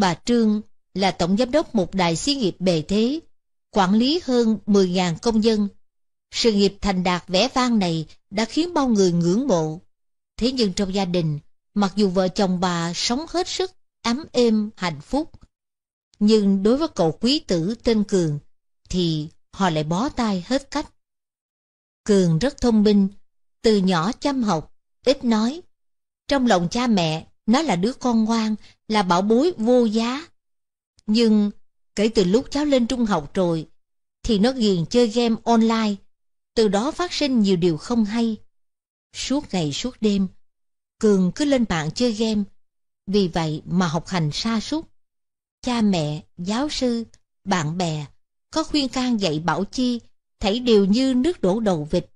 Bà Trương là tổng giám đốc một đại xí nghiệp bề thế, quản lý hơn 10.000 công dân. Sự nghiệp thành đạt vẻ vang này đã khiến bao người ngưỡng mộ. Thế nhưng trong gia đình, mặc dù vợ chồng bà sống hết sức ấm êm hạnh phúc, nhưng đối với cậu quý tử tên Cường thì họ lại bó tay hết cách. Cường rất thông minh, từ nhỏ chăm học, ít nói. Trong lòng cha mẹ, nó là đứa con ngoan, là bảo bối vô giá. Nhưng kể từ lúc cháu lên trung học rồi, thì nó ghiền chơi game online. Từ đó phát sinh nhiều điều không hay. Suốt ngày suốt đêm, Cường cứ lên mạng chơi game. Vì vậy mà học hành sa sút Cha mẹ, giáo sư, bạn bè có khuyên can dạy bảo chi, thấy đều như nước đổ đầu vịt.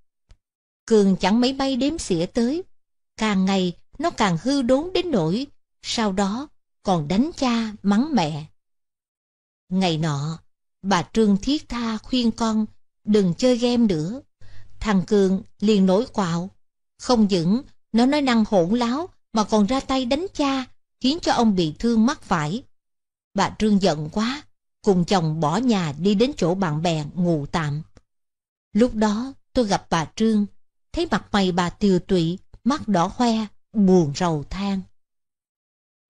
Cường chẳng mấy bay đếm xỉa tới. Càng ngày, nó càng hư đốn đến nỗi sau đó còn đánh cha mắng mẹ. Ngày nọ, bà Trương thiết tha khuyên con đừng chơi game nữa. Thằng Cường liền nổi quạo. Không những nó nói năng hỗn láo mà còn ra tay đánh cha khiến cho ông bị thương mắt phải. Bà Trương giận quá, cùng chồng bỏ nhà đi đến chỗ bạn bè ngủ tạm. Lúc đó tôi gặp bà Trương, thấy mặt mày bà tiều tụy, mắt đỏ hoe, buồn rầu than.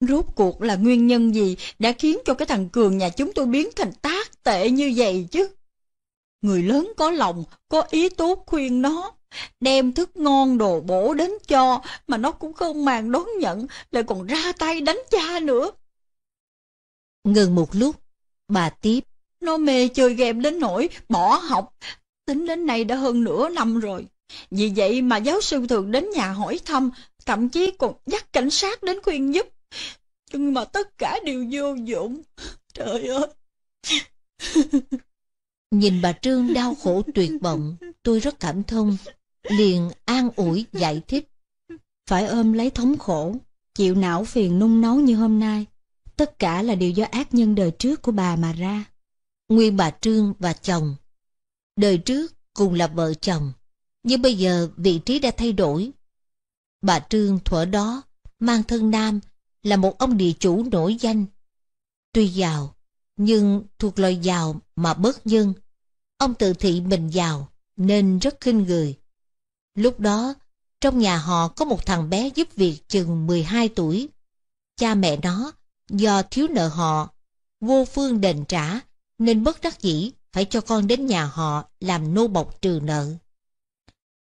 Rốt cuộc là nguyên nhân gì đã khiến cho cái thằng Cường nhà chúng tôi biến thành tác tệ như vậy chứ? Người lớn có lòng, có ý tốt khuyên nó, đem thức ngon đồ bổ đến cho mà nó cũng không màng đón nhận, lại còn ra tay đánh cha nữa. Ngừng một lúc, bà tiếp. Nó mê chơi game đến nỗi bỏ học, tính đến nay đã hơn nửa năm rồi. Vì vậy mà giáo sư thường đến nhà hỏi thăm thậm chí còn dắt cảnh sát đến khuyên giúp. Nhưng mà tất cả đều vô dụng. Trời ơi! Nhìn bà Trương đau khổ tuyệt vọng, tôi rất cảm thông, liền an ủi giải thích. Phải ôm lấy thống khổ, chịu não phiền nung nấu như hôm nay, tất cả là điều do ác nhân đời trước của bà mà ra. Nguyên bà Trương và chồng. Đời trước cùng là vợ chồng, nhưng bây giờ vị trí đã thay đổi, Bà Trương thuở đó, mang thân nam, là một ông địa chủ nổi danh. Tuy giàu, nhưng thuộc loại giàu mà bớt nhân. Ông tự thị mình giàu, nên rất khinh người. Lúc đó, trong nhà họ có một thằng bé giúp việc chừng 12 tuổi. Cha mẹ nó, do thiếu nợ họ, vô phương đền trả, nên bất đắc dĩ phải cho con đến nhà họ làm nô bộc trừ nợ.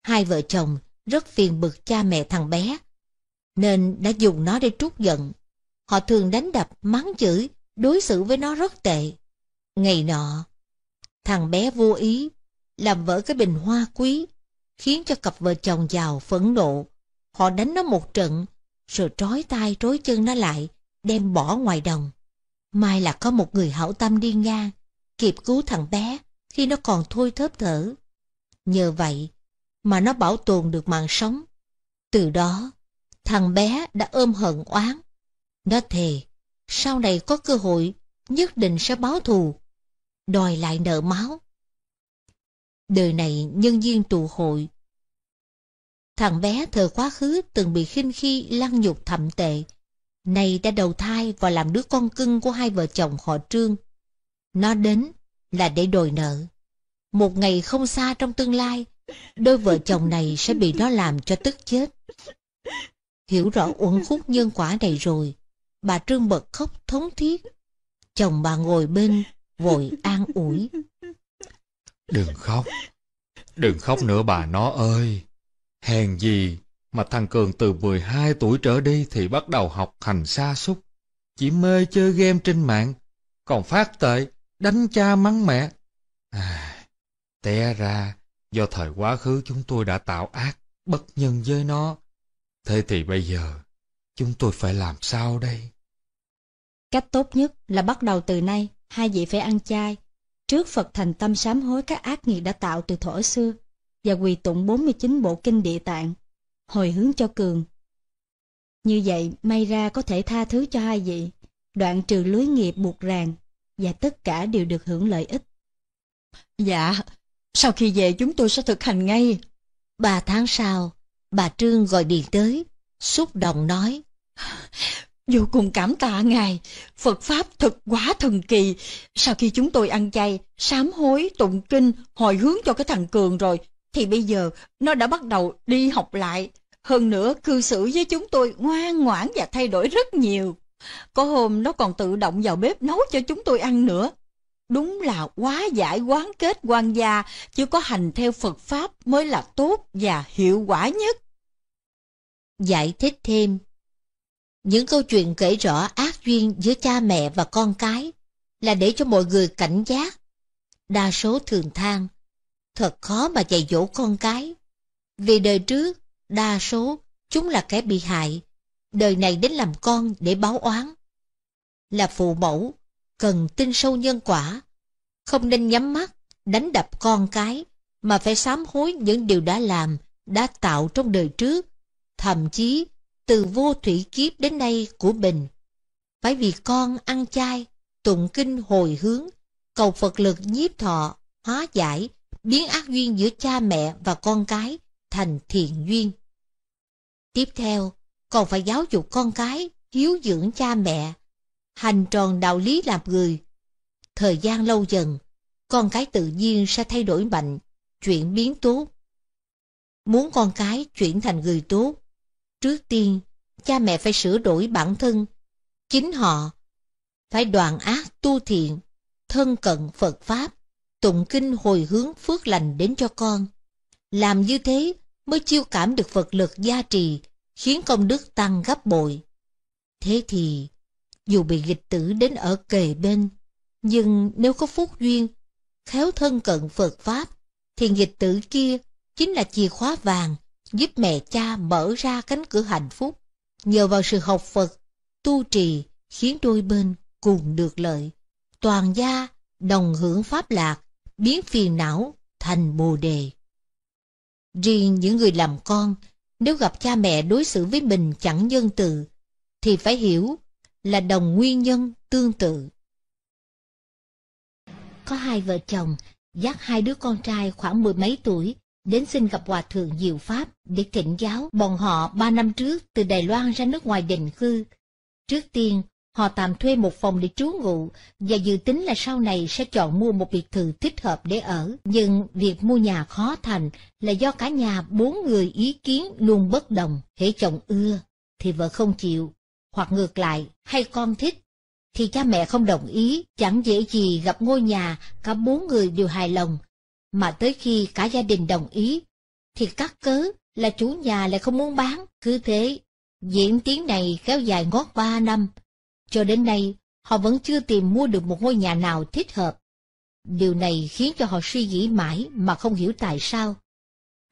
Hai vợ chồng rất phiền bực cha mẹ thằng bé, nên đã dùng nó để trút giận. Họ thường đánh đập, mắng chửi, đối xử với nó rất tệ. Ngày nọ, thằng bé vô ý làm vỡ cái bình hoa quý, khiến cho cặp vợ chồng giàu phẫn nộ. Họ đánh nó một trận, rồi trói tay trói chân nó lại, đem bỏ ngoài đồng. May là có một người hảo tâm đi ngang, kịp cứu thằng bé khi nó còn thôi thớp thở. Nhờ vậy, mà nó bảo tồn được mạng sống. Từ đó, thằng bé đã ôm hận oán. Nó thề, sau này có cơ hội, nhất định sẽ báo thù, đòi lại nợ máu. Đời này nhân viên tù hội. Thằng bé thời quá khứ từng bị khinh khi lăng nhục thậm tệ, nay đã đầu thai và làm đứa con cưng của hai vợ chồng họ Trương. Nó đến là để đòi nợ. Một ngày không xa trong tương lai, đôi vợ chồng này sẽ bị nó làm cho tức chết. Hiểu rõ uẩn khúc nhân quả này rồi, bà Trương bật khóc thống thiết. Chồng bà ngồi bên, vội an ủi. Đừng khóc, đừng khóc nữa bà nó ơi. Hèn gì mà thằng Cường từ 12 tuổi trở đi thì bắt đầu học hành xa xúc. Chỉ mê chơi game trên mạng, còn phát tệ, đánh cha mắng mẹ. À, té ra, Do thời quá khứ chúng tôi đã tạo ác, bất nhân với nó. Thế thì bây giờ, chúng tôi phải làm sao đây? Cách tốt nhất là bắt đầu từ nay, hai vị phải ăn chay. Trước Phật thành tâm sám hối các ác nghiệp đã tạo từ thuở xưa, và quỳ tụng 49 bộ kinh địa tạng, hồi hướng cho Cường. Như vậy, may ra có thể tha thứ cho hai vị, đoạn trừ lưới nghiệp buộc ràng, và tất cả đều được hưởng lợi ích. Dạ, sau khi về chúng tôi sẽ thực hành ngay. Ba tháng sau, bà Trương gọi điện tới, xúc động nói. Vô cùng cảm tạ Ngài, Phật Pháp thật quá thần kỳ. Sau khi chúng tôi ăn chay, sám hối, tụng kinh, hồi hướng cho cái thằng Cường rồi, thì bây giờ nó đã bắt đầu đi học lại. Hơn nữa, cư xử với chúng tôi ngoan ngoãn và thay đổi rất nhiều. Có hôm nó còn tự động vào bếp nấu cho chúng tôi ăn nữa. Đúng là quá giải quán kết quan gia, chứ có hành theo Phật Pháp mới là tốt và hiệu quả nhất. Giải thích thêm Những câu chuyện kể rõ ác duyên giữa cha mẹ và con cái là để cho mọi người cảnh giác. Đa số thường than, thật khó mà dạy dỗ con cái. Vì đời trước, đa số chúng là kẻ bị hại, đời này đến làm con để báo oán. Là phụ mẫu, cần tin sâu nhân quả, không nên nhắm mắt, đánh đập con cái, mà phải sám hối những điều đã làm, đã tạo trong đời trước, thậm chí từ vô thủy kiếp đến nay của mình. Phải vì con ăn chay, tụng kinh hồi hướng, cầu Phật lực nhiếp thọ, hóa giải, biến ác duyên giữa cha mẹ và con cái thành thiện duyên. Tiếp theo, còn phải giáo dục con cái, hiếu dưỡng cha mẹ, hành tròn đạo lý làm người. Thời gian lâu dần, con cái tự nhiên sẽ thay đổi mạnh, chuyển biến tốt. Muốn con cái chuyển thành người tốt, trước tiên, cha mẹ phải sửa đổi bản thân, chính họ, phải đoạn ác tu thiện, thân cận Phật Pháp, tụng kinh hồi hướng phước lành đến cho con. Làm như thế mới chiêu cảm được Phật lực gia trì, khiến công đức tăng gấp bội. Thế thì, dù bị dịch tử đến ở kề bên, nhưng nếu có phúc duyên, khéo thân cận Phật Pháp, thì dịch tử kia chính là chìa khóa vàng giúp mẹ cha mở ra cánh cửa hạnh phúc. Nhờ vào sự học Phật, tu trì khiến đôi bên cùng được lợi. Toàn gia đồng hưởng Pháp lạc, biến phiền não thành bồ đề. Riêng những người làm con, nếu gặp cha mẹ đối xử với mình chẳng nhân từ, thì phải hiểu là đồng nguyên nhân tương tự. Có hai vợ chồng dắt hai đứa con trai khoảng mười mấy tuổi đến xin gặp Hòa Thượng Diệu Pháp để thỉnh giáo bọn họ ba năm trước từ Đài Loan ra nước ngoài định cư. Trước tiên, họ tạm thuê một phòng để trú ngụ và dự tính là sau này sẽ chọn mua một biệt thự thích hợp để ở. Nhưng việc mua nhà khó thành là do cả nhà bốn người ý kiến luôn bất đồng, hễ chồng ưa thì vợ không chịu, hoặc ngược lại, hay con thích, thì cha mẹ không đồng ý, chẳng dễ gì gặp ngôi nhà cả bốn người đều hài lòng, mà tới khi cả gia đình đồng ý, thì cắt cớ là chủ nhà lại không muốn bán, cứ thế. Diễn tiến này kéo dài ngót ba năm, cho đến nay họ vẫn chưa tìm mua được một ngôi nhà nào thích hợp. Điều này khiến cho họ suy nghĩ mãi mà không hiểu tại sao.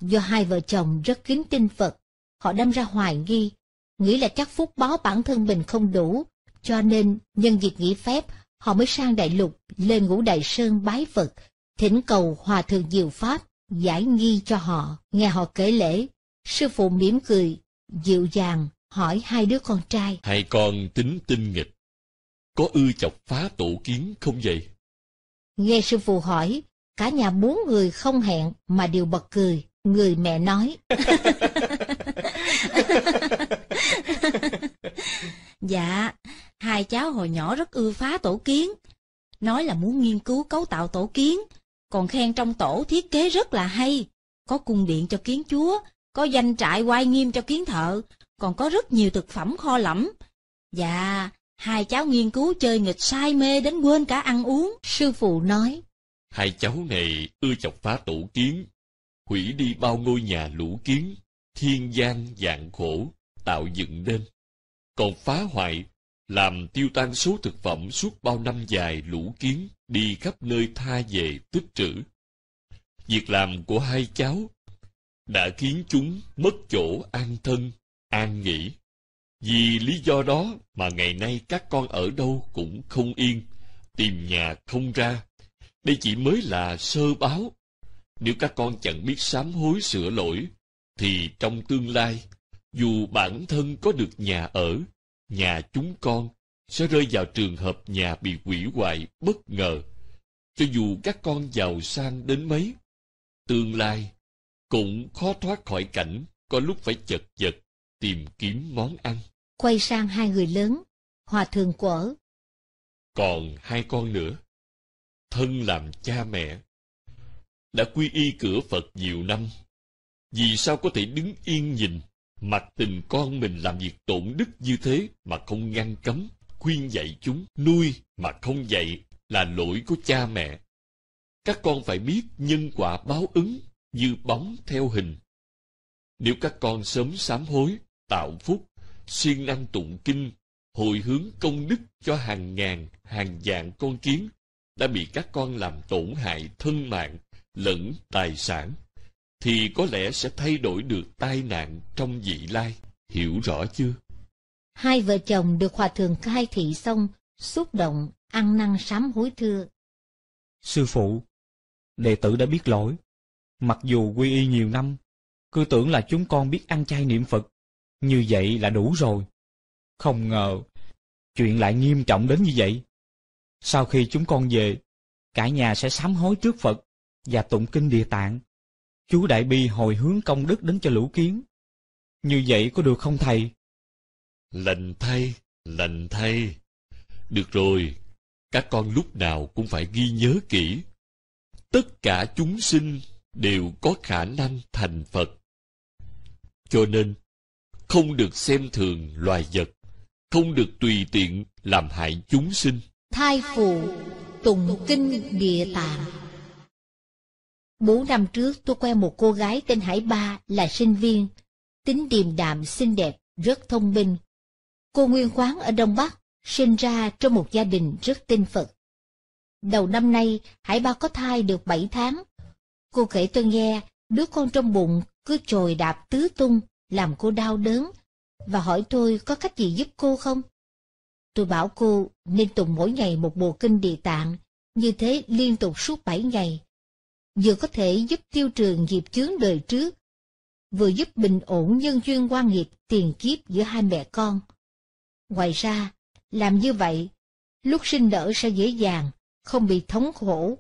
Do hai vợ chồng rất kính tin Phật, họ đâm ra hoài nghi, nghĩ là chắc phúc báo bản thân mình không đủ, cho nên nhân dịp nghỉ phép, họ mới sang đại lục, lên ngũ đại sơn bái Phật, thỉnh cầu hòa thượng diệu pháp, giải nghi cho họ, nghe họ kể lễ. Sư phụ mỉm cười, dịu dàng, hỏi hai đứa con trai. Hai con tính tinh nghịch, có ưa chọc phá tổ kiến không vậy? Nghe sư phụ hỏi, cả nhà bốn người không hẹn mà đều bật cười, người mẹ nói. Dạ, hai cháu hồi nhỏ rất ưa phá tổ kiến. Nói là muốn nghiên cứu cấu tạo tổ kiến, còn khen trong tổ thiết kế rất là hay. Có cung điện cho kiến chúa, có danh trại quay nghiêm cho kiến thợ, còn có rất nhiều thực phẩm kho lẫm. Dạ, hai cháu nghiên cứu chơi nghịch say mê đến quên cả ăn uống, sư phụ nói. Hai cháu này ưa chọc phá tổ kiến, hủy đi bao ngôi nhà lũ kiến, thiên gian dạng khổ, tạo dựng nên còn phá hoại, làm tiêu tan số thực phẩm suốt bao năm dài lũ kiến đi khắp nơi tha về tích trữ. Việc làm của hai cháu đã khiến chúng mất chỗ an thân, an nghỉ. Vì lý do đó mà ngày nay các con ở đâu cũng không yên, tìm nhà không ra. Đây chỉ mới là sơ báo. Nếu các con chẳng biết sám hối sửa lỗi, thì trong tương lai dù bản thân có được nhà ở, nhà chúng con sẽ rơi vào trường hợp nhà bị quỷ hoại bất ngờ. Cho dù các con giàu sang đến mấy, tương lai cũng khó thoát khỏi cảnh có lúc phải chật vật tìm kiếm món ăn. Quay sang hai người lớn, Hòa thường Quở. Còn hai con nữa, thân làm cha mẹ, đã quy y cửa Phật nhiều năm, vì sao có thể đứng yên nhìn mà tình con mình làm việc tổn đức như thế mà không ngăn cấm khuyên dạy chúng nuôi mà không dạy là lỗi của cha mẹ các con phải biết nhân quả báo ứng như bóng theo hình nếu các con sớm sám hối tạo phúc siêng năng tụng kinh hồi hướng công đức cho hàng ngàn hàng vạn con kiến đã bị các con làm tổn hại thân mạng lẫn tài sản thì có lẽ sẽ thay đổi được tai nạn trong vị lai hiểu rõ chưa hai vợ chồng được hòa thượng khai thị xong xúc động ăn năn sám hối thưa sư phụ đệ tử đã biết lỗi mặc dù quy y nhiều năm cứ tưởng là chúng con biết ăn chay niệm phật như vậy là đủ rồi không ngờ chuyện lại nghiêm trọng đến như vậy sau khi chúng con về cả nhà sẽ sám hối trước phật và tụng kinh địa tạng chú Đại Bi hồi hướng công đức đến cho lũ kiến. Như vậy có được không thầy? Lành thay, lành thay. Được rồi, các con lúc nào cũng phải ghi nhớ kỹ. Tất cả chúng sinh đều có khả năng thành Phật. Cho nên, không được xem thường loài vật, không được tùy tiện làm hại chúng sinh. Thai phụ, tùng kinh địa tạng Bốn năm trước tôi quen một cô gái tên Hải Ba là sinh viên, tính điềm đạm xinh đẹp, rất thông minh. Cô nguyên khoáng ở Đông Bắc, sinh ra trong một gia đình rất tin Phật. Đầu năm nay, Hải Ba có thai được bảy tháng. Cô kể tôi nghe, đứa con trong bụng cứ chồi đạp tứ tung, làm cô đau đớn, và hỏi tôi có cách gì giúp cô không? Tôi bảo cô nên tụng mỗi ngày một bộ kinh địa tạng, như thế liên tục suốt bảy ngày vừa có thể giúp tiêu trường nghiệp chướng đời trước, vừa giúp bình ổn nhân duyên quan nghiệp tiền kiếp giữa hai mẹ con. Ngoài ra, làm như vậy, lúc sinh nở sẽ dễ dàng, không bị thống khổ,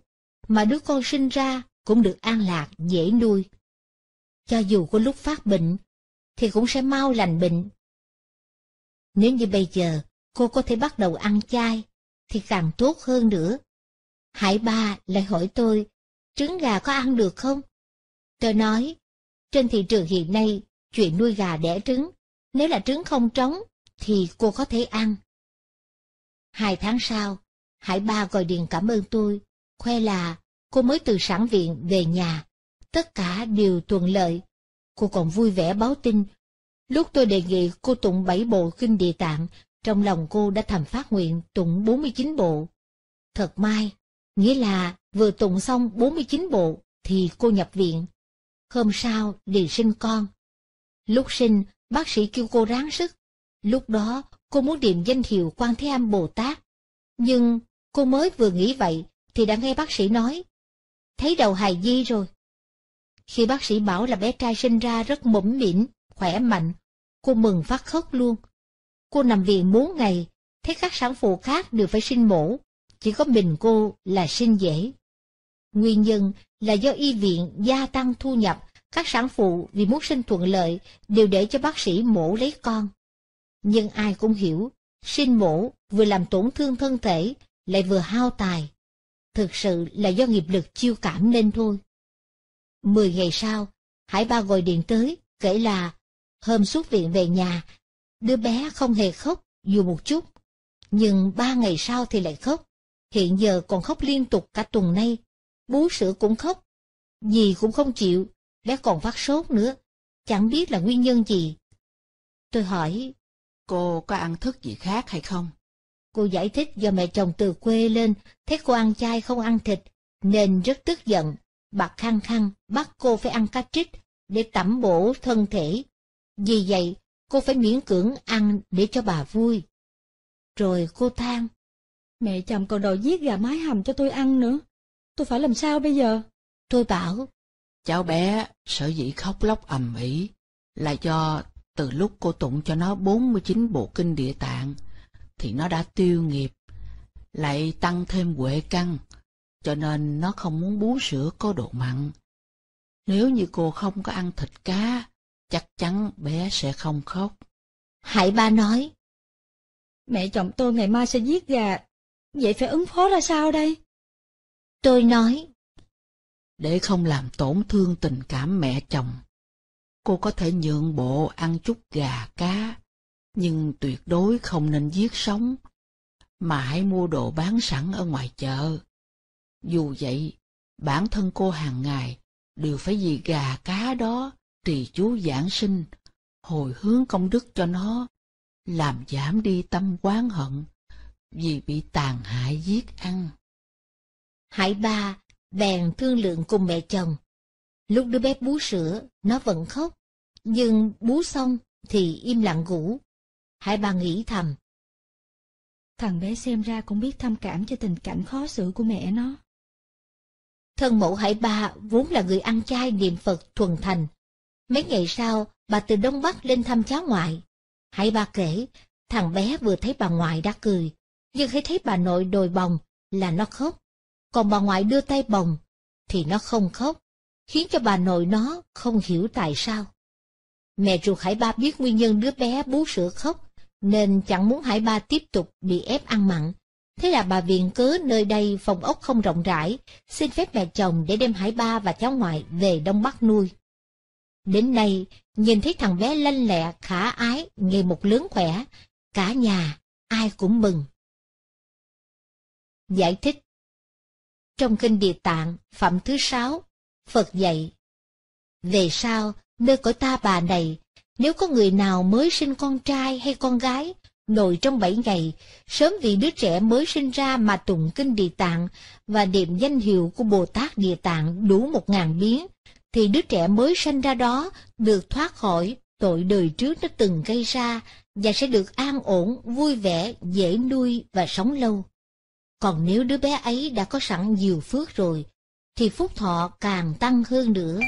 mà đứa con sinh ra cũng được an lạc, dễ nuôi. Cho dù có lúc phát bệnh, thì cũng sẽ mau lành bệnh. Nếu như bây giờ cô có thể bắt đầu ăn chay, thì càng tốt hơn nữa. Hải ba lại hỏi tôi trứng gà có ăn được không? tôi nói, trên thị trường hiện nay, chuyện nuôi gà đẻ trứng, nếu là trứng không trống, thì cô có thể ăn. Hai tháng sau, Hải Ba gọi điện cảm ơn tôi, khoe là cô mới từ sản viện về nhà. Tất cả đều thuận lợi. Cô còn vui vẻ báo tin. Lúc tôi đề nghị cô tụng bảy bộ kinh địa tạng, trong lòng cô đã thầm phát nguyện tụng 49 bộ. Thật may, nghĩa là Vừa tụng xong 49 bộ, thì cô nhập viện. Hôm sau, đi sinh con. Lúc sinh, bác sĩ kêu cô ráng sức. Lúc đó, cô muốn điểm danh hiệu quan Thế Âm Bồ Tát. Nhưng, cô mới vừa nghĩ vậy, thì đã nghe bác sĩ nói. Thấy đầu hài di rồi. Khi bác sĩ bảo là bé trai sinh ra rất mẫm mỉm, khỏe mạnh, cô mừng phát khóc luôn. Cô nằm viện bốn ngày, thấy các sản phụ khác đều phải sinh mổ, chỉ có mình cô là sinh dễ. Nguyên nhân là do y viện gia tăng thu nhập, các sản phụ vì muốn sinh thuận lợi đều để cho bác sĩ mổ lấy con. Nhưng ai cũng hiểu, sinh mổ vừa làm tổn thương thân thể, lại vừa hao tài. Thực sự là do nghiệp lực chiêu cảm nên thôi. Mười ngày sau, Hải Ba gọi điện tới, kể là hôm xuất viện về nhà, đứa bé không hề khóc dù một chút, nhưng ba ngày sau thì lại khóc, hiện giờ còn khóc liên tục cả tuần nay, bú sữa cũng khóc, gì cũng không chịu, bé còn phát sốt nữa, chẳng biết là nguyên nhân gì. Tôi hỏi, cô có ăn thức gì khác hay không? Cô giải thích do mẹ chồng từ quê lên, thấy cô ăn chay không ăn thịt, nên rất tức giận, bà khăng khăng bắt cô phải ăn cá trích để tẩm bổ thân thể. Vì vậy, cô phải miễn cưỡng ăn để cho bà vui. Rồi cô than, mẹ chồng còn đòi giết gà mái hầm cho tôi ăn nữa tôi phải làm sao bây giờ? Tôi bảo, cháu bé sở dĩ khóc lóc ầm ĩ là do từ lúc cô tụng cho nó 49 bộ kinh địa tạng, thì nó đã tiêu nghiệp, lại tăng thêm huệ căng, cho nên nó không muốn bú sữa có độ mặn. Nếu như cô không có ăn thịt cá, chắc chắn bé sẽ không khóc. Hải ba nói, Mẹ chồng tôi ngày mai sẽ giết gà, vậy phải ứng phó ra sao đây? Tôi nói. Để không làm tổn thương tình cảm mẹ chồng, cô có thể nhượng bộ ăn chút gà cá, nhưng tuyệt đối không nên giết sống, mà hãy mua đồ bán sẵn ở ngoài chợ. Dù vậy, bản thân cô hàng ngày đều phải vì gà cá đó trì chú giảng sinh, hồi hướng công đức cho nó, làm giảm đi tâm quán hận vì bị tàn hại giết ăn. Hải ba bèn thương lượng cùng mẹ chồng. Lúc đứa bé bú sữa, nó vẫn khóc, nhưng bú xong thì im lặng ngủ. Hải ba nghĩ thầm. Thằng bé xem ra cũng biết thâm cảm cho tình cảnh khó xử của mẹ nó. Thân mẫu Hải ba vốn là người ăn chay niệm Phật thuần thành. Mấy ngày sau, bà từ Đông Bắc lên thăm cháu ngoại. Hải ba kể, thằng bé vừa thấy bà ngoại đã cười, nhưng khi thấy bà nội đồi bồng là nó khóc còn bà ngoại đưa tay bồng, thì nó không khóc, khiến cho bà nội nó không hiểu tại sao. Mẹ ruột Hải Ba biết nguyên nhân đứa bé bú sữa khóc, nên chẳng muốn Hải Ba tiếp tục bị ép ăn mặn. Thế là bà viện cớ nơi đây phòng ốc không rộng rãi, xin phép mẹ chồng để đem Hải Ba và cháu ngoại về Đông Bắc nuôi. Đến nay, nhìn thấy thằng bé lanh lẹ, khả ái, ngày một lớn khỏe, cả nhà, ai cũng mừng. Giải thích trong kinh Địa Tạng, phẩm thứ sáu, Phật dạy. Về sau, nơi cõi ta bà này, nếu có người nào mới sinh con trai hay con gái, nội trong bảy ngày, sớm vì đứa trẻ mới sinh ra mà tụng kinh Địa Tạng và niệm danh hiệu của Bồ Tát Địa Tạng đủ một ngàn biến, thì đứa trẻ mới sinh ra đó được thoát khỏi tội đời trước nó từng gây ra và sẽ được an ổn, vui vẻ, dễ nuôi và sống lâu. Còn nếu đứa bé ấy đã có sẵn nhiều phước rồi, thì phúc thọ càng tăng hơn nữa.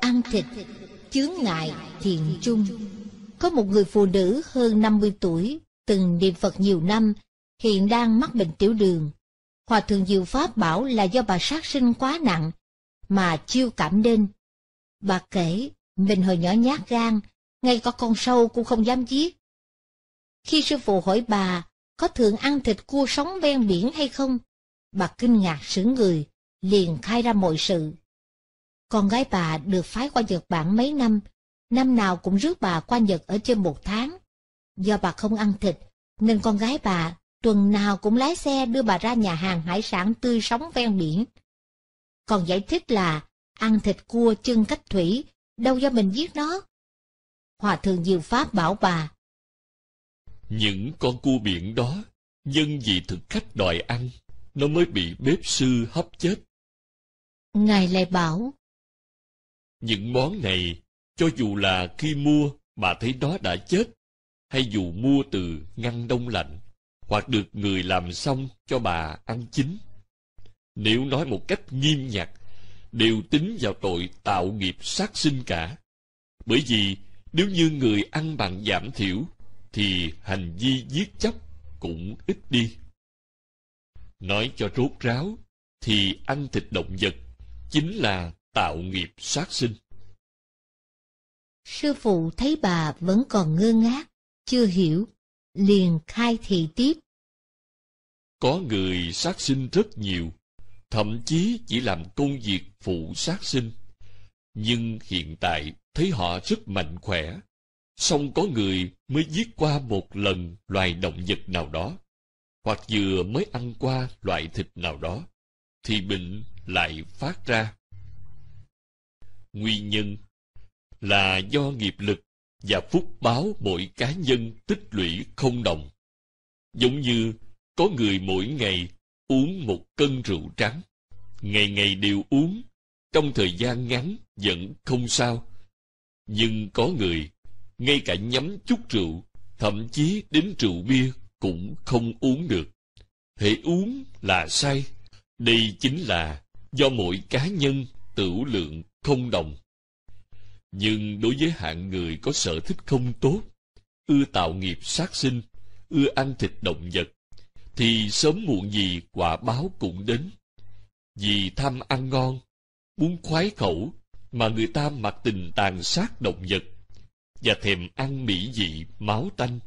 Ăn thịt, chướng ngại, thiện chung. Có một người phụ nữ hơn 50 tuổi, từng niệm Phật nhiều năm, hiện đang mắc bệnh tiểu đường. Hòa thượng Diệu Pháp bảo là do bà sát sinh quá nặng, mà chiêu cảm nên. Bà kể, mình hồi nhỏ nhát gan, ngay có con sâu cũng không dám giết. Khi sư phụ hỏi bà có thường ăn thịt cua sống ven biển hay không? Bà kinh ngạc sững người, liền khai ra mọi sự. Con gái bà được phái qua Nhật Bản mấy năm, năm nào cũng rước bà qua Nhật ở trên một tháng. Do bà không ăn thịt, nên con gái bà tuần nào cũng lái xe đưa bà ra nhà hàng hải sản tươi sống ven biển. Còn giải thích là ăn thịt cua chân cách thủy, đâu do mình giết nó. Hòa thượng Diệu Pháp bảo bà, những con cua biển đó nhân vì thực khách đòi ăn nó mới bị bếp sư hấp chết ngài lại bảo những món này cho dù là khi mua bà thấy nó đã chết hay dù mua từ ngăn đông lạnh hoặc được người làm xong cho bà ăn chín nếu nói một cách nghiêm nhặt đều tính vào tội tạo nghiệp sát sinh cả bởi vì nếu như người ăn bằng giảm thiểu thì hành vi giết chóc cũng ít đi nói cho rốt ráo thì ăn thịt động vật chính là tạo nghiệp sát sinh sư phụ thấy bà vẫn còn ngơ ngác chưa hiểu liền khai thị tiếp có người sát sinh rất nhiều thậm chí chỉ làm công việc phụ sát sinh nhưng hiện tại thấy họ rất mạnh khỏe song có người mới giết qua một lần loài động vật nào đó hoặc vừa mới ăn qua loại thịt nào đó thì bệnh lại phát ra nguyên nhân là do nghiệp lực và phúc báo mỗi cá nhân tích lũy không đồng giống như có người mỗi ngày uống một cân rượu trắng ngày ngày đều uống trong thời gian ngắn vẫn không sao nhưng có người ngay cả nhắm chút rượu, thậm chí đến rượu bia cũng không uống được. hệ uống là say. Đây chính là do mỗi cá nhân tửu lượng không đồng. Nhưng đối với hạng người có sở thích không tốt, ưa tạo nghiệp sát sinh, ưa ăn thịt động vật, thì sớm muộn gì quả báo cũng đến. Vì tham ăn ngon, muốn khoái khẩu mà người ta mặc tình tàn sát động vật và thèm ăn mỹ vị máu tanh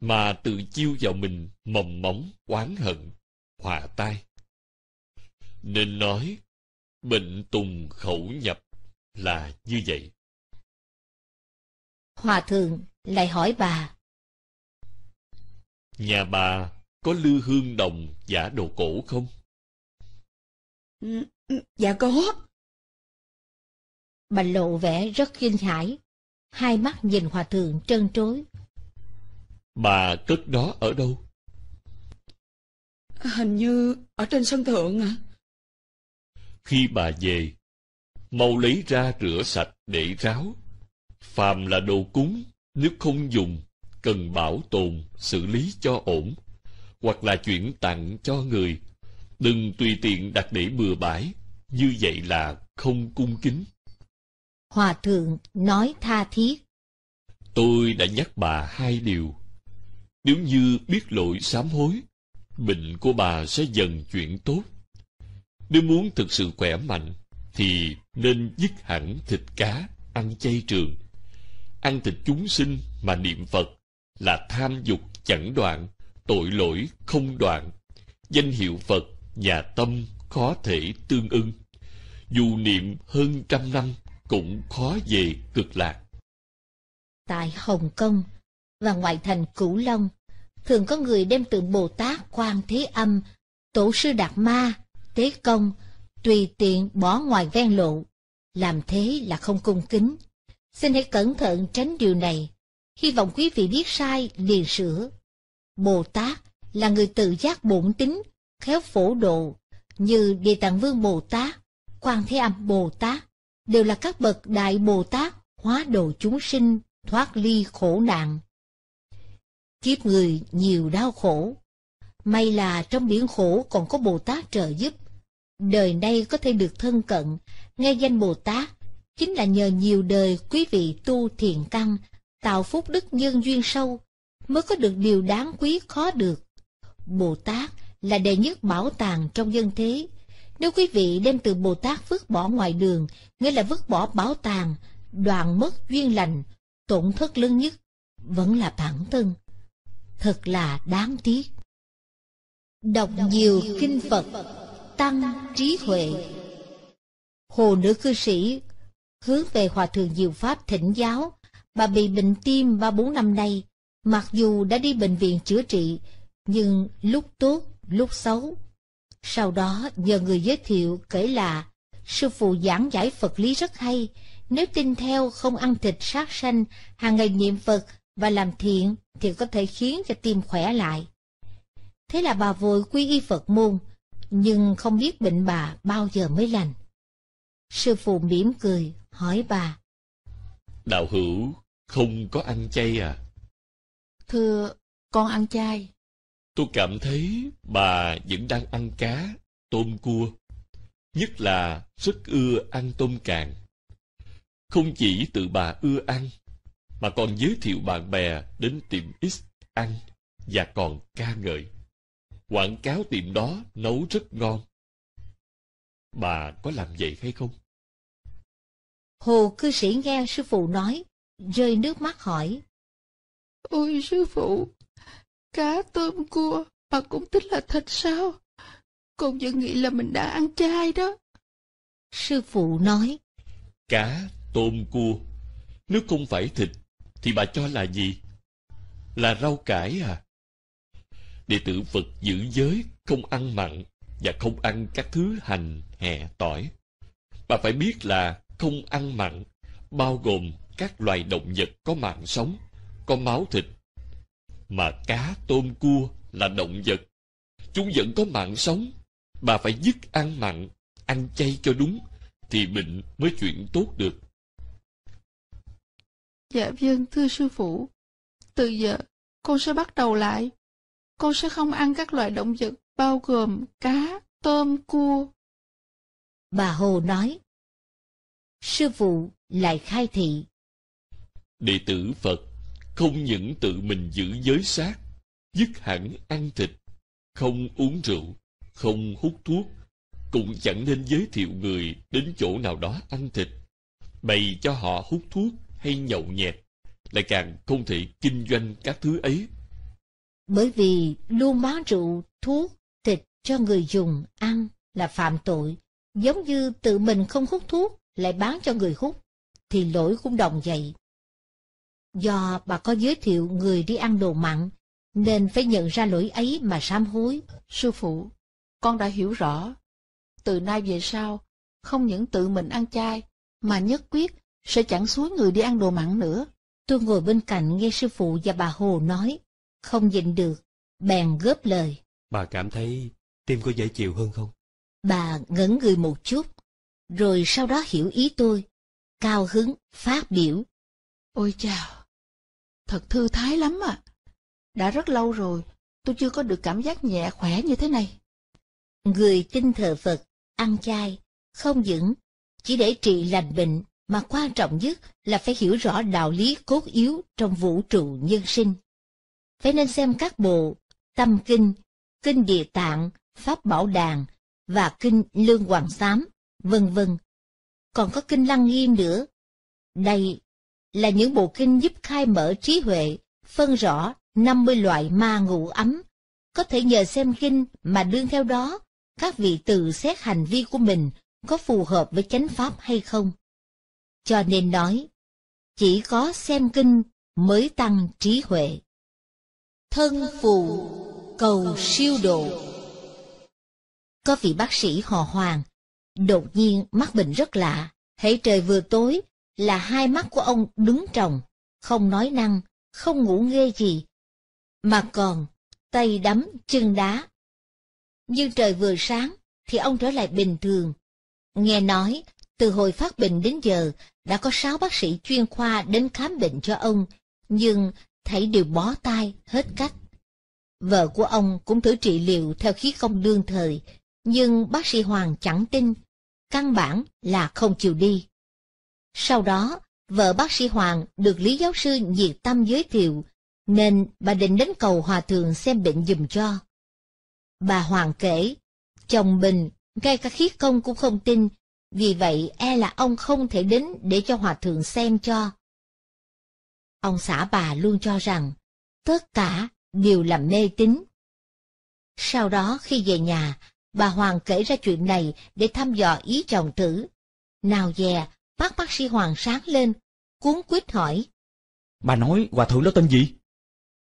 mà tự chiêu vào mình mầm móng oán hận hòa tai nên nói bệnh tùng khẩu nhập là như vậy hòa thượng lại hỏi bà nhà bà có lư hương đồng giả đồ cổ không ừ, ừ, dạ có bà lộ vẻ rất kinh hãi hai mắt nhìn hòa thượng trơn trối. Bà cất đó ở đâu? Hình như ở trên sân thượng À? Khi bà về, mau lấy ra rửa sạch để ráo. Phàm là đồ cúng, nếu không dùng, cần bảo tồn, xử lý cho ổn, hoặc là chuyển tặng cho người. Đừng tùy tiện đặt để bừa bãi, như vậy là không cung kính. Hòa thượng nói tha thiết. Tôi đã nhắc bà hai điều. Nếu như biết lỗi sám hối, bệnh của bà sẽ dần chuyển tốt. Nếu muốn thực sự khỏe mạnh, thì nên dứt hẳn thịt cá, ăn chay trường. Ăn thịt chúng sinh mà niệm Phật là tham dục chẳng đoạn, tội lỗi không đoạn. Danh hiệu Phật, nhà tâm khó thể tương ưng. Dù niệm hơn trăm năm cũng khó về cực lạc. Tại Hồng Kông và ngoại thành Cửu Long, thường có người đem tượng Bồ Tát Quan Thế Âm, Tổ sư Đạt Ma, Tế Công, tùy tiện bỏ ngoài ven lộ. Làm thế là không cung kính. Xin hãy cẩn thận tránh điều này. Hy vọng quý vị biết sai liền sửa. Bồ Tát là người tự giác bổn tính, khéo phổ độ, như Địa Tạng Vương Bồ Tát, Quan Thế Âm Bồ Tát, đều là các bậc Đại Bồ Tát hóa độ chúng sinh thoát ly khổ nạn. Kiếp người nhiều đau khổ, may là trong biển khổ còn có Bồ Tát trợ giúp, đời nay có thể được thân cận, nghe danh Bồ Tát, chính là nhờ nhiều đời quý vị tu thiện căn, tạo phúc đức nhân duyên sâu, mới có được điều đáng quý khó được. Bồ Tát là đệ nhất bảo tàng trong dân thế, nếu quý vị đem từ Bồ Tát vứt bỏ ngoài đường, nghĩa là vứt bỏ bảo tàng, đoạn mất duyên lành, tổn thất lớn nhất vẫn là bản thân. Thật là đáng tiếc. Đọc nhiều kinh Phật, tăng trí huệ. Hồ nữ cư sĩ hướng về Hòa Thượng Diệu Pháp thỉnh giáo, bà bị bệnh tim ba bốn năm nay, mặc dù đã đi bệnh viện chữa trị, nhưng lúc tốt, lúc xấu sau đó nhờ người giới thiệu kể là Sư phụ giảng giải Phật lý rất hay, nếu tin theo không ăn thịt sát sanh, hàng ngày niệm Phật và làm thiện thì có thể khiến cho tim khỏe lại. Thế là bà vội quy y Phật môn, nhưng không biết bệnh bà bao giờ mới lành. Sư phụ mỉm cười, hỏi bà. Đạo hữu, không có ăn chay à? Thưa, con ăn chay. Tôi cảm thấy bà vẫn đang ăn cá, tôm cua, nhất là rất ưa ăn tôm càng. Không chỉ tự bà ưa ăn, mà còn giới thiệu bạn bè đến tiệm X ăn và còn ca ngợi. Quảng cáo tiệm đó nấu rất ngon. Bà có làm vậy hay không? Hồ cư sĩ nghe sư phụ nói, rơi nước mắt hỏi. Ôi sư phụ, cá, tôm, cua mà cũng tính là thịt sao? Con vẫn nghĩ là mình đã ăn chay đó. Sư phụ nói, Cá, tôm, cua, nếu không phải thịt, thì bà cho là gì? Là rau cải à? Đệ tử Phật giữ giới không ăn mặn và không ăn các thứ hành, hẹ tỏi. Bà phải biết là không ăn mặn, bao gồm các loài động vật có mạng sống, có máu thịt mà cá tôm cua là động vật chúng vẫn có mạng sống bà phải dứt ăn mặn ăn chay cho đúng thì bệnh mới chuyển tốt được dạ vâng thưa sư phụ từ giờ con sẽ bắt đầu lại con sẽ không ăn các loại động vật bao gồm cá tôm cua bà hồ nói sư phụ lại khai thị đệ tử phật không những tự mình giữ giới sát, dứt hẳn ăn thịt, không uống rượu, không hút thuốc, cũng chẳng nên giới thiệu người đến chỗ nào đó ăn thịt, bày cho họ hút thuốc hay nhậu nhẹt, lại càng không thể kinh doanh các thứ ấy. Bởi vì luôn bán rượu, thuốc, thịt cho người dùng ăn là phạm tội, giống như tự mình không hút thuốc lại bán cho người hút, thì lỗi cũng đồng vậy. Do bà có giới thiệu người đi ăn đồ mặn, nên phải nhận ra lỗi ấy mà sám hối. Sư phụ, con đã hiểu rõ. Từ nay về sau, không những tự mình ăn chay, mà nhất quyết sẽ chẳng suối người đi ăn đồ mặn nữa. Tôi ngồi bên cạnh nghe sư phụ và bà Hồ nói, không nhịn được, bèn góp lời. Bà cảm thấy tim có dễ chịu hơn không? Bà ngẩn người một chút, rồi sau đó hiểu ý tôi. Cao hứng, phát biểu. Ôi chào, thật thư thái lắm ạ. À. Đã rất lâu rồi, tôi chưa có được cảm giác nhẹ khỏe như thế này. Người tin thờ Phật, ăn chay, không dưỡng chỉ để trị lành bệnh, mà quan trọng nhất là phải hiểu rõ đạo lý cốt yếu trong vũ trụ nhân sinh. Phải nên xem các bộ Tâm Kinh, Kinh Địa Tạng, Pháp Bảo Đàn và Kinh Lương Hoàng Sám, vân vân. Còn có Kinh Lăng Nghiêm nữa. Đây là những bộ kinh giúp khai mở trí huệ, phân rõ 50 loại ma ngụ ấm. Có thể nhờ xem kinh mà đương theo đó, các vị tự xét hành vi của mình có phù hợp với chánh pháp hay không. Cho nên nói, chỉ có xem kinh mới tăng trí huệ. Thân phù cầu siêu độ Có vị bác sĩ họ Hoàng, đột nhiên mắc bệnh rất lạ, hãy trời vừa tối là hai mắt của ông đứng trồng, không nói năng, không ngủ nghê gì, mà còn tay đấm chân đá. Như trời vừa sáng thì ông trở lại bình thường. Nghe nói, từ hồi phát bệnh đến giờ đã có sáu bác sĩ chuyên khoa đến khám bệnh cho ông, nhưng thấy đều bó tay hết cách. Vợ của ông cũng thử trị liệu theo khí công đương thời, nhưng bác sĩ Hoàng chẳng tin, căn bản là không chịu đi. Sau đó, vợ bác sĩ Hoàng được Lý Giáo sư nhiệt tâm giới thiệu, nên bà định đến cầu Hòa Thượng xem bệnh dùm cho. Bà Hoàng kể, chồng Bình, ngay cả khiết công cũng không tin, vì vậy e là ông không thể đến để cho Hòa Thượng xem cho. Ông xã bà luôn cho rằng, tất cả đều là mê tín. Sau đó khi về nhà, bà Hoàng kể ra chuyện này để thăm dò ý chồng thử Nào dè, Mắt bác sĩ Hoàng sáng lên, cuốn quýt hỏi. Bà nói Hòa Thượng đó tên gì?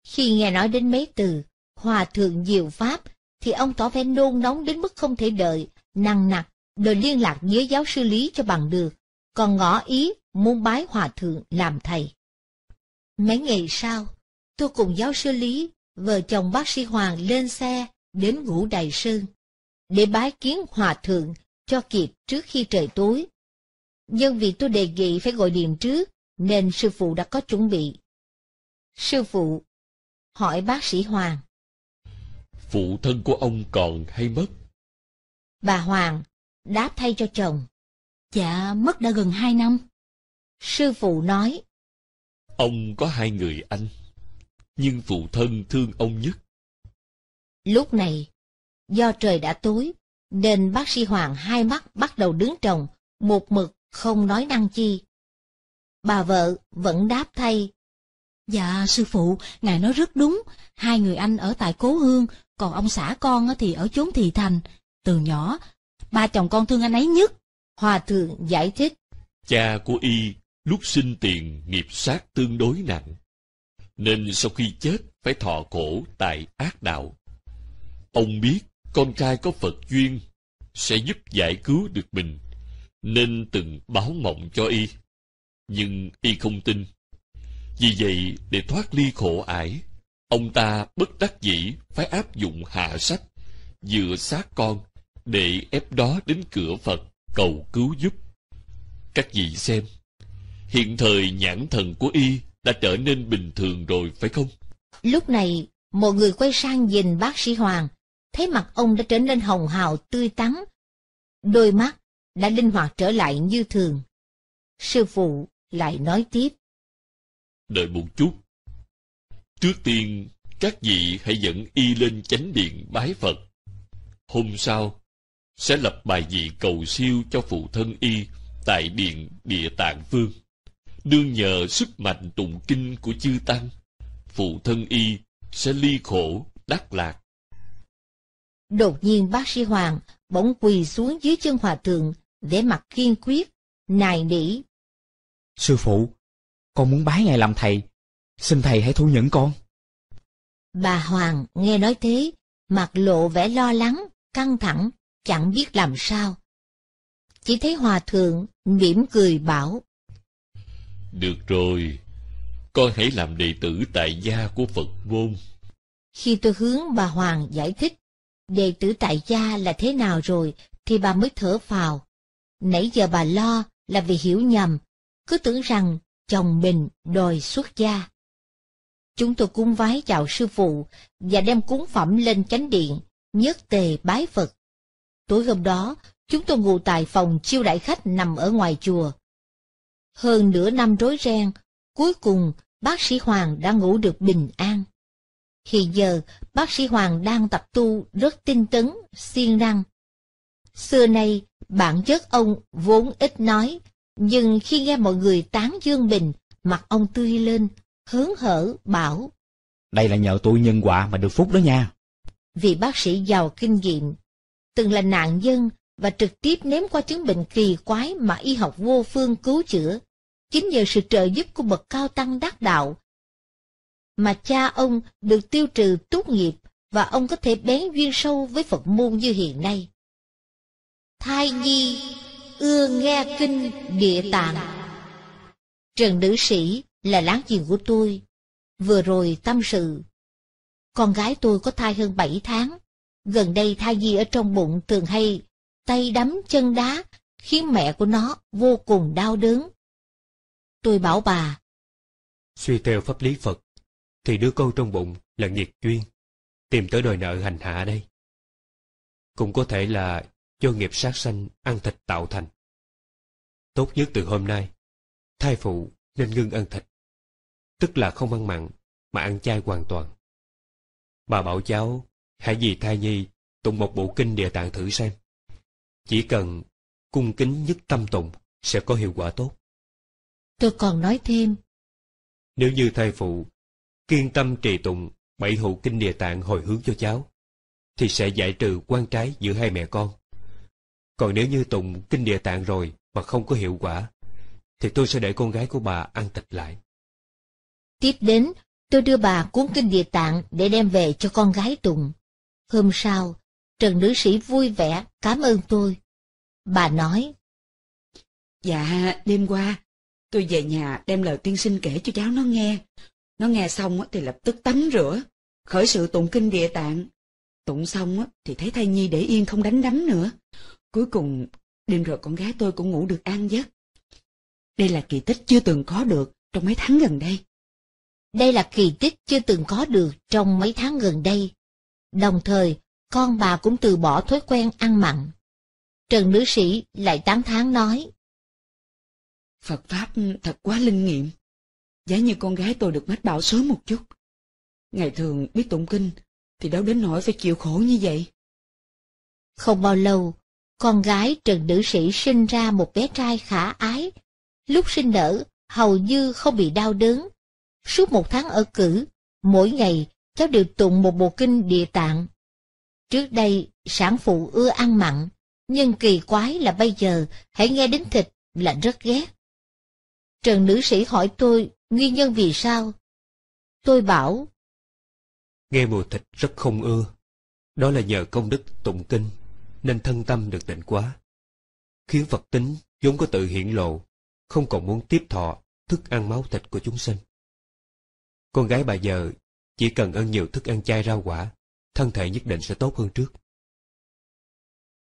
Khi nghe nói đến mấy từ, Hòa Thượng Diệu Pháp, thì ông tỏ vẻ nôn nóng đến mức không thể đợi, năng nặc, đòi liên lạc với giáo sư Lý cho bằng được, còn ngỏ ý muốn bái Hòa Thượng làm thầy. Mấy ngày sau, tôi cùng giáo sư Lý, vợ chồng bác sĩ Hoàng lên xe đến ngũ Đài Sơn, để bái kiến Hòa Thượng cho kịp trước khi trời tối nhưng vì tôi đề nghị phải gọi điện trước, nên sư phụ đã có chuẩn bị. Sư phụ, hỏi bác sĩ Hoàng. Phụ thân của ông còn hay mất? Bà Hoàng, đáp thay cho chồng. Dạ, mất đã gần hai năm. Sư phụ nói. Ông có hai người anh, nhưng phụ thân thương ông nhất. Lúc này, do trời đã tối, nên bác sĩ Hoàng hai mắt bắt đầu đứng trồng, một mực không nói năng chi. Bà vợ vẫn đáp thay. Dạ, sư phụ, ngài nói rất đúng, hai người anh ở tại Cố Hương, còn ông xã con thì ở chốn Thị Thành. Từ nhỏ, ba chồng con thương anh ấy nhất. Hòa thượng giải thích. Cha của y lúc sinh tiền nghiệp sát tương đối nặng, nên sau khi chết phải thọ cổ tại ác đạo. Ông biết con trai có Phật duyên sẽ giúp giải cứu được mình nên từng báo mộng cho y nhưng y không tin vì vậy để thoát ly khổ ải ông ta bất đắc dĩ phải áp dụng hạ sách vừa xác con để ép đó đến cửa phật cầu cứu giúp các vị xem hiện thời nhãn thần của y đã trở nên bình thường rồi phải không lúc này mọi người quay sang nhìn bác sĩ hoàng thấy mặt ông đã trở nên hồng hào tươi tắn đôi mắt đã linh hoạt trở lại như thường. Sư phụ lại nói tiếp. Đợi một chút. Trước tiên, các vị hãy dẫn y lên chánh điện bái Phật. Hôm sau, sẽ lập bài vị cầu siêu cho phụ thân y tại điện Địa Tạng vương Đương nhờ sức mạnh tụng kinh của chư Tăng, phụ thân y sẽ ly khổ, đắc lạc. Đột nhiên bác sĩ Hoàng bỗng quỳ xuống dưới chân hòa thượng, vẻ mặt kiên quyết, nài nỉ. Sư phụ, con muốn bái ngài làm thầy, xin thầy hãy thu nhận con. Bà Hoàng nghe nói thế, mặt lộ vẻ lo lắng, căng thẳng, chẳng biết làm sao. Chỉ thấy Hòa Thượng mỉm cười bảo. Được rồi, con hãy làm đệ tử tại gia của Phật môn. Khi tôi hướng bà Hoàng giải thích, đệ tử tại gia là thế nào rồi, thì bà mới thở phào. Nãy giờ bà lo là vì hiểu nhầm, cứ tưởng rằng chồng mình đòi xuất gia. Chúng tôi cung vái chào sư phụ và đem cúng phẩm lên chánh điện, nhất tề bái Phật. Tối hôm đó, chúng tôi ngủ tại phòng chiêu đại khách nằm ở ngoài chùa. Hơn nửa năm rối ren, cuối cùng bác sĩ Hoàng đã ngủ được bình an. Hiện giờ, bác sĩ Hoàng đang tập tu rất tinh tấn, siêng năng, Xưa nay, bản chất ông vốn ít nói, nhưng khi nghe mọi người tán dương mình, mặt ông tươi lên, hớn hở, bảo. Đây là nhờ tôi nhân quả mà được phúc đó nha. Vì bác sĩ giàu kinh nghiệm, từng là nạn nhân và trực tiếp nếm qua chứng bệnh kỳ quái mà y học vô phương cứu chữa. Chính nhờ sự trợ giúp của bậc cao tăng đắc đạo, mà cha ông được tiêu trừ tốt nghiệp và ông có thể bén duyên sâu với Phật môn như hiện nay. Thai nhi ưa nghe kinh địa tạng. Trần nữ sĩ là láng giềng của tôi. Vừa rồi tâm sự. Con gái tôi có thai hơn bảy tháng. Gần đây thai nhi ở trong bụng thường hay tay đấm chân đá, khiến mẹ của nó vô cùng đau đớn. Tôi bảo bà. Suy theo pháp lý Phật, thì đứa con trong bụng là nghiệp duyên, tìm tới đòi nợ hành hạ đây. Cũng có thể là do nghiệp sát sanh ăn thịt tạo thành. Tốt nhất từ hôm nay, thai phụ nên ngưng ăn thịt, tức là không ăn mặn mà ăn chay hoàn toàn. Bà bảo cháu hãy vì thai nhi tụng một bộ kinh địa tạng thử xem. Chỉ cần cung kính nhất tâm tụng sẽ có hiệu quả tốt. Tôi còn nói thêm. Nếu như thai phụ kiên tâm trì tụng bảy hộ kinh địa tạng hồi hướng cho cháu, thì sẽ giải trừ quan trái giữa hai mẹ con. Còn nếu như tụng kinh địa tạng rồi mà không có hiệu quả, thì tôi sẽ để con gái của bà ăn tịch lại. Tiếp đến, tôi đưa bà cuốn kinh địa tạng để đem về cho con gái tụng. Hôm sau, Trần nữ sĩ vui vẻ cảm ơn tôi. Bà nói, Dạ, đêm qua, tôi về nhà đem lời tiên sinh kể cho cháu nó nghe. Nó nghe xong thì lập tức tắm rửa, khởi sự tụng kinh địa tạng. Tụng xong thì thấy thai nhi để yên không đánh đấm nữa. Cuối cùng, đêm rồi con gái tôi cũng ngủ được an giấc. Đây là kỳ tích chưa từng có được trong mấy tháng gần đây. Đây là kỳ tích chưa từng có được trong mấy tháng gần đây. Đồng thời, con bà cũng từ bỏ thói quen ăn mặn. Trần nữ sĩ lại tán tháng nói. Phật Pháp thật quá linh nghiệm. Giá như con gái tôi được mách bảo sớm một chút. Ngày thường biết tụng kinh, thì đâu đến nỗi phải chịu khổ như vậy. Không bao lâu, con gái Trần Nữ Sĩ sinh ra một bé trai khả ái. Lúc sinh nở, hầu như không bị đau đớn. Suốt một tháng ở cử, mỗi ngày cháu đều tụng một bộ kinh địa tạng. Trước đây, sản phụ ưa ăn mặn, nhưng kỳ quái là bây giờ hãy nghe đến thịt là rất ghét. Trần nữ sĩ hỏi tôi nguyên nhân vì sao? Tôi bảo. Nghe mùi thịt rất không ưa. Đó là nhờ công đức tụng kinh nên thân tâm được định quá. Khiến vật tính vốn có tự hiện lộ, không còn muốn tiếp thọ thức ăn máu thịt của chúng sinh. Con gái bà giờ chỉ cần ăn nhiều thức ăn chay rau quả, thân thể nhất định sẽ tốt hơn trước.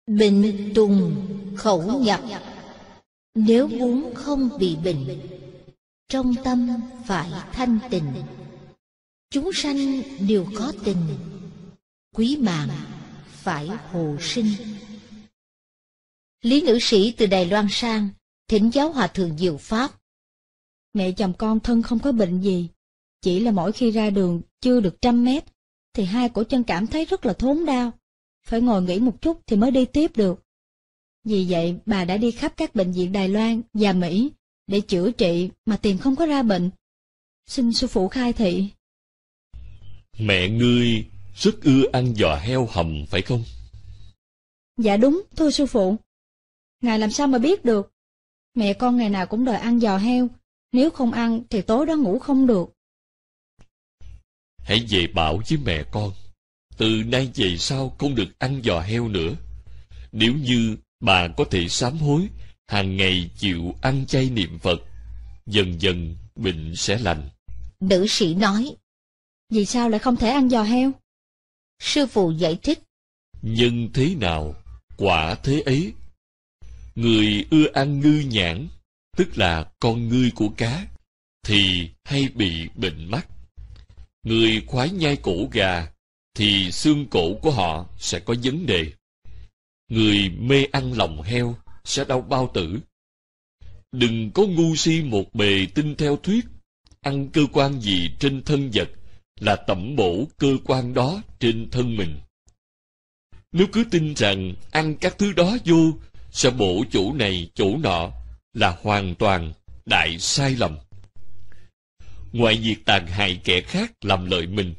Bệnh tùng khẩu nhập Nếu muốn không bị bệnh Trong tâm phải thanh tịnh Chúng sanh đều có tình Quý mạng phải hồ sinh. Lý nữ sĩ từ Đài Loan sang, thỉnh giáo hòa thượng Diệu Pháp. Mẹ chồng con thân không có bệnh gì, chỉ là mỗi khi ra đường chưa được trăm mét, thì hai cổ chân cảm thấy rất là thốn đau, phải ngồi nghỉ một chút thì mới đi tiếp được. Vì vậy, bà đã đi khắp các bệnh viện Đài Loan và Mỹ để chữa trị mà tìm không có ra bệnh. Xin sư phụ khai thị. Mẹ ngươi rất ưa ăn giò heo hầm phải không? Dạ đúng, thưa sư phụ. Ngài làm sao mà biết được? Mẹ con ngày nào cũng đòi ăn giò heo, nếu không ăn thì tối đó ngủ không được. Hãy về bảo với mẹ con, từ nay về sau không được ăn giò heo nữa. Nếu như bà có thể sám hối, hàng ngày chịu ăn chay niệm Phật, dần dần bệnh sẽ lành. Nữ sĩ nói, vì sao lại không thể ăn giò heo? Sư phụ giải thích. Nhân thế nào, quả thế ấy. Người ưa ăn ngư nhãn, tức là con ngư của cá, thì hay bị bệnh mắt. Người khoái nhai cổ gà, thì xương cổ của họ sẽ có vấn đề. Người mê ăn lòng heo sẽ đau bao tử. Đừng có ngu si một bề tin theo thuyết, ăn cơ quan gì trên thân vật là tẩm bổ cơ quan đó trên thân mình nếu cứ tin rằng ăn các thứ đó vô sẽ bổ chỗ này chỗ nọ là hoàn toàn đại sai lầm ngoài việc tàn hại kẻ khác làm lợi mình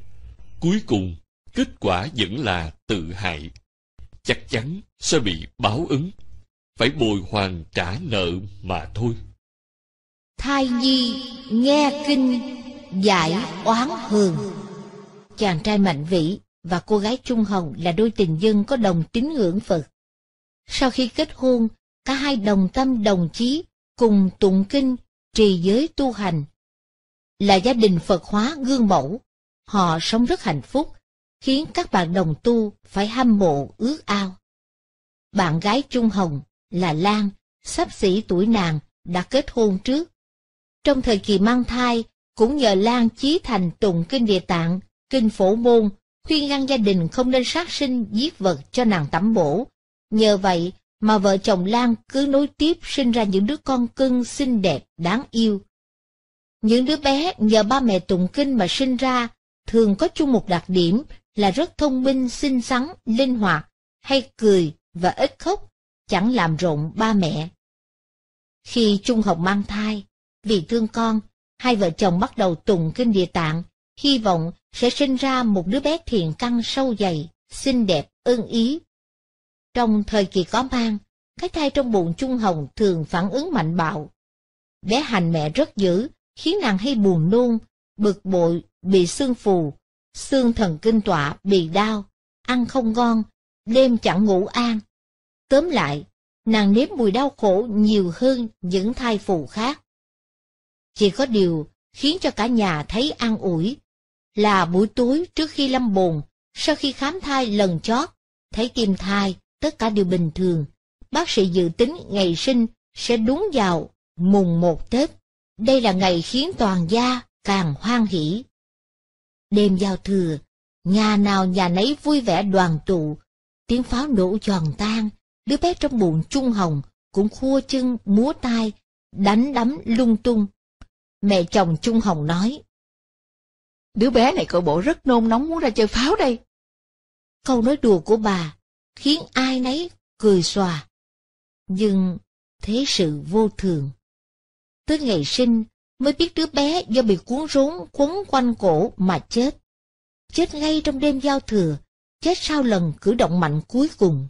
cuối cùng kết quả vẫn là tự hại chắc chắn sẽ bị báo ứng phải bồi hoàn trả nợ mà thôi thai nhi nghe kinh Giải oán hường Chàng trai Mạnh Vĩ và cô gái Trung Hồng là đôi tình dân có đồng tín ngưỡng Phật. Sau khi kết hôn, cả hai đồng tâm đồng chí, cùng tụng kinh, trì giới tu hành. Là gia đình Phật hóa gương mẫu, họ sống rất hạnh phúc, khiến các bạn đồng tu phải hâm mộ ước ao. Bạn gái Trung Hồng là Lan, sắp xỉ tuổi nàng, đã kết hôn trước. Trong thời kỳ mang thai, cũng nhờ Lan Chí Thành tụng kinh địa tạng, kinh phổ môn, khuyên ngăn gia đình không nên sát sinh giết vật cho nàng tẩm bổ. Nhờ vậy mà vợ chồng Lan cứ nối tiếp sinh ra những đứa con cưng xinh đẹp đáng yêu. Những đứa bé nhờ ba mẹ tụng kinh mà sinh ra thường có chung một đặc điểm là rất thông minh, xinh xắn, linh hoạt, hay cười và ít khóc, chẳng làm rộn ba mẹ. Khi Trung học mang thai, vì thương con, hai vợ chồng bắt đầu tùng kinh địa tạng, hy vọng sẽ sinh ra một đứa bé thiền căn sâu dày, xinh đẹp, ưng ý. Trong thời kỳ có mang, cái thai trong bụng Trung Hồng thường phản ứng mạnh bạo. Bé hành mẹ rất dữ, khiến nàng hay buồn nôn, bực bội, bị xương phù, xương thần kinh tọa bị đau, ăn không ngon, đêm chẳng ngủ an. Tóm lại, nàng nếm mùi đau khổ nhiều hơn những thai phụ khác. Chỉ có điều khiến cho cả nhà thấy an ủi là buổi tối trước khi lâm bồn, sau khi khám thai lần chót, thấy tim thai, tất cả đều bình thường. Bác sĩ dự tính ngày sinh sẽ đúng vào mùng một Tết. Đây là ngày khiến toàn gia càng hoan hỉ Đêm giao thừa, nhà nào nhà nấy vui vẻ đoàn tụ, tiếng pháo nổ giòn tan, đứa bé trong bụng trung hồng cũng khua chân múa tai đánh đấm lung tung. Mẹ chồng Trung Hồng nói. Đứa bé này cậu bộ rất nôn nóng muốn ra chơi pháo đây. Câu nói đùa của bà khiến ai nấy cười xòa. Nhưng thế sự vô thường. Tới ngày sinh mới biết đứa bé do bị cuốn rốn quấn quanh cổ mà chết. Chết ngay trong đêm giao thừa, chết sau lần cử động mạnh cuối cùng.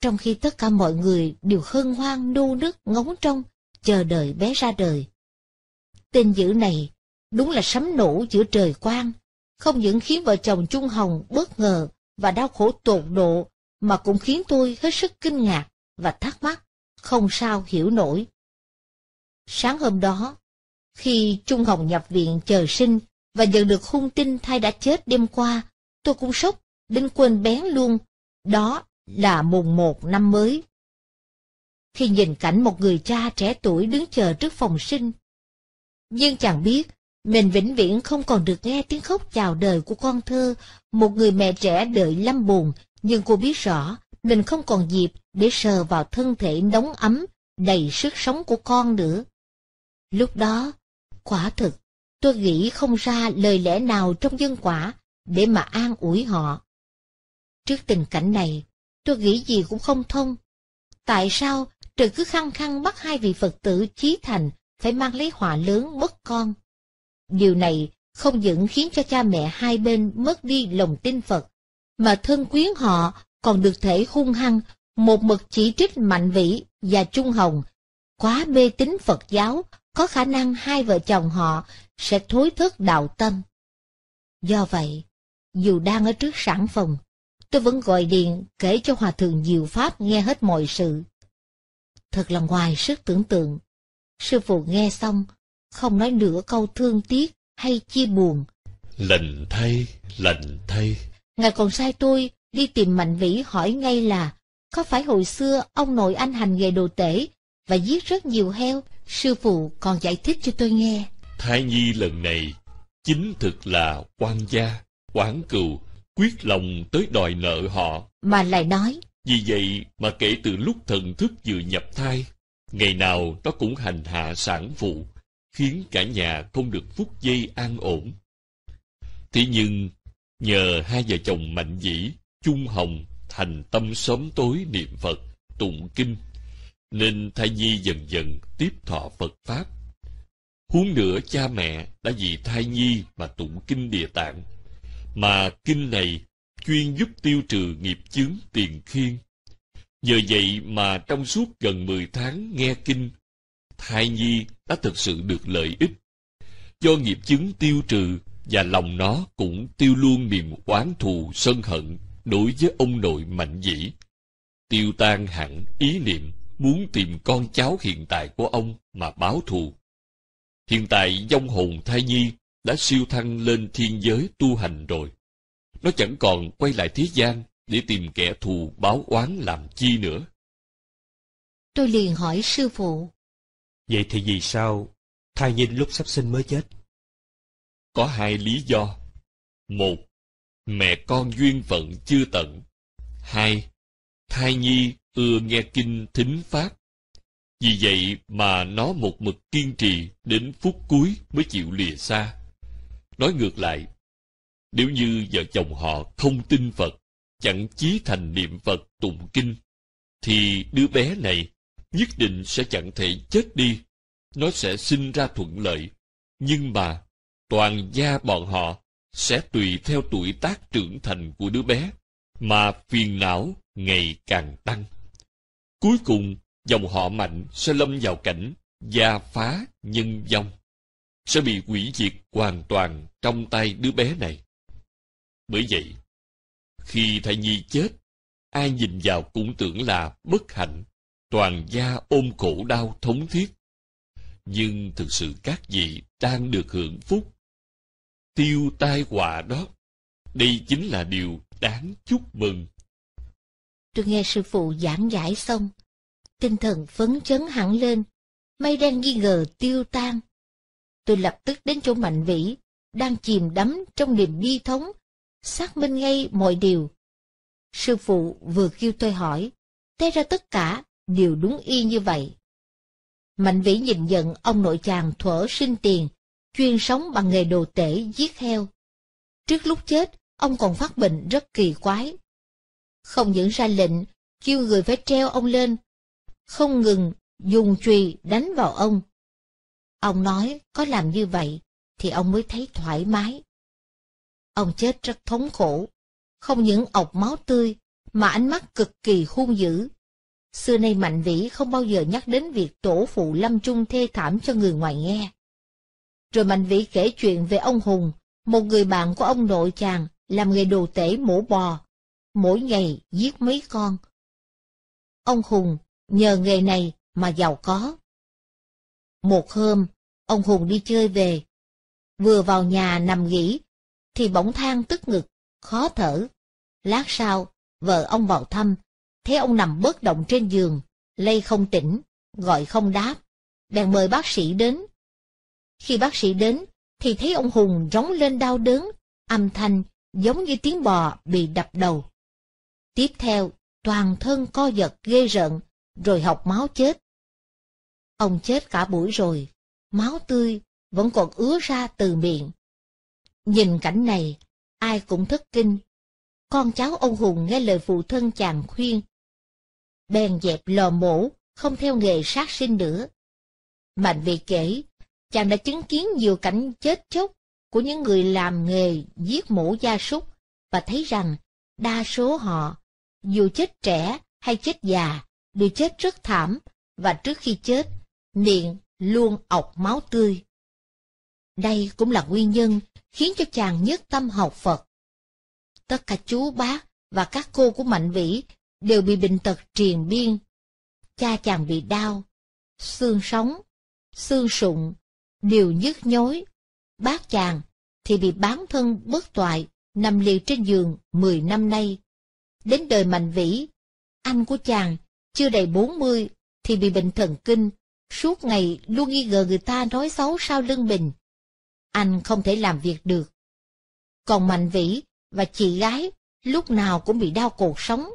Trong khi tất cả mọi người đều hân hoan nô nức ngóng trông, chờ đợi bé ra đời. Tên dữ này đúng là sấm nổ giữa trời quang, không những khiến vợ chồng Chung Hồng bất ngờ và đau khổ tột độ, mà cũng khiến tôi hết sức kinh ngạc và thắc mắc, không sao hiểu nổi. Sáng hôm đó, khi Chung Hồng nhập viện chờ sinh và nhận được hung tin thai đã chết đêm qua, tôi cũng sốc, đến quên bén luôn. Đó là mùng một năm mới. Khi nhìn cảnh một người cha trẻ tuổi đứng chờ trước phòng sinh, nhưng chàng biết mình vĩnh viễn không còn được nghe tiếng khóc chào đời của con thơ, một người mẹ trẻ đợi lâm buồn, nhưng cô biết rõ mình không còn dịp để sờ vào thân thể nóng ấm, đầy sức sống của con nữa. Lúc đó, quả thực, tôi nghĩ không ra lời lẽ nào trong dân quả để mà an ủi họ. Trước tình cảnh này, tôi nghĩ gì cũng không thông. Tại sao trời cứ khăng khăng bắt hai vị Phật tử chí thành phải mang lấy họa lớn mất con. Điều này không những khiến cho cha mẹ hai bên mất đi lòng tin Phật, mà thân quyến họ còn được thể hung hăng, một mực chỉ trích Mạnh Vĩ và Trung Hồng. Quá mê tín Phật giáo, có khả năng hai vợ chồng họ sẽ thối thức đạo tâm. Do vậy, dù đang ở trước sản phòng, tôi vẫn gọi điện kể cho Hòa Thượng Diệu Pháp nghe hết mọi sự. Thật là ngoài sức tưởng tượng, Sư phụ nghe xong, không nói nửa câu thương tiếc hay chia buồn. Lành thay, lành thay. Ngài còn sai tôi đi tìm Mạnh Vĩ hỏi ngay là, có phải hồi xưa ông nội anh hành nghề đồ tể và giết rất nhiều heo, sư phụ còn giải thích cho tôi nghe. Thái Nhi lần này, chính thực là quan gia, quán cừu, quyết lòng tới đòi nợ họ. Mà lại nói. Vì vậy mà kể từ lúc thần thức vừa nhập thai, ngày nào nó cũng hành hạ sản phụ, khiến cả nhà không được phút giây an ổn. Thế nhưng, nhờ hai vợ chồng mạnh dĩ, chung hồng, thành tâm sớm tối niệm Phật, tụng kinh, nên thai nhi dần dần tiếp thọ Phật Pháp. Huống nữa cha mẹ đã vì thai nhi mà tụng kinh địa tạng, mà kinh này chuyên giúp tiêu trừ nghiệp chướng tiền khiên Nhờ vậy mà trong suốt gần 10 tháng nghe kinh, thai nhi đã thực sự được lợi ích. Do nghiệp chứng tiêu trừ và lòng nó cũng tiêu luôn niềm oán thù sân hận đối với ông nội mạnh dĩ. Tiêu tan hẳn ý niệm muốn tìm con cháu hiện tại của ông mà báo thù. Hiện tại dông hồn thai nhi đã siêu thăng lên thiên giới tu hành rồi. Nó chẳng còn quay lại thế gian để tìm kẻ thù báo oán làm chi nữa tôi liền hỏi sư phụ vậy thì vì sao thai nhi lúc sắp sinh mới chết có hai lý do một mẹ con duyên phận chưa tận hai thai nhi ưa nghe kinh thính pháp vì vậy mà nó một mực kiên trì đến phút cuối mới chịu lìa xa nói ngược lại nếu như vợ chồng họ không tin phật chẳng chí thành niệm Phật tụng kinh, thì đứa bé này nhất định sẽ chẳng thể chết đi. Nó sẽ sinh ra thuận lợi. Nhưng mà, toàn gia bọn họ sẽ tùy theo tuổi tác trưởng thành của đứa bé, mà phiền não ngày càng tăng. Cuối cùng, dòng họ mạnh sẽ lâm vào cảnh gia phá nhân vong, sẽ bị hủy diệt hoàn toàn trong tay đứa bé này. Bởi vậy, khi thai nhi chết, ai nhìn vào cũng tưởng là bất hạnh, toàn gia ôm cổ đau thống thiết. Nhưng thực sự các vị đang được hưởng phúc. Tiêu tai họa đó, đây chính là điều đáng chúc mừng. Tôi nghe sư phụ giảng giải xong, tinh thần phấn chấn hẳn lên, mây đen nghi ngờ tiêu tan. Tôi lập tức đến chỗ Mạnh Vĩ, đang chìm đắm trong niềm bi thống xác minh ngay mọi điều. Sư phụ vừa kêu tôi hỏi, té ra tất cả đều đúng y như vậy. Mạnh vĩ nhìn giận ông nội chàng thuở sinh tiền, chuyên sống bằng nghề đồ tể giết heo. Trước lúc chết, ông còn phát bệnh rất kỳ quái. Không những ra lệnh, kêu người phải treo ông lên, không ngừng dùng chùy đánh vào ông. Ông nói có làm như vậy thì ông mới thấy thoải mái. Ông chết rất thống khổ, không những ọc máu tươi, mà ánh mắt cực kỳ hung dữ. Xưa nay Mạnh Vĩ không bao giờ nhắc đến việc tổ phụ lâm trung thê thảm cho người ngoài nghe. Rồi Mạnh Vĩ kể chuyện về ông Hùng, một người bạn của ông nội chàng, làm nghề đồ tể mổ bò, mỗi ngày giết mấy con. Ông Hùng nhờ nghề này mà giàu có. Một hôm, ông Hùng đi chơi về. Vừa vào nhà nằm nghỉ thì bỗng than tức ngực, khó thở. Lát sau, vợ ông vào thăm, thấy ông nằm bất động trên giường, lây không tỉnh, gọi không đáp, bèn mời bác sĩ đến. Khi bác sĩ đến, thì thấy ông Hùng rống lên đau đớn, âm thanh giống như tiếng bò bị đập đầu. Tiếp theo, toàn thân co giật ghê rợn, rồi học máu chết. Ông chết cả buổi rồi, máu tươi vẫn còn ứa ra từ miệng. Nhìn cảnh này, ai cũng thất kinh. Con cháu ông Hùng nghe lời phụ thân chàng khuyên. Bèn dẹp lò mổ, không theo nghề sát sinh nữa. Mạnh vì kể, chàng đã chứng kiến nhiều cảnh chết chóc của những người làm nghề giết mổ gia súc và thấy rằng đa số họ, dù chết trẻ hay chết già, đều chết rất thảm và trước khi chết, miệng luôn ọc máu tươi. Đây cũng là nguyên nhân khiến cho chàng nhất tâm học Phật. Tất cả chú bác và các cô của Mạnh Vĩ đều bị bệnh tật triền biên. Cha chàng bị đau, xương sống, xương sụn, đều nhức nhối. Bác chàng thì bị bán thân bất toại, nằm liệt trên giường mười năm nay. Đến đời Mạnh Vĩ, anh của chàng chưa đầy bốn mươi thì bị bệnh thần kinh, suốt ngày luôn nghi ngờ người ta nói xấu sau lưng mình, anh không thể làm việc được. Còn Mạnh Vĩ và chị gái lúc nào cũng bị đau cuộc sống.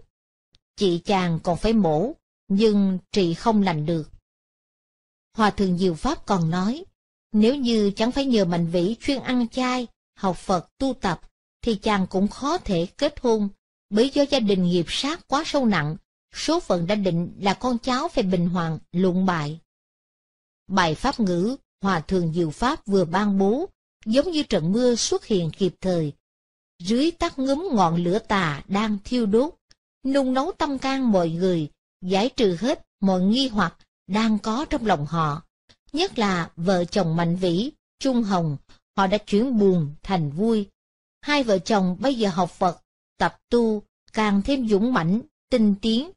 Chị chàng còn phải mổ, nhưng trị không lành được. Hòa thượng Diệu Pháp còn nói, nếu như chẳng phải nhờ Mạnh Vĩ chuyên ăn chay, học Phật, tu tập, thì chàng cũng khó thể kết hôn, bởi do gia đình nghiệp sát quá sâu nặng, số phận đã định là con cháu phải bình hoàng, lụng bại. Bài pháp ngữ Hòa thượng Diệu Pháp vừa ban bố, giống như trận mưa xuất hiện kịp thời. Dưới tắt ngấm ngọn lửa tà đang thiêu đốt, nung nấu tâm can mọi người, giải trừ hết mọi nghi hoặc đang có trong lòng họ. Nhất là vợ chồng Mạnh Vĩ, Trung Hồng, họ đã chuyển buồn thành vui. Hai vợ chồng bây giờ học Phật, tập tu, càng thêm dũng mãnh, tinh tiến.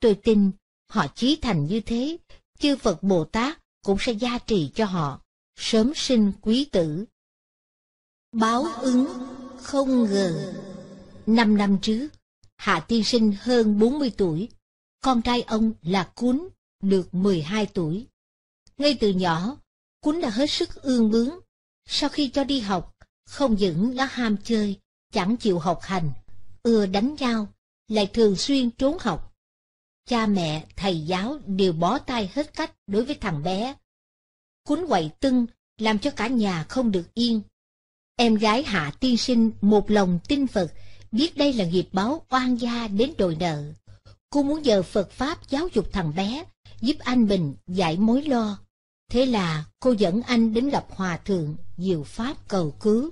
Tôi tin, họ chí thành như thế, chư Phật Bồ Tát cũng sẽ gia trì cho họ, sớm sinh quý tử. Báo ứng không ngờ Năm năm trước, Hạ Tiên Sinh hơn bốn mươi tuổi, con trai ông là Cún được mười hai tuổi. Ngay từ nhỏ, Cún đã hết sức ương bướng. Sau khi cho đi học, không những nó ham chơi, chẳng chịu học hành, ưa đánh nhau, lại thường xuyên trốn học cha mẹ, thầy giáo đều bó tay hết cách đối với thằng bé. Cuốn quậy tưng làm cho cả nhà không được yên. Em gái Hạ Tiên Sinh một lòng tin Phật, biết đây là nghiệp báo oan gia đến đòi nợ. Cô muốn nhờ Phật Pháp giáo dục thằng bé, giúp anh Bình giải mối lo. Thế là cô dẫn anh đến gặp Hòa Thượng, diệu Pháp cầu cứu.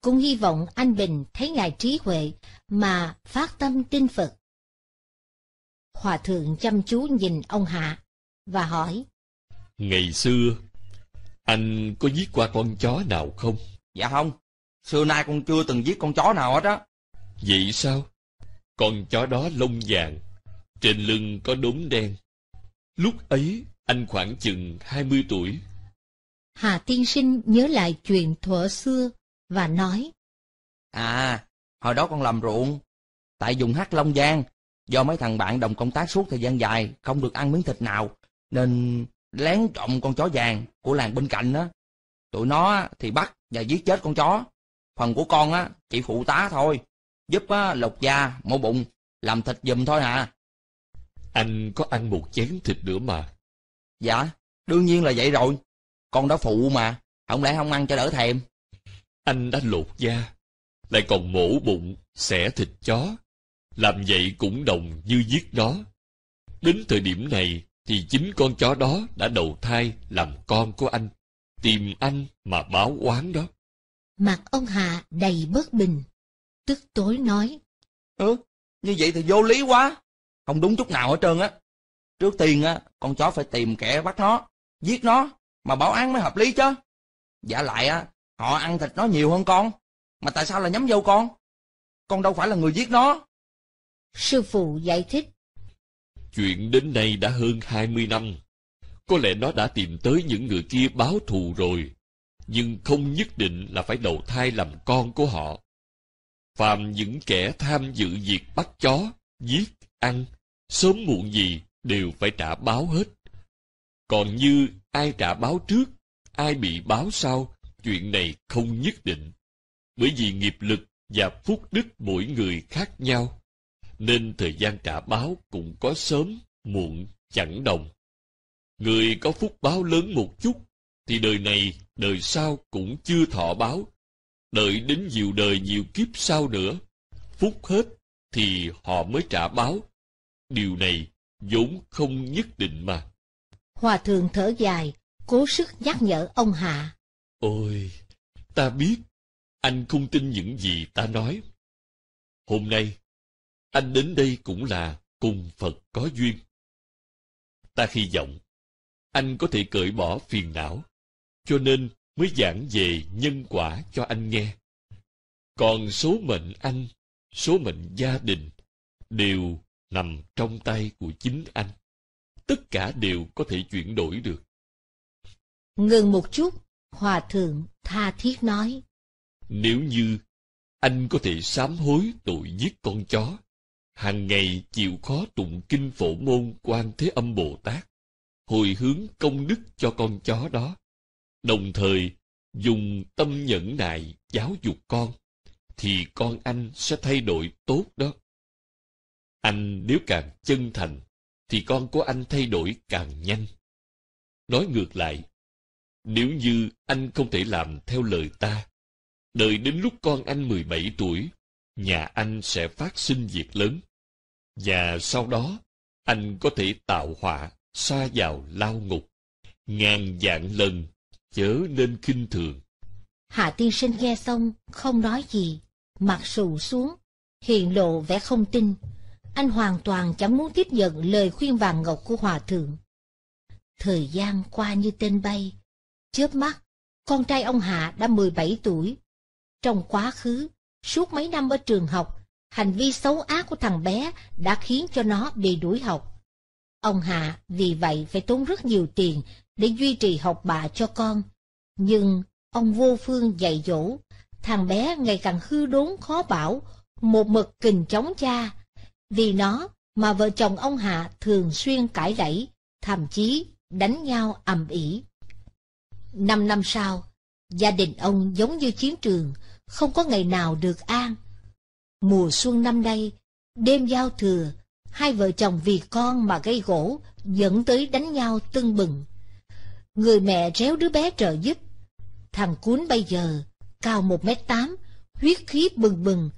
Cũng hy vọng anh Bình thấy Ngài trí huệ mà phát tâm tin Phật. Hòa thượng chăm chú nhìn ông Hạ và hỏi. Ngày xưa, anh có giết qua con chó nào không? Dạ không, xưa nay con chưa từng giết con chó nào hết á. Vậy sao? Con chó đó lông vàng, trên lưng có đốm đen. Lúc ấy, anh khoảng chừng 20 tuổi. Hà Tiên Sinh nhớ lại chuyện thuở xưa và nói. À, hồi đó con làm ruộng, tại dùng hát Long Giang, Do mấy thằng bạn đồng công tác suốt thời gian dài không được ăn miếng thịt nào, nên lén trộm con chó vàng của làng bên cạnh đó. Tụi nó thì bắt và giết chết con chó. Phần của con á chỉ phụ tá thôi, giúp á, lột da, mổ bụng, làm thịt giùm thôi à. Anh có ăn một chén thịt nữa mà. Dạ, đương nhiên là vậy rồi. Con đó phụ mà, không lẽ không ăn cho đỡ thèm. Anh đã lột da, lại còn mổ bụng, xẻ thịt chó, làm vậy cũng đồng như giết nó. Đến thời điểm này thì chính con chó đó đã đầu thai làm con của anh. Tìm anh mà báo oán đó. Mặt ông Hà đầy bất bình. Tức tối nói. Ừ, như vậy thì vô lý quá. Không đúng chút nào hết trơn á. Trước tiên á, con chó phải tìm kẻ bắt nó, giết nó, mà báo án mới hợp lý chứ. Giả lại á, họ ăn thịt nó nhiều hơn con. Mà tại sao là nhắm vô con? Con đâu phải là người giết nó. Sư phụ giải thích. Chuyện đến nay đã hơn 20 năm. Có lẽ nó đã tìm tới những người kia báo thù rồi, nhưng không nhất định là phải đầu thai làm con của họ. Phàm những kẻ tham dự việc bắt chó, giết, ăn, sớm muộn gì đều phải trả báo hết. Còn như ai trả báo trước, ai bị báo sau, chuyện này không nhất định. Bởi vì nghiệp lực và phúc đức mỗi người khác nhau nên thời gian trả báo cũng có sớm, muộn, chẳng đồng. Người có phúc báo lớn một chút, thì đời này, đời sau cũng chưa thọ báo. Đợi đến nhiều đời nhiều kiếp sau nữa, phúc hết thì họ mới trả báo. Điều này vốn không nhất định mà. Hòa thượng thở dài, cố sức nhắc nhở ông Hạ. Ôi, ta biết, anh không tin những gì ta nói. Hôm nay, anh đến đây cũng là cùng Phật có duyên. Ta hy vọng, anh có thể cởi bỏ phiền não, cho nên mới giảng về nhân quả cho anh nghe. Còn số mệnh anh, số mệnh gia đình, đều nằm trong tay của chính anh. Tất cả đều có thể chuyển đổi được. Ngừng một chút, Hòa Thượng tha thiết nói. Nếu như anh có thể sám hối tội giết con chó, hàng ngày chịu khó tụng kinh phổ môn quan thế âm bồ tát hồi hướng công đức cho con chó đó đồng thời dùng tâm nhẫn nại giáo dục con thì con anh sẽ thay đổi tốt đó anh nếu càng chân thành thì con của anh thay đổi càng nhanh nói ngược lại nếu như anh không thể làm theo lời ta đợi đến lúc con anh mười bảy tuổi, nhà anh sẽ phát sinh việc lớn và sau đó anh có thể tạo họa xa vào lao ngục ngàn vạn lần chớ nên khinh thường hạ tiên sinh nghe xong không nói gì mặt sù xuống hiện lộ vẻ không tin anh hoàn toàn chẳng muốn tiếp nhận lời khuyên vàng ngọc của hòa thượng thời gian qua như tên bay chớp mắt con trai ông hạ đã 17 tuổi trong quá khứ suốt mấy năm ở trường học hành vi xấu ác của thằng bé đã khiến cho nó bị đuổi học. Ông Hạ vì vậy phải tốn rất nhiều tiền để duy trì học bạ cho con. Nhưng ông vô phương dạy dỗ, thằng bé ngày càng hư đốn khó bảo, một mực kình chống cha. Vì nó mà vợ chồng ông Hạ thường xuyên cãi đẩy, thậm chí đánh nhau ầm ĩ. Năm năm sau, gia đình ông giống như chiến trường, không có ngày nào được an Mùa xuân năm nay, đêm giao thừa, hai vợ chồng vì con mà gây gỗ, dẫn tới đánh nhau tưng bừng. Người mẹ réo đứa bé trợ giúp. Thằng cuốn bây giờ, cao một mét tám, huyết khí bừng bừng.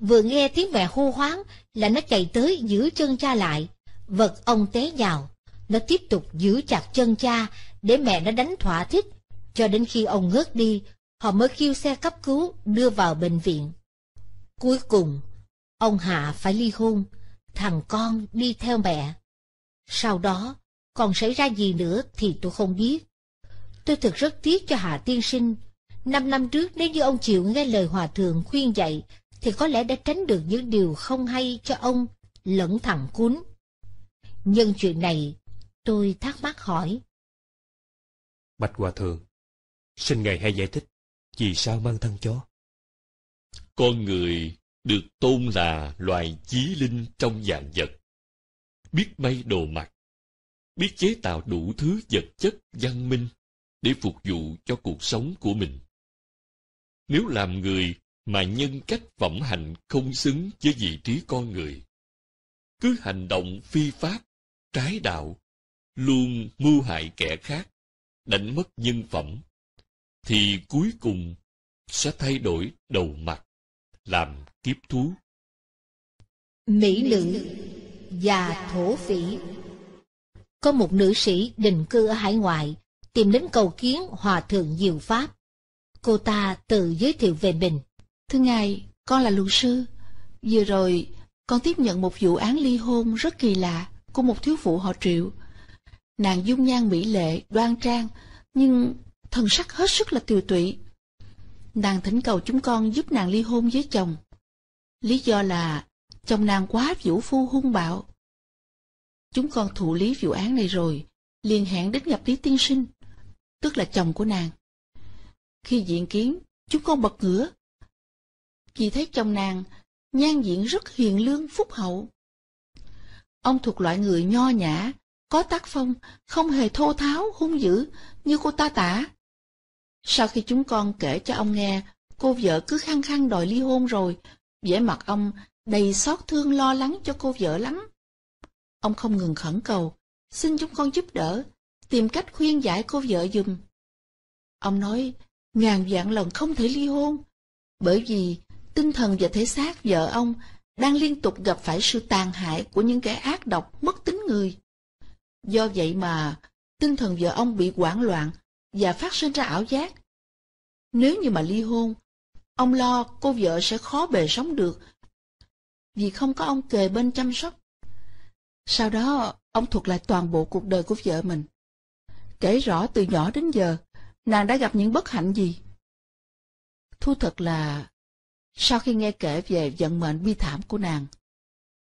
Vừa nghe tiếng mẹ hô hoáng là nó chạy tới giữ chân cha lại. Vật ông té nhào, nó tiếp tục giữ chặt chân cha để mẹ nó đánh thỏa thích. Cho đến khi ông ngớt đi, họ mới kêu xe cấp cứu đưa vào bệnh viện. Cuối cùng, ông Hạ phải ly hôn, thằng con đi theo mẹ. Sau đó, còn xảy ra gì nữa thì tôi không biết. Tôi thực rất tiếc cho Hạ Tiên Sinh. Năm năm trước nếu như ông chịu nghe lời Hòa Thượng khuyên dạy, thì có lẽ đã tránh được những điều không hay cho ông lẫn thằng cún. Nhân chuyện này, tôi thắc mắc hỏi. Bạch Hòa Thượng, xin Ngài hãy giải thích vì sao mang thân chó con người được tôn là loài chí linh trong dạng vật biết may đồ mặc biết chế tạo đủ thứ vật chất văn minh để phục vụ cho cuộc sống của mình nếu làm người mà nhân cách phẩm hạnh không xứng với vị trí con người cứ hành động phi pháp trái đạo luôn mưu hại kẻ khác đánh mất nhân phẩm thì cuối cùng sẽ thay đổi đầu mặt làm kiếp thú mỹ nữ và thổ phỉ có một nữ sĩ định cư ở hải ngoại tìm đến cầu kiến hòa thượng diệu pháp cô ta tự giới thiệu về mình thưa ngài con là luật sư vừa rồi con tiếp nhận một vụ án ly hôn rất kỳ lạ của một thiếu phụ họ triệu nàng dung nhan mỹ lệ đoan trang nhưng thần sắc hết sức là tiều tụy nàng thỉnh cầu chúng con giúp nàng ly hôn với chồng. Lý do là chồng nàng quá vũ phu hung bạo. Chúng con thụ lý vụ án này rồi, liền hẹn đến gặp Lý Tiên Sinh, tức là chồng của nàng. Khi diện kiến, chúng con bật ngửa. Vì thấy chồng nàng, nhan diện rất hiền lương phúc hậu. Ông thuộc loại người nho nhã, có tác phong, không hề thô tháo, hung dữ, như cô ta tả. Sau khi chúng con kể cho ông nghe, cô vợ cứ khăng khăng đòi ly hôn rồi, vẻ mặt ông đầy xót thương lo lắng cho cô vợ lắm. Ông không ngừng khẩn cầu, xin chúng con giúp đỡ, tìm cách khuyên giải cô vợ dùm. Ông nói, ngàn vạn lần không thể ly hôn, bởi vì tinh thần và thể xác vợ ông đang liên tục gặp phải sự tàn hại của những kẻ ác độc mất tính người. Do vậy mà, tinh thần vợ ông bị hoảng loạn, và phát sinh ra ảo giác. Nếu như mà ly hôn, ông lo cô vợ sẽ khó bề sống được vì không có ông kề bên chăm sóc. Sau đó, ông thuật lại toàn bộ cuộc đời của vợ mình. Kể rõ từ nhỏ đến giờ, nàng đã gặp những bất hạnh gì. Thu thật là, sau khi nghe kể về vận mệnh bi thảm của nàng,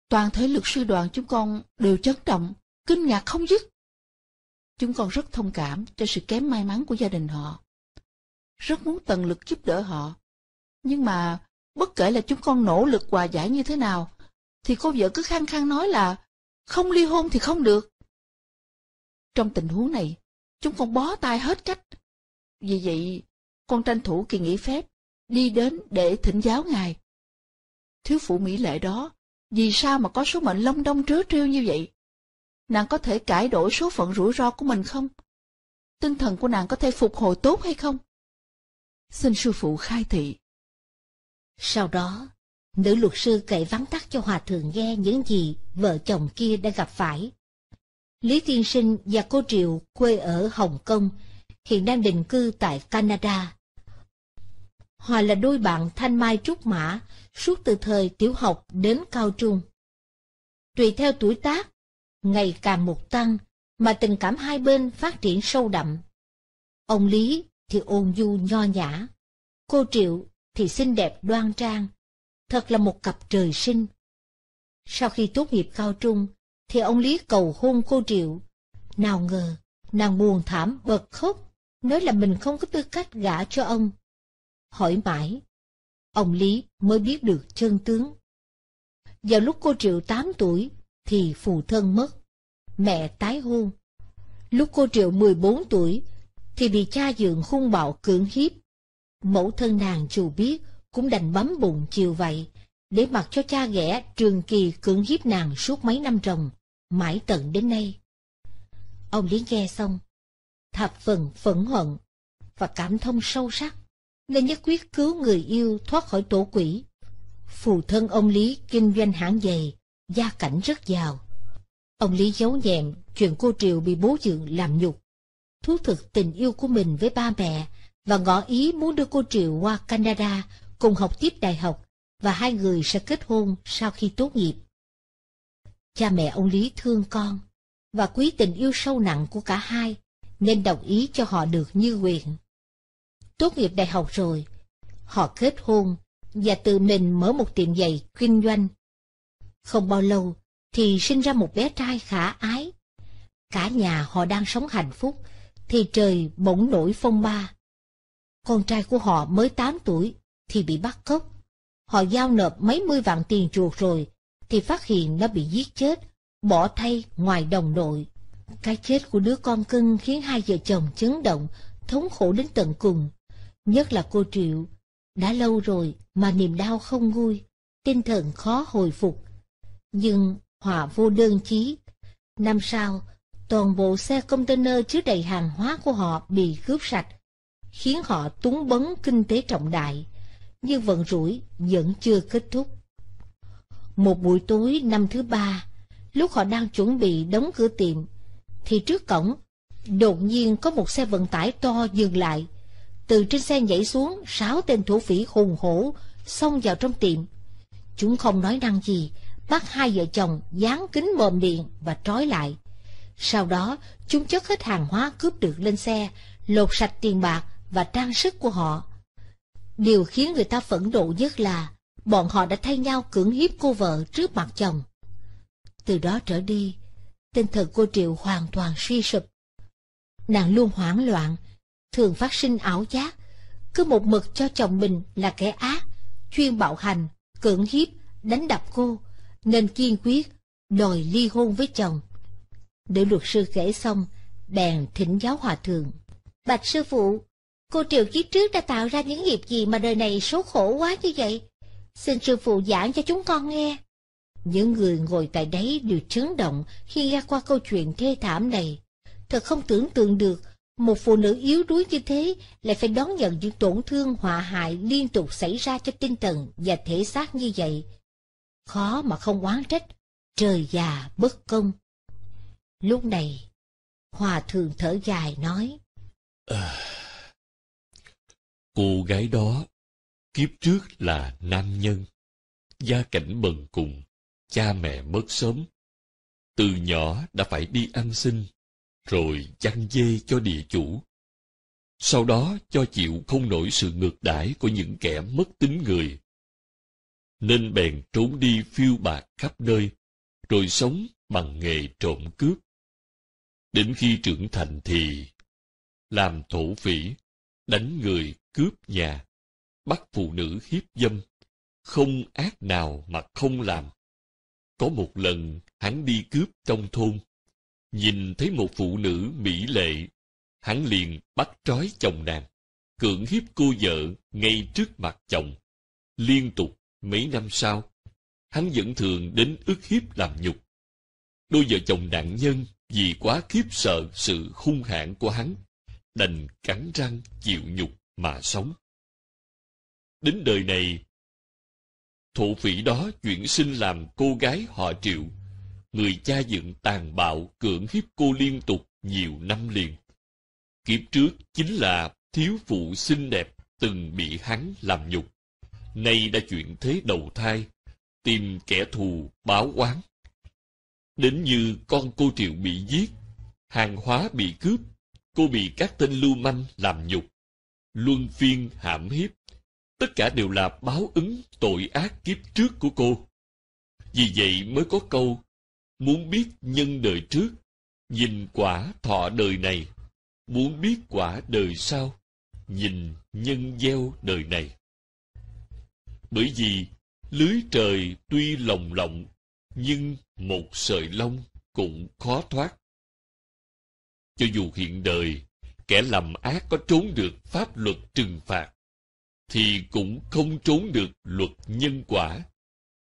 toàn thể luật sư đoàn chúng con đều chấn động, kinh ngạc không dứt. Chúng con rất thông cảm cho sự kém may mắn của gia đình họ. Rất muốn tận lực giúp đỡ họ. Nhưng mà, bất kể là chúng con nỗ lực hòa giải như thế nào, thì cô vợ cứ khăng khăng nói là không ly hôn thì không được. Trong tình huống này, chúng con bó tay hết cách. Vì vậy, con tranh thủ kỳ nghỉ phép, đi đến để thỉnh giáo ngài. Thiếu phụ mỹ lệ đó, vì sao mà có số mệnh long đong trớ trêu như vậy? nàng có thể cải đổi số phận rủi ro của mình không? Tinh thần của nàng có thể phục hồi tốt hay không? Xin sư phụ khai thị. Sau đó, nữ luật sư kể vắn tắt cho hòa thượng nghe những gì vợ chồng kia đã gặp phải. Lý Thiên Sinh và cô Triệu quê ở Hồng Kông, hiện đang định cư tại Canada. Hòa là đôi bạn thanh mai trúc mã, suốt từ thời tiểu học đến cao trung. Tùy theo tuổi tác ngày càng một tăng, mà tình cảm hai bên phát triển sâu đậm. Ông Lý thì ôn du nho nhã, cô Triệu thì xinh đẹp đoan trang, thật là một cặp trời sinh. Sau khi tốt nghiệp cao trung, thì ông Lý cầu hôn cô Triệu. Nào ngờ, nàng buồn thảm bật khóc, nói là mình không có tư cách gả cho ông. Hỏi mãi, ông Lý mới biết được chân tướng. Vào lúc cô Triệu tám tuổi, thì phụ thân mất. Mẹ tái hôn. Lúc cô Triệu 14 tuổi, thì bị cha dượng hung bạo cưỡng hiếp. Mẫu thân nàng dù biết, cũng đành bấm bụng chiều vậy, để mặc cho cha ghẻ trường kỳ cưỡng hiếp nàng suốt mấy năm ròng, mãi tận đến nay. Ông Lý nghe xong, thập phần phẫn hận và cảm thông sâu sắc, nên nhất quyết cứu người yêu thoát khỏi tổ quỷ. Phù thân ông Lý kinh doanh hãng giày, gia cảnh rất giàu. Ông Lý giấu nhẹm chuyện cô Triều bị bố dượng làm nhục, thú thực tình yêu của mình với ba mẹ và ngỏ ý muốn đưa cô Triều qua Canada cùng học tiếp đại học và hai người sẽ kết hôn sau khi tốt nghiệp. Cha mẹ ông Lý thương con và quý tình yêu sâu nặng của cả hai nên đồng ý cho họ được như quyền. Tốt nghiệp đại học rồi, họ kết hôn và tự mình mở một tiệm giày kinh doanh không bao lâu thì sinh ra một bé trai khả ái. Cả nhà họ đang sống hạnh phúc thì trời bỗng nổi phong ba. Con trai của họ mới 8 tuổi thì bị bắt cóc. Họ giao nộp mấy mươi vạn tiền chuộc rồi thì phát hiện nó bị giết chết, bỏ thay ngoài đồng nội. Cái chết của đứa con cưng khiến hai vợ chồng chấn động, thống khổ đến tận cùng. Nhất là cô Triệu, đã lâu rồi mà niềm đau không nguôi, tinh thần khó hồi phục nhưng hòa vô đơn chí. Năm sau, toàn bộ xe container chứa đầy hàng hóa của họ bị cướp sạch, khiến họ túng bấn kinh tế trọng đại, nhưng vận rủi vẫn chưa kết thúc. Một buổi tối năm thứ ba, lúc họ đang chuẩn bị đóng cửa tiệm, thì trước cổng, đột nhiên có một xe vận tải to dừng lại. Từ trên xe nhảy xuống, sáu tên thủ phỉ hùng hổ xông vào trong tiệm. Chúng không nói năng gì, bắt hai vợ chồng dán kính mồm điện và trói lại. Sau đó, chúng chất hết hàng hóa cướp được lên xe, lột sạch tiền bạc và trang sức của họ. Điều khiến người ta phẫn nộ nhất là bọn họ đã thay nhau cưỡng hiếp cô vợ trước mặt chồng. Từ đó trở đi, tinh thần cô Triệu hoàn toàn suy sụp. Nàng luôn hoảng loạn, thường phát sinh ảo giác, cứ một mực cho chồng mình là kẻ ác, chuyên bạo hành, cưỡng hiếp, đánh đập cô, nên kiên quyết đòi ly hôn với chồng. Để luật sư kể xong, bèn thỉnh giáo hòa thượng. Bạch sư phụ, cô Triều kiếp trước đã tạo ra những nghiệp gì mà đời này số khổ quá như vậy? Xin sư phụ giảng cho chúng con nghe. Những người ngồi tại đấy đều chấn động khi nghe qua câu chuyện thê thảm này. Thật không tưởng tượng được, một phụ nữ yếu đuối như thế lại phải đón nhận những tổn thương họa hại liên tục xảy ra cho tinh thần và thể xác như vậy khó mà không oán trách, trời già bất công. Lúc này, Hòa thượng thở dài nói. À, cô gái đó, kiếp trước là nam nhân, gia cảnh bần cùng, cha mẹ mất sớm. Từ nhỏ đã phải đi ăn xin, rồi chăn dê cho địa chủ. Sau đó cho chịu không nổi sự ngược đãi của những kẻ mất tính người nên bèn trốn đi phiêu bạt khắp nơi, rồi sống bằng nghề trộm cướp. Đến khi trưởng thành thì làm thổ phỉ, đánh người cướp nhà, bắt phụ nữ hiếp dâm, không ác nào mà không làm. Có một lần hắn đi cướp trong thôn, nhìn thấy một phụ nữ mỹ lệ, hắn liền bắt trói chồng nàng, cưỡng hiếp cô vợ ngay trước mặt chồng, liên tục Mấy năm sau, hắn vẫn thường đến ức hiếp làm nhục. Đôi vợ chồng nạn nhân vì quá khiếp sợ sự hung hãn của hắn, đành cắn răng chịu nhục mà sống. Đến đời này, thổ phỉ đó chuyển sinh làm cô gái họ triệu, người cha dựng tàn bạo cưỡng hiếp cô liên tục nhiều năm liền. Kiếp trước chính là thiếu phụ xinh đẹp từng bị hắn làm nhục. Nay đã chuyện thế đầu thai, tìm kẻ thù báo oán. Đến như con cô Triệu bị giết, hàng hóa bị cướp, cô bị các tên lưu manh làm nhục, luân phiên hãm hiếp. Tất cả đều là báo ứng tội ác kiếp trước của cô. Vì vậy mới có câu, muốn biết nhân đời trước, nhìn quả thọ đời này, muốn biết quả đời sau, nhìn nhân gieo đời này. Bởi vì lưới trời tuy lồng lộng, nhưng một sợi lông cũng khó thoát. Cho dù hiện đời, kẻ làm ác có trốn được pháp luật trừng phạt, thì cũng không trốn được luật nhân quả,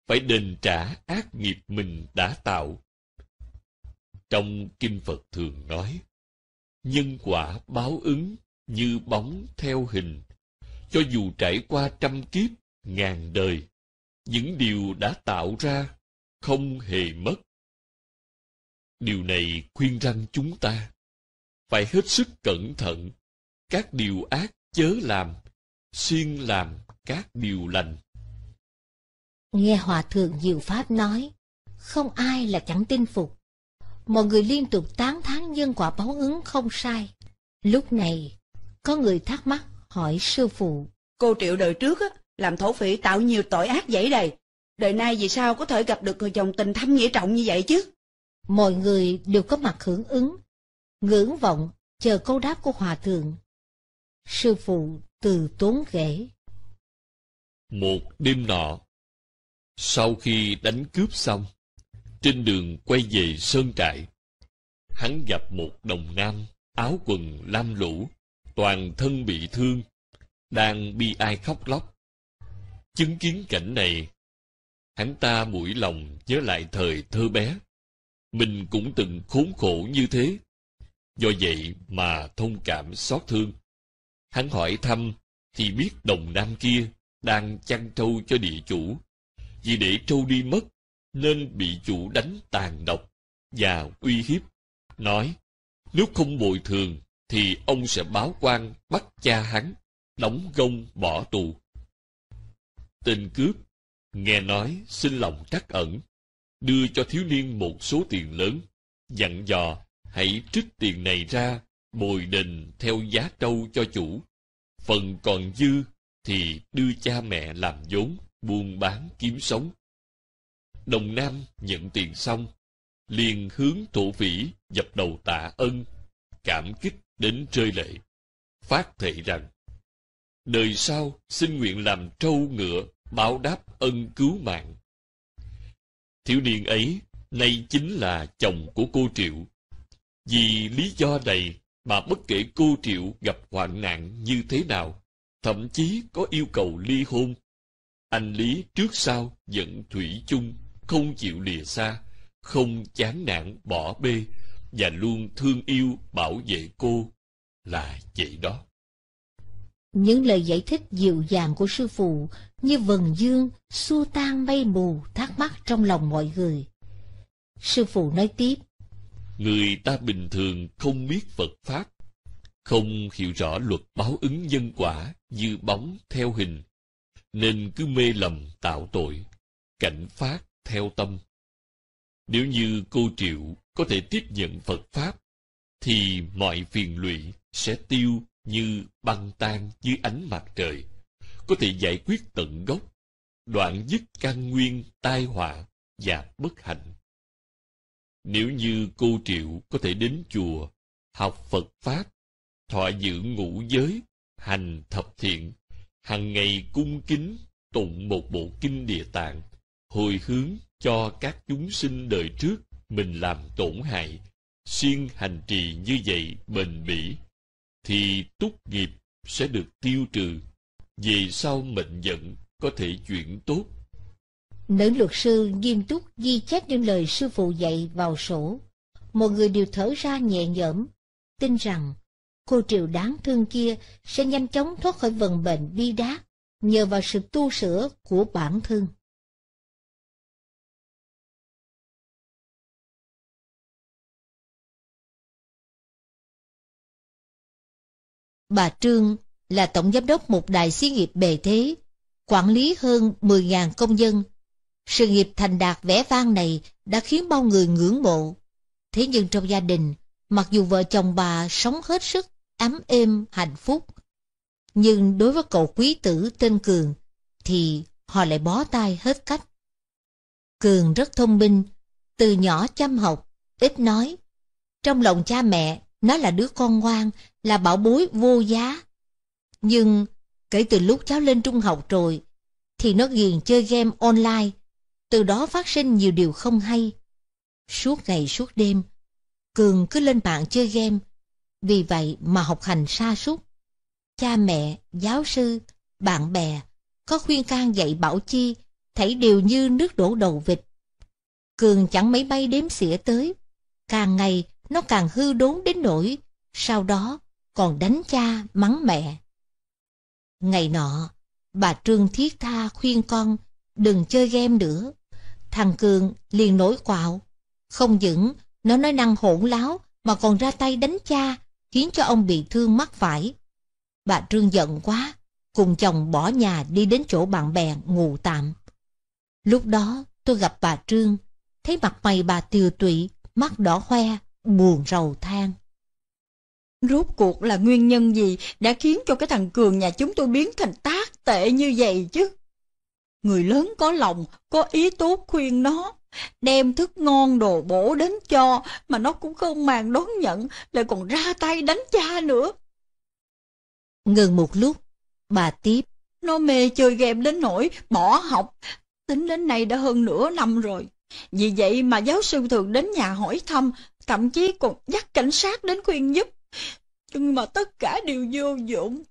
phải đền trả ác nghiệp mình đã tạo. Trong Kinh Phật thường nói, nhân quả báo ứng như bóng theo hình, cho dù trải qua trăm kiếp ngàn đời những điều đã tạo ra không hề mất điều này khuyên răn chúng ta phải hết sức cẩn thận các điều ác chớ làm xuyên làm các điều lành nghe hòa thượng diệu pháp nói không ai là chẳng tin phục mọi người liên tục tán thán nhân quả báo ứng không sai lúc này có người thắc mắc hỏi sư phụ cô triệu đời trước á làm thổ phỉ tạo nhiều tội ác dãy đầy. Đời nay vì sao có thể gặp được người chồng tình thâm nghĩa trọng như vậy chứ? Mọi người đều có mặt hưởng ứng, ngưỡng vọng, chờ câu đáp của hòa thượng. Sư phụ từ tốn kể. Một đêm nọ, sau khi đánh cướp xong, trên đường quay về sơn trại, hắn gặp một đồng nam áo quần lam lũ, toàn thân bị thương, đang bi ai khóc lóc. Chứng kiến cảnh này, hắn ta mũi lòng nhớ lại thời thơ bé. Mình cũng từng khốn khổ như thế. Do vậy mà thông cảm xót thương. Hắn hỏi thăm thì biết đồng nam kia đang chăn trâu cho địa chủ. Vì để trâu đi mất nên bị chủ đánh tàn độc và uy hiếp. Nói, nếu không bồi thường thì ông sẽ báo quan bắt cha hắn, đóng gông bỏ tù. Tên cướp, nghe nói xin lòng trắc ẩn, đưa cho thiếu niên một số tiền lớn, dặn dò hãy trích tiền này ra, bồi đền theo giá trâu cho chủ. Phần còn dư thì đưa cha mẹ làm vốn, buôn bán kiếm sống. Đồng Nam nhận tiền xong, liền hướng thổ phỉ dập đầu tạ ân, cảm kích đến rơi lệ, phát thệ rằng đời sau xin nguyện làm trâu ngựa báo đáp ân cứu mạng thiếu niên ấy nay chính là chồng của cô triệu vì lý do này mà bất kể cô triệu gặp hoạn nạn như thế nào thậm chí có yêu cầu ly hôn anh lý trước sau vẫn thủy chung không chịu lìa xa không chán nản bỏ bê và luôn thương yêu bảo vệ cô là vậy đó những lời giải thích dịu dàng của sư phụ như vần dương xua tan mây mù thắc mắc trong lòng mọi người. Sư phụ nói tiếp. Người ta bình thường không biết Phật Pháp, không hiểu rõ luật báo ứng nhân quả như bóng theo hình, nên cứ mê lầm tạo tội, cảnh phát theo tâm. Nếu như cô Triệu có thể tiếp nhận Phật Pháp, thì mọi phiền lụy sẽ tiêu như băng tan dưới ánh mặt trời, có thể giải quyết tận gốc, đoạn dứt căn nguyên tai họa và bất hạnh. Nếu như cô Triệu có thể đến chùa, học Phật Pháp, thọ giữ ngũ giới, hành thập thiện, hàng ngày cung kính tụng một bộ kinh địa tạng, hồi hướng cho các chúng sinh đời trước mình làm tổn hại, xuyên hành trì như vậy bền bỉ thì túc nghiệp sẽ được tiêu trừ. Về sau mệnh giận có thể chuyển tốt. Nữ luật sư nghiêm túc ghi chép những lời sư phụ dạy vào sổ. Mọi người đều thở ra nhẹ nhõm, tin rằng cô triều đáng thương kia sẽ nhanh chóng thoát khỏi vận bệnh bi đát nhờ vào sự tu sửa của bản thân. Bà Trương là tổng giám đốc một đại xí nghiệp bề thế, quản lý hơn 10.000 công dân. Sự nghiệp thành đạt vẻ vang này đã khiến bao người ngưỡng mộ. Thế nhưng trong gia đình, mặc dù vợ chồng bà sống hết sức, ấm êm, hạnh phúc, nhưng đối với cậu quý tử tên Cường thì họ lại bó tay hết cách. Cường rất thông minh, từ nhỏ chăm học, ít nói. Trong lòng cha mẹ nó là đứa con ngoan, là bảo bối vô giá. Nhưng kể từ lúc cháu lên trung học rồi, thì nó ghiền chơi game online. Từ đó phát sinh nhiều điều không hay. Suốt ngày suốt đêm, Cường cứ lên mạng chơi game. Vì vậy mà học hành sa sút Cha mẹ, giáo sư, bạn bè có khuyên can dạy Bảo Chi thấy đều như nước đổ đầu vịt. Cường chẳng mấy bay đếm xỉa tới. Càng ngày, nó càng hư đốn đến nỗi sau đó còn đánh cha mắng mẹ. Ngày nọ, bà Trương thiết tha khuyên con đừng chơi game nữa. Thằng Cường liền nổi quạo. Không những nó nói năng hỗn láo mà còn ra tay đánh cha khiến cho ông bị thương mắc phải. Bà Trương giận quá, cùng chồng bỏ nhà đi đến chỗ bạn bè ngủ tạm. Lúc đó tôi gặp bà Trương, thấy mặt mày bà tiều tụy, mắt đỏ hoe, buồn rầu than. Rốt cuộc là nguyên nhân gì đã khiến cho cái thằng Cường nhà chúng tôi biến thành tác tệ như vậy chứ? Người lớn có lòng, có ý tốt khuyên nó, đem thức ngon đồ bổ đến cho mà nó cũng không màng đón nhận, lại còn ra tay đánh cha nữa. Ngừng một lúc, bà tiếp. Nó mê chơi game đến nỗi bỏ học, tính đến nay đã hơn nửa năm rồi. Vì vậy mà giáo sư thường đến nhà hỏi thăm thậm chí còn dắt cảnh sát đến khuyên giúp. Nhưng mà tất cả đều vô dụng.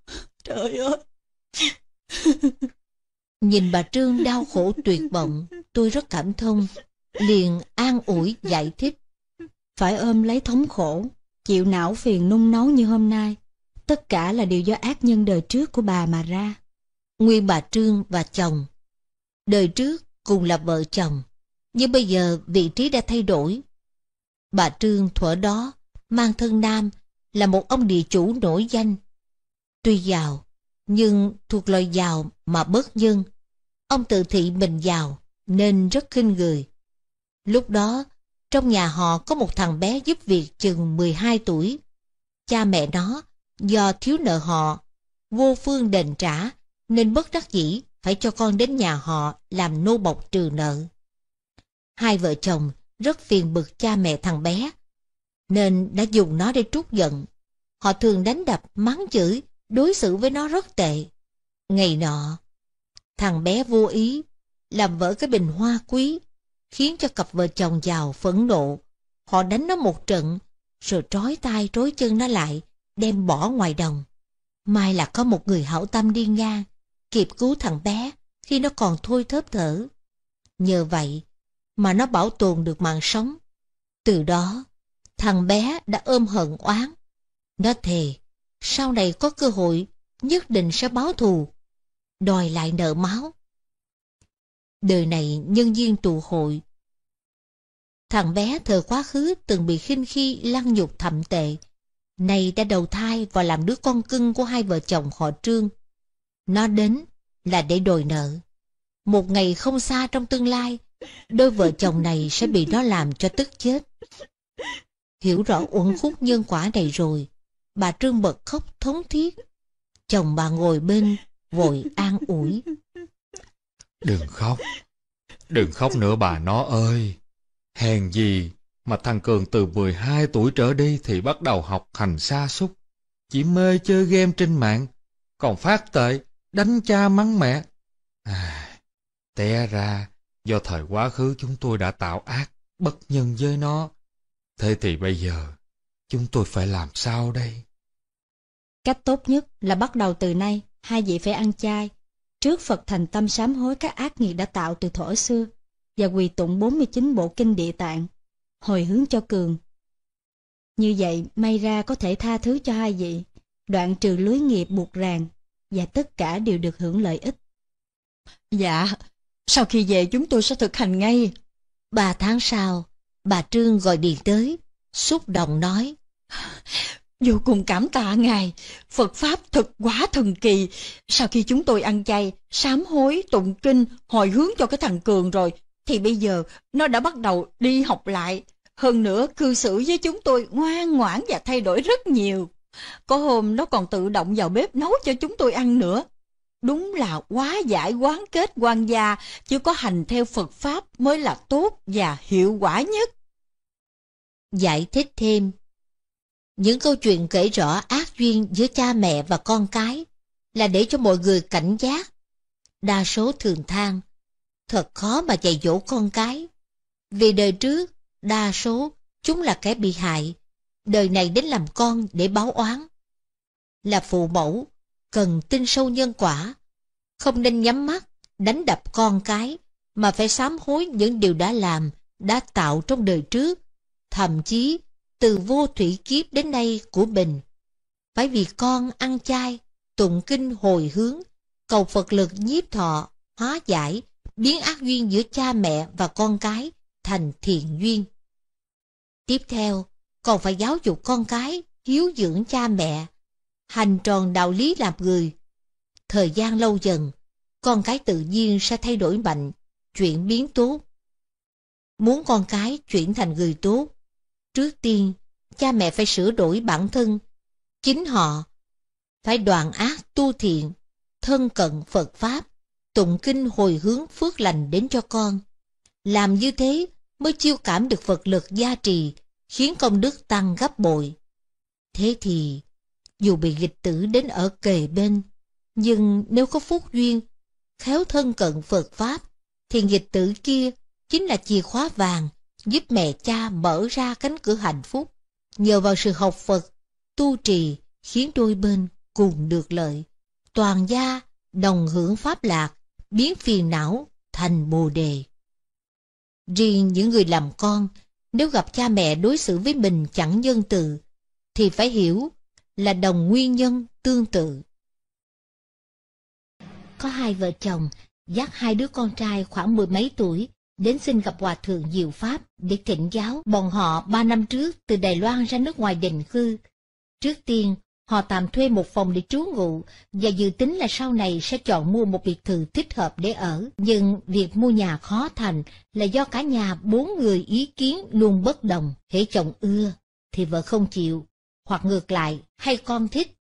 Trời ơi! Nhìn bà Trương đau khổ tuyệt vọng, tôi rất cảm thông, liền an ủi giải thích. Phải ôm lấy thống khổ, chịu não phiền nung nấu như hôm nay, tất cả là điều do ác nhân đời trước của bà mà ra. Nguyên bà Trương và chồng. Đời trước cùng là vợ chồng, nhưng bây giờ vị trí đã thay đổi, Bà Trương thuở đó mang thân nam là một ông địa chủ nổi danh. Tuy giàu, nhưng thuộc lời giàu mà bớt nhân. Ông tự thị mình giàu nên rất khinh người. Lúc đó, trong nhà họ có một thằng bé giúp việc chừng 12 tuổi. Cha mẹ nó do thiếu nợ họ, vô phương đền trả nên bất đắc dĩ phải cho con đến nhà họ làm nô bộc trừ nợ. Hai vợ chồng rất phiền bực cha mẹ thằng bé, nên đã dùng nó để trút giận. Họ thường đánh đập, mắng chửi, đối xử với nó rất tệ. Ngày nọ, thằng bé vô ý làm vỡ cái bình hoa quý, khiến cho cặp vợ chồng giàu phẫn nộ. Họ đánh nó một trận, rồi trói tay trói chân nó lại, đem bỏ ngoài đồng. May là có một người hảo tâm đi ngang, kịp cứu thằng bé khi nó còn thôi thớp thở. Nhờ vậy, mà nó bảo tồn được mạng sống. Từ đó, thằng bé đã ôm hận oán. Nó thề, sau này có cơ hội, nhất định sẽ báo thù, đòi lại nợ máu. Đời này nhân duyên tụ hội. Thằng bé thời quá khứ từng bị khinh khi lăng nhục thậm tệ, nay đã đầu thai và làm đứa con cưng của hai vợ chồng họ Trương. Nó đến là để đòi nợ. Một ngày không xa trong tương lai, Đôi vợ chồng này sẽ bị nó làm cho tức chết. Hiểu rõ uẩn khúc nhân quả này rồi, bà Trương bật khóc thống thiết. Chồng bà ngồi bên, vội an ủi. Đừng khóc, đừng khóc nữa bà nó ơi. Hèn gì mà thằng Cường từ 12 tuổi trở đi thì bắt đầu học hành xa xúc. Chỉ mê chơi game trên mạng, còn phát tệ, đánh cha mắng mẹ. À, té ra, do thời quá khứ chúng tôi đã tạo ác, bất nhân với nó. Thế thì bây giờ, chúng tôi phải làm sao đây? Cách tốt nhất là bắt đầu từ nay, hai vị phải ăn chay. Trước Phật thành tâm sám hối các ác nghiệp đã tạo từ thuở xưa, và quỳ tụng 49 bộ kinh địa tạng, hồi hướng cho Cường. Như vậy, may ra có thể tha thứ cho hai vị, đoạn trừ lưới nghiệp buộc ràng, và tất cả đều được hưởng lợi ích. Dạ, sau khi về chúng tôi sẽ thực hành ngay. Ba tháng sau, bà Trương gọi điện tới, xúc động nói. Vô cùng cảm tạ Ngài, Phật Pháp thật quá thần kỳ. Sau khi chúng tôi ăn chay, sám hối, tụng kinh, hồi hướng cho cái thằng Cường rồi, thì bây giờ nó đã bắt đầu đi học lại. Hơn nữa, cư xử với chúng tôi ngoan ngoãn và thay đổi rất nhiều. Có hôm nó còn tự động vào bếp nấu cho chúng tôi ăn nữa. Đúng là quá giải quán kết quan gia, chứ có hành theo Phật Pháp mới là tốt và hiệu quả nhất. Giải thích thêm Những câu chuyện kể rõ ác duyên giữa cha mẹ và con cái là để cho mọi người cảnh giác. Đa số thường than, thật khó mà dạy dỗ con cái. Vì đời trước, đa số chúng là kẻ bị hại, đời này đến làm con để báo oán. Là phụ mẫu, cần tin sâu nhân quả, không nên nhắm mắt, đánh đập con cái, mà phải sám hối những điều đã làm, đã tạo trong đời trước, thậm chí từ vô thủy kiếp đến nay của mình. Phải vì con ăn chay, tụng kinh hồi hướng, cầu Phật lực nhiếp thọ, hóa giải, biến ác duyên giữa cha mẹ và con cái thành thiện duyên. Tiếp theo, còn phải giáo dục con cái, hiếu dưỡng cha mẹ, hành tròn đạo lý làm người. Thời gian lâu dần, con cái tự nhiên sẽ thay đổi mạnh, chuyển biến tốt. Muốn con cái chuyển thành người tốt, trước tiên cha mẹ phải sửa đổi bản thân, chính họ phải đoạn ác tu thiện, thân cận Phật Pháp, tụng kinh hồi hướng phước lành đến cho con. Làm như thế mới chiêu cảm được Phật lực gia trì, khiến công đức tăng gấp bội. Thế thì, dù bị nghịch tử đến ở kề bên, nhưng nếu có phúc duyên, khéo thân cận Phật Pháp, thì nghịch tử kia chính là chìa khóa vàng giúp mẹ cha mở ra cánh cửa hạnh phúc. Nhờ vào sự học Phật, tu trì khiến đôi bên cùng được lợi. Toàn gia đồng hưởng Pháp lạc, biến phiền não thành bồ đề. Riêng những người làm con, nếu gặp cha mẹ đối xử với mình chẳng nhân từ, thì phải hiểu là đồng nguyên nhân tương tự. Có hai vợ chồng dắt hai đứa con trai khoảng mười mấy tuổi đến xin gặp Hòa Thượng Diệu Pháp để thỉnh giáo bọn họ ba năm trước từ Đài Loan ra nước ngoài định cư. Trước tiên, họ tạm thuê một phòng để trú ngụ và dự tính là sau này sẽ chọn mua một biệt thự thích hợp để ở. Nhưng việc mua nhà khó thành là do cả nhà bốn người ý kiến luôn bất đồng, hễ chồng ưa thì vợ không chịu, hoặc ngược lại, hay con thích,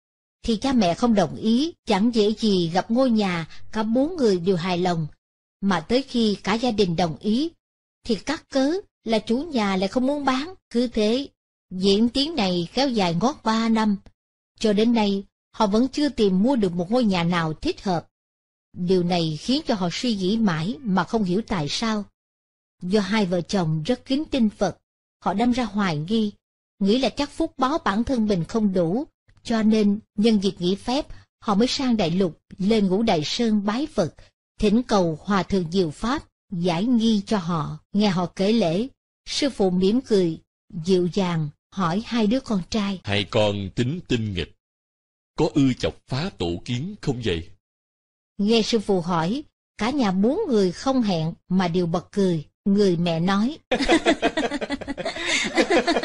thì cha mẹ không đồng ý, chẳng dễ gì gặp ngôi nhà cả bốn người đều hài lòng, mà tới khi cả gia đình đồng ý, thì cắt cớ là chủ nhà lại không muốn bán, cứ thế, diễn tiến này kéo dài ngót ba năm, cho đến nay họ vẫn chưa tìm mua được một ngôi nhà nào thích hợp. Điều này khiến cho họ suy nghĩ mãi mà không hiểu tại sao. Do hai vợ chồng rất kính tin Phật, họ đâm ra hoài nghi nghĩ là chắc phúc báo bản thân mình không đủ, cho nên nhân dịp nghỉ phép, họ mới sang đại lục, lên ngũ đại sơn bái Phật, thỉnh cầu hòa thượng diệu pháp, giải nghi cho họ, nghe họ kể lễ. Sư phụ mỉm cười, dịu dàng, hỏi hai đứa con trai. Hai con tính tinh nghịch, có ưa chọc phá tổ kiến không vậy? Nghe sư phụ hỏi, cả nhà bốn người không hẹn mà đều bật cười, người mẹ nói.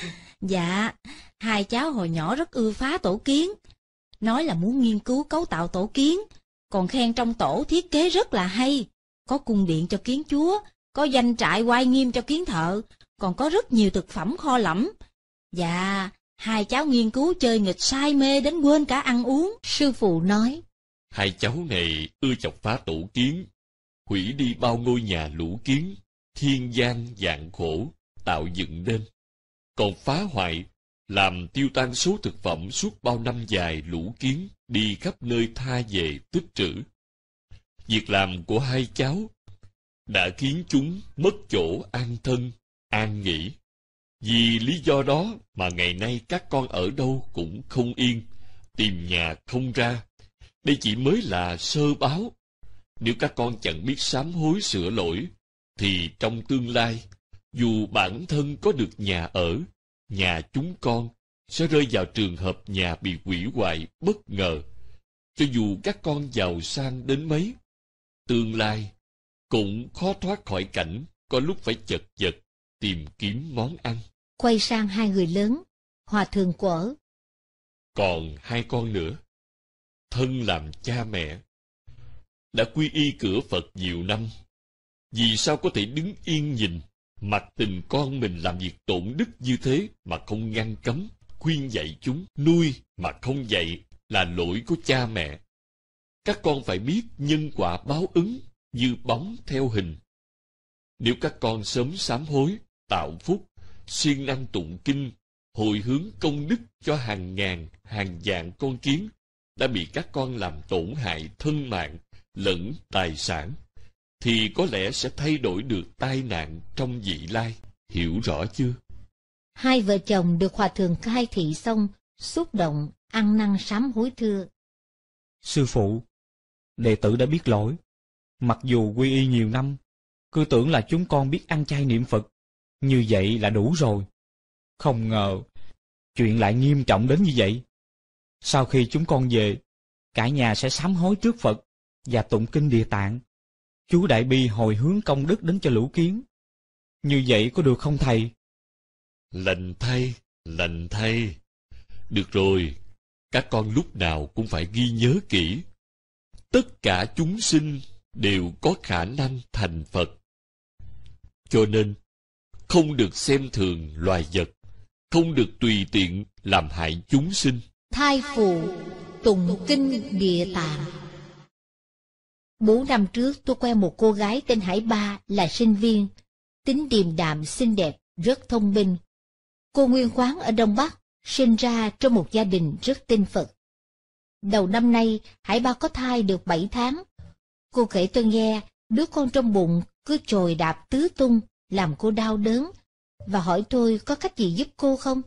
dạ, hai cháu hồi nhỏ rất ưa phá tổ kiến. Nói là muốn nghiên cứu cấu tạo tổ kiến, còn khen trong tổ thiết kế rất là hay. Có cung điện cho kiến chúa, có danh trại quay nghiêm cho kiến thợ, còn có rất nhiều thực phẩm kho lẫm. Dạ, hai cháu nghiên cứu chơi nghịch say mê đến quên cả ăn uống, sư phụ nói. Hai cháu này ưa chọc phá tổ kiến, hủy đi bao ngôi nhà lũ kiến, thiên gian dạng khổ, tạo dựng nên còn phá hoại, làm tiêu tan số thực phẩm suốt bao năm dài lũ kiến đi khắp nơi tha về tích trữ. Việc làm của hai cháu đã khiến chúng mất chỗ an thân, an nghỉ. Vì lý do đó mà ngày nay các con ở đâu cũng không yên, tìm nhà không ra. Đây chỉ mới là sơ báo. Nếu các con chẳng biết sám hối sửa lỗi, thì trong tương lai dù bản thân có được nhà ở, nhà chúng con sẽ rơi vào trường hợp nhà bị quỷ hoại bất ngờ. Cho dù các con giàu sang đến mấy, tương lai cũng khó thoát khỏi cảnh có lúc phải chật vật tìm kiếm món ăn. Quay sang hai người lớn, Hòa Thượng Quở. Còn hai con nữa, thân làm cha mẹ, đã quy y cửa Phật nhiều năm, vì sao có thể đứng yên nhìn mà tình con mình làm việc tổn đức như thế mà không ngăn cấm khuyên dạy chúng nuôi mà không dạy là lỗi của cha mẹ các con phải biết nhân quả báo ứng như bóng theo hình nếu các con sớm sám hối tạo phúc siêng năng tụng kinh hồi hướng công đức cho hàng ngàn hàng vạn con kiến đã bị các con làm tổn hại thân mạng lẫn tài sản thì có lẽ sẽ thay đổi được tai nạn trong vị lai. Hiểu rõ chưa? Hai vợ chồng được hòa thượng khai thị xong, xúc động, ăn năn sám hối thưa. Sư phụ, đệ tử đã biết lỗi. Mặc dù quy y nhiều năm, cứ tưởng là chúng con biết ăn chay niệm Phật, như vậy là đủ rồi. Không ngờ, chuyện lại nghiêm trọng đến như vậy. Sau khi chúng con về, cả nhà sẽ sám hối trước Phật và tụng kinh Địa Tạng chú Đại Bi hồi hướng công đức đến cho lũ kiến. Như vậy có được không thầy? Lành thay, lành thay. Được rồi, các con lúc nào cũng phải ghi nhớ kỹ. Tất cả chúng sinh đều có khả năng thành Phật. Cho nên, không được xem thường loài vật, không được tùy tiện làm hại chúng sinh. Thai phụ tụng kinh địa tạng Bốn năm trước tôi quen một cô gái tên Hải Ba là sinh viên, tính điềm đạm xinh đẹp, rất thông minh. Cô nguyên khoáng ở Đông Bắc, sinh ra trong một gia đình rất tin Phật. Đầu năm nay, Hải Ba có thai được bảy tháng. Cô kể tôi nghe, đứa con trong bụng cứ trồi đạp tứ tung, làm cô đau đớn, và hỏi tôi có cách gì giúp cô không?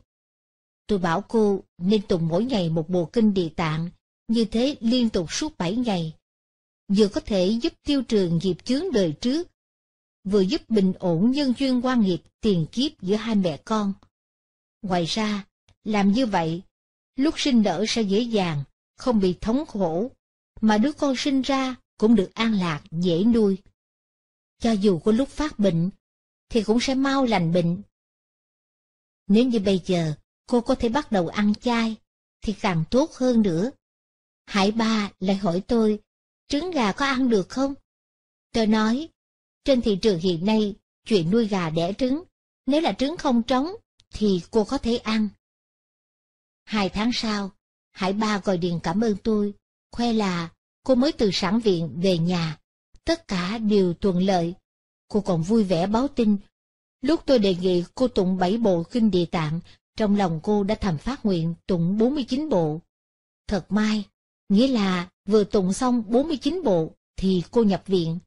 Tôi bảo cô nên tụng mỗi ngày một bộ kinh địa tạng, như thế liên tục suốt bảy ngày, vừa có thể giúp tiêu trừ nghiệp chướng đời trước, vừa giúp bình ổn nhân duyên quan nghiệp tiền kiếp giữa hai mẹ con. Ngoài ra, làm như vậy, lúc sinh nở sẽ dễ dàng, không bị thống khổ, mà đứa con sinh ra cũng được an lạc, dễ nuôi. Cho dù có lúc phát bệnh, thì cũng sẽ mau lành bệnh. Nếu như bây giờ cô có thể bắt đầu ăn chay, thì càng tốt hơn nữa. Hải ba lại hỏi tôi trứng gà có ăn được không? Tôi nói, trên thị trường hiện nay, chuyện nuôi gà đẻ trứng, nếu là trứng không trống, thì cô có thể ăn. Hai tháng sau, Hải Ba gọi điện cảm ơn tôi, khoe là cô mới từ sản viện về nhà, tất cả đều thuận lợi. Cô còn vui vẻ báo tin. Lúc tôi đề nghị cô tụng bảy bộ kinh địa tạng, trong lòng cô đã thầm phát nguyện tụng 49 bộ. Thật may, Nghĩa là vừa tụng xong 49 bộ thì cô nhập viện.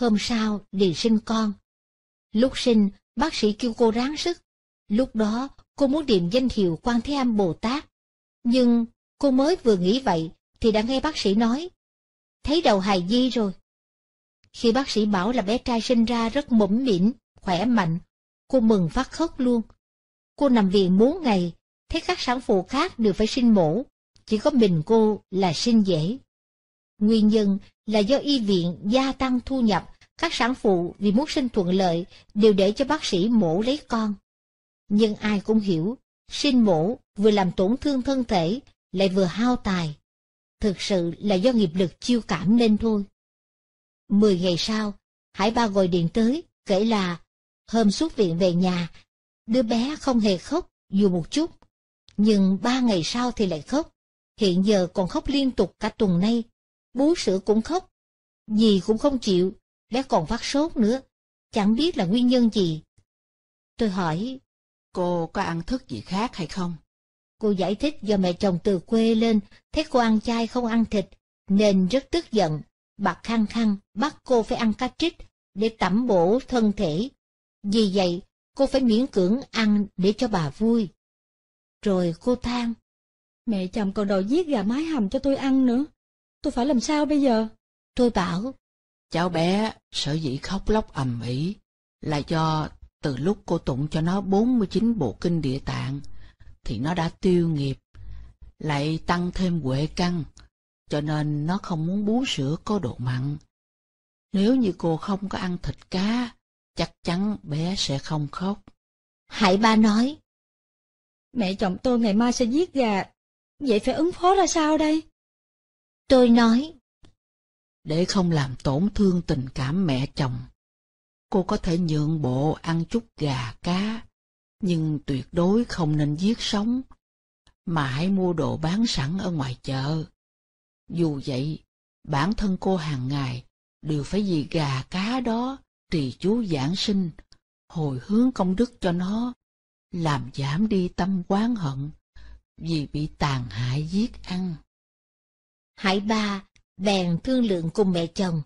Hôm sau đi sinh con. Lúc sinh, bác sĩ kêu cô ráng sức. Lúc đó, cô muốn điền danh hiệu Quan Thế Âm Bồ Tát. Nhưng cô mới vừa nghĩ vậy thì đã nghe bác sĩ nói. Thấy đầu hài di rồi. Khi bác sĩ bảo là bé trai sinh ra rất mũm mỉm, khỏe mạnh, cô mừng phát khóc luôn. Cô nằm viện bốn ngày, thấy các sản phụ khác đều phải sinh mổ, chỉ có mình cô là sinh dễ. Nguyên nhân là do y viện gia tăng thu nhập, các sản phụ vì muốn sinh thuận lợi đều để cho bác sĩ mổ lấy con. Nhưng ai cũng hiểu, sinh mổ vừa làm tổn thương thân thể, lại vừa hao tài. Thực sự là do nghiệp lực chiêu cảm nên thôi. Mười ngày sau, Hải Ba gọi điện tới, kể là hôm xuất viện về nhà, đứa bé không hề khóc dù một chút, nhưng ba ngày sau thì lại khóc hiện giờ còn khóc liên tục cả tuần nay. Bú sữa cũng khóc, gì cũng không chịu, bé còn phát sốt nữa, chẳng biết là nguyên nhân gì. Tôi hỏi, cô có ăn thức gì khác hay không? Cô giải thích do mẹ chồng từ quê lên, thấy cô ăn chay không ăn thịt, nên rất tức giận. Bà khăng khăn bắt cô phải ăn cá trích để tẩm bổ thân thể. Vì vậy, cô phải miễn cưỡng ăn để cho bà vui. Rồi cô than, Mẹ chồng còn đòi giết gà mái hầm cho tôi ăn nữa. Tôi phải làm sao bây giờ? Tôi bảo, cháu bé sở dĩ khóc lóc ầm ĩ là do từ lúc cô tụng cho nó 49 bộ kinh địa tạng thì nó đã tiêu nghiệp, lại tăng thêm huệ căn, cho nên nó không muốn bú sữa có độ mặn. Nếu như cô không có ăn thịt cá, chắc chắn bé sẽ không khóc. hãy ba nói. Mẹ chồng tôi ngày mai sẽ giết gà Vậy phải ứng phó ra sao đây? Tôi nói. Để không làm tổn thương tình cảm mẹ chồng, cô có thể nhượng bộ ăn chút gà cá, nhưng tuyệt đối không nên giết sống, mà hãy mua đồ bán sẵn ở ngoài chợ. Dù vậy, bản thân cô hàng ngày đều phải vì gà cá đó trì chú giảng sinh, hồi hướng công đức cho nó, làm giảm đi tâm quán hận, vì bị tàn hại giết ăn. Hải ba bèn thương lượng cùng mẹ chồng.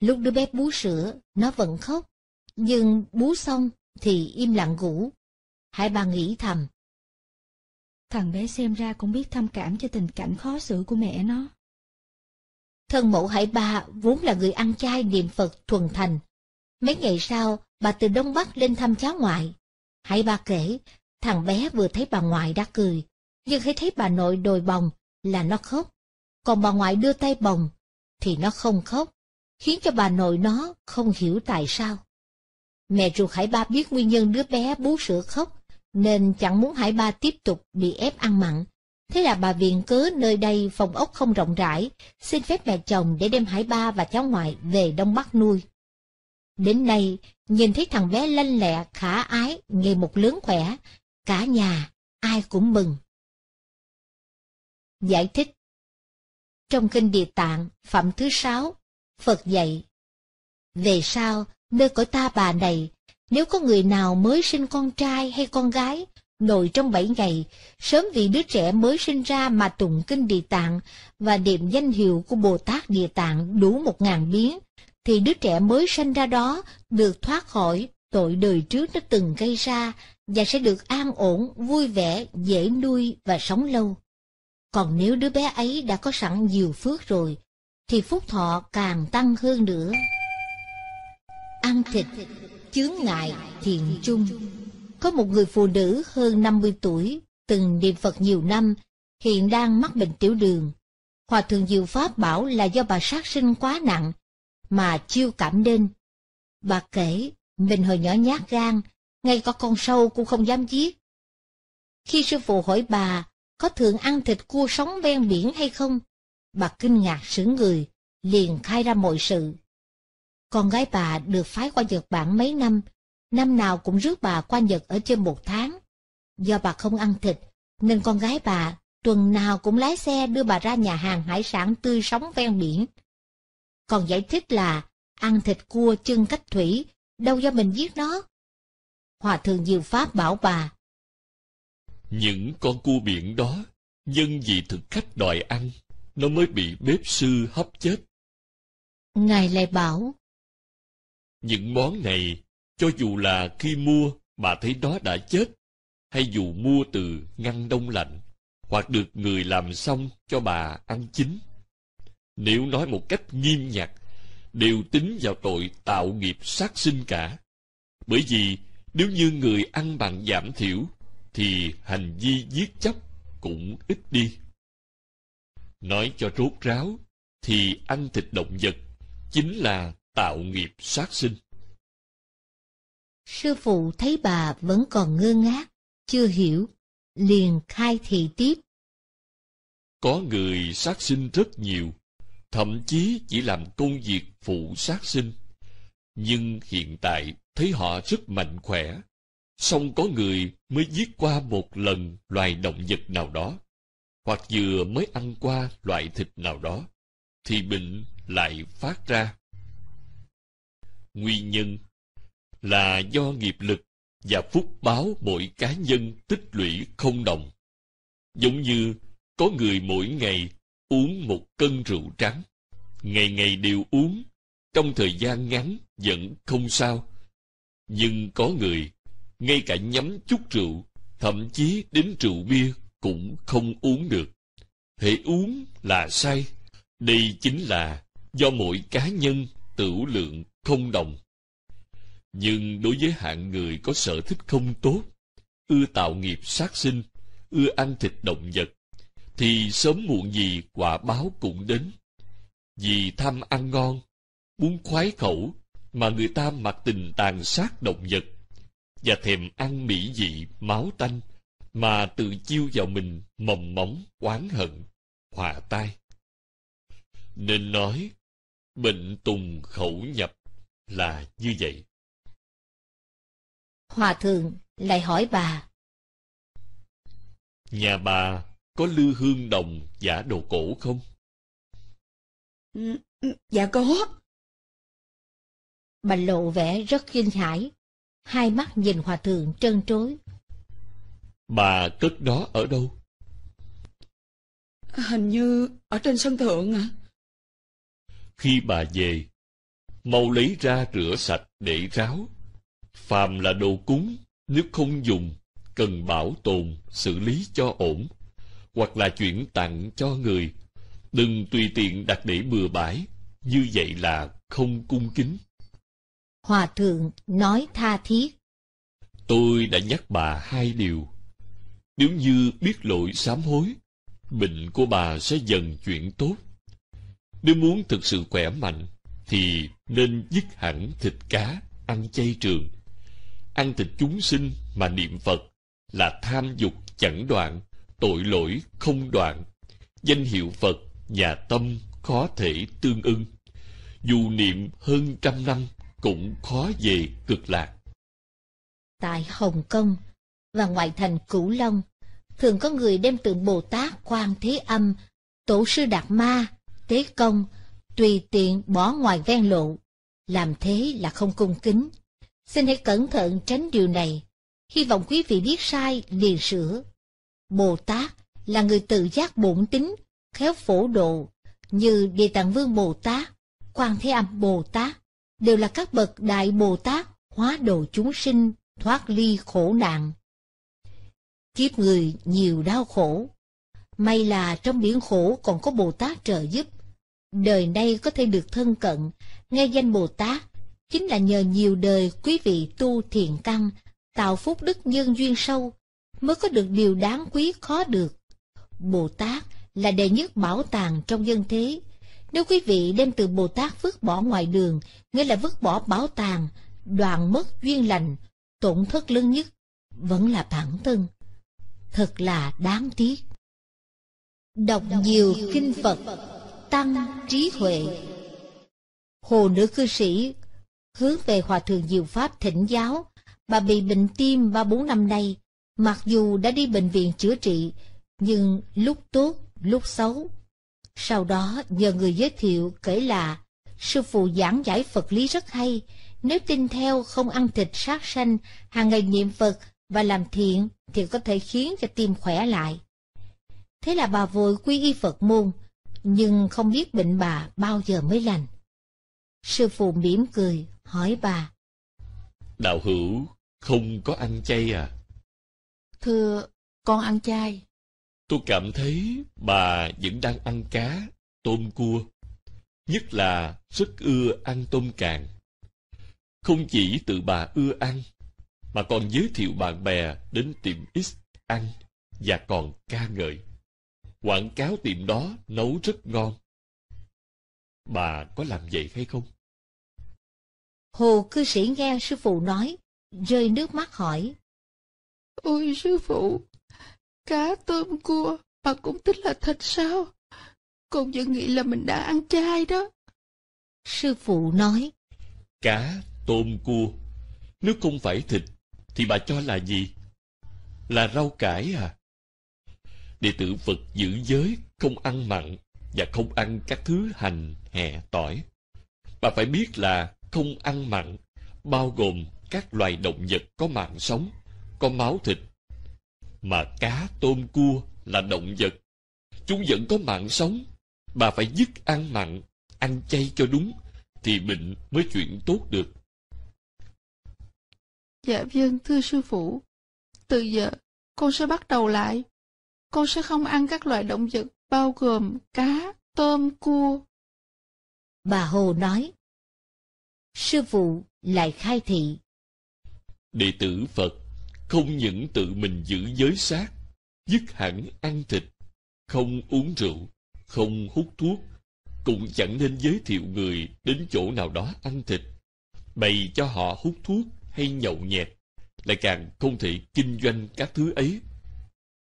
Lúc đứa bé bú sữa, nó vẫn khóc, nhưng bú xong thì im lặng ngủ. Hải ba nghĩ thầm. Thằng bé xem ra cũng biết thâm cảm cho tình cảnh khó xử của mẹ nó. Thân mẫu Hải Ba vốn là người ăn chay niệm Phật thuần thành. Mấy ngày sau, bà từ Đông Bắc lên thăm cháu ngoại. Hải Ba kể, thằng bé vừa thấy bà ngoại đã cười, nhưng khi thấy bà nội đồi bồng là nó khóc, còn bà ngoại đưa tay bồng thì nó không khóc, khiến cho bà nội nó không hiểu tại sao. Mẹ ruột Hải Ba biết nguyên nhân đứa bé bú sữa khóc, nên chẳng muốn Hải Ba tiếp tục bị ép ăn mặn. Thế là bà viện cớ nơi đây phòng ốc không rộng rãi, xin phép mẹ chồng để đem Hải Ba và cháu ngoại về Đông Bắc nuôi. Đến nay, nhìn thấy thằng bé lanh lẹ, khả ái, ngày một lớn khỏe, cả nhà, ai cũng mừng. Giải thích Trong Kinh Địa Tạng, Phẩm thứ sáu, Phật dạy Về sau, nơi cõi ta bà này, nếu có người nào mới sinh con trai hay con gái, nội trong bảy ngày, sớm vì đứa trẻ mới sinh ra mà tụng kinh Địa Tạng và niệm danh hiệu của Bồ Tát Địa Tạng đủ một ngàn biến, thì đứa trẻ mới sinh ra đó được thoát khỏi tội đời trước nó từng gây ra và sẽ được an ổn, vui vẻ, dễ nuôi và sống lâu. Còn nếu đứa bé ấy đã có sẵn nhiều phước rồi, thì phúc thọ càng tăng hơn nữa. Ăn thịt, chướng ngại, thiện chung. Có một người phụ nữ hơn 50 tuổi, từng niệm Phật nhiều năm, hiện đang mắc bệnh tiểu đường. Hòa thượng Diệu Pháp bảo là do bà sát sinh quá nặng, mà chiêu cảm nên. Bà kể, mình hồi nhỏ nhát gan, ngay có con sâu cũng không dám giết. Khi sư phụ hỏi bà có thường ăn thịt cua sống ven biển hay không? Bà kinh ngạc sững người, liền khai ra mọi sự. Con gái bà được phái qua Nhật Bản mấy năm, năm nào cũng rước bà qua Nhật ở trên một tháng. Do bà không ăn thịt, nên con gái bà tuần nào cũng lái xe đưa bà ra nhà hàng hải sản tươi sống ven biển. Còn giải thích là ăn thịt cua chân cách thủy, đâu do mình giết nó. Hòa thượng Diệu Pháp bảo bà, những con cua biển đó nhân vì thực khách đòi ăn nó mới bị bếp sư hấp chết ngài lại bảo những món này cho dù là khi mua bà thấy nó đã chết hay dù mua từ ngăn đông lạnh hoặc được người làm xong cho bà ăn chín nếu nói một cách nghiêm nhặt đều tính vào tội tạo nghiệp sát sinh cả bởi vì nếu như người ăn bằng giảm thiểu thì hành vi giết chóc cũng ít đi nói cho rốt ráo thì ăn thịt động vật chính là tạo nghiệp sát sinh sư phụ thấy bà vẫn còn ngơ ngác chưa hiểu liền khai thị tiếp có người sát sinh rất nhiều thậm chí chỉ làm công việc phụ sát sinh nhưng hiện tại thấy họ rất mạnh khỏe song có người mới giết qua một lần loài động vật nào đó, hoặc vừa mới ăn qua loại thịt nào đó, thì bệnh lại phát ra. Nguyên nhân là do nghiệp lực và phúc báo mỗi cá nhân tích lũy không đồng. Giống như có người mỗi ngày uống một cân rượu trắng, ngày ngày đều uống, trong thời gian ngắn vẫn không sao. Nhưng có người ngay cả nhấm chút rượu, thậm chí đến rượu bia cũng không uống được. Hễ uống là say. Đây chính là do mỗi cá nhân tửu lượng không đồng. Nhưng đối với hạng người có sở thích không tốt, ưa tạo nghiệp sát sinh, ưa ăn thịt động vật, thì sớm muộn gì quả báo cũng đến. Vì tham ăn ngon, muốn khoái khẩu mà người ta mặc tình tàn sát động vật, và thèm ăn mỹ vị máu tanh mà tự chiêu vào mình mầm móng oán hận hòa tai nên nói bệnh tùng khẩu nhập là như vậy hòa thượng lại hỏi bà nhà bà có lư hương đồng giả đồ cổ không ừ, ừ, dạ có bà lộ vẻ rất kinh hãi hai mắt nhìn hòa thượng trơn trối. Bà cất đó ở đâu? Hình như ở trên sân thượng À? Khi bà về, mau lấy ra rửa sạch để ráo. Phàm là đồ cúng, nếu không dùng, cần bảo tồn, xử lý cho ổn, hoặc là chuyển tặng cho người. Đừng tùy tiện đặt để bừa bãi, như vậy là không cung kính. Hòa thượng nói tha thiết. Tôi đã nhắc bà hai điều. Nếu như biết lỗi sám hối, bệnh của bà sẽ dần chuyển tốt. Nếu muốn thực sự khỏe mạnh, thì nên dứt hẳn thịt cá, ăn chay trường. Ăn thịt chúng sinh mà niệm Phật là tham dục chẳng đoạn, tội lỗi không đoạn. Danh hiệu Phật, nhà tâm khó thể tương ưng. Dù niệm hơn trăm năm cũng khó về cực lạc. Tại Hồng Kông và ngoại thành Cửu Long, thường có người đem tượng Bồ Tát Quan Thế Âm, Tổ sư Đạt Ma, Tế Công, tùy tiện bỏ ngoài ven lộ. Làm thế là không cung kính. Xin hãy cẩn thận tránh điều này. Hy vọng quý vị biết sai liền sửa. Bồ Tát là người tự giác bổn tính, khéo phổ độ, như Địa Tạng Vương Bồ Tát, Quan Thế Âm Bồ Tát, đều là các bậc Đại Bồ Tát hóa độ chúng sinh thoát ly khổ nạn. Kiếp người nhiều đau khổ, may là trong biển khổ còn có Bồ Tát trợ giúp, đời nay có thể được thân cận, nghe danh Bồ Tát, chính là nhờ nhiều đời quý vị tu thiện căn, tạo phúc đức nhân duyên sâu, mới có được điều đáng quý khó được. Bồ Tát là đệ nhất bảo tàng trong dân thế, nếu quý vị đem từ Bồ Tát vứt bỏ ngoài đường, nghĩa là vứt bỏ bảo tàng, đoạn mất duyên lành, tổn thất lớn nhất vẫn là bản thân. Thật là đáng tiếc. Đọc nhiều kinh Phật, tăng trí huệ. Hồ nữ cư sĩ hướng về Hòa Thượng Diệu Pháp thỉnh giáo, bà bị bệnh tim ba bốn năm nay, mặc dù đã đi bệnh viện chữa trị, nhưng lúc tốt, lúc xấu, sau đó nhờ người giới thiệu kể là Sư phụ giảng giải Phật lý rất hay, nếu tin theo không ăn thịt sát sanh, hàng ngày niệm Phật và làm thiện thì có thể khiến cho tim khỏe lại. Thế là bà vội quy y Phật môn, nhưng không biết bệnh bà bao giờ mới lành. Sư phụ mỉm cười, hỏi bà. Đạo hữu, không có ăn chay à? Thưa, con ăn chay. Tôi cảm thấy bà vẫn đang ăn cá, tôm cua, nhất là rất ưa ăn tôm càng. Không chỉ tự bà ưa ăn, mà còn giới thiệu bạn bè đến tiệm X ăn và còn ca ngợi. Quảng cáo tiệm đó nấu rất ngon. Bà có làm vậy hay không? Hồ cư sĩ nghe sư phụ nói, rơi nước mắt hỏi. Ôi sư phụ, Cá, tôm, cua bà cũng thích là thịt sao? Con vẫn nghĩ là mình đã ăn chay đó. Sư phụ nói. Cá, tôm, cua. Nếu không phải thịt, thì bà cho là gì? Là rau cải à? Đệ tử Phật giữ giới, không ăn mặn và không ăn các thứ hành, hẹ, tỏi. Bà phải biết là không ăn mặn, bao gồm các loài động vật có mạng sống, có máu thịt mà cá tôm cua là động vật chúng vẫn có mạng sống bà phải dứt ăn mặn ăn chay cho đúng thì bệnh mới chuyển tốt được dạ vâng thưa sư phụ từ giờ con sẽ bắt đầu lại con sẽ không ăn các loại động vật bao gồm cá tôm cua bà hồ nói sư phụ lại khai thị đệ tử phật không những tự mình giữ giới sát, dứt hẳn ăn thịt, không uống rượu, không hút thuốc, cũng chẳng nên giới thiệu người đến chỗ nào đó ăn thịt, bày cho họ hút thuốc hay nhậu nhẹt, lại càng không thể kinh doanh các thứ ấy.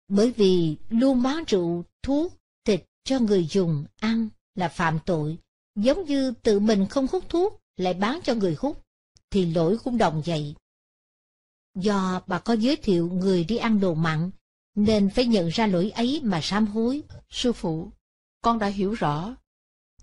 Bởi vì luôn bán rượu, thuốc, thịt cho người dùng ăn là phạm tội, giống như tự mình không hút thuốc lại bán cho người hút, thì lỗi cũng đồng vậy. Do bà có giới thiệu người đi ăn đồ mặn, nên phải nhận ra lỗi ấy mà sám hối. Sư phụ, con đã hiểu rõ.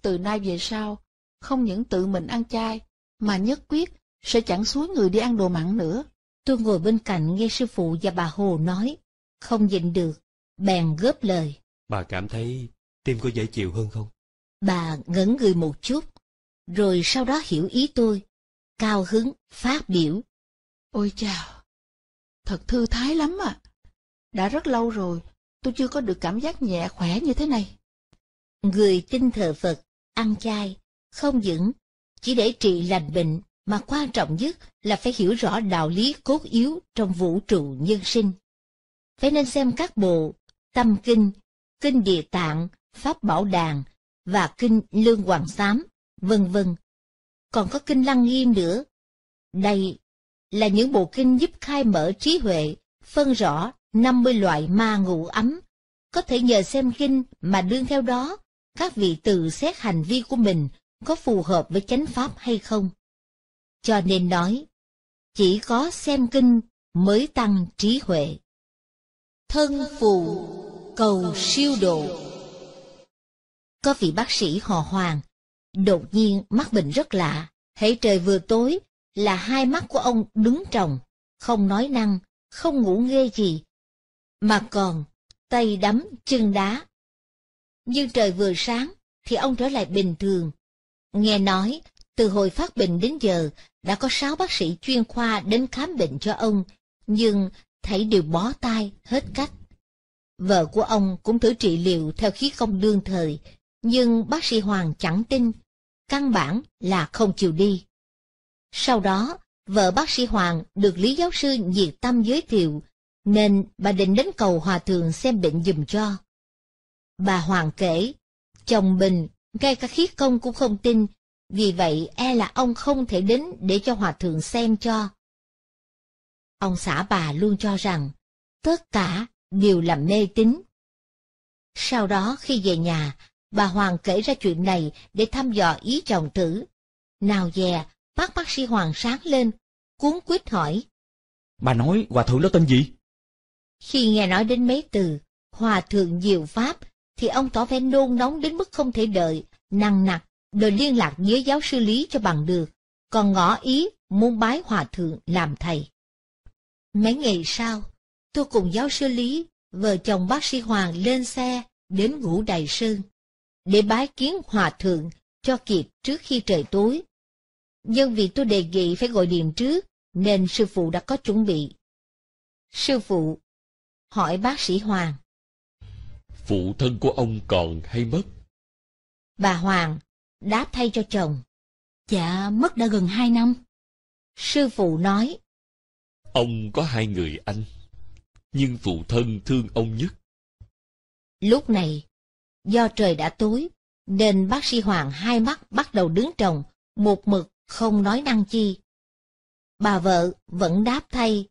Từ nay về sau, không những tự mình ăn chay, mà nhất quyết sẽ chẳng suối người đi ăn đồ mặn nữa. Tôi ngồi bên cạnh nghe sư phụ và bà Hồ nói, không nhịn được, bèn góp lời. Bà cảm thấy tim có dễ chịu hơn không? Bà ngẩn người một chút, rồi sau đó hiểu ý tôi, cao hứng, phát biểu. Ôi chào, thật thư thái lắm ạ. À. Đã rất lâu rồi, tôi chưa có được cảm giác nhẹ khỏe như thế này. Người tin thờ Phật, ăn chay, không dưỡng chỉ để trị lành bệnh, mà quan trọng nhất là phải hiểu rõ đạo lý cốt yếu trong vũ trụ nhân sinh. Phải nên xem các bộ Tâm Kinh, Kinh Địa Tạng, Pháp Bảo Đàn và Kinh Lương Hoàng Xám, vân vân. Còn có Kinh Lăng Nghiêm nữa. Đây là những bộ kinh giúp khai mở trí huệ, phân rõ 50 loại ma ngụ ấm. Có thể nhờ xem kinh mà đương theo đó, các vị tự xét hành vi của mình có phù hợp với chánh pháp hay không. Cho nên nói, chỉ có xem kinh mới tăng trí huệ. Thân phù cầu siêu độ Có vị bác sĩ họ Hoàng, đột nhiên mắc bệnh rất lạ, hãy trời vừa tối là hai mắt của ông đứng trồng, không nói năng, không ngủ ghê gì, mà còn tay đấm chân đá. Nhưng trời vừa sáng thì ông trở lại bình thường. Nghe nói, từ hồi phát bệnh đến giờ đã có sáu bác sĩ chuyên khoa đến khám bệnh cho ông, nhưng thấy đều bó tay hết cách. Vợ của ông cũng thử trị liệu theo khí công đương thời, nhưng bác sĩ Hoàng chẳng tin, căn bản là không chịu đi. Sau đó, vợ bác sĩ Hoàng được Lý Giáo sư nhiệt Tâm giới thiệu, nên bà định đến cầu Hòa Thượng xem bệnh dùm cho. Bà Hoàng kể, chồng Bình, ngay cả khí công cũng không tin, vì vậy e là ông không thể đến để cho Hòa Thượng xem cho. Ông xã bà luôn cho rằng, tất cả đều là mê tín. Sau đó khi về nhà, bà Hoàng kể ra chuyện này để thăm dò ý chồng tử. Nào dè, Mắt bác sĩ Hoàng sáng lên, cuốn quýt hỏi. Bà nói Hòa Thượng đó tên gì? Khi nghe nói đến mấy từ, Hòa Thượng Diệu Pháp, thì ông tỏ vẻ nôn nóng đến mức không thể đợi, năng nặc, đòi liên lạc với giáo sư Lý cho bằng được, còn ngỏ ý muốn bái Hòa Thượng làm thầy. Mấy ngày sau, tôi cùng giáo sư Lý, vợ chồng bác sĩ Hoàng lên xe đến ngũ Đài Sơn, để bái kiến Hòa Thượng cho kịp trước khi trời tối nhưng vì tôi đề nghị phải gọi điện trước, nên sư phụ đã có chuẩn bị. Sư phụ, hỏi bác sĩ Hoàng. Phụ thân của ông còn hay mất? Bà Hoàng, đáp thay cho chồng. Dạ, mất đã gần hai năm. Sư phụ nói. Ông có hai người anh, nhưng phụ thân thương ông nhất. Lúc này, do trời đã tối, nên bác sĩ Hoàng hai mắt bắt đầu đứng trồng, một mực không nói năng chi. Bà vợ vẫn đáp thay.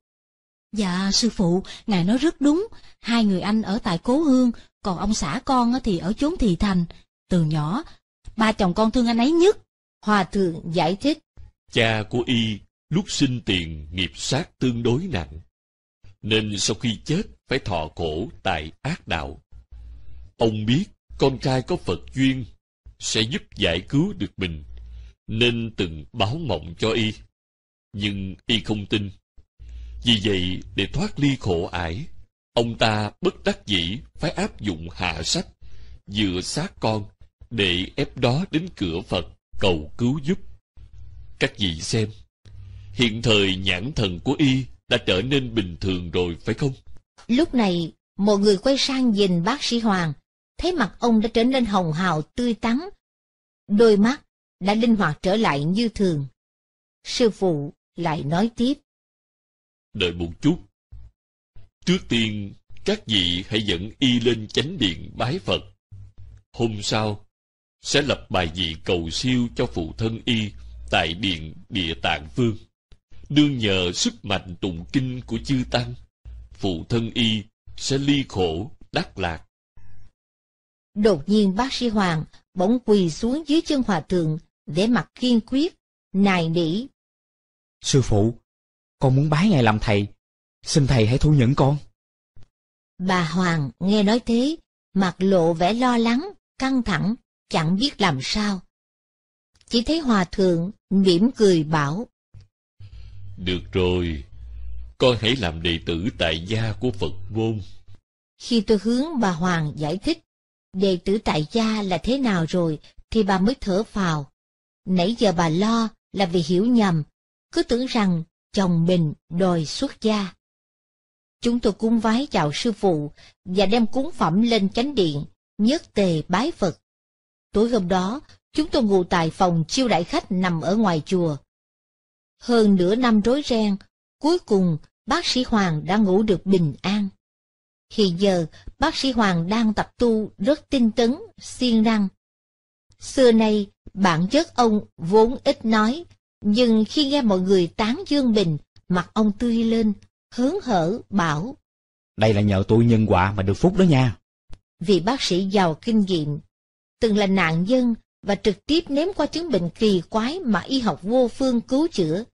Dạ, sư phụ, ngài nói rất đúng, hai người anh ở tại Cố Hương, còn ông xã con thì ở chốn Thị Thành. Từ nhỏ, ba chồng con thương anh ấy nhất. Hòa thượng giải thích. Cha của y lúc sinh tiền nghiệp sát tương đối nặng, nên sau khi chết phải thọ cổ tại ác đạo. Ông biết con trai có Phật duyên sẽ giúp giải cứu được mình nên từng báo mộng cho y. Nhưng y không tin. Vì vậy, để thoát ly khổ ải, ông ta bất đắc dĩ phải áp dụng hạ sách, dựa xác con, để ép đó đến cửa Phật cầu cứu giúp. Các vị xem, hiện thời nhãn thần của y đã trở nên bình thường rồi phải không? Lúc này, một người quay sang nhìn bác sĩ Hoàng, thấy mặt ông đã trở nên hồng hào tươi tắn. Đôi mắt đã linh hoạt trở lại như thường. Sư phụ lại nói tiếp. Đợi một chút. Trước tiên, các vị hãy dẫn y lên chánh điện bái Phật. Hôm sau, sẽ lập bài vị cầu siêu cho phụ thân y tại điện Địa Tạng Phương. Đương nhờ sức mạnh tụng kinh của chư Tăng, phụ thân y sẽ ly khổ, đắc lạc. Đột nhiên bác sĩ Hoàng bỗng quỳ xuống dưới chân hòa thượng, vẻ mặt kiên quyết, nài nỉ. Sư phụ, con muốn bái ngài làm thầy, xin thầy hãy thu nhận con. Bà Hoàng nghe nói thế, mặt lộ vẻ lo lắng, căng thẳng, chẳng biết làm sao. Chỉ thấy Hòa Thượng mỉm cười bảo. Được rồi, con hãy làm đệ tử tại gia của Phật môn. Khi tôi hướng bà Hoàng giải thích, đệ tử tại gia là thế nào rồi, thì bà mới thở phào, Nãy giờ bà lo là vì hiểu nhầm, cứ tưởng rằng chồng mình đòi xuất gia. Chúng tôi cúng vái chào sư phụ và đem cúng phẩm lên chánh điện, nhất tề bái Phật. Tối hôm đó, chúng tôi ngủ tại phòng chiêu đại khách nằm ở ngoài chùa. Hơn nửa năm rối ren, cuối cùng bác sĩ Hoàng đã ngủ được bình an. Hiện giờ, bác sĩ Hoàng đang tập tu rất tinh tấn, siêng năng. Xưa nay, Bản chất ông vốn ít nói, nhưng khi nghe mọi người tán dương Bình, mặt ông tươi lên, hớn hở bảo. Đây là nhờ tôi nhân quả mà được phúc đó nha. Vì bác sĩ giàu kinh nghiệm, từng là nạn nhân và trực tiếp nếm qua chứng bệnh kỳ quái mà y học vô phương cứu chữa,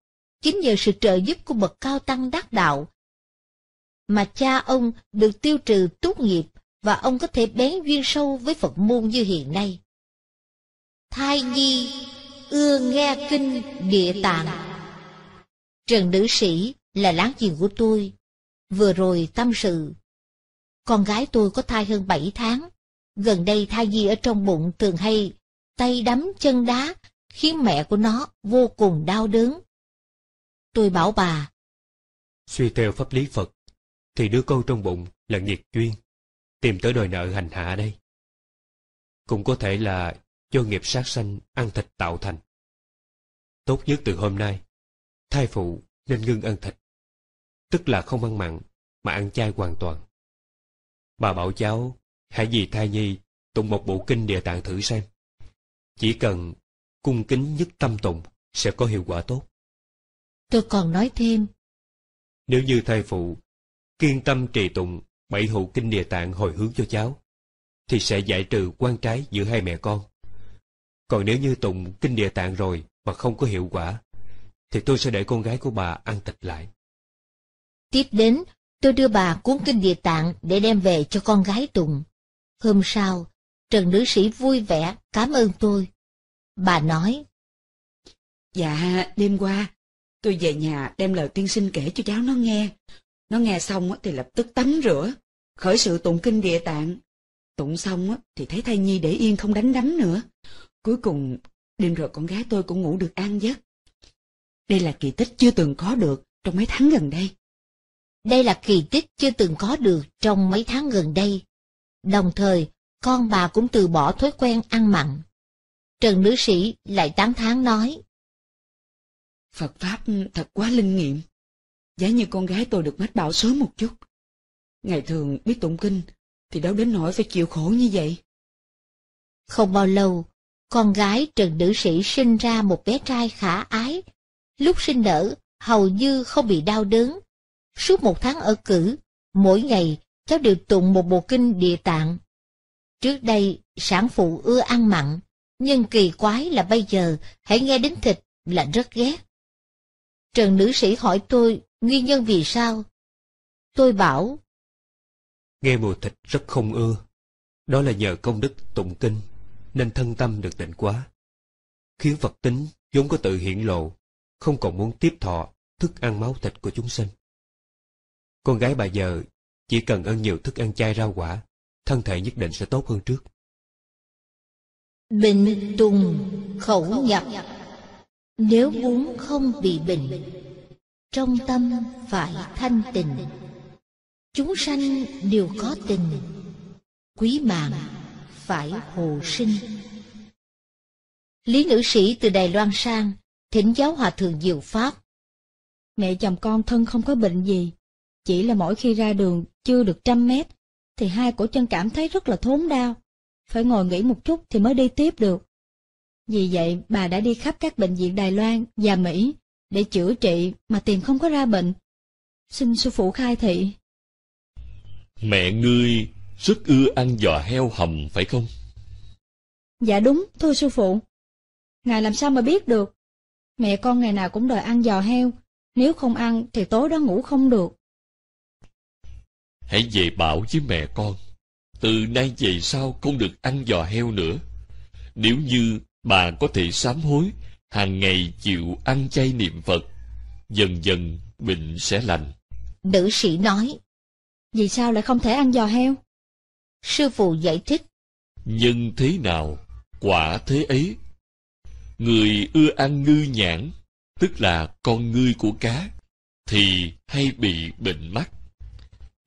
chính nhờ sự trợ giúp của bậc cao tăng đắc đạo. Mà cha ông được tiêu trừ tốt nghiệp và ông có thể bén duyên sâu với Phật môn như hiện nay thai nhi ưa nghe kinh địa tạng trần nữ sĩ là láng giềng của tôi vừa rồi tâm sự con gái tôi có thai hơn bảy tháng gần đây thai nhi ở trong bụng thường hay tay đấm chân đá khiến mẹ của nó vô cùng đau đớn tôi bảo bà suy theo pháp lý phật thì đứa con trong bụng là nghiệp duyên tìm tới đòi nợ hành hạ đây cũng có thể là do nghiệp sát sanh ăn thịt tạo thành. Tốt nhất từ hôm nay, thai phụ nên ngưng ăn thịt. Tức là không ăn mặn, mà ăn chay hoàn toàn. Bà bảo cháu, hãy vì thai nhi tụng một bộ kinh địa tạng thử xem. Chỉ cần cung kính nhất tâm tụng sẽ có hiệu quả tốt. Tôi còn nói thêm. Nếu như thai phụ kiên tâm trì tụng bảy hữu kinh địa tạng hồi hướng cho cháu, thì sẽ giải trừ quan trái giữa hai mẹ con. Còn nếu như tụng kinh địa tạng rồi mà không có hiệu quả, thì tôi sẽ để con gái của bà ăn tịch lại. Tiếp đến, tôi đưa bà cuốn kinh địa tạng để đem về cho con gái tụng. Hôm sau, Trần nữ sĩ vui vẻ cảm ơn tôi. Bà nói, Dạ, đêm qua, tôi về nhà đem lời tiên sinh kể cho cháu nó nghe. Nó nghe xong thì lập tức tắm rửa, khởi sự tụng kinh địa tạng. Tụng xong thì thấy thai nhi để yên không đánh đấm nữa. Cuối cùng, đêm rồi con gái tôi cũng ngủ được an giấc. Đây là kỳ tích chưa từng có được trong mấy tháng gần đây. Đây là kỳ tích chưa từng có được trong mấy tháng gần đây. Đồng thời, con bà cũng từ bỏ thói quen ăn mặn. Trần nữ sĩ lại tán thán nói. Phật Pháp thật quá linh nghiệm. Giá như con gái tôi được mách bảo sớm một chút. Ngày thường biết tụng kinh, thì đâu đến nỗi phải chịu khổ như vậy. Không bao lâu, con gái Trần Nữ Sĩ sinh ra một bé trai khả ái. Lúc sinh nở, hầu như không bị đau đớn. Suốt một tháng ở cử, mỗi ngày cháu đều tụng một bộ kinh địa tạng. Trước đây, sản phụ ưa ăn mặn, nhưng kỳ quái là bây giờ hãy nghe đến thịt là rất ghét. Trần nữ sĩ hỏi tôi nguyên nhân vì sao? Tôi bảo. Nghe mùi thịt rất không ưa. Đó là nhờ công đức tụng kinh nên thân tâm được tịnh quá. Khiến Phật tính vốn có tự hiện lộ, không còn muốn tiếp thọ thức ăn máu thịt của chúng sinh. Con gái bà giờ chỉ cần ăn nhiều thức ăn chay rau quả, thân thể nhất định sẽ tốt hơn trước. Bệnh tùng khẩu nhập Nếu muốn không bị bệnh Trong tâm phải thanh tịnh Chúng sanh đều có tình Quý mạng phải hồ sinh. Lý nữ sĩ từ Đài Loan sang, thỉnh giáo hòa thượng diệu Pháp. Mẹ chồng con thân không có bệnh gì, chỉ là mỗi khi ra đường chưa được trăm mét, thì hai cổ chân cảm thấy rất là thốn đau, phải ngồi nghỉ một chút thì mới đi tiếp được. Vì vậy, bà đã đi khắp các bệnh viện Đài Loan và Mỹ để chữa trị mà tiền không có ra bệnh. Xin sư phụ khai thị. Mẹ ngươi rất ưa ăn giò heo hầm phải không? Dạ đúng, thưa sư phụ. Ngài làm sao mà biết được? Mẹ con ngày nào cũng đòi ăn giò heo, nếu không ăn thì tối đó ngủ không được. Hãy về bảo với mẹ con, từ nay về sau không được ăn giò heo nữa. Nếu như bà có thể sám hối, hàng ngày chịu ăn chay niệm Phật, dần dần bệnh sẽ lành. Nữ sĩ nói, vì sao lại không thể ăn giò heo? Sư phụ giải thích. Nhân thế nào, quả thế ấy. Người ưa ăn ngư nhãn, tức là con ngư của cá, thì hay bị bệnh mắt.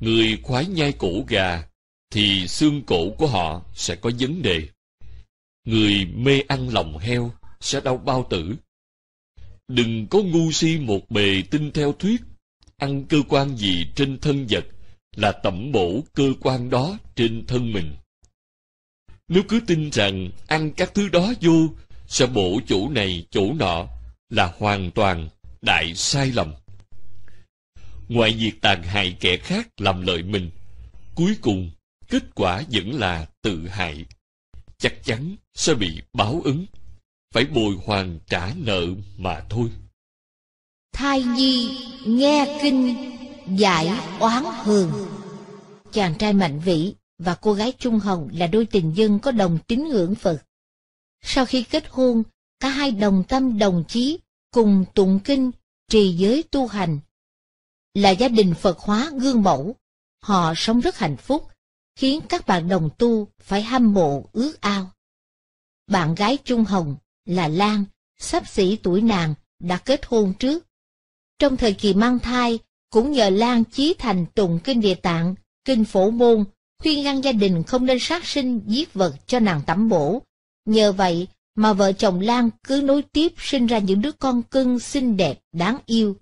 Người khoái nhai cổ gà, thì xương cổ của họ sẽ có vấn đề. Người mê ăn lòng heo sẽ đau bao tử. Đừng có ngu si một bề tin theo thuyết, ăn cơ quan gì trên thân vật là tẩm bổ cơ quan đó trên thân mình. Nếu cứ tin rằng ăn các thứ đó vô sẽ bổ chỗ này chỗ nọ là hoàn toàn đại sai lầm. Ngoài việc tàn hại kẻ khác làm lợi mình, cuối cùng kết quả vẫn là tự hại. Chắc chắn sẽ bị báo ứng, phải bồi hoàn trả nợ mà thôi. Thai nhi nghe kinh giải oán hường chàng trai mạnh vĩ và cô gái trung hồng là đôi tình dân có đồng tín ngưỡng phật sau khi kết hôn cả hai đồng tâm đồng chí cùng tụng kinh trì giới tu hành là gia đình phật hóa gương mẫu họ sống rất hạnh phúc khiến các bạn đồng tu phải hâm mộ ước ao bạn gái trung hồng là lan sắp xỉ tuổi nàng đã kết hôn trước trong thời kỳ mang thai cũng nhờ Lan Chí Thành tụng kinh địa tạng, kinh phổ môn, khuyên ngăn gia đình không nên sát sinh giết vật cho nàng tẩm bổ. Nhờ vậy mà vợ chồng Lan cứ nối tiếp sinh ra những đứa con cưng xinh đẹp, đáng yêu.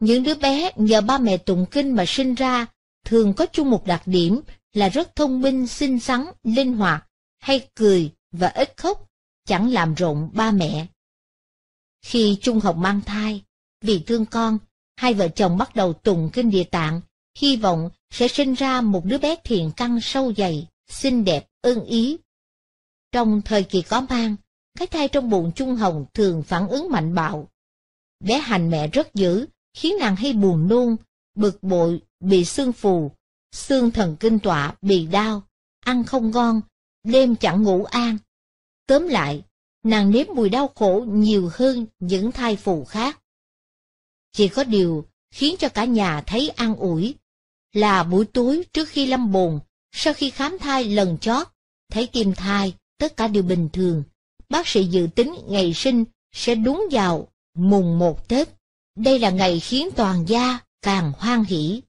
Những đứa bé nhờ ba mẹ tụng kinh mà sinh ra, thường có chung một đặc điểm là rất thông minh, xinh xắn, linh hoạt, hay cười và ít khóc, chẳng làm rộn ba mẹ. Khi Trung Hồng mang thai, vì thương con hai vợ chồng bắt đầu tụng kinh địa tạng, hy vọng sẽ sinh ra một đứa bé thiền căn sâu dày, xinh đẹp, ưng ý. Trong thời kỳ có mang, cái thai trong bụng Trung Hồng thường phản ứng mạnh bạo. Bé hành mẹ rất dữ, khiến nàng hay buồn nôn, bực bội, bị xương phù, xương thần kinh tọa bị đau, ăn không ngon, đêm chẳng ngủ an. Tóm lại, nàng nếm mùi đau khổ nhiều hơn những thai phụ khác. Chỉ có điều khiến cho cả nhà thấy an ủi. Là buổi tối trước khi lâm bồn, sau khi khám thai lần chót, thấy tim thai, tất cả đều bình thường. Bác sĩ dự tính ngày sinh sẽ đúng vào mùng một Tết. Đây là ngày khiến toàn gia càng hoan hỉ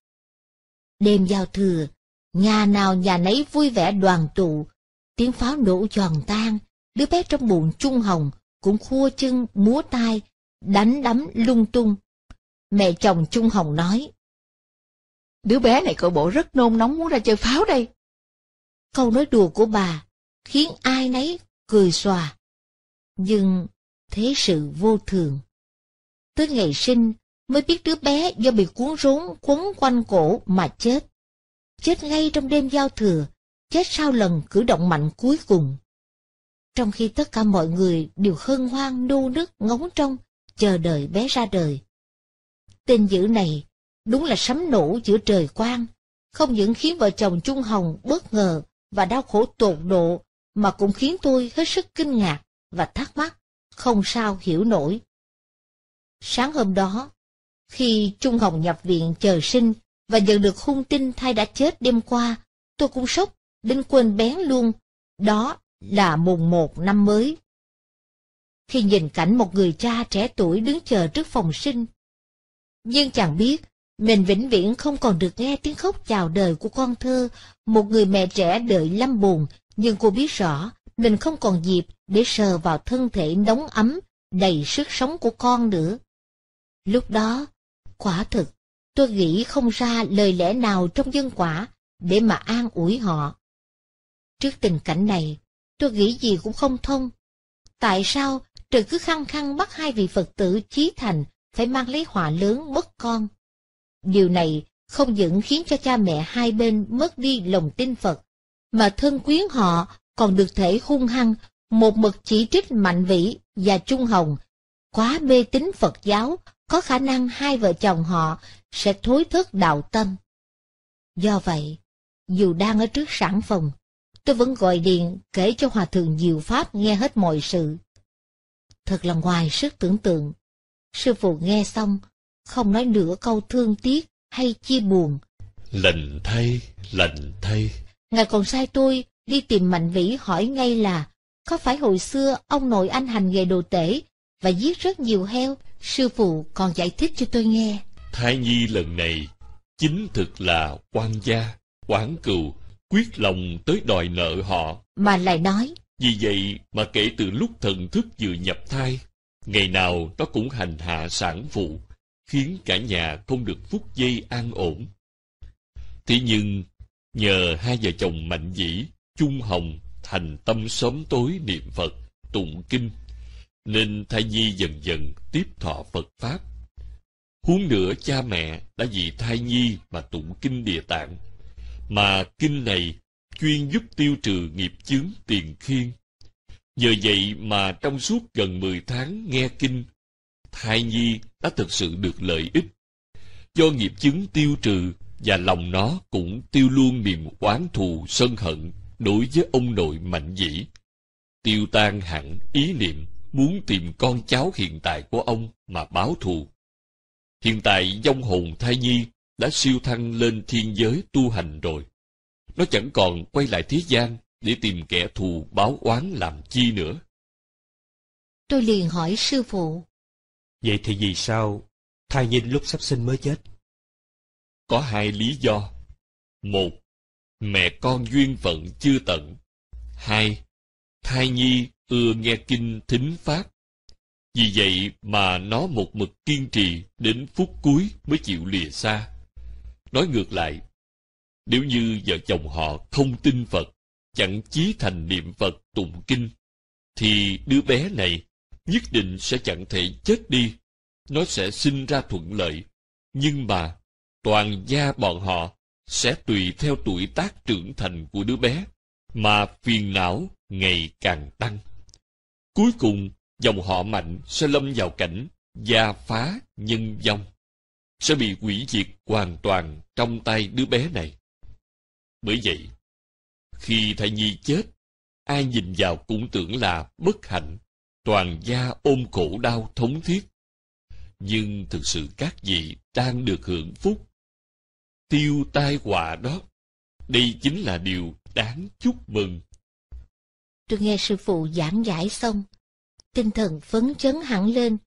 Đêm giao thừa, nhà nào nhà nấy vui vẻ đoàn tụ, tiếng pháo nổ giòn tan, đứa bé trong bụng trung hồng cũng khua chân múa tai đánh đấm lung tung mẹ chồng Trung Hồng nói. Đứa bé này cậu bộ rất nôn nóng muốn ra chơi pháo đây. Câu nói đùa của bà khiến ai nấy cười xòa. Nhưng thế sự vô thường. Tới ngày sinh mới biết đứa bé do bị cuốn rốn quấn quanh cổ mà chết. Chết ngay trong đêm giao thừa, chết sau lần cử động mạnh cuối cùng. Trong khi tất cả mọi người đều hân hoan nô nức ngóng trông, chờ đợi bé ra đời. Tên dữ này đúng là sấm nổ giữa trời quang, không những khiến vợ chồng Chung Hồng bất ngờ và đau khổ tột độ, mà cũng khiến tôi hết sức kinh ngạc và thắc mắc, không sao hiểu nổi. Sáng hôm đó, khi Trung Hồng nhập viện chờ sinh và nhận được hung tin thai đã chết đêm qua, tôi cũng sốc đến quên bén luôn, đó là mùng một năm mới. Khi nhìn cảnh một người cha trẻ tuổi đứng chờ trước phòng sinh, nhưng chàng biết, mình vĩnh viễn không còn được nghe tiếng khóc chào đời của con thơ, một người mẹ trẻ đợi lâm buồn, nhưng cô biết rõ, mình không còn dịp để sờ vào thân thể nóng ấm, đầy sức sống của con nữa. Lúc đó, quả thực, tôi nghĩ không ra lời lẽ nào trong dân quả để mà an ủi họ. Trước tình cảnh này, tôi nghĩ gì cũng không thông. Tại sao trời cứ khăng khăng bắt hai vị Phật tử chí thành phải mang lấy họa lớn mất con. Điều này không những khiến cho cha mẹ hai bên mất đi lòng tin Phật, mà thân quyến họ còn được thể hung hăng, một mực chỉ trích Mạnh Vĩ và Trung Hồng. Quá mê tín Phật giáo, có khả năng hai vợ chồng họ sẽ thối thất đạo tâm. Do vậy, dù đang ở trước sản phòng, tôi vẫn gọi điện kể cho Hòa Thượng Diệu Pháp nghe hết mọi sự. Thật là ngoài sức tưởng tượng, Sư phụ nghe xong, không nói nửa câu thương tiếc hay chia buồn. Lành thay, lành thay. Ngài còn sai tôi đi tìm Mạnh Vĩ hỏi ngay là có phải hồi xưa ông nội anh hành nghề đồ tể và giết rất nhiều heo? Sư phụ còn giải thích cho tôi nghe. Thái Nhi lần này chính thực là quan gia, quán cừu, quyết lòng tới đòi nợ họ. Mà lại nói. Vì vậy mà kể từ lúc thần thức vừa nhập thai, Ngày nào nó cũng hành hạ sản phụ, khiến cả nhà không được phút giây an ổn. Thế nhưng, nhờ hai vợ chồng mạnh dĩ, chung hồng, thành tâm sớm tối niệm Phật, tụng kinh, nên thai nhi dần dần tiếp thọ Phật Pháp. Huống nữa cha mẹ đã vì thai nhi mà tụng kinh địa tạng, mà kinh này chuyên giúp tiêu trừ nghiệp chướng tiền khiên Nhờ vậy mà trong suốt gần 10 tháng nghe kinh, thai nhi đã thực sự được lợi ích. Do nghiệp chứng tiêu trừ và lòng nó cũng tiêu luôn niềm oán thù sân hận đối với ông nội mạnh dĩ. Tiêu tan hẳn ý niệm muốn tìm con cháu hiện tại của ông mà báo thù. Hiện tại dông hồn thai nhi đã siêu thăng lên thiên giới tu hành rồi. Nó chẳng còn quay lại thế gian để tìm kẻ thù báo oán làm chi nữa tôi liền hỏi sư phụ vậy thì vì sao thai nhi lúc sắp sinh mới chết có hai lý do một mẹ con duyên phận chưa tận hai thai nhi ưa nghe kinh thính pháp vì vậy mà nó một mực kiên trì đến phút cuối mới chịu lìa xa nói ngược lại nếu như vợ chồng họ không tin phật chẳng chí thành niệm Phật tụng kinh, thì đứa bé này nhất định sẽ chẳng thể chết đi. Nó sẽ sinh ra thuận lợi. Nhưng mà, toàn gia bọn họ sẽ tùy theo tuổi tác trưởng thành của đứa bé, mà phiền não ngày càng tăng. Cuối cùng, dòng họ mạnh sẽ lâm vào cảnh gia phá nhân vong, sẽ bị hủy diệt hoàn toàn trong tay đứa bé này. Bởi vậy, khi thai nhi chết, ai nhìn vào cũng tưởng là bất hạnh, toàn gia ôm khổ đau thống thiết. Nhưng thực sự các vị đang được hưởng phúc. Tiêu tai họa đó, đây chính là điều đáng chúc mừng. Tôi nghe sư phụ giảng giải xong, tinh thần phấn chấn hẳn lên,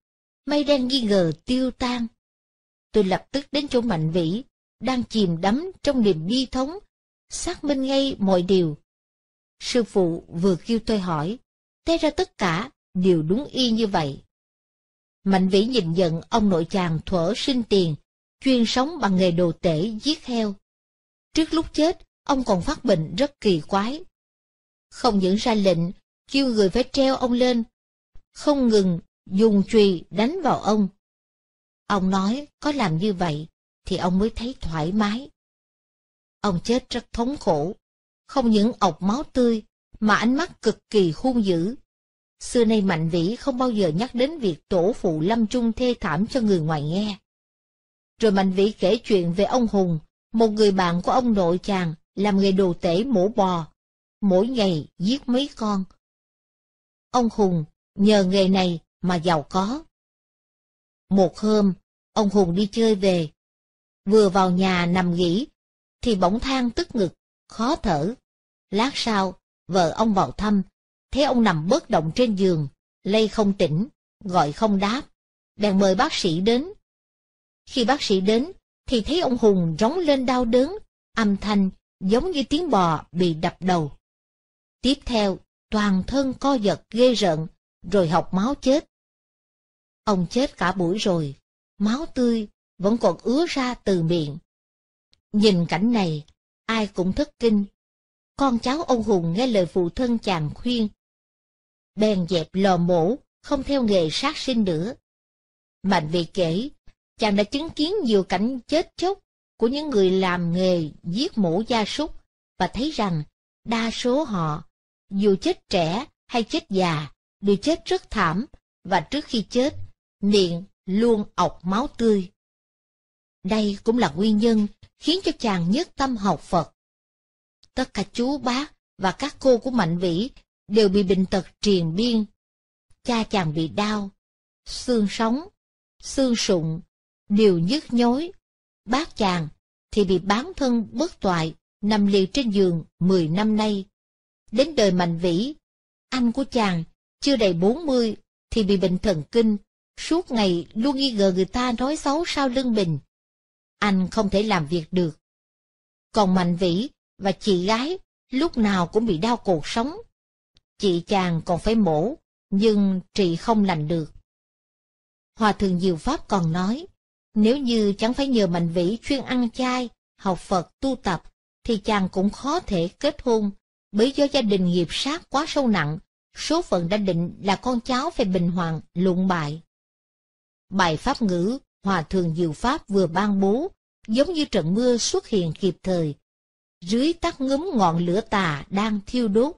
mây đen nghi ngờ tiêu tan. Tôi lập tức đến chỗ Mạnh Vĩ, đang chìm đắm trong niềm bi thống xác minh ngay mọi điều. Sư phụ vừa kêu tôi hỏi, té ra tất cả đều đúng y như vậy. Mạnh vĩ nhìn giận ông nội chàng thuở sinh tiền, chuyên sống bằng nghề đồ tể giết heo. Trước lúc chết, ông còn phát bệnh rất kỳ quái. Không những ra lệnh, kêu người phải treo ông lên, không ngừng dùng chùy đánh vào ông. Ông nói có làm như vậy thì ông mới thấy thoải mái. Ông chết rất thống khổ, không những ọc máu tươi, mà ánh mắt cực kỳ hung dữ. Xưa nay Mạnh Vĩ không bao giờ nhắc đến việc tổ phụ lâm trung thê thảm cho người ngoài nghe. Rồi Mạnh Vĩ kể chuyện về ông Hùng, một người bạn của ông nội chàng, làm nghề đồ tể mổ bò, mỗi ngày giết mấy con. Ông Hùng nhờ nghề này mà giàu có. Một hôm, ông Hùng đi chơi về. Vừa vào nhà nằm nghỉ, thì bỗng than tức ngực, khó thở. Lát sau, vợ ông vào thăm, thấy ông nằm bất động trên giường, lây không tỉnh, gọi không đáp, bèn mời bác sĩ đến. Khi bác sĩ đến, thì thấy ông Hùng rống lên đau đớn, âm thanh giống như tiếng bò bị đập đầu. Tiếp theo, toàn thân co giật ghê rợn, rồi học máu chết. Ông chết cả buổi rồi, máu tươi vẫn còn ứa ra từ miệng. Nhìn cảnh này, ai cũng thất kinh. Con cháu ông Hùng nghe lời phụ thân chàng khuyên. Bèn dẹp lò mổ, không theo nghề sát sinh nữa. Mạnh vị kể, chàng đã chứng kiến nhiều cảnh chết chóc của những người làm nghề giết mổ gia súc và thấy rằng đa số họ, dù chết trẻ hay chết già, đều chết rất thảm và trước khi chết, miệng luôn ọc máu tươi. Đây cũng là nguyên nhân khiến cho chàng nhất tâm học Phật. Tất cả chú bác và các cô của Mạnh Vĩ đều bị bệnh tật triền biên. Cha chàng bị đau, xương sống, xương sụn, đều nhức nhối. Bác chàng thì bị bán thân bất toại, nằm liệt trên giường mười năm nay. Đến đời Mạnh Vĩ, anh của chàng chưa đầy bốn mươi thì bị bệnh thần kinh, suốt ngày luôn nghi ngờ người ta nói xấu sau lưng mình anh không thể làm việc được. Còn Mạnh Vĩ và chị gái lúc nào cũng bị đau cuộc sống. Chị chàng còn phải mổ, nhưng trị không lành được. Hòa thượng Diệu Pháp còn nói, nếu như chẳng phải nhờ Mạnh Vĩ chuyên ăn chay, học Phật, tu tập, thì chàng cũng khó thể kết hôn, bởi do gia đình nghiệp sát quá sâu nặng, số phận đã định là con cháu phải bình hoàng, lụng bại. Bài pháp ngữ Hòa thượng Diệu Pháp vừa ban bố giống như trận mưa xuất hiện kịp thời. Dưới tắt ngấm ngọn lửa tà đang thiêu đốt,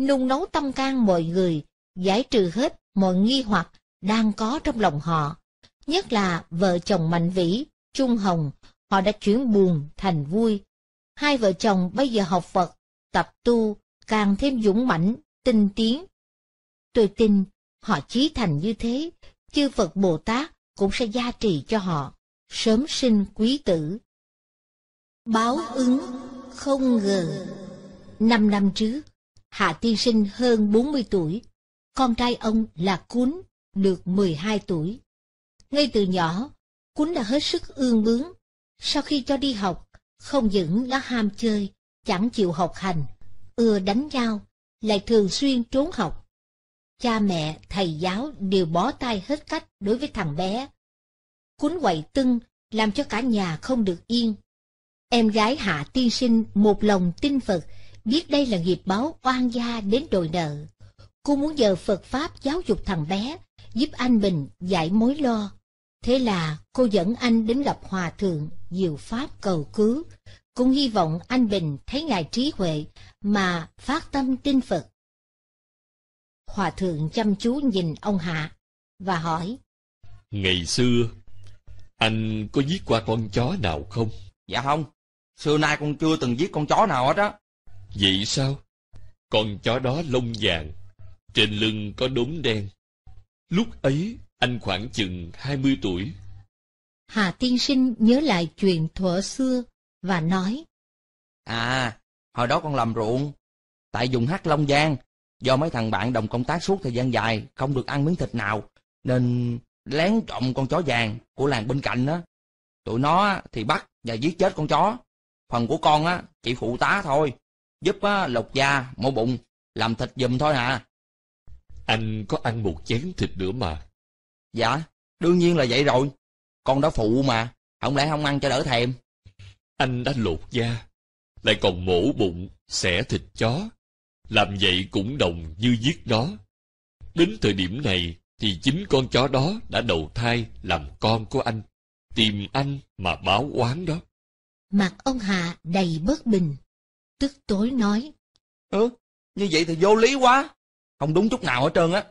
nung nấu tâm can mọi người, giải trừ hết mọi nghi hoặc đang có trong lòng họ. Nhất là vợ chồng Mạnh Vĩ, Trung Hồng, họ đã chuyển buồn thành vui. Hai vợ chồng bây giờ học Phật, tập tu, càng thêm dũng mãnh, tinh tiến. Tôi tin, họ chí thành như thế, chư Phật Bồ Tát cũng sẽ gia trì cho họ sớm sinh quý tử. Báo ứng không ngờ. Năm năm trước, Hạ Tiên Sinh hơn 40 tuổi, con trai ông là Cún được 12 tuổi. Ngay từ nhỏ, Cún đã hết sức ương bướng. Sau khi cho đi học, không những đã ham chơi, chẳng chịu học hành, ưa đánh nhau, lại thường xuyên trốn học. Cha mẹ, thầy giáo đều bó tay hết cách đối với thằng bé, cuốn quậy tưng, làm cho cả nhà không được yên. Em gái Hạ Tiên Sinh một lòng tin Phật, biết đây là nghiệp báo oan gia đến đòi nợ. Cô muốn nhờ Phật Pháp giáo dục thằng bé, giúp anh bình giải mối lo. Thế là cô dẫn anh đến gặp Hòa Thượng, diệu Pháp cầu cứu, cũng hy vọng anh Bình thấy Ngài trí huệ mà phát tâm tin Phật. Hòa Thượng chăm chú nhìn ông Hạ và hỏi, Ngày xưa anh có giết qua con chó nào không? Dạ không, xưa nay con chưa từng giết con chó nào hết á. Vậy sao? Con chó đó lông vàng, trên lưng có đốm đen. Lúc ấy, anh khoảng chừng 20 tuổi. Hà Tiên Sinh nhớ lại chuyện thuở xưa và nói. À, hồi đó con làm ruộng, tại vùng hát Long Giang, do mấy thằng bạn đồng công tác suốt thời gian dài, không được ăn miếng thịt nào, nên lén trộm con chó vàng của làng bên cạnh đó. Tụi nó thì bắt và giết chết con chó. Phần của con á, chỉ phụ tá thôi, giúp á, lột da, mổ bụng, làm thịt giùm thôi à. Anh có ăn một chén thịt nữa mà. Dạ, đương nhiên là vậy rồi. Con đó phụ mà, không lẽ không ăn cho đỡ thèm. Anh đã lột da, lại còn mổ bụng, xẻ thịt chó. Làm vậy cũng đồng như giết nó. Đến thời điểm này, thì chính con chó đó đã đầu thai làm con của anh, tìm anh mà báo oán đó. Mặt ông Hạ đầy bất bình, tức tối nói. Ừ, như vậy thì vô lý quá, không đúng chút nào hết trơn á.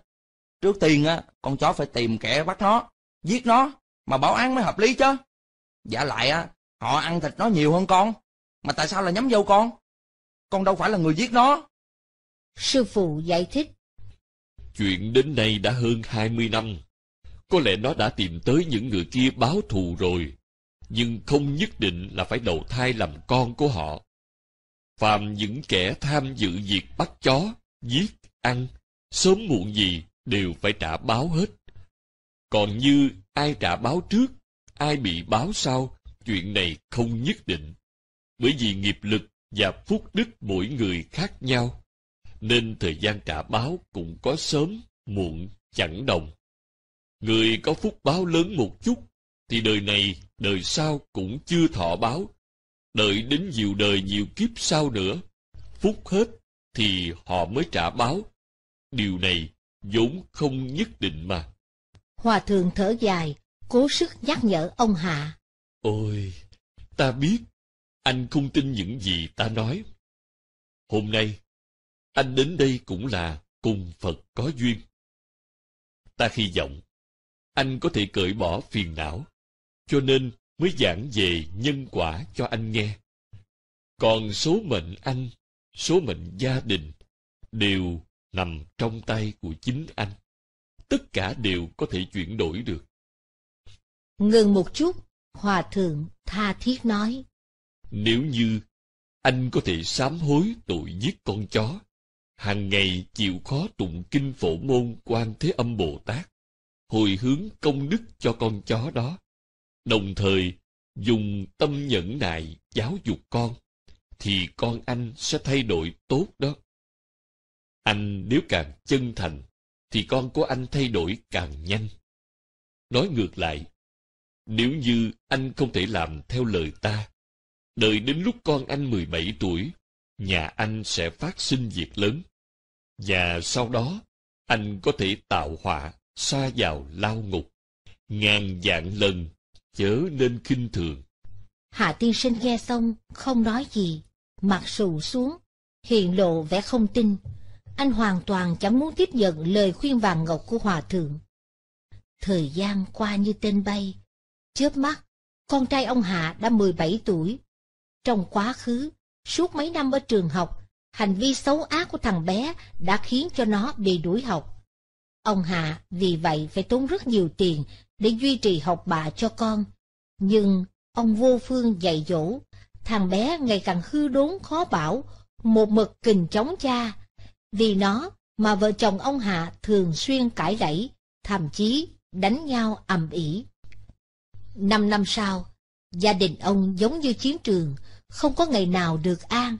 Trước tiên á, con chó phải tìm kẻ bắt nó, giết nó, mà báo án mới hợp lý chứ. Giả lại á, họ ăn thịt nó nhiều hơn con, mà tại sao lại nhắm vô con? Con đâu phải là người giết nó. Sư phụ giải thích. Chuyện đến nay đã hơn hai mươi năm. Có lẽ nó đã tìm tới những người kia báo thù rồi, nhưng không nhất định là phải đầu thai làm con của họ. Phàm những kẻ tham dự việc bắt chó, giết, ăn, sớm muộn gì đều phải trả báo hết. Còn như ai trả báo trước, ai bị báo sau, chuyện này không nhất định. Bởi vì nghiệp lực và phúc đức mỗi người khác nhau nên thời gian trả báo cũng có sớm, muộn, chẳng đồng. Người có phúc báo lớn một chút, thì đời này, đời sau cũng chưa thọ báo. Đợi đến nhiều đời nhiều kiếp sau nữa, phúc hết thì họ mới trả báo. Điều này vốn không nhất định mà. Hòa thượng thở dài, cố sức nhắc nhở ông Hạ. Ôi, ta biết, anh không tin những gì ta nói. Hôm nay, anh đến đây cũng là cùng Phật có duyên. Ta hy vọng, anh có thể cởi bỏ phiền não, cho nên mới giảng về nhân quả cho anh nghe. Còn số mệnh anh, số mệnh gia đình, đều nằm trong tay của chính anh. Tất cả đều có thể chuyển đổi được. Ngừng một chút, Hòa Thượng tha thiết nói. Nếu như anh có thể sám hối tội giết con chó, hàng ngày chịu khó tụng kinh phổ môn quan thế âm bồ tát hồi hướng công đức cho con chó đó đồng thời dùng tâm nhẫn nại giáo dục con thì con anh sẽ thay đổi tốt đó anh nếu càng chân thành thì con của anh thay đổi càng nhanh nói ngược lại nếu như anh không thể làm theo lời ta đợi đến lúc con anh mười bảy tuổi nhà anh sẽ phát sinh việc lớn. Và sau đó, anh có thể tạo họa, xa vào lao ngục, ngàn vạn lần, chớ nên khinh thường. Hạ tiên sinh nghe xong, không nói gì, mặt sụ xuống, hiện lộ vẻ không tin. Anh hoàn toàn chẳng muốn tiếp nhận lời khuyên vàng ngọc của hòa thượng. Thời gian qua như tên bay, chớp mắt, con trai ông Hạ đã mười bảy tuổi. Trong quá khứ, Suốt mấy năm ở trường học, hành vi xấu ác của thằng bé đã khiến cho nó bị đuổi học. Ông Hạ vì vậy phải tốn rất nhiều tiền để duy trì học bạ cho con. Nhưng ông vô phương dạy dỗ, thằng bé ngày càng hư đốn khó bảo, một mực kình chống cha. Vì nó mà vợ chồng ông Hạ thường xuyên cãi lẫy, thậm chí đánh nhau ầm ĩ. Năm năm sau, gia đình ông giống như chiến trường, không có ngày nào được an.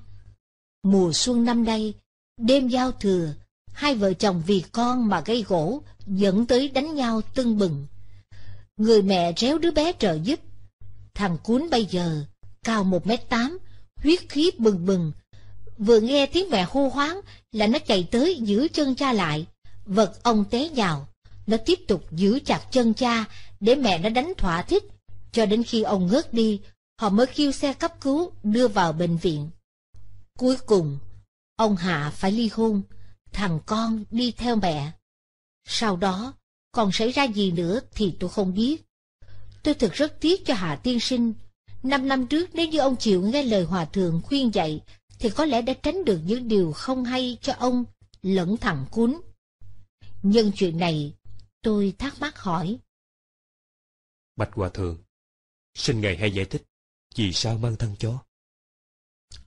Mùa xuân năm nay, đêm giao thừa, hai vợ chồng vì con mà gây gỗ, dẫn tới đánh nhau tưng bừng. Người mẹ réo đứa bé trợ giúp. Thằng cuốn bây giờ, cao một mét tám, huyết khí bừng bừng. Vừa nghe tiếng mẹ hô hoáng là nó chạy tới giữ chân cha lại, vật ông té nhào. Nó tiếp tục giữ chặt chân cha để mẹ nó đánh thỏa thích, cho đến khi ông ngớt đi, họ mới kêu xe cấp cứu đưa vào bệnh viện. Cuối cùng, ông Hạ phải ly hôn, thằng con đi theo mẹ. Sau đó, còn xảy ra gì nữa thì tôi không biết. Tôi thực rất tiếc cho Hạ Tiên Sinh. Năm năm trước nếu như ông chịu nghe lời Hòa Thượng khuyên dạy, thì có lẽ đã tránh được những điều không hay cho ông lẫn thằng cún. Nhân chuyện này, tôi thắc mắc hỏi. Bạch Hòa Thượng, xin Ngài hãy giải thích vì sao mang thân chó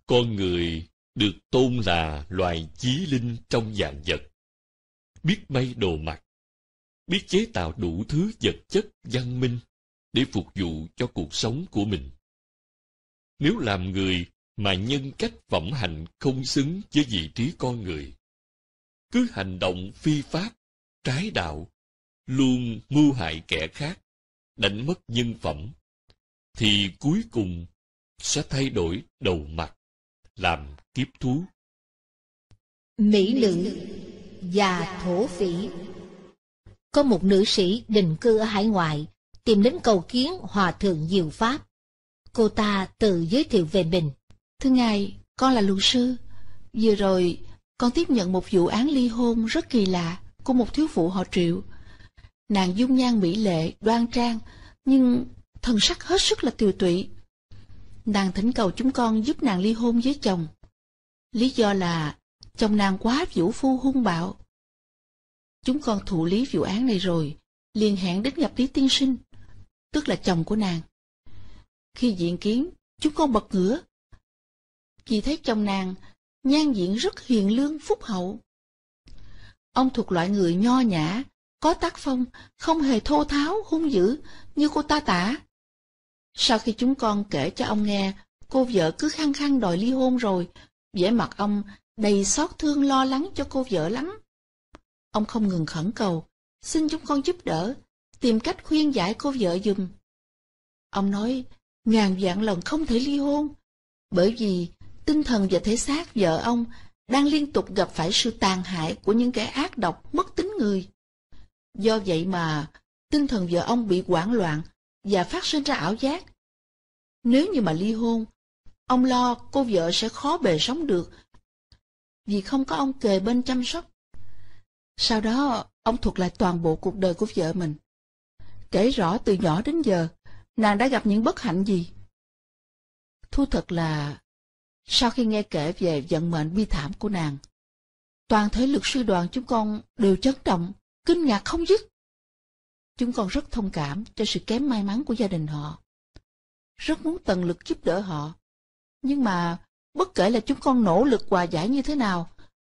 con người được tôn là loài chí linh trong dạng vật biết may đồ mặc biết chế tạo đủ thứ vật chất văn minh để phục vụ cho cuộc sống của mình nếu làm người mà nhân cách phẩm hạnh không xứng với vị trí con người cứ hành động phi pháp trái đạo luôn mưu hại kẻ khác đánh mất nhân phẩm thì cuối cùng sẽ thay đổi đầu mặt làm kiếp thú. Mỹ nữ và Thổ Phỉ Có một nữ sĩ định cư ở hải ngoại, tìm đến cầu kiến Hòa Thượng Diệu Pháp. Cô ta tự giới thiệu về mình. Thưa Ngài, con là luật sư. Vừa rồi, con tiếp nhận một vụ án ly hôn rất kỳ lạ của một thiếu phụ họ triệu. Nàng dung nhan mỹ lệ, đoan trang, nhưng thần sắc hết sức là tiều tụy. Nàng thỉnh cầu chúng con giúp nàng ly hôn với chồng. Lý do là chồng nàng quá vũ phu hung bạo. Chúng con thụ lý vụ án này rồi, liền hẹn đến gặp Lý Tiên Sinh, tức là chồng của nàng. Khi diện kiến, chúng con bật ngửa. Vì thấy chồng nàng, nhan diện rất hiền lương phúc hậu. Ông thuộc loại người nho nhã, có tác phong, không hề thô tháo, hung dữ, như cô ta tả. Sau khi chúng con kể cho ông nghe, cô vợ cứ khăng khăng đòi ly hôn rồi, vẻ mặt ông đầy xót thương lo lắng cho cô vợ lắm. Ông không ngừng khẩn cầu, xin chúng con giúp đỡ, tìm cách khuyên giải cô vợ dùm. Ông nói, ngàn vạn lần không thể ly hôn, bởi vì tinh thần và thể xác vợ ông đang liên tục gặp phải sự tàn hại của những kẻ ác độc mất tính người. Do vậy mà, tinh thần vợ ông bị hoảng loạn và phát sinh ra ảo giác. Nếu như mà ly hôn, ông lo cô vợ sẽ khó bề sống được vì không có ông kề bên chăm sóc. Sau đó, ông thuộc lại toàn bộ cuộc đời của vợ mình. Kể rõ từ nhỏ đến giờ, nàng đã gặp những bất hạnh gì. Thu thật là, sau khi nghe kể về vận mệnh bi thảm của nàng, toàn thể luật sư đoàn chúng con đều chấn động, kinh ngạc không dứt. Chúng con rất thông cảm cho sự kém may mắn của gia đình họ. Rất muốn tận lực giúp đỡ họ. Nhưng mà, bất kể là chúng con nỗ lực hòa giải như thế nào,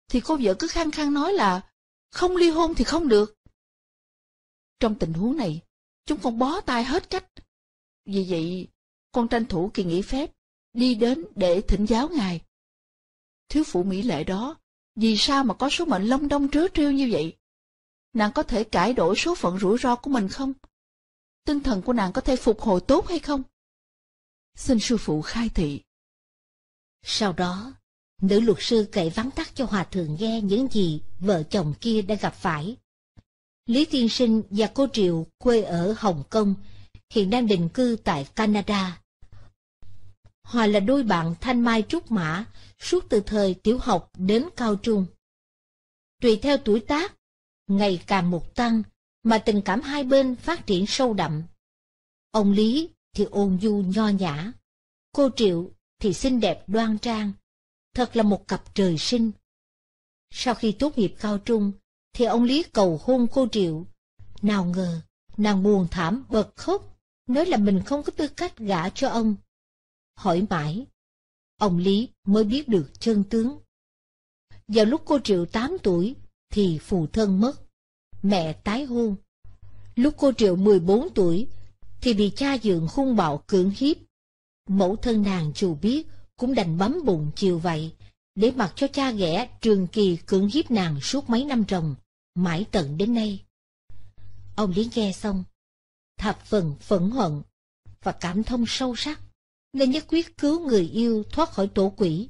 thì cô vợ cứ khăng khăng nói là không ly hôn thì không được. Trong tình huống này, chúng con bó tay hết cách. Vì vậy, con tranh thủ kỳ nghỉ phép, đi đến để thỉnh giáo ngài. Thiếu phụ mỹ lệ đó, vì sao mà có số mệnh long đông trớ trêu như vậy? nàng có thể cải đổi số phận rủi ro của mình không? Tinh thần của nàng có thể phục hồi tốt hay không? Xin sư phụ khai thị. Sau đó, nữ luật sư kể vắn tắt cho hòa thượng nghe những gì vợ chồng kia đã gặp phải. Lý Thiên Sinh và cô Triệu quê ở Hồng Kông, hiện đang định cư tại Canada. Họ là đôi bạn thanh mai trúc mã suốt từ thời tiểu học đến cao trung. Tùy theo tuổi tác ngày càng một tăng, mà tình cảm hai bên phát triển sâu đậm. Ông Lý thì ôn du nho nhã, cô Triệu thì xinh đẹp đoan trang, thật là một cặp trời sinh. Sau khi tốt nghiệp cao trung, thì ông Lý cầu hôn cô Triệu. Nào ngờ, nàng buồn thảm bật khóc, nói là mình không có tư cách gả cho ông. Hỏi mãi, ông Lý mới biết được chân tướng. Vào lúc cô Triệu tám tuổi, thì phụ thân mất. Mẹ tái hôn. Lúc cô Triệu 14 tuổi, thì bị cha dượng hung bạo cưỡng hiếp. Mẫu thân nàng dù biết, cũng đành bấm bụng chiều vậy, để mặc cho cha ghẻ trường kỳ cưỡng hiếp nàng suốt mấy năm ròng, mãi tận đến nay. Ông Lý nghe xong, thập phần phẫn hận và cảm thông sâu sắc, nên nhất quyết cứu người yêu thoát khỏi tổ quỷ.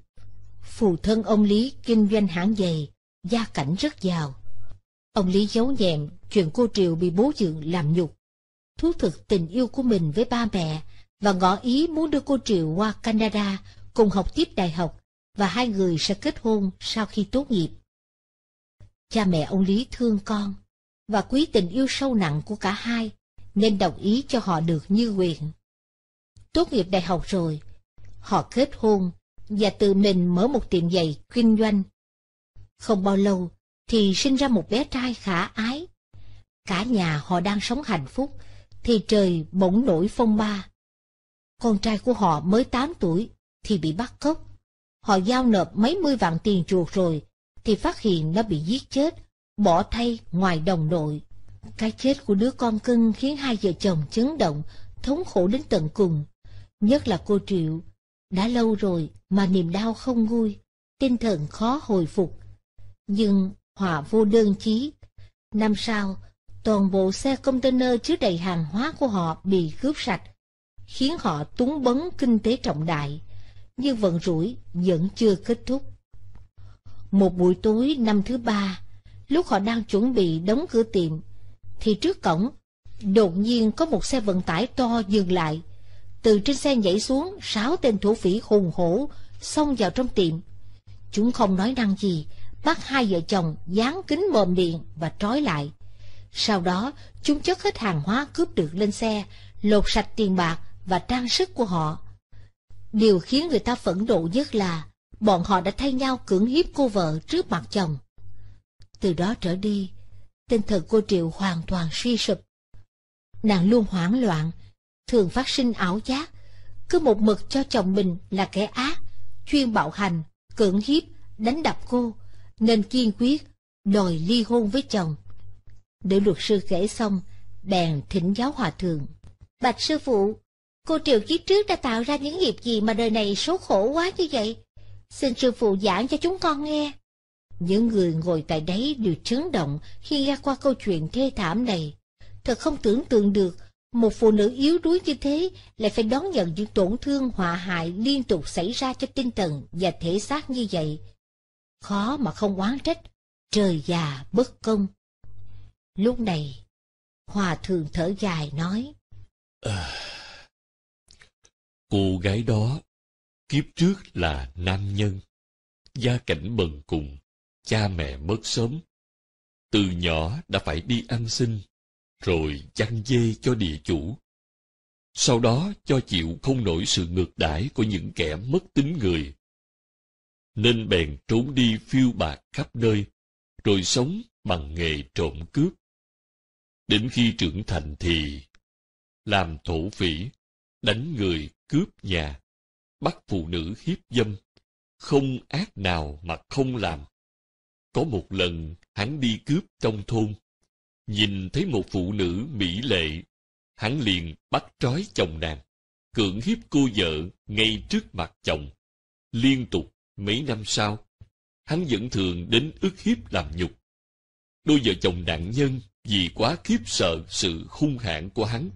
Phù thân ông Lý kinh doanh hãng giày, gia cảnh rất giàu. Ông Lý giấu nhẹm chuyện cô Triều bị bố dượng làm nhục, thú thực tình yêu của mình với ba mẹ và ngỏ ý muốn đưa cô Triều qua Canada cùng học tiếp đại học và hai người sẽ kết hôn sau khi tốt nghiệp. Cha mẹ ông Lý thương con và quý tình yêu sâu nặng của cả hai nên đồng ý cho họ được như nguyện. Tốt nghiệp đại học rồi, họ kết hôn và tự mình mở một tiệm giày kinh doanh không bao lâu, thì sinh ra một bé trai khả ái. Cả nhà họ đang sống hạnh phúc, thì trời bỗng nổi phong ba. Con trai của họ mới 8 tuổi, thì bị bắt cóc. Họ giao nộp mấy mươi vạn tiền chuộc rồi, thì phát hiện nó bị giết chết, bỏ thay ngoài đồng nội. Cái chết của đứa con cưng khiến hai vợ chồng chấn động, thống khổ đến tận cùng. Nhất là cô Triệu, đã lâu rồi mà niềm đau không nguôi, tinh thần khó hồi phục, nhưng hòa vô đơn chí. Năm sau, toàn bộ xe container chứa đầy hàng hóa của họ bị cướp sạch, khiến họ túng bấn kinh tế trọng đại, nhưng vận rủi vẫn chưa kết thúc. Một buổi tối năm thứ ba, lúc họ đang chuẩn bị đóng cửa tiệm, thì trước cổng, đột nhiên có một xe vận tải to dừng lại. Từ trên xe nhảy xuống, sáu tên thủ phỉ hùng hổ xông vào trong tiệm. Chúng không nói năng gì, bắt hai vợ chồng dán kính mồm điện và trói lại. Sau đó, chúng chất hết hàng hóa cướp được lên xe, lột sạch tiền bạc và trang sức của họ. Điều khiến người ta phẫn nộ nhất là bọn họ đã thay nhau cưỡng hiếp cô vợ trước mặt chồng. Từ đó trở đi, tinh thần cô Triệu hoàn toàn suy sụp. Nàng luôn hoảng loạn, thường phát sinh ảo giác, cứ một mực cho chồng mình là kẻ ác, chuyên bạo hành, cưỡng hiếp, đánh đập cô, nên kiên quyết đòi ly hôn với chồng. Để luật sư kể xong, bèn thỉnh giáo hòa thượng. Bạch sư phụ, cô Triều kiếp trước đã tạo ra những nghiệp gì mà đời này số khổ quá như vậy? Xin sư phụ giảng cho chúng con nghe. Những người ngồi tại đấy đều chấn động khi nghe qua câu chuyện thê thảm này. Thật không tưởng tượng được, một phụ nữ yếu đuối như thế lại phải đón nhận những tổn thương họa hại liên tục xảy ra cho tinh thần và thể xác như vậy khó mà không oán trách, trời già bất công. Lúc này, Hòa thượng thở dài nói. À, cô gái đó, kiếp trước là nam nhân, gia cảnh bần cùng, cha mẹ mất sớm. Từ nhỏ đã phải đi ăn xin, rồi chăn dê cho địa chủ. Sau đó cho chịu không nổi sự ngược đãi của những kẻ mất tính người nên bèn trốn đi phiêu bạt khắp nơi, rồi sống bằng nghề trộm cướp. Đến khi trưởng thành thì làm thổ phỉ, đánh người cướp nhà, bắt phụ nữ hiếp dâm, không ác nào mà không làm. Có một lần hắn đi cướp trong thôn, nhìn thấy một phụ nữ mỹ lệ, hắn liền bắt trói chồng nàng, cưỡng hiếp cô vợ ngay trước mặt chồng, liên tục Mấy năm sau, hắn vẫn thường đến ức hiếp làm nhục. Đôi vợ chồng nạn nhân vì quá khiếp sợ sự hung hãn của hắn,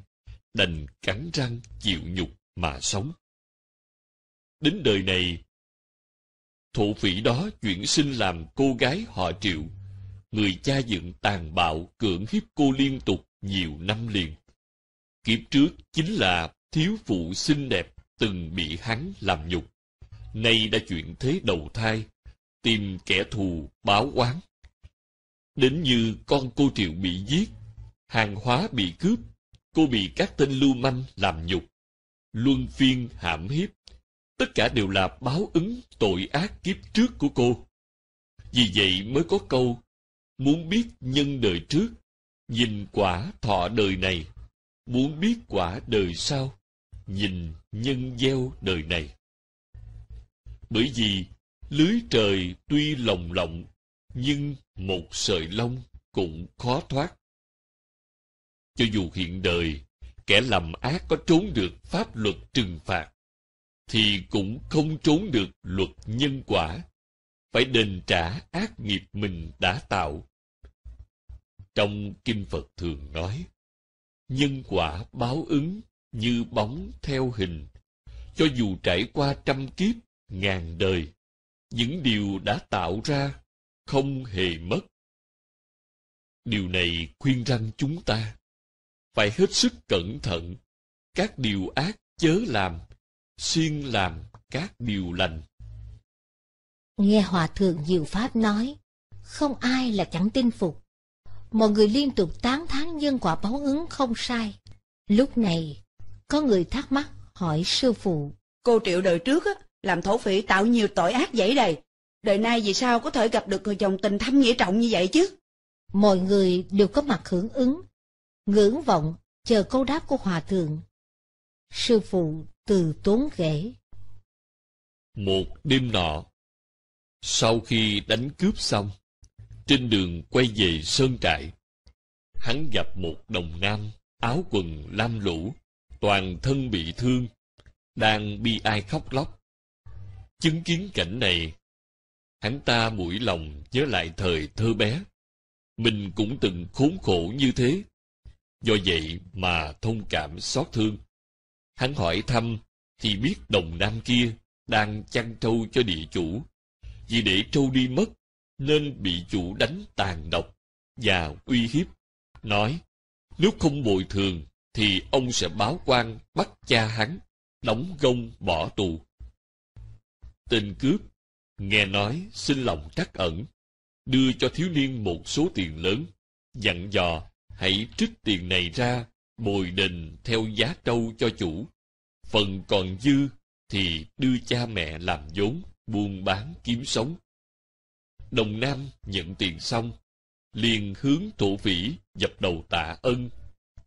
đành cắn răng chịu nhục mà sống. Đến đời này, thổ phỉ đó chuyển sinh làm cô gái họ triệu, người cha dựng tàn bạo cưỡng hiếp cô liên tục nhiều năm liền. Kiếp trước chính là thiếu phụ xinh đẹp từng bị hắn làm nhục nay đã chuyện thế đầu thai, tìm kẻ thù báo oán. Đến như con cô Triệu bị giết, hàng hóa bị cướp, cô bị các tên lưu manh làm nhục, luân phiên hãm hiếp, tất cả đều là báo ứng tội ác kiếp trước của cô. Vì vậy mới có câu, muốn biết nhân đời trước, nhìn quả thọ đời này, muốn biết quả đời sau, nhìn nhân gieo đời này. Bởi vì lưới trời tuy lồng lộng, nhưng một sợi lông cũng khó thoát. Cho dù hiện đời, kẻ làm ác có trốn được pháp luật trừng phạt, thì cũng không trốn được luật nhân quả, phải đền trả ác nghiệp mình đã tạo. Trong Kinh Phật thường nói, nhân quả báo ứng như bóng theo hình, cho dù trải qua trăm kiếp ngàn đời, những điều đã tạo ra không hề mất. Điều này khuyên răn chúng ta phải hết sức cẩn thận, các điều ác chớ làm, xuyên làm các điều lành. Nghe Hòa Thượng Diệu Pháp nói, không ai là chẳng tin phục. Mọi người liên tục tán thán nhân quả báo ứng không sai. Lúc này, có người thắc mắc hỏi sư phụ. Cô Triệu đời trước á, làm thổ phỉ tạo nhiều tội ác dãy đầy. Đời nay vì sao có thể gặp được người chồng tình thâm nghĩa trọng như vậy chứ? Mọi người đều có mặt hưởng ứng, ngưỡng vọng, chờ câu đáp của hòa thượng. Sư phụ từ tốn kể. Một đêm nọ, sau khi đánh cướp xong, trên đường quay về sơn trại, hắn gặp một đồng nam áo quần lam lũ, toàn thân bị thương, đang bi ai khóc lóc Chứng kiến cảnh này, hắn ta mũi lòng nhớ lại thời thơ bé. Mình cũng từng khốn khổ như thế. Do vậy mà thông cảm xót thương. Hắn hỏi thăm, thì biết đồng nam kia đang chăn trâu cho địa chủ. Vì để trâu đi mất, nên bị chủ đánh tàn độc và uy hiếp. Nói, nếu không bồi thường, thì ông sẽ báo quan bắt cha hắn, đóng gông bỏ tù. Tên cướp, nghe nói xin lòng trắc ẩn, đưa cho thiếu niên một số tiền lớn, dặn dò hãy trích tiền này ra, bồi đền theo giá trâu cho chủ. Phần còn dư thì đưa cha mẹ làm vốn, buôn bán kiếm sống. Đồng Nam nhận tiền xong, liền hướng thổ phỉ dập đầu tạ ân,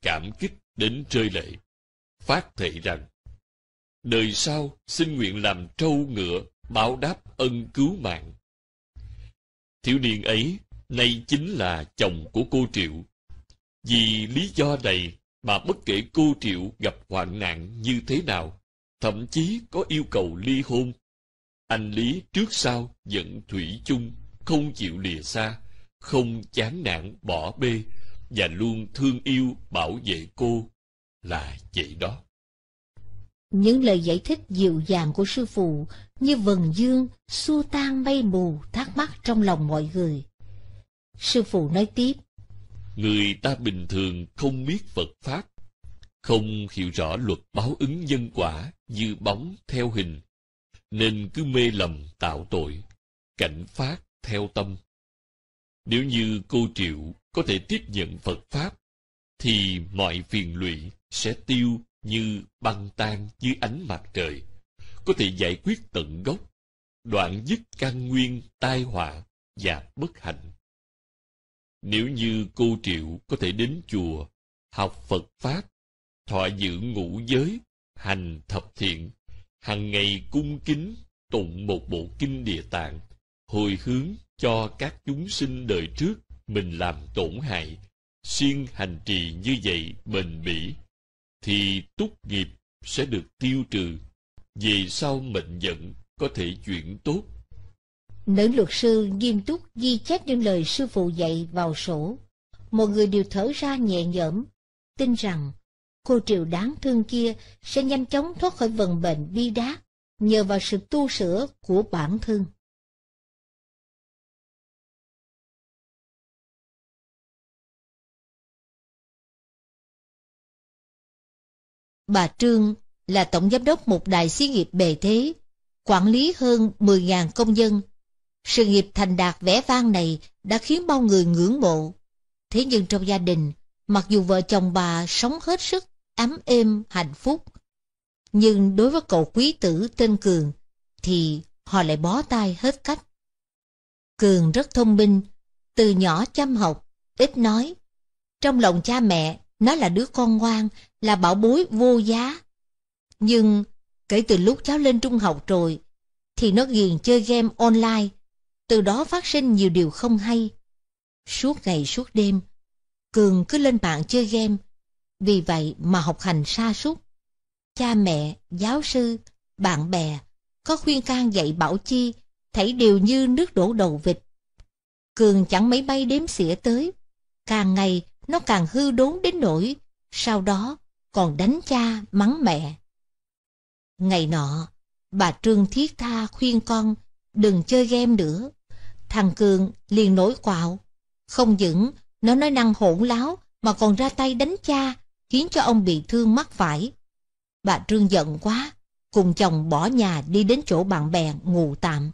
cảm kích đến rơi lệ, phát thệ rằng, đời sau xin nguyện làm trâu ngựa báo đáp ân cứu mạng. Thiếu niên ấy nay chính là chồng của cô Triệu. Vì lý do này mà bất kể cô Triệu gặp hoạn nạn như thế nào, thậm chí có yêu cầu ly hôn, anh Lý trước sau vẫn thủy chung, không chịu lìa xa, không chán nản bỏ bê và luôn thương yêu bảo vệ cô là vậy đó. Những lời giải thích dịu dàng của sư phụ như vầng dương xua tan mây mù thắc mắc trong lòng mọi người. Sư phụ nói tiếp. Người ta bình thường không biết Phật Pháp, không hiểu rõ luật báo ứng nhân quả như bóng theo hình, nên cứ mê lầm tạo tội, cảnh phát theo tâm. Nếu như cô Triệu có thể tiếp nhận Phật Pháp, thì mọi phiền lụy sẽ tiêu như băng tan dưới ánh mặt trời, có thể giải quyết tận gốc, đoạn dứt căn nguyên tai họa và bất hạnh. Nếu như cô Triệu có thể đến chùa, học Phật Pháp, thọ giữ ngũ giới, hành thập thiện, hàng ngày cung kính tụng một bộ kinh địa tạng, hồi hướng cho các chúng sinh đời trước mình làm tổn hại, xuyên hành trì như vậy bền bỉ thì túc nghiệp sẽ được tiêu trừ. Về sau mệnh giận có thể chuyển tốt. Nữ luật sư nghiêm túc ghi chép những lời sư phụ dạy vào sổ. Mọi người đều thở ra nhẹ nhõm, tin rằng cô triều đáng thương kia sẽ nhanh chóng thoát khỏi vận bệnh bi đát nhờ vào sự tu sửa của bản thân. Bà Trương là tổng giám đốc một đại xí nghiệp bề thế, quản lý hơn 10.000 công dân. Sự nghiệp thành đạt vẻ vang này đã khiến bao người ngưỡng mộ. Thế nhưng trong gia đình, mặc dù vợ chồng bà sống hết sức ấm êm hạnh phúc, nhưng đối với cậu quý tử tên Cường thì họ lại bó tay hết cách. Cường rất thông minh, từ nhỏ chăm học, ít nói. Trong lòng cha mẹ, nó là đứa con ngoan là bảo bối vô giá. Nhưng kể từ lúc cháu lên trung học rồi, thì nó ghiền chơi game online, từ đó phát sinh nhiều điều không hay. Suốt ngày suốt đêm, Cường cứ lên mạng chơi game, vì vậy mà học hành sa sút Cha mẹ, giáo sư, bạn bè có khuyên can dạy bảo chi, thấy đều như nước đổ đầu vịt. Cường chẳng mấy bay đếm xỉa tới, càng ngày nó càng hư đốn đến nỗi, sau đó còn đánh cha mắng mẹ. Ngày nọ, bà Trương thiết tha khuyên con đừng chơi game nữa. Thằng Cường liền nổi quạo. Không những nó nói năng hỗn láo mà còn ra tay đánh cha khiến cho ông bị thương mắt phải. Bà Trương giận quá, cùng chồng bỏ nhà đi đến chỗ bạn bè ngủ tạm.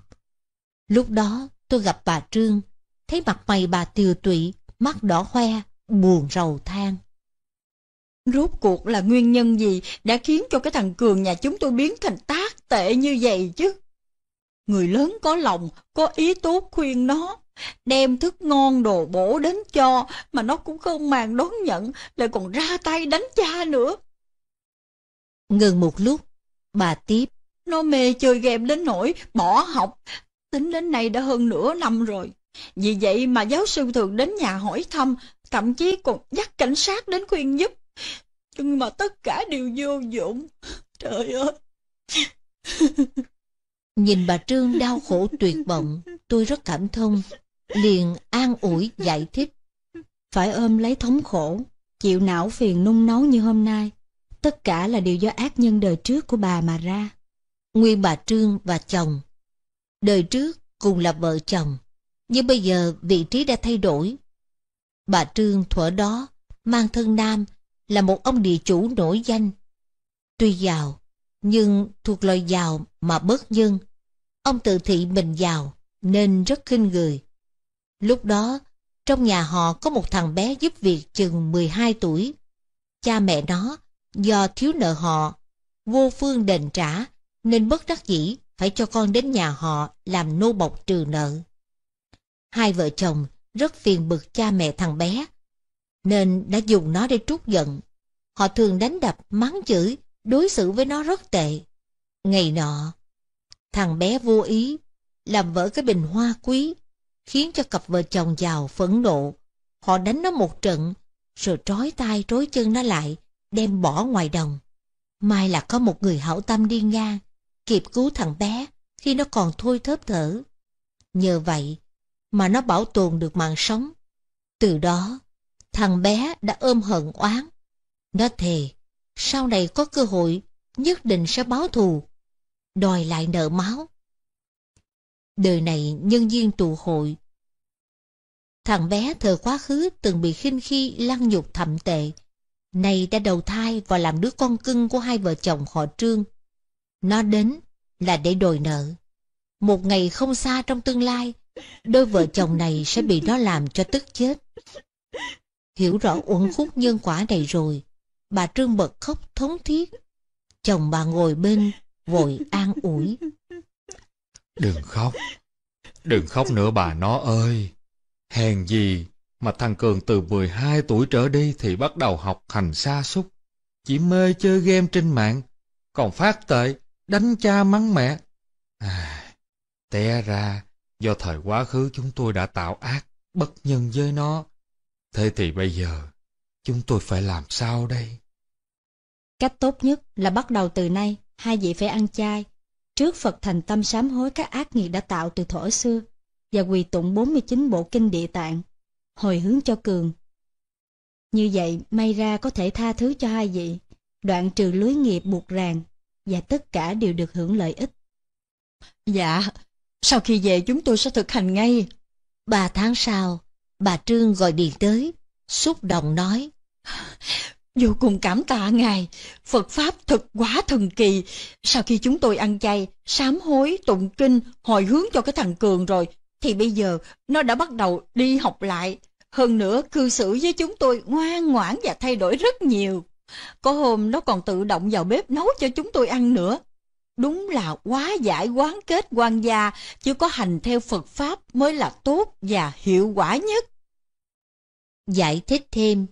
Lúc đó tôi gặp bà Trương, thấy mặt mày bà tiều tụy, mắt đỏ hoe, buồn rầu than. Rốt cuộc là nguyên nhân gì đã khiến cho cái thằng Cường nhà chúng tôi biến thành tác tệ như vậy chứ? Người lớn có lòng, có ý tốt khuyên nó, đem thức ngon đồ bổ đến cho mà nó cũng không màng đón nhận, lại còn ra tay đánh cha nữa. Ngừng một lúc, bà tiếp. Nó mê chơi game đến nỗi bỏ học, tính đến nay đã hơn nửa năm rồi. Vì vậy mà giáo sư thường đến nhà hỏi thăm, thậm chí còn dắt cảnh sát đến khuyên giúp nhưng mà tất cả đều vô dụng trời ơi nhìn bà trương đau khổ tuyệt vọng tôi rất cảm thông liền an ủi giải thích phải ôm lấy thống khổ chịu não phiền nung nấu như hôm nay tất cả là điều do ác nhân đời trước của bà mà ra nguyên bà trương và chồng đời trước cùng là vợ chồng nhưng bây giờ vị trí đã thay đổi bà trương thuở đó mang thân nam là một ông địa chủ nổi danh. Tuy giàu, nhưng thuộc loại giàu mà bớt nhân. Ông tự thị mình giàu, nên rất khinh người. Lúc đó, trong nhà họ có một thằng bé giúp việc chừng 12 tuổi. Cha mẹ nó, do thiếu nợ họ, vô phương đền trả, nên bất đắc dĩ phải cho con đến nhà họ làm nô bộc trừ nợ. Hai vợ chồng rất phiền bực cha mẹ thằng bé, nên đã dùng nó để trút giận. Họ thường đánh đập, mắng chửi, đối xử với nó rất tệ. Ngày nọ, thằng bé vô ý làm vỡ cái bình hoa quý, khiến cho cặp vợ chồng giàu phẫn nộ. Họ đánh nó một trận, rồi trói tay trói chân nó lại, đem bỏ ngoài đồng. Mai là có một người hảo tâm đi ngang, kịp cứu thằng bé khi nó còn thôi thớp thở. Nhờ vậy mà nó bảo tồn được mạng sống. Từ đó, thằng bé đã ôm hận oán. Nó thề, sau này có cơ hội, nhất định sẽ báo thù, đòi lại nợ máu. Đời này nhân viên tù hội. Thằng bé thời quá khứ từng bị khinh khi lăng nhục thậm tệ, nay đã đầu thai và làm đứa con cưng của hai vợ chồng họ Trương. Nó đến là để đòi nợ. Một ngày không xa trong tương lai, đôi vợ chồng này sẽ bị nó làm cho tức chết. Hiểu rõ uẩn khúc nhân quả này rồi, bà Trương bật khóc thống thiết. Chồng bà ngồi bên, vội an ủi. Đừng khóc, đừng khóc nữa bà nó ơi. Hèn gì mà thằng Cường từ 12 tuổi trở đi thì bắt đầu học hành xa xúc. Chỉ mê chơi game trên mạng, còn phát tệ, đánh cha mắng mẹ. À, té ra, do thời quá khứ chúng tôi đã tạo ác, bất nhân với nó, Thế thì bây giờ, chúng tôi phải làm sao đây? Cách tốt nhất là bắt đầu từ nay, hai vị phải ăn chay. Trước Phật thành tâm sám hối các ác nghiệp đã tạo từ thuở xưa, và quỳ tụng 49 bộ kinh địa tạng, hồi hướng cho Cường. Như vậy, may ra có thể tha thứ cho hai vị, đoạn trừ lưới nghiệp buộc ràng, và tất cả đều được hưởng lợi ích. Dạ, sau khi về chúng tôi sẽ thực hành ngay. Ba tháng sau, Bà Trương gọi điện tới, xúc động nói. Vô cùng cảm tạ Ngài, Phật Pháp thật quá thần kỳ. Sau khi chúng tôi ăn chay, sám hối, tụng kinh, hồi hướng cho cái thằng Cường rồi, thì bây giờ nó đã bắt đầu đi học lại. Hơn nữa, cư xử với chúng tôi ngoan ngoãn và thay đổi rất nhiều. Có hôm nó còn tự động vào bếp nấu cho chúng tôi ăn nữa. Đúng là quá giải quán kết quan gia, chứ có hành theo Phật Pháp mới là tốt và hiệu quả nhất. Giải thích thêm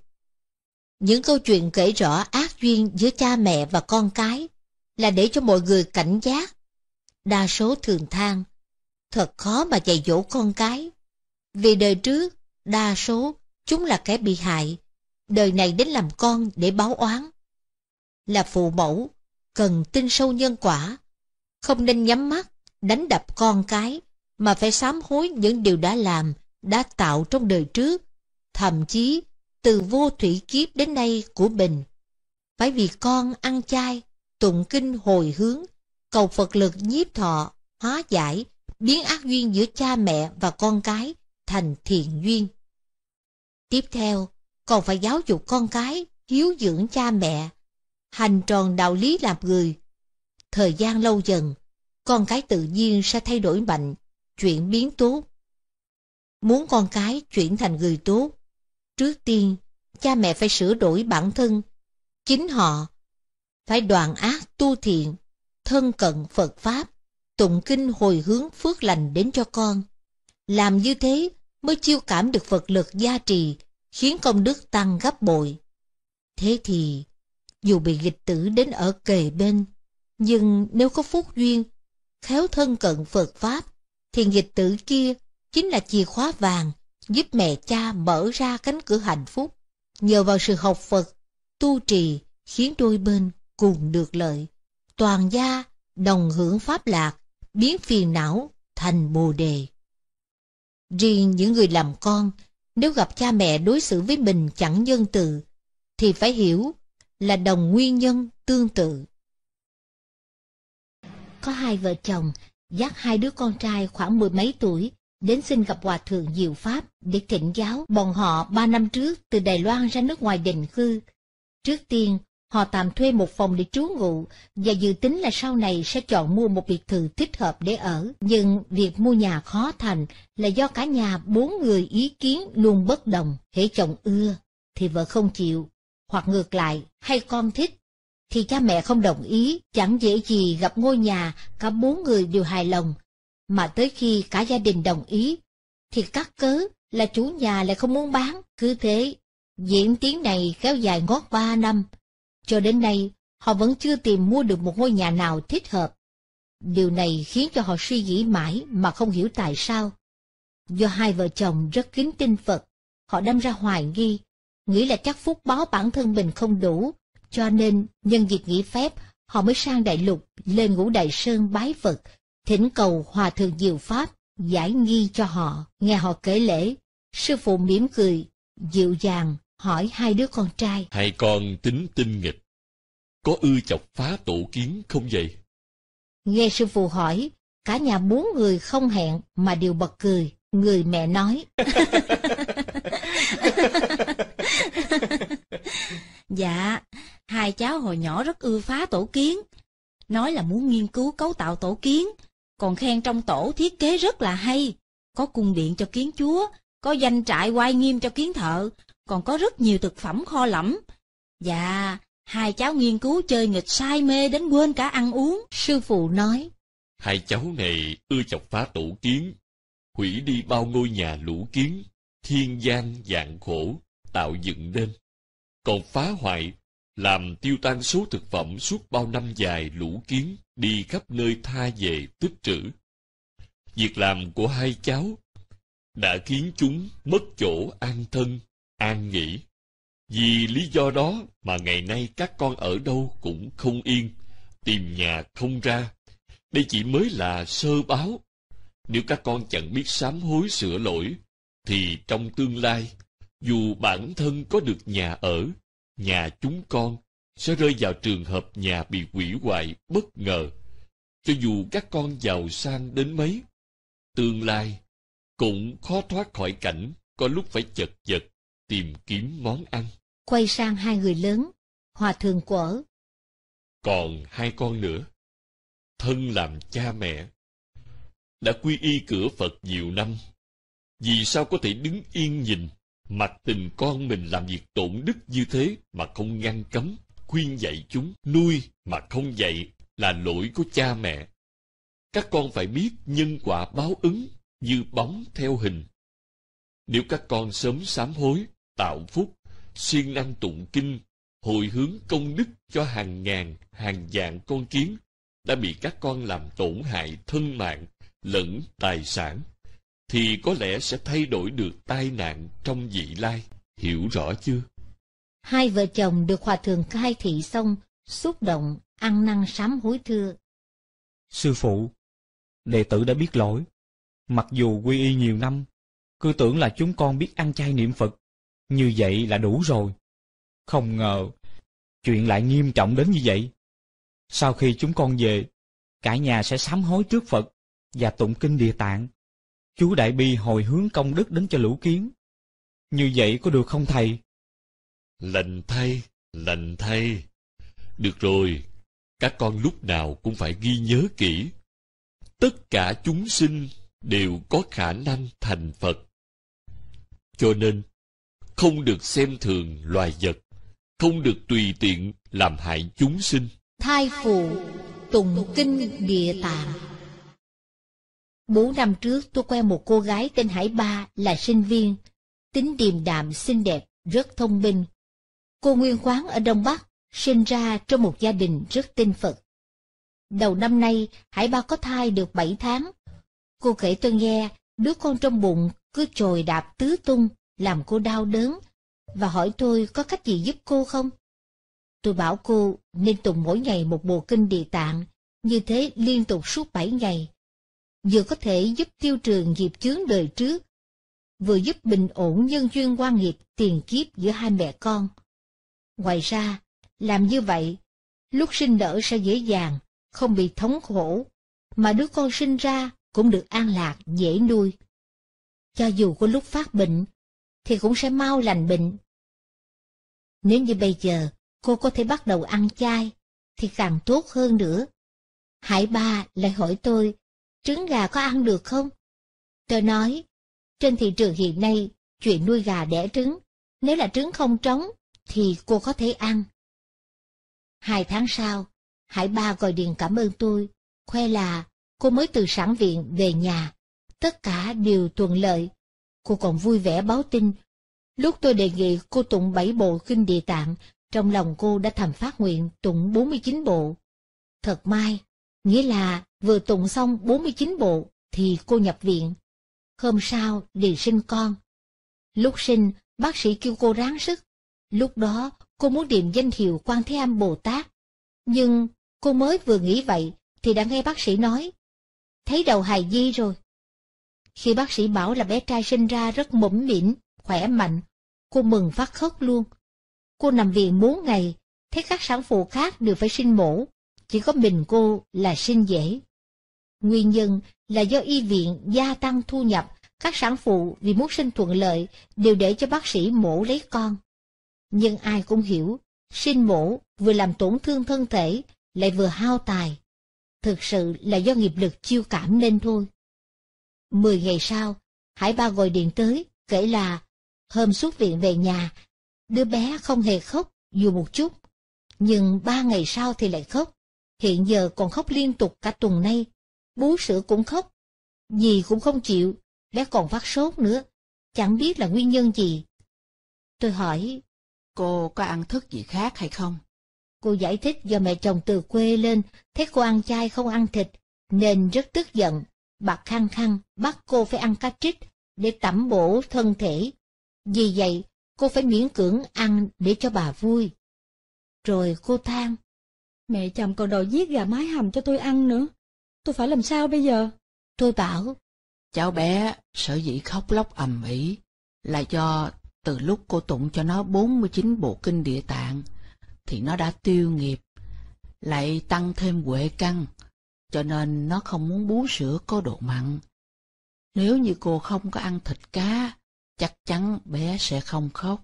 Những câu chuyện kể rõ ác duyên giữa cha mẹ và con cái là để cho mọi người cảnh giác. Đa số thường than, thật khó mà dạy dỗ con cái. Vì đời trước, đa số chúng là kẻ bị hại, đời này đến làm con để báo oán. Là phụ mẫu, cần tin sâu nhân quả, không nên nhắm mắt, đánh đập con cái, mà phải sám hối những điều đã làm, đã tạo trong đời trước, thậm chí từ vô thủy kiếp đến nay của mình. Phải vì con ăn chay, tụng kinh hồi hướng, cầu Phật lực nhiếp thọ, hóa giải, biến ác duyên giữa cha mẹ và con cái thành thiện duyên. Tiếp theo, còn phải giáo dục con cái, hiếu dưỡng cha mẹ, hành tròn đạo lý làm người. Thời gian lâu dần, con cái tự nhiên sẽ thay đổi mạnh, chuyển biến tốt. Muốn con cái chuyển thành người tốt, trước tiên, cha mẹ phải sửa đổi bản thân, chính họ, phải đoạn ác tu thiện, thân cận Phật Pháp, tụng kinh hồi hướng phước lành đến cho con. Làm như thế mới chiêu cảm được Phật lực gia trì, khiến công đức tăng gấp bội. Thế thì, dù bị dịch tử đến ở kề bên, nhưng nếu có phúc duyên, khéo thân cận Phật Pháp, thì dịch tử kia chính là chìa khóa vàng giúp mẹ cha mở ra cánh cửa hạnh phúc. Nhờ vào sự học Phật, tu trì khiến đôi bên cùng được lợi. Toàn gia đồng hưởng Pháp lạc, biến phiền não thành bồ đề. Riêng những người làm con, nếu gặp cha mẹ đối xử với mình chẳng nhân từ, thì phải hiểu là đồng nguyên nhân tương tự. Có hai vợ chồng dắt hai đứa con trai khoảng mười mấy tuổi đến xin gặp Hòa Thượng Diệu Pháp để thỉnh giáo bọn họ ba năm trước từ Đài Loan ra nước ngoài định cư. Trước tiên, họ tạm thuê một phòng để trú ngụ và dự tính là sau này sẽ chọn mua một biệt thự thích hợp để ở. Nhưng việc mua nhà khó thành là do cả nhà bốn người ý kiến luôn bất đồng, hễ chồng ưa thì vợ không chịu, hoặc ngược lại, hay con thích, thì cha mẹ không đồng ý, chẳng dễ gì gặp ngôi nhà cả bốn người đều hài lòng, mà tới khi cả gia đình đồng ý, thì cắt cớ là chủ nhà lại không muốn bán, cứ thế, diễn tiến này kéo dài ngót ba năm, cho đến nay họ vẫn chưa tìm mua được một ngôi nhà nào thích hợp. Điều này khiến cho họ suy nghĩ mãi mà không hiểu tại sao. Do hai vợ chồng rất kính tin Phật, họ đâm ra hoài nghi, nghĩ là chắc phúc báo bản thân mình không đủ, cho nên nhân dịp nghỉ phép, họ mới sang đại lục, lên ngũ đại sơn bái Phật, thỉnh cầu hòa thượng diệu pháp, giải nghi cho họ, nghe họ kể lễ. Sư phụ mỉm cười, dịu dàng, hỏi hai đứa con trai. Hai con tính tinh nghịch, có ưa chọc phá tổ kiến không vậy? Nghe sư phụ hỏi, cả nhà bốn người không hẹn mà đều bật cười, người mẹ nói. dạ, hai cháu hồi nhỏ rất ưa phá tổ kiến. Nói là muốn nghiên cứu cấu tạo tổ kiến, còn khen trong tổ thiết kế rất là hay. Có cung điện cho kiến chúa, có danh trại quay nghiêm cho kiến thợ, còn có rất nhiều thực phẩm kho lẫm. Dạ, hai cháu nghiên cứu chơi nghịch say mê đến quên cả ăn uống, sư phụ nói. Hai cháu này ưa chọc phá tổ kiến, hủy đi bao ngôi nhà lũ kiến, thiên gian dạng khổ, tạo dựng nên, còn phá hoại, làm tiêu tan số thực phẩm suốt bao năm dài lũ kiến đi khắp nơi tha về tích trữ. Việc làm của hai cháu đã khiến chúng mất chỗ an thân, an nghỉ. Vì lý do đó mà ngày nay các con ở đâu cũng không yên, tìm nhà không ra. Đây chỉ mới là sơ báo. Nếu các con chẳng biết sám hối sửa lỗi, thì trong tương lai dù bản thân có được nhà ở, nhà chúng con sẽ rơi vào trường hợp nhà bị quỷ hoại bất ngờ. Cho dù các con giàu sang đến mấy, tương lai cũng khó thoát khỏi cảnh có lúc phải chật vật tìm kiếm món ăn. Quay sang hai người lớn, Hòa thường Quở. Còn hai con nữa, thân làm cha mẹ, đã quy y cửa Phật nhiều năm, vì sao có thể đứng yên nhìn mà tình con mình làm việc tổn đức như thế mà không ngăn cấm khuyên dạy chúng nuôi mà không dạy là lỗi của cha mẹ các con phải biết nhân quả báo ứng như bóng theo hình nếu các con sớm sám hối tạo phúc siêng năng tụng kinh hồi hướng công đức cho hàng ngàn hàng vạn con kiến đã bị các con làm tổn hại thân mạng lẫn tài sản thì có lẽ sẽ thay đổi được tai nạn trong vị lai hiểu rõ chưa hai vợ chồng được hòa thượng khai thị xong xúc động ăn năn sám hối thưa sư phụ đệ tử đã biết lỗi mặc dù quy y nhiều năm cứ tưởng là chúng con biết ăn chay niệm phật như vậy là đủ rồi không ngờ chuyện lại nghiêm trọng đến như vậy sau khi chúng con về cả nhà sẽ sám hối trước phật và tụng kinh địa tạng chú Đại Bi hồi hướng công đức đến cho lũ kiến. Như vậy có được không thầy? Lành thay, lành thay. Được rồi, các con lúc nào cũng phải ghi nhớ kỹ. Tất cả chúng sinh đều có khả năng thành Phật. Cho nên, không được xem thường loài vật, không được tùy tiện làm hại chúng sinh. Thai phụ tụng kinh địa tạng Bốn năm trước tôi quen một cô gái tên Hải Ba là sinh viên, tính điềm đạm xinh đẹp, rất thông minh. Cô nguyên khoáng ở Đông Bắc, sinh ra trong một gia đình rất tin Phật. Đầu năm nay, Hải Ba có thai được bảy tháng. Cô kể tôi nghe, đứa con trong bụng cứ chồi đạp tứ tung, làm cô đau đớn, và hỏi tôi có cách gì giúp cô không? Tôi bảo cô nên tụng mỗi ngày một bộ kinh địa tạng, như thế liên tục suốt bảy ngày vừa có thể giúp tiêu trường nghiệp chướng đời trước, vừa giúp bình ổn nhân duyên quan nghiệp tiền kiếp giữa hai mẹ con. Ngoài ra, làm như vậy, lúc sinh nở sẽ dễ dàng, không bị thống khổ, mà đứa con sinh ra cũng được an lạc, dễ nuôi. Cho dù có lúc phát bệnh, thì cũng sẽ mau lành bệnh. Nếu như bây giờ cô có thể bắt đầu ăn chay, thì càng tốt hơn nữa. Hải ba lại hỏi tôi trứng gà có ăn được không? tôi nói, trên thị trường hiện nay, chuyện nuôi gà đẻ trứng, nếu là trứng không trống, thì cô có thể ăn. Hai tháng sau, Hải Ba gọi điện cảm ơn tôi, khoe là cô mới từ sản viện về nhà. Tất cả đều thuận lợi. Cô còn vui vẻ báo tin. Lúc tôi đề nghị cô tụng bảy bộ kinh địa tạng, trong lòng cô đã thầm phát nguyện tụng 49 bộ. Thật may, nghĩa là Vừa tụng xong 49 bộ, thì cô nhập viện. Hôm sau, đi sinh con. Lúc sinh, bác sĩ kêu cô ráng sức. Lúc đó, cô muốn điền danh hiệu quan Thế Âm Bồ Tát. Nhưng, cô mới vừa nghĩ vậy, thì đã nghe bác sĩ nói. Thấy đầu hài di rồi. Khi bác sĩ bảo là bé trai sinh ra rất mẫm mỉm, khỏe mạnh, cô mừng phát khóc luôn. Cô nằm viện bốn ngày, thấy các sản phụ khác đều phải sinh mổ, chỉ có mình cô là sinh dễ. Nguyên nhân là do y viện gia tăng thu nhập, các sản phụ vì muốn sinh thuận lợi đều để cho bác sĩ mổ lấy con. Nhưng ai cũng hiểu, sinh mổ vừa làm tổn thương thân thể, lại vừa hao tài. Thực sự là do nghiệp lực chiêu cảm nên thôi. Mười ngày sau, Hải Ba gọi điện tới, kể là hôm xuất viện về nhà, đứa bé không hề khóc dù một chút, nhưng ba ngày sau thì lại khóc, hiện giờ còn khóc liên tục cả tuần nay, bú sữa cũng khóc, gì cũng không chịu, bé còn phát sốt nữa, chẳng biết là nguyên nhân gì. Tôi hỏi, cô có ăn thức gì khác hay không? Cô giải thích do mẹ chồng từ quê lên, thấy cô ăn chay không ăn thịt, nên rất tức giận, bà khăng khăng bắt cô phải ăn cá trích để tẩm bổ thân thể. Vì vậy, cô phải miễn cưỡng ăn để cho bà vui. Rồi cô than, mẹ chồng còn đòi giết gà mái hầm cho tôi ăn nữa tôi phải làm sao bây giờ? Tôi bảo, cháu bé sở dĩ khóc lóc ầm ĩ là do từ lúc cô tụng cho nó 49 bộ kinh địa tạng, thì nó đã tiêu nghiệp, lại tăng thêm huệ căng, cho nên nó không muốn bú sữa có độ mặn. Nếu như cô không có ăn thịt cá, chắc chắn bé sẽ không khóc.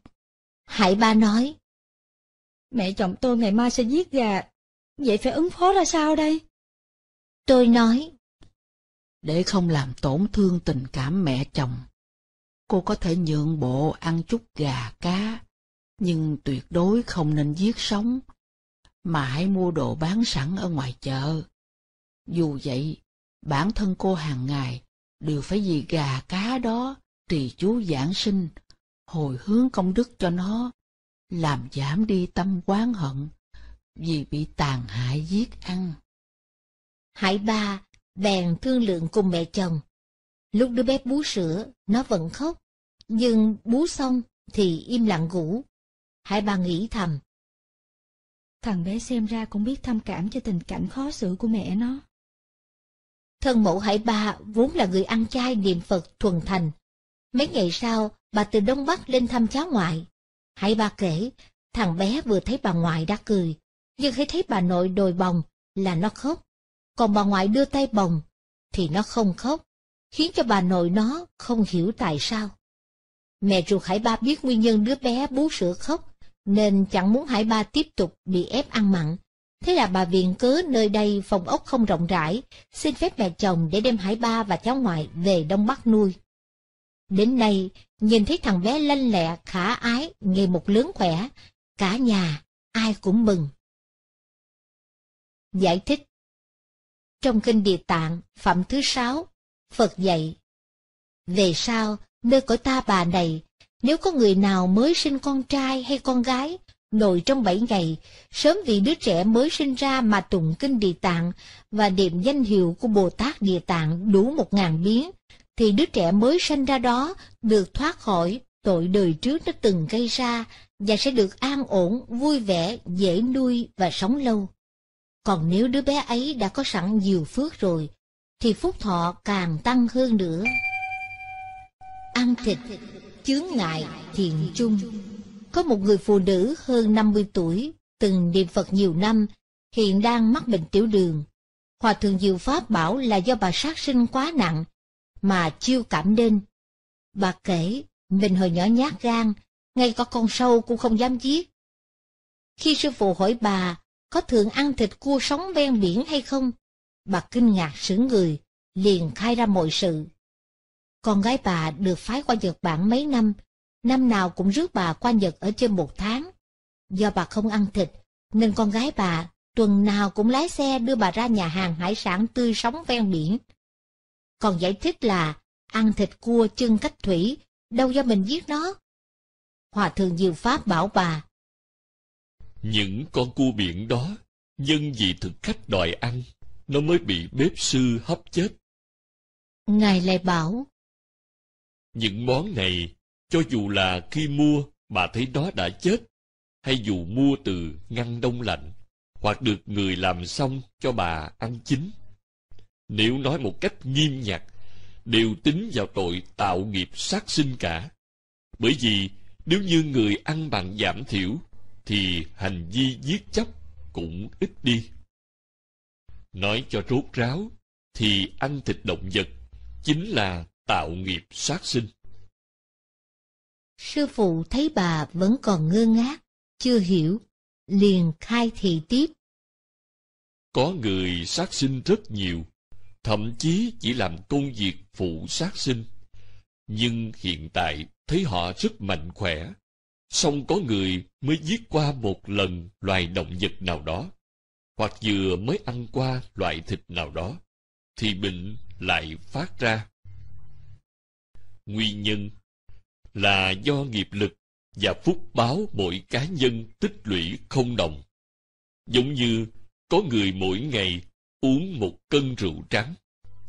Hải ba nói, Mẹ chồng tôi ngày mai sẽ giết gà, vậy phải ứng phó ra sao đây? Tôi nói. Để không làm tổn thương tình cảm mẹ chồng, cô có thể nhượng bộ ăn chút gà cá, nhưng tuyệt đối không nên giết sống, mà hãy mua đồ bán sẵn ở ngoài chợ. Dù vậy, bản thân cô hàng ngày đều phải vì gà cá đó trì chú giảng sinh, hồi hướng công đức cho nó, làm giảm đi tâm quán hận vì bị tàn hại giết ăn. Hải ba bèn thương lượng cùng mẹ chồng. Lúc đứa bé bú sữa, nó vẫn khóc, nhưng bú xong thì im lặng ngủ. Hải ba nghĩ thầm. Thằng bé xem ra cũng biết thâm cảm cho tình cảnh khó xử của mẹ nó. Thân mẫu Hải ba vốn là người ăn chay niệm Phật thuần thành. Mấy ngày sau, bà từ Đông Bắc lên thăm cháu ngoại. Hải ba kể, thằng bé vừa thấy bà ngoại đã cười, nhưng khi thấy bà nội đồi bồng là nó khóc còn bà ngoại đưa tay bồng, thì nó không khóc, khiến cho bà nội nó không hiểu tại sao. Mẹ ruột Hải Ba biết nguyên nhân đứa bé bú sữa khóc, nên chẳng muốn Hải Ba tiếp tục bị ép ăn mặn. Thế là bà viện cớ nơi đây phòng ốc không rộng rãi, xin phép mẹ chồng để đem Hải Ba và cháu ngoại về Đông Bắc nuôi. Đến nay, nhìn thấy thằng bé lanh lẹ, khả ái, ngày một lớn khỏe, cả nhà, ai cũng mừng. Giải thích trong kinh Địa Tạng, phẩm thứ sáu, Phật dạy. Về sau, nơi cõi ta bà này, nếu có người nào mới sinh con trai hay con gái, nội trong bảy ngày, sớm vì đứa trẻ mới sinh ra mà tụng kinh Địa Tạng và niệm danh hiệu của Bồ Tát Địa Tạng đủ một ngàn biến, thì đứa trẻ mới sinh ra đó được thoát khỏi tội đời trước nó từng gây ra và sẽ được an ổn, vui vẻ, dễ nuôi và sống lâu. Còn nếu đứa bé ấy đã có sẵn nhiều phước rồi, thì phúc thọ càng tăng hơn nữa. Ăn thịt, chướng ngại thiện chung. Có một người phụ nữ hơn 50 tuổi, từng niệm Phật nhiều năm, hiện đang mắc bệnh tiểu đường. Hòa thượng Diệu Pháp bảo là do bà sát sinh quá nặng, mà chiêu cảm nên. Bà kể, mình hồi nhỏ nhát gan, ngay có con sâu cũng không dám giết. Khi sư phụ hỏi bà có thường ăn thịt cua sống ven biển hay không? Bà kinh ngạc sững người, liền khai ra mọi sự. Con gái bà được phái qua Nhật Bản mấy năm, năm nào cũng rước bà qua Nhật ở trên một tháng. Do bà không ăn thịt, nên con gái bà tuần nào cũng lái xe đưa bà ra nhà hàng hải sản tươi sống ven biển. Còn giải thích là ăn thịt cua chân cách thủy, đâu do mình giết nó. Hòa thượng Diệu Pháp bảo bà, những con cua biển đó nhân vì thực khách đòi ăn nó mới bị bếp sư hấp chết ngài lại bảo những món này cho dù là khi mua bà thấy nó đã chết hay dù mua từ ngăn đông lạnh hoặc được người làm xong cho bà ăn chín nếu nói một cách nghiêm nhặt đều tính vào tội tạo nghiệp sát sinh cả bởi vì nếu như người ăn bằng giảm thiểu thì hành vi giết chóc cũng ít đi nói cho rốt ráo thì ăn thịt động vật chính là tạo nghiệp sát sinh sư phụ thấy bà vẫn còn ngơ ngác chưa hiểu liền khai thị tiếp có người sát sinh rất nhiều thậm chí chỉ làm công việc phụ sát sinh nhưng hiện tại thấy họ rất mạnh khỏe song có người mới giết qua một lần loài động vật nào đó hoặc vừa mới ăn qua loại thịt nào đó thì bệnh lại phát ra nguyên nhân là do nghiệp lực và phúc báo mỗi cá nhân tích lũy không đồng giống như có người mỗi ngày uống một cân rượu trắng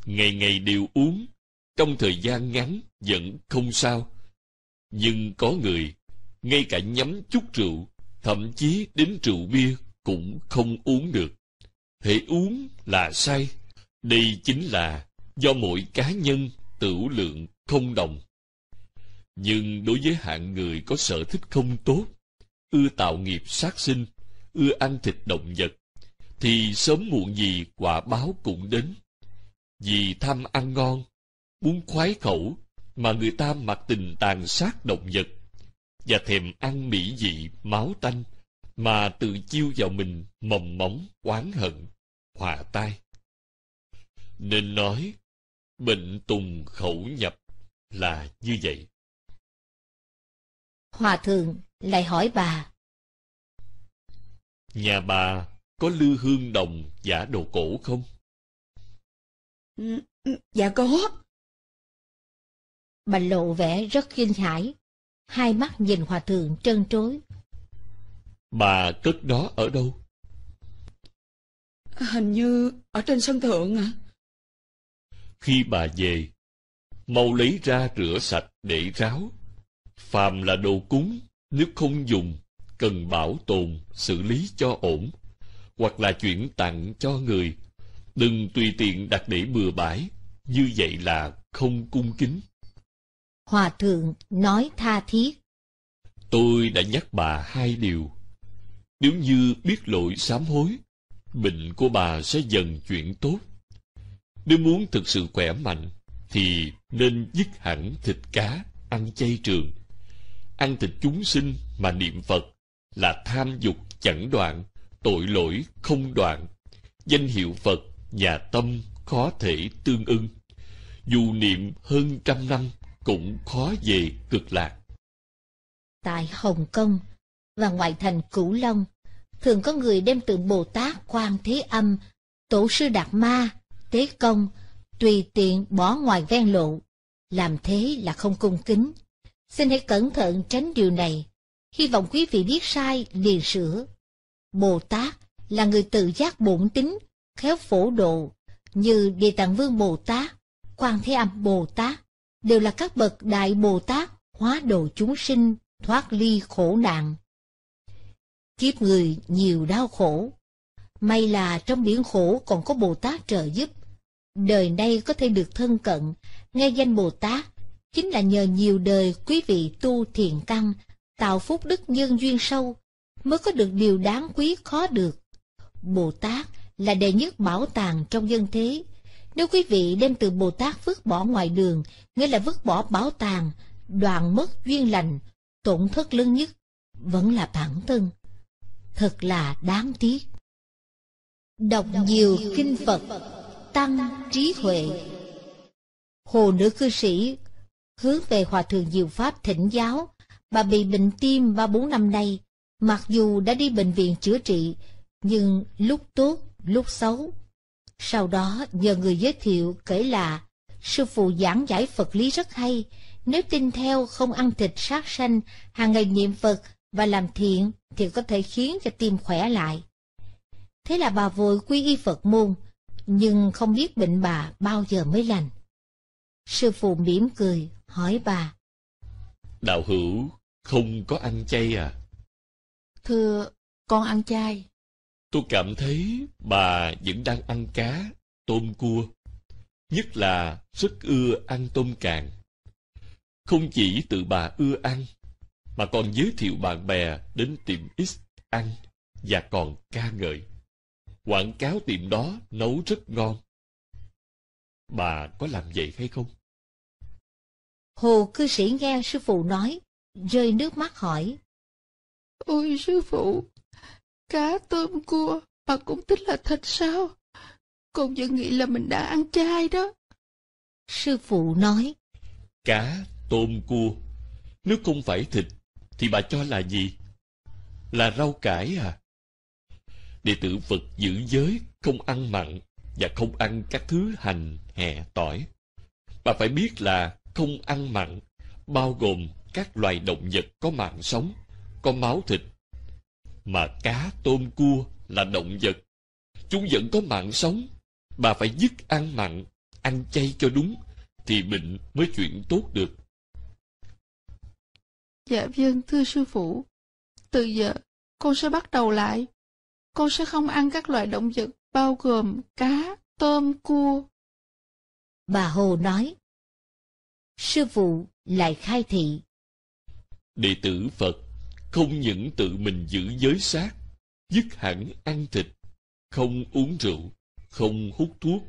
ngày ngày đều uống trong thời gian ngắn vẫn không sao nhưng có người ngay cả nhắm chút rượu, thậm chí đến rượu bia cũng không uống được. hệ uống là say. Đây chính là do mỗi cá nhân tửu lượng không đồng. Nhưng đối với hạng người có sở thích không tốt, ưa tạo nghiệp sát sinh, ưa ăn thịt động vật, thì sớm muộn gì quả báo cũng đến. Vì tham ăn ngon, muốn khoái khẩu mà người ta mặc tình tàn sát động vật và thèm ăn mỹ vị máu tanh mà tự chiêu vào mình mầm móng oán hận hòa tai nên nói bệnh tùng khẩu nhập là như vậy hòa thượng lại hỏi bà nhà bà có lư hương đồng giả đồ cổ không ừ, ừ, dạ có bà lộ vẻ rất kinh hãi hai mắt nhìn hòa thượng trơn trối. Bà cất đó ở đâu? À, hình như ở trên sân thượng À? Khi bà về, mau lấy ra rửa sạch để ráo. Phàm là đồ cúng, nếu không dùng, cần bảo tồn, xử lý cho ổn, hoặc là chuyển tặng cho người. Đừng tùy tiện đặt để bừa bãi, như vậy là không cung kính. Hòa thượng nói tha thiết. Tôi đã nhắc bà hai điều. Nếu như biết lỗi sám hối, bệnh của bà sẽ dần chuyển tốt. Nếu muốn thực sự khỏe mạnh, thì nên dứt hẳn thịt cá, ăn chay trường. Ăn thịt chúng sinh mà niệm Phật là tham dục chẳng đoạn, tội lỗi không đoạn. Danh hiệu Phật, nhà tâm khó thể tương ưng. Dù niệm hơn trăm năm cũng khó về cực lạc. Tại Hồng Kông và ngoại thành Cửu Long, thường có người đem tượng Bồ Tát Quan Thế Âm, Tổ sư Đạt Ma, Tế Công, tùy tiện bỏ ngoài ven lộ. Làm thế là không cung kính. Xin hãy cẩn thận tránh điều này. Hy vọng quý vị biết sai liền sửa. Bồ Tát là người tự giác bổn tính, khéo phổ độ, như Địa Tạng Vương Bồ Tát, Quan Thế Âm Bồ Tát, đều là các bậc Đại Bồ Tát hóa độ chúng sinh thoát ly khổ nạn. Kiếp người nhiều đau khổ, may là trong biển khổ còn có Bồ Tát trợ giúp, đời nay có thể được thân cận, nghe danh Bồ Tát, chính là nhờ nhiều đời quý vị tu thiện căn, tạo phúc đức nhân duyên sâu, mới có được điều đáng quý khó được. Bồ Tát là đệ nhất bảo tàng trong dân thế, nếu quý vị đem từ Bồ Tát vứt bỏ ngoài đường, nghĩa là vứt bỏ bảo tàng, đoạn mất duyên lành, tổn thất lớn nhất vẫn là bản thân. Thật là đáng tiếc. Đọc nhiều kinh Phật, tăng trí huệ. Hồ nữ cư sĩ hướng về Hòa Thượng Diệu Pháp thỉnh giáo, bà bị bệnh tim ba bốn năm nay, mặc dù đã đi bệnh viện chữa trị, nhưng lúc tốt, lúc xấu sau đó nhờ người giới thiệu kể là Sư phụ giảng giải Phật lý rất hay, nếu tin theo không ăn thịt sát sanh, hàng ngày niệm Phật và làm thiện thì có thể khiến cho tim khỏe lại. Thế là bà vội quy y Phật môn, nhưng không biết bệnh bà bao giờ mới lành. Sư phụ mỉm cười, hỏi bà. Đạo hữu, không có ăn chay à? Thưa, con ăn chay. Tôi cảm thấy bà vẫn đang ăn cá, tôm cua, nhất là rất ưa ăn tôm càng. Không chỉ tự bà ưa ăn, mà còn giới thiệu bạn bè đến tiệm X ăn và còn ca ngợi. Quảng cáo tiệm đó nấu rất ngon. Bà có làm vậy hay không? Hồ cư sĩ nghe sư phụ nói, rơi nước mắt hỏi. Ôi sư phụ, cá, tôm, cua mà cũng tính là thịt sao? Con vẫn nghĩ là mình đã ăn chay đó. Sư phụ nói, Cá, tôm, cua, nếu không phải thịt, thì bà cho là gì? Là rau cải à? Đệ tử Phật giữ giới không ăn mặn và không ăn các thứ hành, hẹ tỏi. Bà phải biết là không ăn mặn, bao gồm các loài động vật có mạng sống, có máu thịt mà cá tôm cua là động vật chúng vẫn có mạng sống bà phải dứt ăn mặn ăn chay cho đúng thì bệnh mới chuyển tốt được dạ vâng thưa sư phụ từ giờ con sẽ bắt đầu lại con sẽ không ăn các loại động vật bao gồm cá tôm cua bà hồ nói sư phụ lại khai thị đệ tử phật không những tự mình giữ giới sát, dứt hẳn ăn thịt, không uống rượu, không hút thuốc,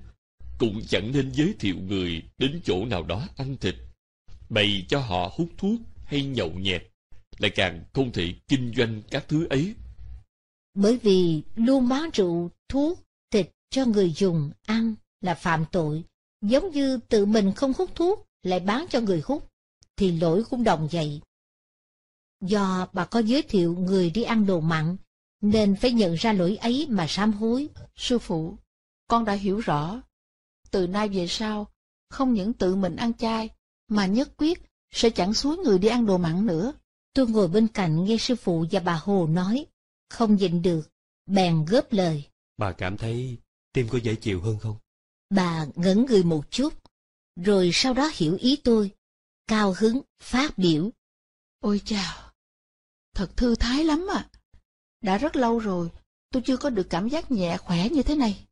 cũng chẳng nên giới thiệu người đến chỗ nào đó ăn thịt, bày cho họ hút thuốc hay nhậu nhẹt, lại càng không thể kinh doanh các thứ ấy. Bởi vì luôn bán rượu, thuốc, thịt cho người dùng ăn là phạm tội, giống như tự mình không hút thuốc lại bán cho người hút, thì lỗi cũng đồng vậy. Do bà có giới thiệu người đi ăn đồ mặn, nên phải nhận ra lỗi ấy mà sám hối. Sư phụ, con đã hiểu rõ. Từ nay về sau, không những tự mình ăn chay, mà nhất quyết sẽ chẳng suối người đi ăn đồ mặn nữa. Tôi ngồi bên cạnh nghe sư phụ và bà Hồ nói, không nhịn được, bèn góp lời. Bà cảm thấy tim có dễ chịu hơn không? Bà ngẩn người một chút, rồi sau đó hiểu ý tôi. Cao hứng, phát biểu. Ôi chào, thật thư thái lắm ạ. À. Đã rất lâu rồi, tôi chưa có được cảm giác nhẹ khỏe như thế này.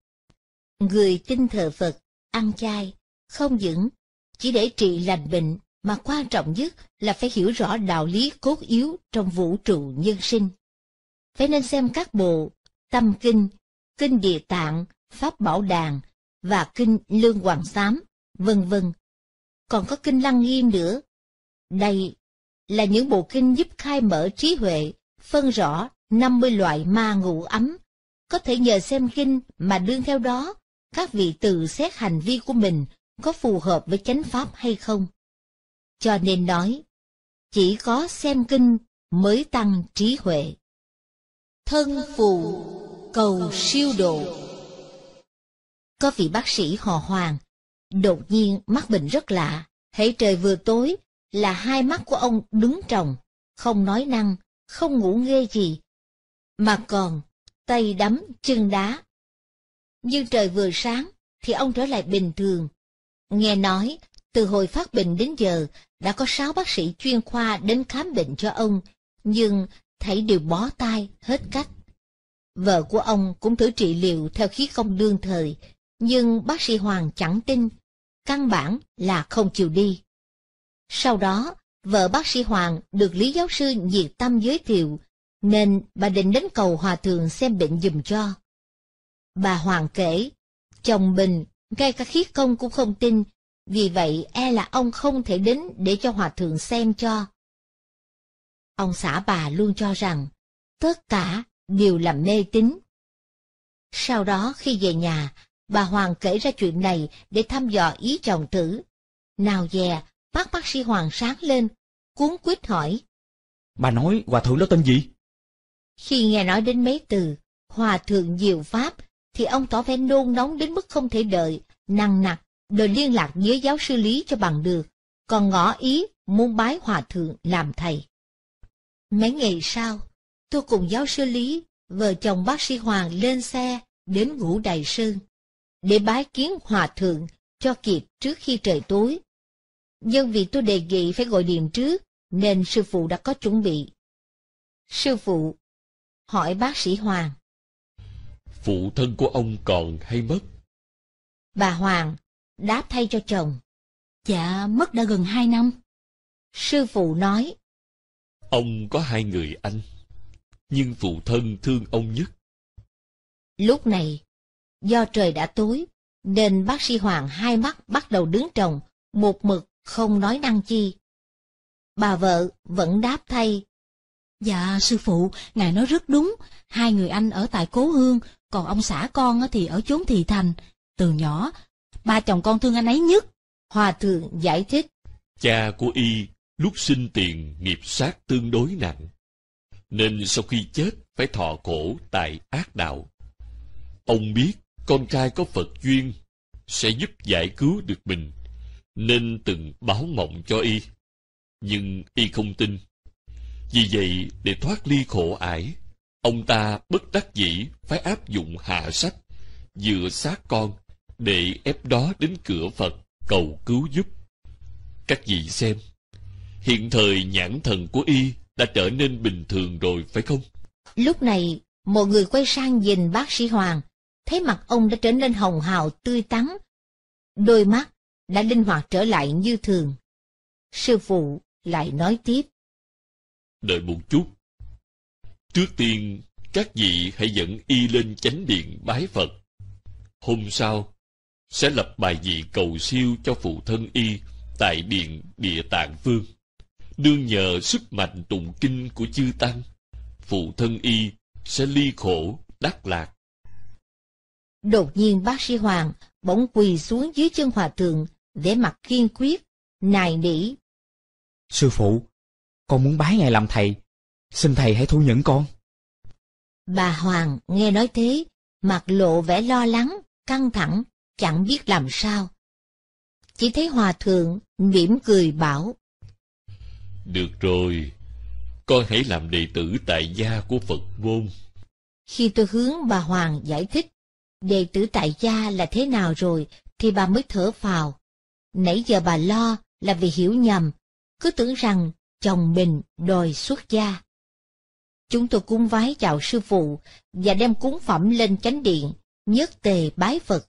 Người tin thờ Phật, ăn chay, không những chỉ để trị lành bệnh, mà quan trọng nhất là phải hiểu rõ đạo lý cốt yếu trong vũ trụ nhân sinh. Phải nên xem các bộ Tâm Kinh, Kinh Địa Tạng, Pháp Bảo Đàn và Kinh Lương Hoàng Sám, vân vân. Còn có Kinh Lăng Nghiêm nữa. Đây là những bộ kinh giúp khai mở trí huệ, phân rõ 50 loại ma ngụ ấm. Có thể nhờ xem kinh mà đương theo đó, các vị tự xét hành vi của mình có phù hợp với chánh pháp hay không. Cho nên nói, chỉ có xem kinh mới tăng trí huệ. Thân phù cầu siêu độ Có vị bác sĩ họ Hoàng, đột nhiên mắc bệnh rất lạ, hãy trời vừa tối là hai mắt của ông đứng trồng, không nói năng, không ngủ nghê gì, mà còn tay đấm chân đá. Như trời vừa sáng thì ông trở lại bình thường. Nghe nói, từ hồi phát bệnh đến giờ đã có sáu bác sĩ chuyên khoa đến khám bệnh cho ông, nhưng thấy đều bó tay hết cách. Vợ của ông cũng thử trị liệu theo khí công đương thời, nhưng bác sĩ Hoàng chẳng tin, căn bản là không chịu đi. Sau đó, vợ bác sĩ Hoàng được Lý Giáo sư nhiệt tâm giới thiệu, nên bà định đến cầu Hòa Thượng xem bệnh dùm cho. Bà Hoàng kể, chồng Bình, ngay cả khiết công cũng không tin, vì vậy e là ông không thể đến để cho Hòa Thượng xem cho. Ông xã bà luôn cho rằng, tất cả đều là mê tín. Sau đó khi về nhà, bà Hoàng kể ra chuyện này để thăm dò ý chồng tử. Nào dè, Mắt bác sĩ Hoàng sáng lên, cuốn quýt hỏi. Bà nói Hòa Thượng đó tên gì? Khi nghe nói đến mấy từ, Hòa Thượng Diệu Pháp, thì ông tỏ vẻ nôn nóng đến mức không thể đợi, năng nặc, đòi liên lạc với giáo sư Lý cho bằng được, còn ngỏ ý muốn bái Hòa Thượng làm thầy. Mấy ngày sau, tôi cùng giáo sư Lý, vợ chồng bác sĩ Hoàng lên xe đến ngũ Đài Sơn, để bái kiến Hòa Thượng cho kịp trước khi trời tối nhưng vì tôi đề nghị phải gọi điện trước, nên sư phụ đã có chuẩn bị. Sư phụ, hỏi bác sĩ Hoàng. Phụ thân của ông còn hay mất? Bà Hoàng, đáp thay cho chồng. Dạ, mất đã gần hai năm. Sư phụ nói. Ông có hai người anh, nhưng phụ thân thương ông nhất. Lúc này, do trời đã tối, nên bác sĩ Hoàng hai mắt bắt đầu đứng trồng, một mực không nói năng chi. Bà vợ vẫn đáp thay. Dạ, sư phụ, ngài nói rất đúng, hai người anh ở tại Cố Hương, còn ông xã con thì ở chốn Thị Thành. Từ nhỏ, ba chồng con thương anh ấy nhất. Hòa thượng giải thích. Cha của y lúc sinh tiền nghiệp sát tương đối nặng, nên sau khi chết phải thọ cổ tại ác đạo. Ông biết con trai có Phật duyên sẽ giúp giải cứu được mình nên từng báo mộng cho y nhưng y không tin vì vậy để thoát ly khổ ải ông ta bất đắc dĩ phải áp dụng hạ sách vừa xác con để ép đó đến cửa phật cầu cứu giúp các vị xem hiện thời nhãn thần của y đã trở nên bình thường rồi phải không lúc này mọi người quay sang nhìn bác sĩ hoàng thấy mặt ông đã trở nên hồng hào tươi tắn đôi mắt đã linh hoạt trở lại như thường. Sư phụ lại nói tiếp. Đợi một chút. Trước tiên, các vị hãy dẫn y lên chánh điện bái Phật. Hôm sau, sẽ lập bài vị cầu siêu cho phụ thân y tại điện địa tạng phương. Đương nhờ sức mạnh tụng kinh của chư Tăng, phụ thân y sẽ ly khổ, đắc lạc. Đột nhiên bác sĩ Hoàng bỗng quỳ xuống dưới chân hòa thượng, vẻ mặt kiên quyết, nài nỉ. Sư phụ, con muốn bái ngài làm thầy, xin thầy hãy thu nhận con. Bà Hoàng nghe nói thế, mặt lộ vẻ lo lắng, căng thẳng, chẳng biết làm sao. Chỉ thấy Hòa Thượng mỉm cười bảo. Được rồi, con hãy làm đệ tử tại gia của Phật môn. Khi tôi hướng bà Hoàng giải thích, đệ tử tại gia là thế nào rồi, thì bà mới thở phào. Nãy giờ bà lo là vì hiểu nhầm, cứ tưởng rằng chồng mình đòi xuất gia. Chúng tôi cung vái chào sư phụ và đem cúng phẩm lên chánh điện, nhất tề bái Phật.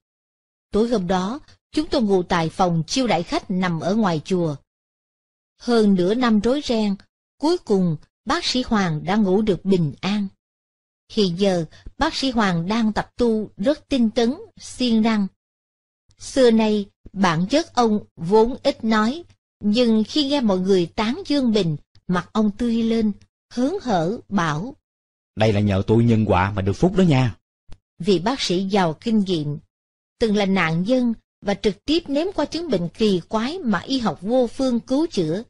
Tối hôm đó, chúng tôi ngủ tại phòng chiêu đại khách nằm ở ngoài chùa. Hơn nửa năm rối ren, cuối cùng bác sĩ Hoàng đã ngủ được bình an. Hiện giờ, bác sĩ Hoàng đang tập tu rất tinh tấn, siêng năng, Xưa nay, bản chất ông vốn ít nói, nhưng khi nghe mọi người tán dương mình, mặt ông tươi lên, hớn hở, bảo. Đây là nhờ tôi nhân quả mà được phúc đó nha. Vì bác sĩ giàu kinh nghiệm, từng là nạn nhân và trực tiếp nếm qua chứng bệnh kỳ quái mà y học vô phương cứu chữa.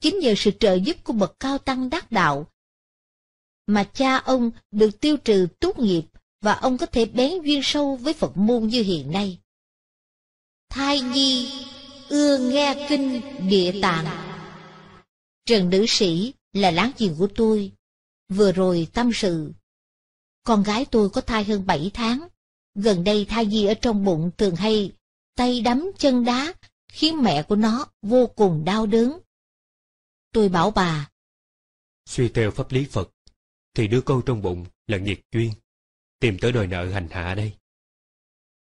Chính nhờ sự trợ giúp của bậc cao tăng đắc đạo, mà cha ông được tiêu trừ tốt nghiệp và ông có thể bén duyên sâu với Phật môn như hiện nay. Thai nhi ưa nghe kinh địa tạng. Trần nữ sĩ là láng giềng của tôi. Vừa rồi tâm sự. Con gái tôi có thai hơn bảy tháng. Gần đây thai nhi ở trong bụng thường hay tay đấm chân đá, khiến mẹ của nó vô cùng đau đớn. Tôi bảo bà. Suy theo pháp lý Phật, thì đứa con trong bụng là nghiệp duyên, tìm tới đòi nợ hành hạ đây.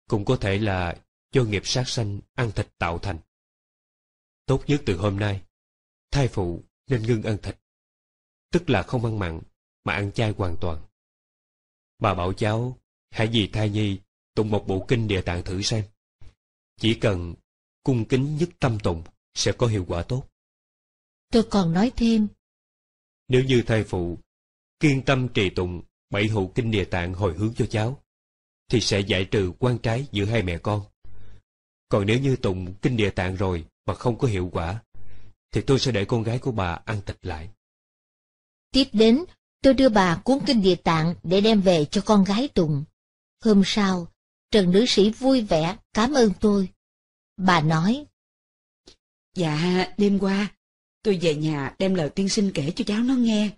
Cũng có thể là do nghiệp sát sanh ăn thịt tạo thành. Tốt nhất từ hôm nay, thai phụ nên ngưng ăn thịt, tức là không ăn mặn mà ăn chay hoàn toàn. Bà bảo cháu hãy vì thai nhi tụng một bộ kinh địa tạng thử xem. Chỉ cần cung kính nhất tâm tụng sẽ có hiệu quả tốt. Tôi còn nói thêm. Nếu như thai phụ kiên tâm trì tụng bảy hộ kinh địa tạng hồi hướng cho cháu, thì sẽ giải trừ quan trái giữa hai mẹ con. Còn nếu như tụng kinh địa tạng rồi mà không có hiệu quả, thì tôi sẽ để con gái của bà ăn thịt lại. Tiếp đến, tôi đưa bà cuốn kinh địa tạng để đem về cho con gái tụng. Hôm sau, Trần nữ sĩ vui vẻ cảm ơn tôi. Bà nói, Dạ, đêm qua, tôi về nhà đem lời tiên sinh kể cho cháu nó nghe.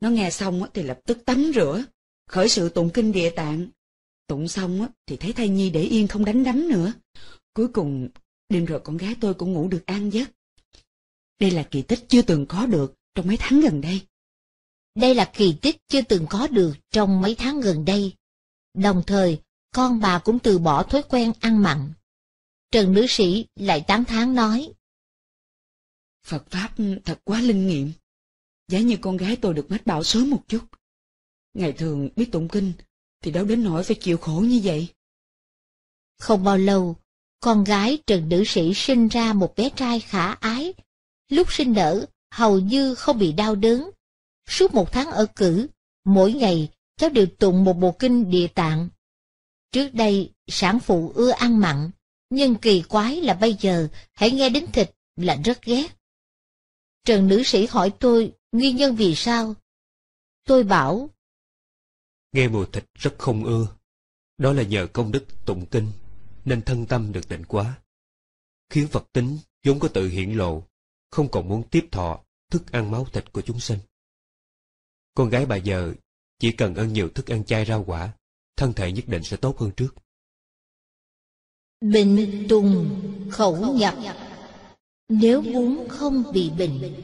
Nó nghe xong thì lập tức tắm rửa, khởi sự tụng kinh địa tạng. Tụng xong thì thấy thai nhi để yên không đánh đấm nữa. Cuối cùng, đêm rồi con gái tôi cũng ngủ được an giấc. Đây là kỳ tích chưa từng có được trong mấy tháng gần đây. Đây là kỳ tích chưa từng có được trong mấy tháng gần đây. Đồng thời, con bà cũng từ bỏ thói quen ăn mặn. Trần nữ sĩ lại tán thán nói. Phật Pháp thật quá linh nghiệm. Giá như con gái tôi được mách bảo sớm một chút. Ngày thường biết tụng kinh, thì đâu đến nỗi phải chịu khổ như vậy. Không bao lâu, con gái Trần Nữ Sĩ sinh ra một bé trai khả ái. Lúc sinh nở, hầu như không bị đau đớn. Suốt một tháng ở cử, mỗi ngày cháu đều tụng một bộ kinh địa tạng. Trước đây, sản phụ ưa ăn mặn, nhưng kỳ quái là bây giờ hãy nghe đến thịt là rất ghét. Trần nữ sĩ hỏi tôi nguyên nhân vì sao? Tôi bảo. Nghe mùi thịt rất không ưa. Đó là nhờ công đức tụng kinh nên thân tâm được định quá. Khiến vật tính vốn có tự hiện lộ, không còn muốn tiếp thọ thức ăn máu thịt của chúng sinh. Con gái bà giờ chỉ cần ăn nhiều thức ăn chay rau quả, thân thể nhất định sẽ tốt hơn trước. Bệnh tùng khẩu nhập Nếu muốn không bị bệnh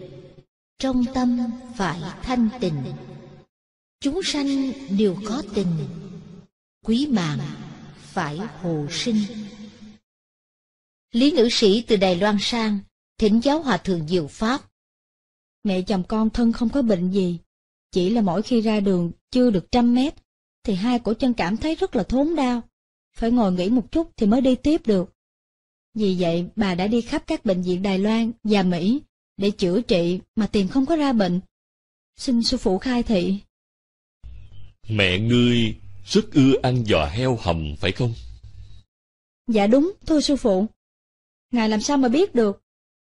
Trong tâm phải thanh tịnh Chúng sanh đều có tình Quý mạng phải hồ sinh. Lý nữ sĩ từ Đài Loan sang, thỉnh giáo hòa thượng Diệu Pháp. Mẹ chồng con thân không có bệnh gì, chỉ là mỗi khi ra đường chưa được trăm mét, thì hai cổ chân cảm thấy rất là thốn đau, phải ngồi nghỉ một chút thì mới đi tiếp được. Vì vậy, bà đã đi khắp các bệnh viện Đài Loan và Mỹ để chữa trị mà tìm không có ra bệnh. Xin sư phụ khai thị. Mẹ ngươi rất ưa ăn giò heo hầm phải không? Dạ đúng, thưa sư phụ. Ngài làm sao mà biết được?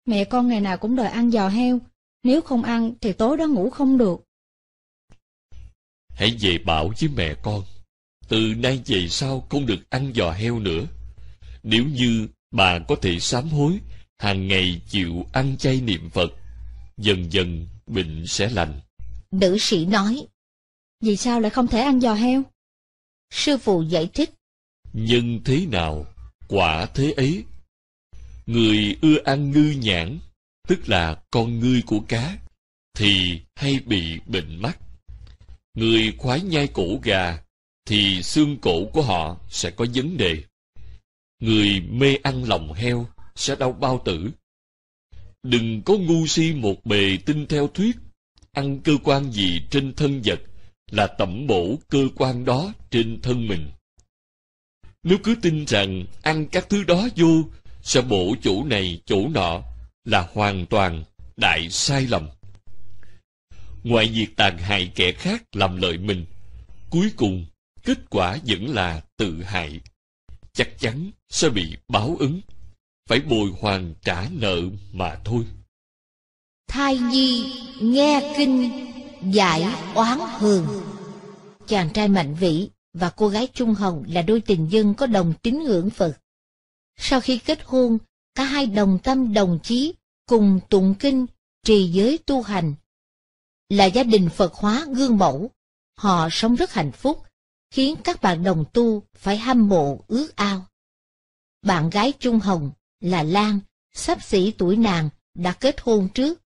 Mẹ con ngày nào cũng đòi ăn giò heo, nếu không ăn thì tối đó ngủ không được. Hãy về bảo với mẹ con, từ nay về sau không được ăn giò heo nữa. Nếu như bà có thể sám hối, hàng ngày chịu ăn chay niệm Phật, dần dần bệnh sẽ lành. Nữ sĩ nói, vì sao lại không thể ăn giò heo? Sư phụ giải thích. Nhân thế nào, quả thế ấy. Người ưa ăn ngư nhãn, tức là con ngư của cá, thì hay bị bệnh mắt. Người khoái nhai cổ gà, thì xương cổ của họ sẽ có vấn đề. Người mê ăn lòng heo sẽ đau bao tử. Đừng có ngu si một bề tin theo thuyết, ăn cơ quan gì trên thân vật là tẩm bổ cơ quan đó trên thân mình nếu cứ tin rằng ăn các thứ đó vô sẽ bổ chỗ này chỗ nọ là hoàn toàn đại sai lầm ngoài việc tàn hại kẻ khác làm lợi mình cuối cùng kết quả vẫn là tự hại chắc chắn sẽ bị báo ứng phải bồi hoàn trả nợ mà thôi thai nhi nghe kinh Giải oán hường Chàng trai Mạnh Vĩ và cô gái Trung Hồng là đôi tình dân có đồng tín ngưỡng Phật. Sau khi kết hôn, cả hai đồng tâm đồng chí, cùng tụng kinh, trì giới tu hành. Là gia đình Phật hóa gương mẫu, họ sống rất hạnh phúc, khiến các bạn đồng tu phải hâm mộ ước ao. Bạn gái Trung Hồng là Lan, sắp xỉ tuổi nàng, đã kết hôn trước.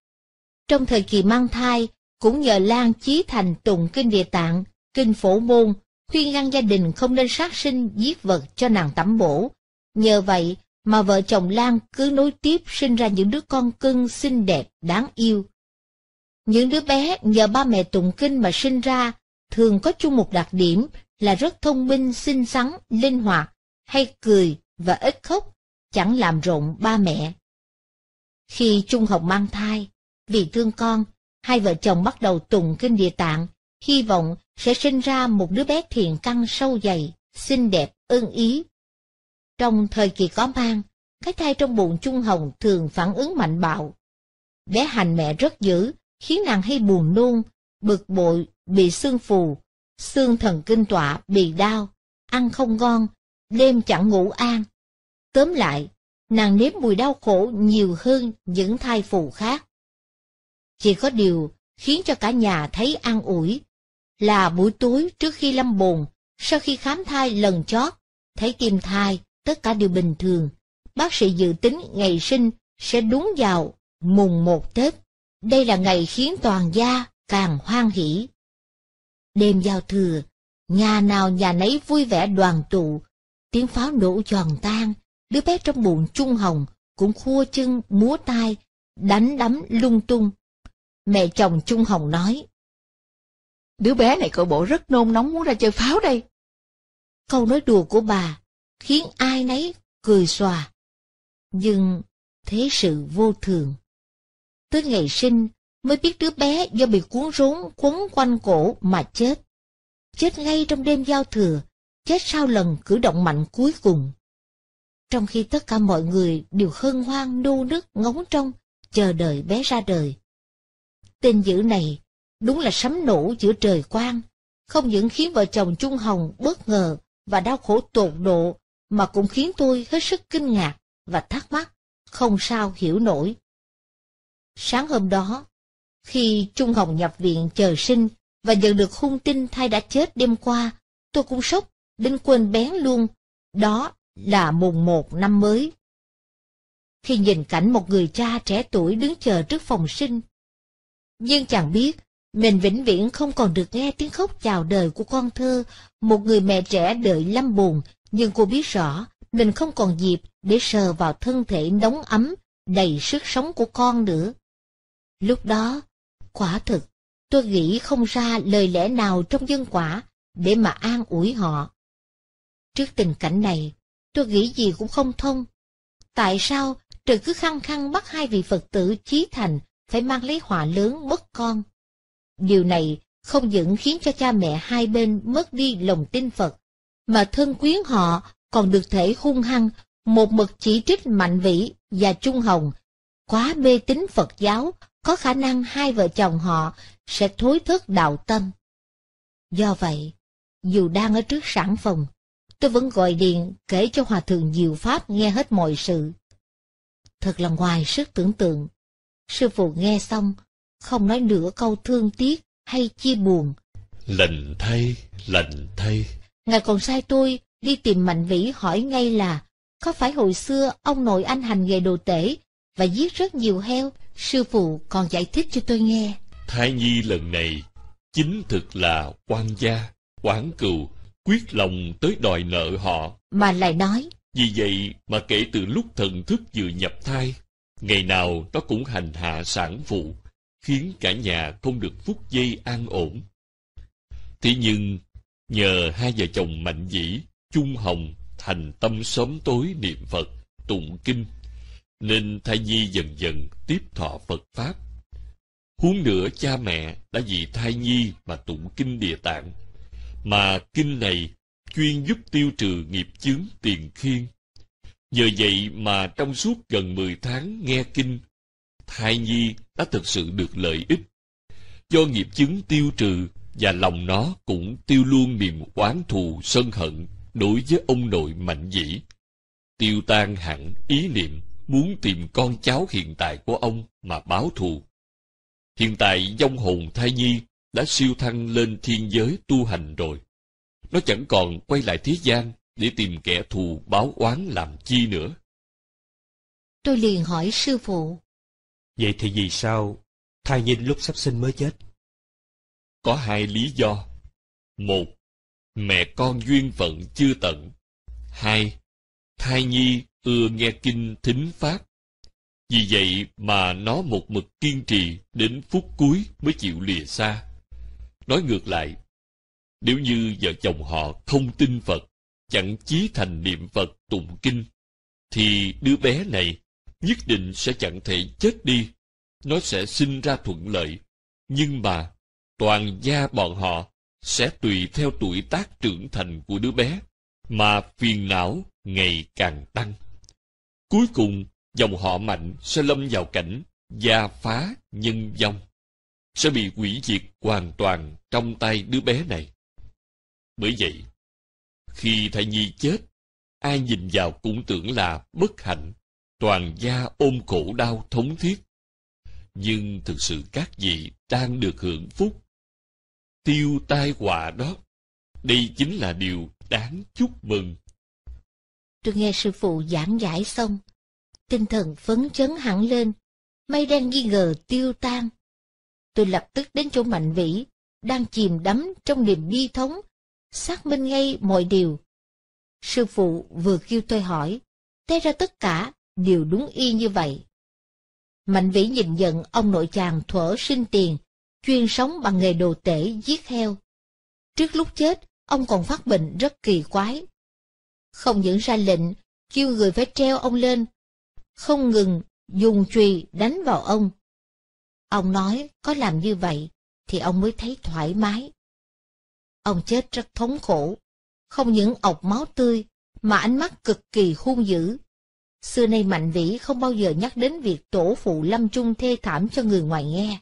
Trong thời kỳ mang thai, cũng nhờ Lan Chí Thành tụng kinh địa tạng, kinh phổ môn, khuyên ngăn gia đình không nên sát sinh giết vật cho nàng tẩm bổ. Nhờ vậy mà vợ chồng Lan cứ nối tiếp sinh ra những đứa con cưng xinh đẹp đáng yêu. Những đứa bé nhờ ba mẹ tụng kinh mà sinh ra thường có chung một đặc điểm là rất thông minh, xinh xắn, linh hoạt, hay cười và ít khóc, chẳng làm rộn ba mẹ. Khi Trung học mang thai, vì thương con, hai vợ chồng bắt đầu tùng kinh địa tạng, hy vọng sẽ sinh ra một đứa bé thiền căn sâu dày, xinh đẹp, ưng ý. Trong thời kỳ có mang, cái thai trong bụng Trung Hồng thường phản ứng mạnh bạo. Bé hành mẹ rất dữ, khiến nàng hay buồn nôn, bực bội, bị xương phù, xương thần kinh tọa bị đau, ăn không ngon, đêm chẳng ngủ an. Tóm lại, nàng nếm mùi đau khổ nhiều hơn những thai phụ khác. Chỉ có điều khiến cho cả nhà thấy an ủi là buổi tối trước khi lâm bồn, sau khi khám thai lần chót, thấy tim thai, tất cả đều bình thường. Bác sĩ dự tính ngày sinh sẽ đúng vào mùng một Tết. Đây là ngày khiến toàn gia càng hoan hỉ Đêm giao thừa, nhà nào nhà nấy vui vẻ đoàn tụ, tiếng pháo nổ giòn tan, đứa bé trong bụng trung hồng cũng khua chân múa tai đánh đấm lung tung. Mẹ chồng Trung Hồng nói. Đứa bé này cậu bộ rất nôn nóng muốn ra chơi pháo đây. Câu nói đùa của bà khiến ai nấy cười xòa. Nhưng thế sự vô thường. Tới ngày sinh mới biết đứa bé do bị cuốn rốn quấn quanh cổ mà chết. Chết ngay trong đêm giao thừa, chết sau lần cử động mạnh cuối cùng. Trong khi tất cả mọi người đều hân hoan nô nức ngóng trông, chờ đợi bé ra đời. Tên dữ này đúng là sấm nổ giữa trời quang, không những khiến vợ chồng Chung Hồng bất ngờ và đau khổ tột độ, mà cũng khiến tôi hết sức kinh ngạc và thắc mắc, không sao hiểu nổi. Sáng hôm đó, khi Chung Hồng nhập viện chờ sinh và nhận được hung tin thai đã chết đêm qua, tôi cũng sốc, đến quên bén luôn. Đó là mùng một năm mới. Khi nhìn cảnh một người cha trẻ tuổi đứng chờ trước phòng sinh, nhưng chàng biết mình vĩnh viễn không còn được nghe tiếng khóc chào đời của con thơ, một người mẹ trẻ đợi lâm buồn, nhưng cô biết rõ mình không còn dịp để sờ vào thân thể nóng ấm, đầy sức sống của con nữa. Lúc đó, quả thực, tôi nghĩ không ra lời lẽ nào trong dân quả để mà an ủi họ. Trước tình cảnh này, tôi nghĩ gì cũng không thông. Tại sao trời cứ khăng khăng bắt hai vị Phật tử Chí Thành phải mang lấy họa lớn mất con. Điều này không những khiến cho cha mẹ hai bên mất đi lòng tin Phật, mà thân quyến họ còn được thể hung hăng, một mực chỉ trích Mạnh Vĩ và Trung Hồng, quá mê tín Phật giáo, có khả năng hai vợ chồng họ sẽ thối thức đạo tâm. Do vậy, dù đang ở trước sản phòng, tôi vẫn gọi điện kể cho Hòa Thượng Diệu Pháp nghe hết mọi sự. Thật là ngoài sức tưởng tượng, Sư phụ nghe xong, không nói nửa câu thương tiếc hay chia buồn. Lành thay, lành thay. Ngài còn sai tôi đi tìm Mạnh Vĩ hỏi ngay là, có phải hồi xưa ông nội anh hành nghề đồ tể và giết rất nhiều heo, sư phụ còn giải thích cho tôi nghe. Thái Nhi lần này, chính thực là quan gia, quán cừu, quyết lòng tới đòi nợ họ. Mà lại nói. Vì vậy mà kể từ lúc thần thức vừa nhập thai, Ngày nào nó cũng hành hạ sản phụ, khiến cả nhà không được phút giây an ổn. Thế nhưng, nhờ hai vợ chồng mạnh dĩ, chung hồng, thành tâm sớm tối niệm Phật, tụng kinh, nên thai nhi dần dần tiếp thọ Phật Pháp. Huống nữa cha mẹ đã vì thai nhi mà tụng kinh địa tạng, mà kinh này chuyên giúp tiêu trừ nghiệp chướng tiền khiên Nhờ vậy mà trong suốt gần 10 tháng nghe kinh, thai nhi đã thực sự được lợi ích. Do nghiệp chứng tiêu trừ và lòng nó cũng tiêu luôn niềm oán thù sân hận đối với ông nội mạnh dĩ. Tiêu tan hẳn ý niệm muốn tìm con cháu hiện tại của ông mà báo thù. Hiện tại dông hồn thai nhi đã siêu thăng lên thiên giới tu hành rồi. Nó chẳng còn quay lại thế gian để tìm kẻ thù báo oán làm chi nữa tôi liền hỏi sư phụ vậy thì vì sao thai nhin lúc sắp sinh mới chết có hai lý do một mẹ con duyên phận chưa tận hai thai nhi ưa nghe kinh thính pháp vì vậy mà nó một mực kiên trì đến phút cuối mới chịu lìa xa nói ngược lại nếu như vợ chồng họ không tin phật chẳng chí thành niệm Phật tụng kinh, thì đứa bé này nhất định sẽ chẳng thể chết đi. Nó sẽ sinh ra thuận lợi, nhưng mà toàn gia bọn họ sẽ tùy theo tuổi tác trưởng thành của đứa bé mà phiền não ngày càng tăng. Cuối cùng, dòng họ mạnh sẽ lâm vào cảnh gia phá nhân vong, sẽ bị hủy diệt hoàn toàn trong tay đứa bé này. Bởi vậy, khi thai nhi chết, ai nhìn vào cũng tưởng là bất hạnh, toàn gia ôm cổ đau thống thiết. Nhưng thực sự các vị đang được hưởng phúc. Tiêu tai họa đó, đây chính là điều đáng chúc mừng. Tôi nghe sư phụ giảng giải xong, tinh thần phấn chấn hẳn lên, mây đen nghi ngờ tiêu tan. Tôi lập tức đến chỗ Mạnh Vĩ, đang chìm đắm trong niềm bi thống xác minh ngay mọi điều. Sư phụ vừa kêu tôi hỏi, té ra tất cả đều đúng y như vậy. Mạnh vĩ nhìn giận ông nội chàng thuở sinh tiền, chuyên sống bằng nghề đồ tể giết heo. Trước lúc chết, ông còn phát bệnh rất kỳ quái. Không những ra lệnh, kêu người phải treo ông lên, không ngừng dùng chùy đánh vào ông. Ông nói có làm như vậy thì ông mới thấy thoải mái. Ông chết rất thống khổ, không những ọc máu tươi, mà ánh mắt cực kỳ hung dữ. Xưa nay Mạnh Vĩ không bao giờ nhắc đến việc tổ phụ lâm chung thê thảm cho người ngoài nghe.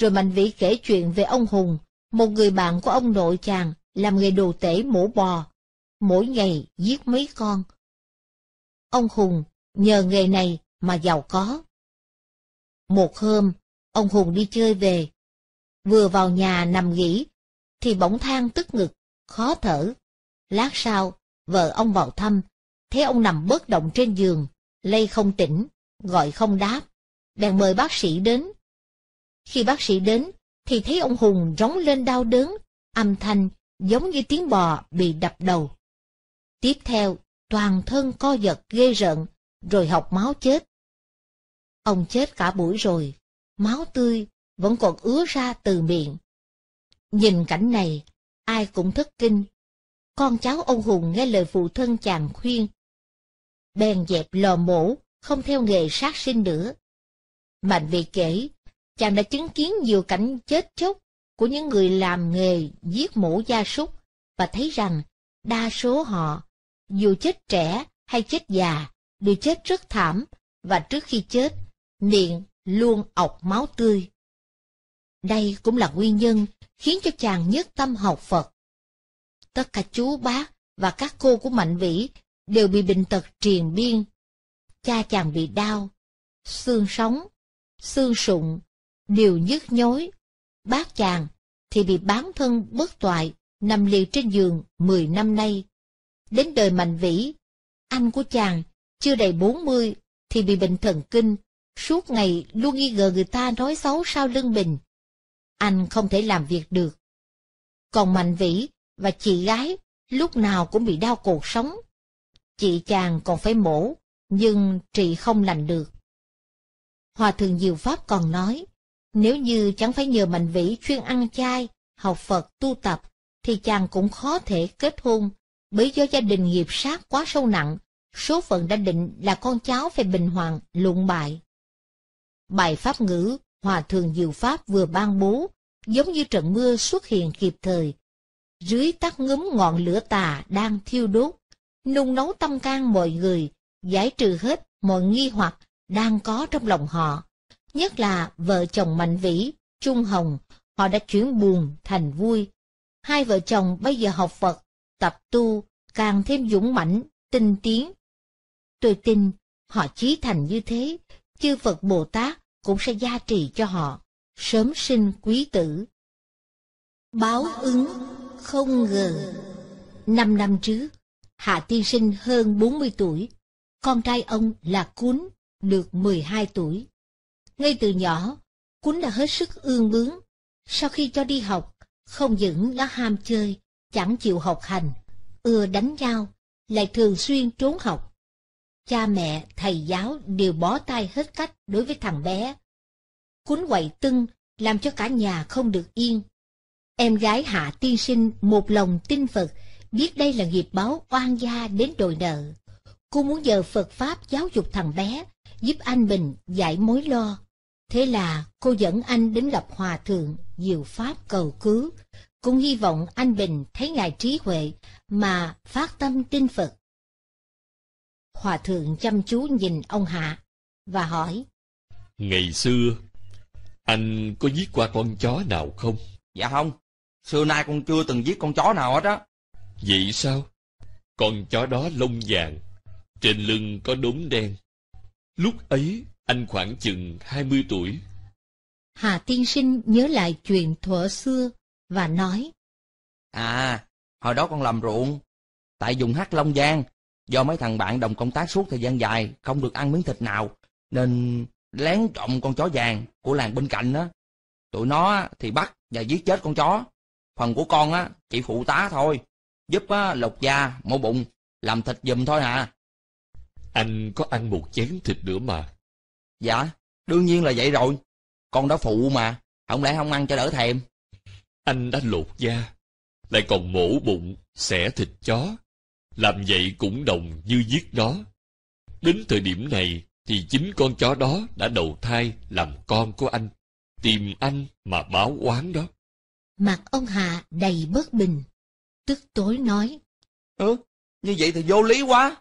Rồi Mạnh Vĩ kể chuyện về ông Hùng, một người bạn của ông nội chàng, làm nghề đồ tể mổ bò, mỗi ngày giết mấy con. Ông Hùng nhờ nghề này mà giàu có. Một hôm, ông Hùng đi chơi về. Vừa vào nhà nằm nghỉ thì bỗng than tức ngực, khó thở. Lát sau, vợ ông vào thăm, thấy ông nằm bất động trên giường, lây không tỉnh, gọi không đáp, bèn mời bác sĩ đến. Khi bác sĩ đến, thì thấy ông Hùng rống lên đau đớn, âm thanh giống như tiếng bò bị đập đầu. Tiếp theo, toàn thân co giật ghê rợn, rồi học máu chết. Ông chết cả buổi rồi, máu tươi vẫn còn ứa ra từ miệng, Nhìn cảnh này, ai cũng thất kinh. Con cháu ông Hùng nghe lời phụ thân chàng khuyên. Bèn dẹp lò mổ, không theo nghề sát sinh nữa. Mạnh vì kể, chàng đã chứng kiến nhiều cảnh chết chóc của những người làm nghề giết mổ gia súc và thấy rằng đa số họ, dù chết trẻ hay chết già, đều chết rất thảm và trước khi chết, miệng luôn ọc máu tươi. Đây cũng là nguyên nhân khiến cho chàng nhất tâm học Phật. Tất cả chú bác và các cô của Mạnh Vĩ đều bị bệnh tật triền biên. Cha chàng bị đau, xương sống, xương sụn, đều nhức nhối. Bác chàng thì bị bán thân bất toại, nằm liệt trên giường mười năm nay. Đến đời Mạnh Vĩ, anh của chàng chưa đầy bốn mươi thì bị bệnh thần kinh, suốt ngày luôn nghi ngờ người ta nói xấu sau lưng mình, anh không thể làm việc được. Còn Mạnh Vĩ và chị gái lúc nào cũng bị đau cuộc sống. Chị chàng còn phải mổ, nhưng trị không lành được. Hòa thượng Diệu Pháp còn nói, nếu như chẳng phải nhờ Mạnh Vĩ chuyên ăn chay, học Phật, tu tập, thì chàng cũng khó thể kết hôn, bởi do gia đình nghiệp sát quá sâu nặng, số phận đã định là con cháu phải bình hoàng, lụng bại. Bài pháp ngữ Hòa thượng Diệu Pháp vừa ban bố, giống như trận mưa xuất hiện kịp thời. Dưới tắt ngấm ngọn lửa tà đang thiêu đốt, nung nấu tâm can mọi người, giải trừ hết mọi nghi hoặc đang có trong lòng họ. Nhất là vợ chồng Mạnh Vĩ, Trung Hồng, họ đã chuyển buồn thành vui. Hai vợ chồng bây giờ học Phật, tập tu, càng thêm dũng mãnh, tinh tiến. Tôi tin, họ chí thành như thế, chư Phật Bồ Tát cũng sẽ gia trì cho họ, sớm sinh quý tử. Báo ứng không ngờ Năm năm trước, Hạ Tiên Sinh hơn 40 tuổi, con trai ông là Cún được 12 tuổi. Ngay từ nhỏ, Cún đã hết sức ương bướng. Sau khi cho đi học, không những nó ham chơi, chẳng chịu học hành, ưa đánh nhau, lại thường xuyên trốn học cha mẹ, thầy giáo đều bó tay hết cách đối với thằng bé. Cuốn quậy tưng làm cho cả nhà không được yên. Em gái Hạ Tiên Sinh một lòng tin Phật, biết đây là nghiệp báo oan gia đến đòi nợ. Cô muốn nhờ Phật Pháp giáo dục thằng bé, giúp anh Bình giải mối lo. Thế là cô dẫn anh đến gặp Hòa Thượng, diệu Pháp cầu cứu. Cũng hy vọng anh Bình thấy Ngài trí huệ mà phát tâm tin Phật. Hòa thượng chăm chú nhìn ông Hạ và hỏi. Ngày xưa, anh có giết qua con chó nào không? Dạ không, xưa nay con chưa từng giết con chó nào hết á. Vậy sao? Con chó đó lông vàng, trên lưng có đốm đen. Lúc ấy, anh khoảng chừng 20 tuổi. Hà Tiên Sinh nhớ lại chuyện thuở xưa và nói. À, hồi đó con làm ruộng, tại dùng hát Long Giang, Do mấy thằng bạn đồng công tác suốt thời gian dài không được ăn miếng thịt nào, nên lén trộm con chó vàng của làng bên cạnh đó. Tụi nó thì bắt và giết chết con chó. Phần của con á chỉ phụ tá thôi, giúp á, lột da, mổ bụng, làm thịt giùm thôi à. Anh có ăn một chén thịt nữa mà. Dạ, đương nhiên là vậy rồi. Con đó phụ mà, không lẽ không ăn cho đỡ thèm. Anh đã lột da, lại còn mổ bụng, xẻ thịt chó, làm vậy cũng đồng như giết nó. Đến thời điểm này thì chính con chó đó đã đầu thai làm con của anh, tìm anh mà báo oán đó. Mặt ông Hạ đầy bất bình, tức tối nói. Ừ, như vậy thì vô lý quá,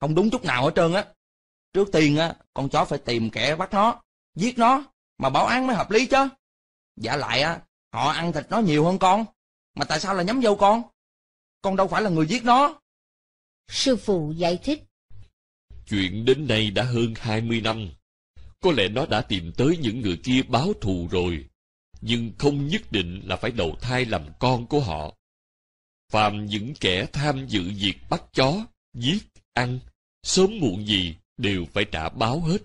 không đúng chút nào hết trơn á. Trước tiên á, con chó phải tìm kẻ bắt nó, giết nó, mà báo án mới hợp lý chứ. Giả lại á, họ ăn thịt nó nhiều hơn con, mà tại sao là nhắm vô con? Con đâu phải là người giết nó. Sư phụ giải thích. Chuyện đến nay đã hơn 20 năm. Có lẽ nó đã tìm tới những người kia báo thù rồi, nhưng không nhất định là phải đầu thai làm con của họ. Phàm những kẻ tham dự việc bắt chó, giết, ăn, sớm muộn gì đều phải trả báo hết.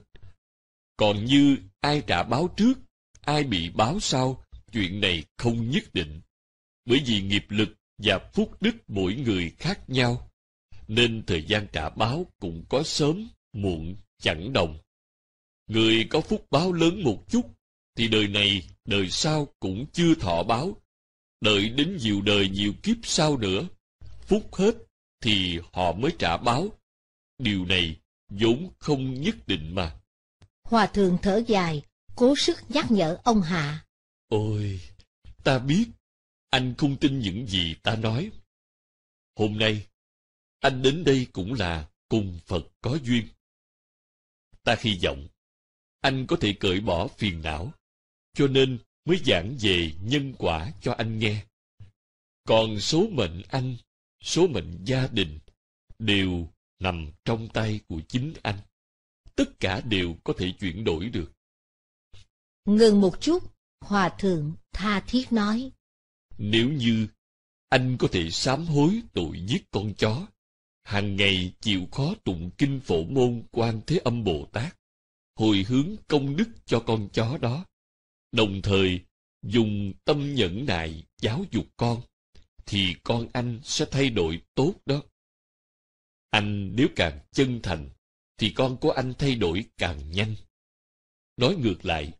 Còn như ai trả báo trước, ai bị báo sau, chuyện này không nhất định. Bởi vì nghiệp lực và phúc đức mỗi người khác nhau nên thời gian trả báo cũng có sớm, muộn, chẳng đồng. Người có phúc báo lớn một chút, thì đời này, đời sau cũng chưa thọ báo. Đợi đến nhiều đời nhiều kiếp sau nữa, phúc hết thì họ mới trả báo. Điều này vốn không nhất định mà. Hòa thượng thở dài, cố sức nhắc nhở ông Hạ. Ôi, ta biết, anh không tin những gì ta nói. Hôm nay, anh đến đây cũng là cùng Phật có duyên. Ta hy vọng, anh có thể cởi bỏ phiền não, cho nên mới giảng về nhân quả cho anh nghe. Còn số mệnh anh, số mệnh gia đình, đều nằm trong tay của chính anh. Tất cả đều có thể chuyển đổi được. Ngừng một chút, Hòa Thượng tha thiết nói. Nếu như anh có thể sám hối tội giết con chó, hàng ngày chịu khó tụng kinh phổ môn quan thế âm bồ tát hồi hướng công đức cho con chó đó đồng thời dùng tâm nhẫn nại giáo dục con thì con anh sẽ thay đổi tốt đó anh nếu càng chân thành thì con của anh thay đổi càng nhanh nói ngược lại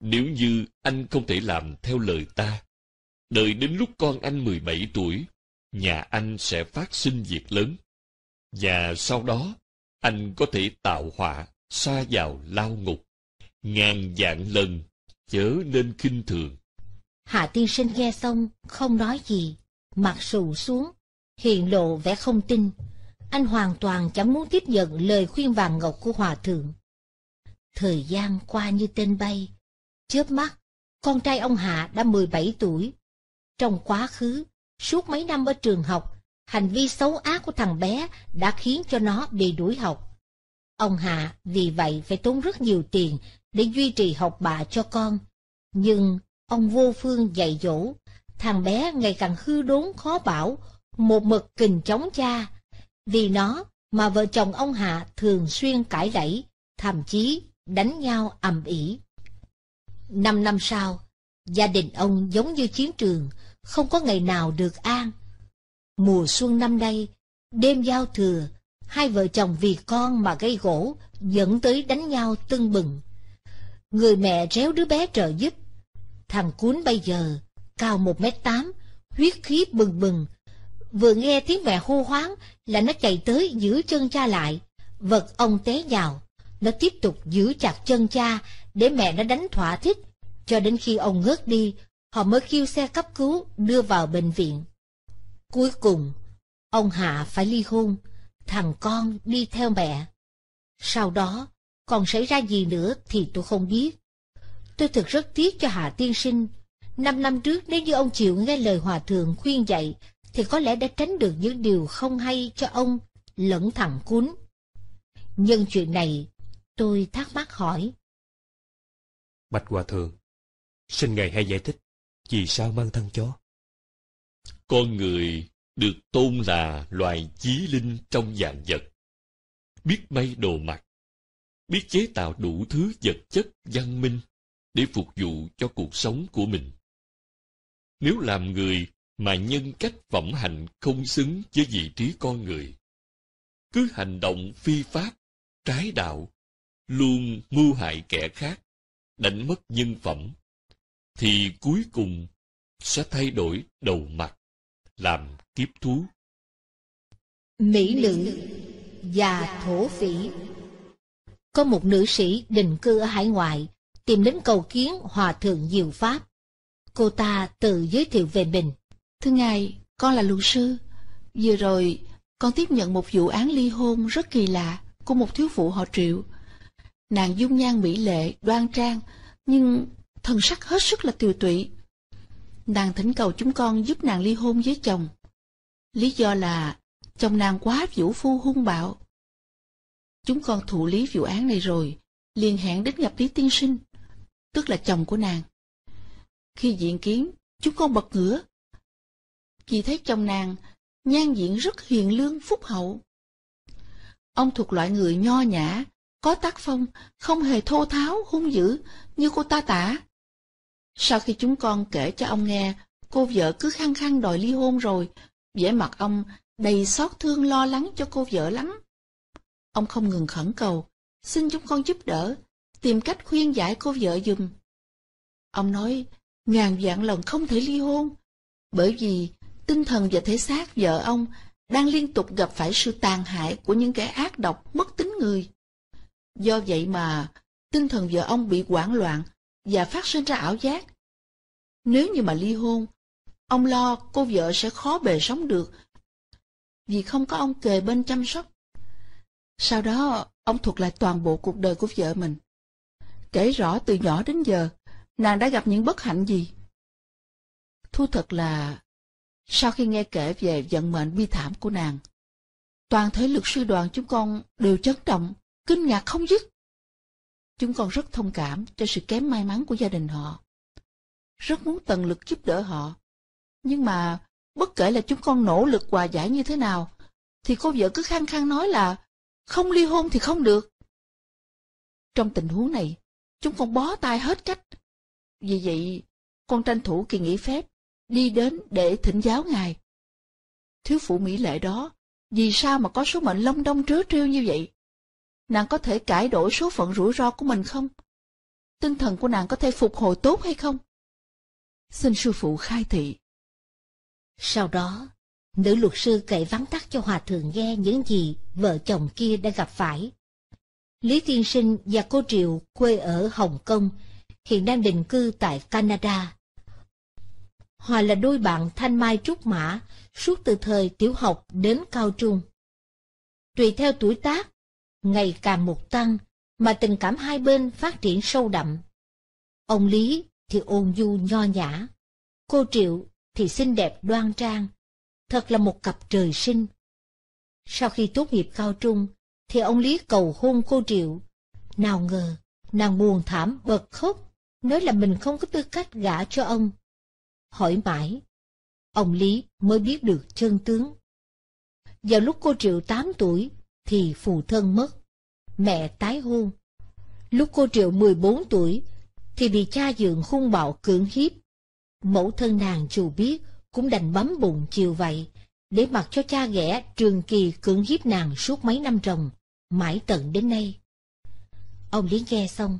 nếu như anh không thể làm theo lời ta đợi đến lúc con anh mười bảy tuổi, nhà anh sẽ phát sinh việc lớn. Và sau đó, anh có thể tạo họa, xa vào lao ngục. Ngàn vạn lần, chớ nên khinh thường. Hạ tiên sinh nghe xong, không nói gì, mặt sù xuống, hiện lộ vẻ không tin. Anh hoàn toàn chẳng muốn tiếp nhận lời khuyên vàng ngọc của hòa thượng. Thời gian qua như tên bay, chớp mắt, con trai ông Hạ đã 17 tuổi. Trong quá khứ, suốt mấy năm ở trường học, hành vi xấu ác của thằng bé đã khiến cho nó bị đuổi học. Ông Hạ vì vậy phải tốn rất nhiều tiền để duy trì học bạ cho con. Nhưng ông vô phương dạy dỗ, thằng bé ngày càng hư đốn khó bảo, một mực kình chống cha. Vì nó mà vợ chồng ông Hạ thường xuyên cãi đẩy, thậm chí đánh nhau ầm ĩ. Năm năm sau, gia đình ông giống như chiến trường, không có ngày nào được an Mùa xuân năm nay, đêm giao thừa, hai vợ chồng vì con mà gây gỗ, dẫn tới đánh nhau tưng bừng. Người mẹ réo đứa bé trợ giúp. Thằng cuốn bây giờ, cao một mét tám, huyết khí bừng bừng. Vừa nghe tiếng mẹ hô hoáng là nó chạy tới giữ chân cha lại, vật ông té nhào. Nó tiếp tục giữ chặt chân cha để mẹ nó đánh thỏa thích, cho đến khi ông ngớt đi, họ mới kêu xe cấp cứu đưa vào bệnh viện. Cuối cùng, ông Hạ phải ly hôn, thằng con đi theo mẹ. Sau đó, còn xảy ra gì nữa thì tôi không biết. Tôi thực rất tiếc cho Hạ tiên sinh. Năm năm trước nếu như ông chịu nghe lời hòa thượng khuyên dạy, thì có lẽ đã tránh được những điều không hay cho ông lẫn thằng cún. Nhân chuyện này, tôi thắc mắc hỏi. Bạch Hòa Thượng, xin Ngài hãy giải thích, vì sao mang thân chó? con người được tôn là loài chí linh trong dạng vật biết may đồ mặc biết chế tạo đủ thứ vật chất văn minh để phục vụ cho cuộc sống của mình nếu làm người mà nhân cách phẩm hạnh không xứng với vị trí con người cứ hành động phi pháp trái đạo luôn mưu hại kẻ khác đánh mất nhân phẩm thì cuối cùng sẽ thay đổi đầu mặt làm kiếp thú mỹ nữ và thổ phỉ có một nữ sĩ định cư ở hải ngoại tìm đến cầu kiến hòa thượng diệu pháp cô ta tự giới thiệu về mình thưa ngài con là luật sư vừa rồi con tiếp nhận một vụ án ly hôn rất kỳ lạ của một thiếu phụ họ triệu nàng dung nhan mỹ lệ đoan trang nhưng thần sắc hết sức là tiều tụy nàng thỉnh cầu chúng con giúp nàng ly hôn với chồng. Lý do là chồng nàng quá vũ phu hung bạo. Chúng con thụ lý vụ án này rồi, liền hẹn đến gặp Lý Tiên Sinh, tức là chồng của nàng. Khi diện kiến, chúng con bật ngửa. Vì thấy chồng nàng, nhan diện rất hiền lương phúc hậu. Ông thuộc loại người nho nhã, có tác phong, không hề thô tháo, hung dữ, như cô ta tả. Sau khi chúng con kể cho ông nghe, cô vợ cứ khăng khăng đòi ly hôn rồi, vẻ mặt ông đầy xót thương lo lắng cho cô vợ lắm. Ông không ngừng khẩn cầu, xin chúng con giúp đỡ, tìm cách khuyên giải cô vợ dùm. Ông nói, ngàn vạn lần không thể ly hôn, bởi vì tinh thần và thể xác vợ ông đang liên tục gặp phải sự tàn hại của những kẻ ác độc mất tính người. Do vậy mà, tinh thần vợ ông bị hoảng loạn, và phát sinh ra ảo giác. Nếu như mà ly hôn, ông lo cô vợ sẽ khó bề sống được vì không có ông kề bên chăm sóc. Sau đó, ông thuật lại toàn bộ cuộc đời của vợ mình. Kể rõ từ nhỏ đến giờ, nàng đã gặp những bất hạnh gì. Thu thật là, sau khi nghe kể về vận mệnh bi thảm của nàng, toàn thể luật sư đoàn chúng con đều chấn động, kinh ngạc không dứt. Chúng con rất thông cảm cho sự kém may mắn của gia đình họ. Rất muốn tận lực giúp đỡ họ. Nhưng mà, bất kể là chúng con nỗ lực hòa giải như thế nào, thì cô vợ cứ khăng khăng nói là không ly hôn thì không được. Trong tình huống này, chúng con bó tay hết cách. Vì vậy, con tranh thủ kỳ nghỉ phép, đi đến để thỉnh giáo ngài. Thiếu phụ mỹ lệ đó, vì sao mà có số mệnh long đong trớ trêu như vậy? nàng có thể cải đổi số phận rủi ro của mình không? Tinh thần của nàng có thể phục hồi tốt hay không? Xin sư phụ khai thị. Sau đó, nữ luật sư kể vắn tắt cho hòa thượng nghe những gì vợ chồng kia đã gặp phải. Lý Thiên Sinh và cô Triệu quê ở Hồng Kông, hiện đang định cư tại Canada. Hòa là đôi bạn thanh mai trúc mã, suốt từ thời tiểu học đến cao trung. Tùy theo tuổi tác ngày càng một tăng, mà tình cảm hai bên phát triển sâu đậm. Ông Lý thì ôn du nho nhã, cô Triệu thì xinh đẹp đoan trang, thật là một cặp trời sinh. Sau khi tốt nghiệp cao trung, thì ông Lý cầu hôn cô Triệu. Nào ngờ, nàng buồn thảm bật khóc, nói là mình không có tư cách gả cho ông. Hỏi mãi, ông Lý mới biết được chân tướng. Vào lúc cô Triệu tám tuổi thì phụ thân mất. Mẹ tái hôn. Lúc cô Triệu 14 tuổi, thì bị cha dượng hung bạo cưỡng hiếp. Mẫu thân nàng dù biết, cũng đành bấm bụng chiều vậy, để mặc cho cha ghẻ trường kỳ cưỡng hiếp nàng suốt mấy năm ròng, mãi tận đến nay. Ông Lý nghe xong,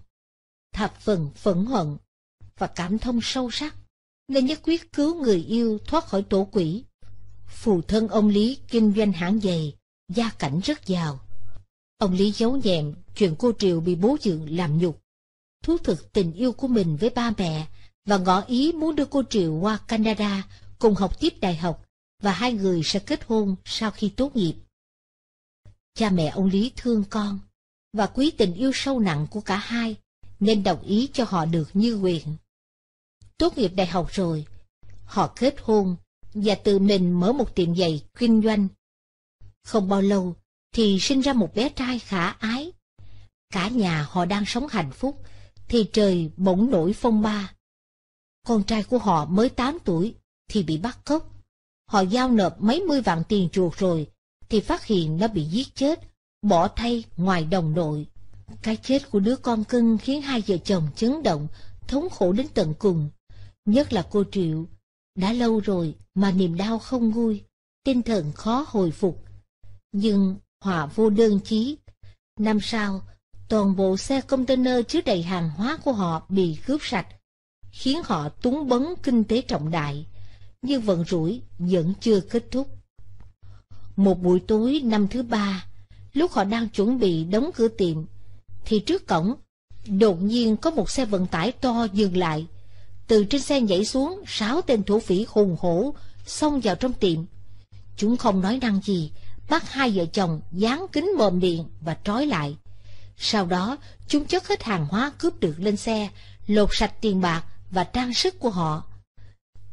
thập phần phẫn hận và cảm thông sâu sắc, nên nhất quyết cứu người yêu thoát khỏi tổ quỷ. Phù thân ông Lý kinh doanh hãng giày, gia cảnh rất giàu. Ông Lý giấu nhẹm chuyện cô Triều bị bố dượng làm nhục, thú thực tình yêu của mình với ba mẹ và ngỏ ý muốn đưa cô Triều qua Canada cùng học tiếp đại học và hai người sẽ kết hôn sau khi tốt nghiệp. Cha mẹ ông Lý thương con và quý tình yêu sâu nặng của cả hai nên đồng ý cho họ được như quyền. Tốt nghiệp đại học rồi, họ kết hôn và tự mình mở một tiệm giày kinh doanh không bao lâu thì sinh ra một bé trai khả ái. Cả nhà họ đang sống hạnh phúc thì trời bỗng nổi phong ba. Con trai của họ mới 8 tuổi thì bị bắt cóc. Họ giao nộp mấy mươi vạn tiền chuộc rồi thì phát hiện nó bị giết chết, bỏ thay ngoài đồng nội. Cái chết của đứa con cưng khiến hai vợ chồng chấn động, thống khổ đến tận cùng. Nhất là cô Triệu, đã lâu rồi mà niềm đau không nguôi, tinh thần khó hồi phục nhưng hòa vô đơn chí. Năm sau, toàn bộ xe container chứa đầy hàng hóa của họ bị cướp sạch, khiến họ túng bấn kinh tế trọng đại, nhưng vận rủi vẫn chưa kết thúc. Một buổi tối năm thứ ba, lúc họ đang chuẩn bị đóng cửa tiệm, thì trước cổng, đột nhiên có một xe vận tải to dừng lại. Từ trên xe nhảy xuống, sáu tên thổ phỉ hùng hổ xông vào trong tiệm. Chúng không nói năng gì, bắt hai vợ chồng dán kính mồm điện và trói lại. Sau đó, chúng chất hết hàng hóa cướp được lên xe, lột sạch tiền bạc và trang sức của họ.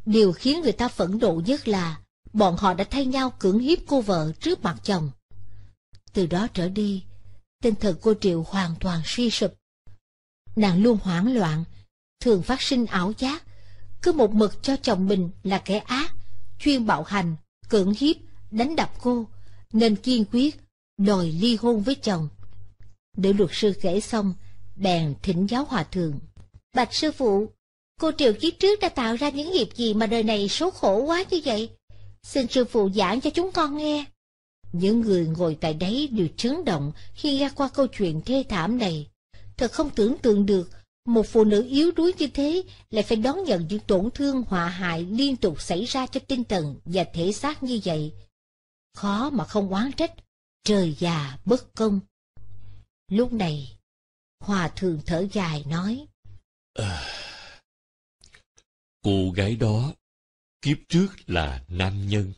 Điều khiến người ta phẫn nộ nhất là bọn họ đã thay nhau cưỡng hiếp cô vợ trước mặt chồng. Từ đó trở đi, tinh thần cô Triệu hoàn toàn suy sụp. Nàng luôn hoảng loạn, thường phát sinh ảo giác, cứ một mực cho chồng mình là kẻ ác, chuyên bạo hành, cưỡng hiếp, đánh đập cô, nên kiên quyết đòi ly hôn với chồng. Để luật sư kể xong, bèn thỉnh giáo hòa thượng. Bạch sư phụ, cô Triều kiếp trước đã tạo ra những nghiệp gì mà đời này số khổ quá như vậy? Xin sư phụ giảng cho chúng con nghe. Những người ngồi tại đấy đều chấn động khi nghe qua câu chuyện thê thảm này. Thật không tưởng tượng được, một phụ nữ yếu đuối như thế lại phải đón nhận những tổn thương họa hại liên tục xảy ra cho tinh thần và thể xác như vậy khó mà không oán trách, trời già bất công. Lúc này, Hòa thượng thở dài nói. À, cô gái đó, kiếp trước là nam nhân,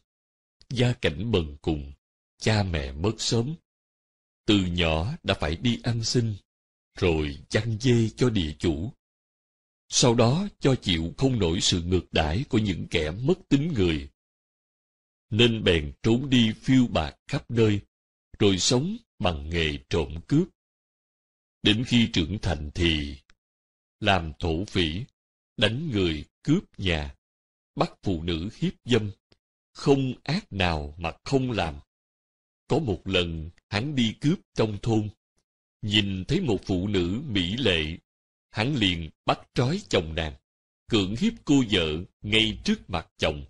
gia cảnh bần cùng, cha mẹ mất sớm. Từ nhỏ đã phải đi ăn xin, rồi chăn dê cho địa chủ. Sau đó cho chịu không nổi sự ngược đãi của những kẻ mất tính người nên bèn trốn đi phiêu bạt khắp nơi, rồi sống bằng nghề trộm cướp. Đến khi trưởng thành thì làm thổ phỉ, đánh người cướp nhà, bắt phụ nữ hiếp dâm, không ác nào mà không làm. Có một lần hắn đi cướp trong thôn, nhìn thấy một phụ nữ mỹ lệ, hắn liền bắt trói chồng nàng, cưỡng hiếp cô vợ ngay trước mặt chồng,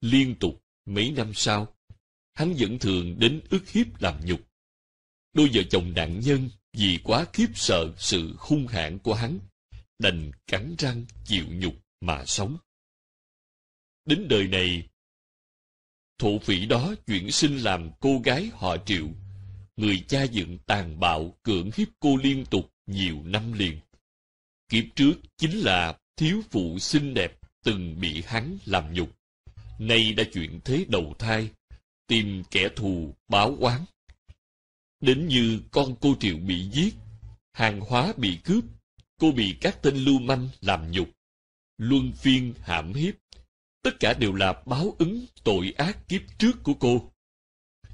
liên tục Mấy năm sau, hắn vẫn thường đến ức hiếp làm nhục. Đôi vợ chồng nạn nhân vì quá khiếp sợ sự hung hãn của hắn, đành cắn răng chịu nhục mà sống. Đến đời này, thổ phỉ đó chuyển sinh làm cô gái họ triệu, người cha dựng tàn bạo cưỡng hiếp cô liên tục nhiều năm liền. Kiếp trước chính là thiếu phụ xinh đẹp từng bị hắn làm nhục. Nay đã chuyện thế đầu thai, tìm kẻ thù báo oán. Đến như con cô Triệu bị giết, hàng hóa bị cướp, cô bị các tên lưu manh làm nhục, luân phiên hãm hiếp. Tất cả đều là báo ứng tội ác kiếp trước của cô.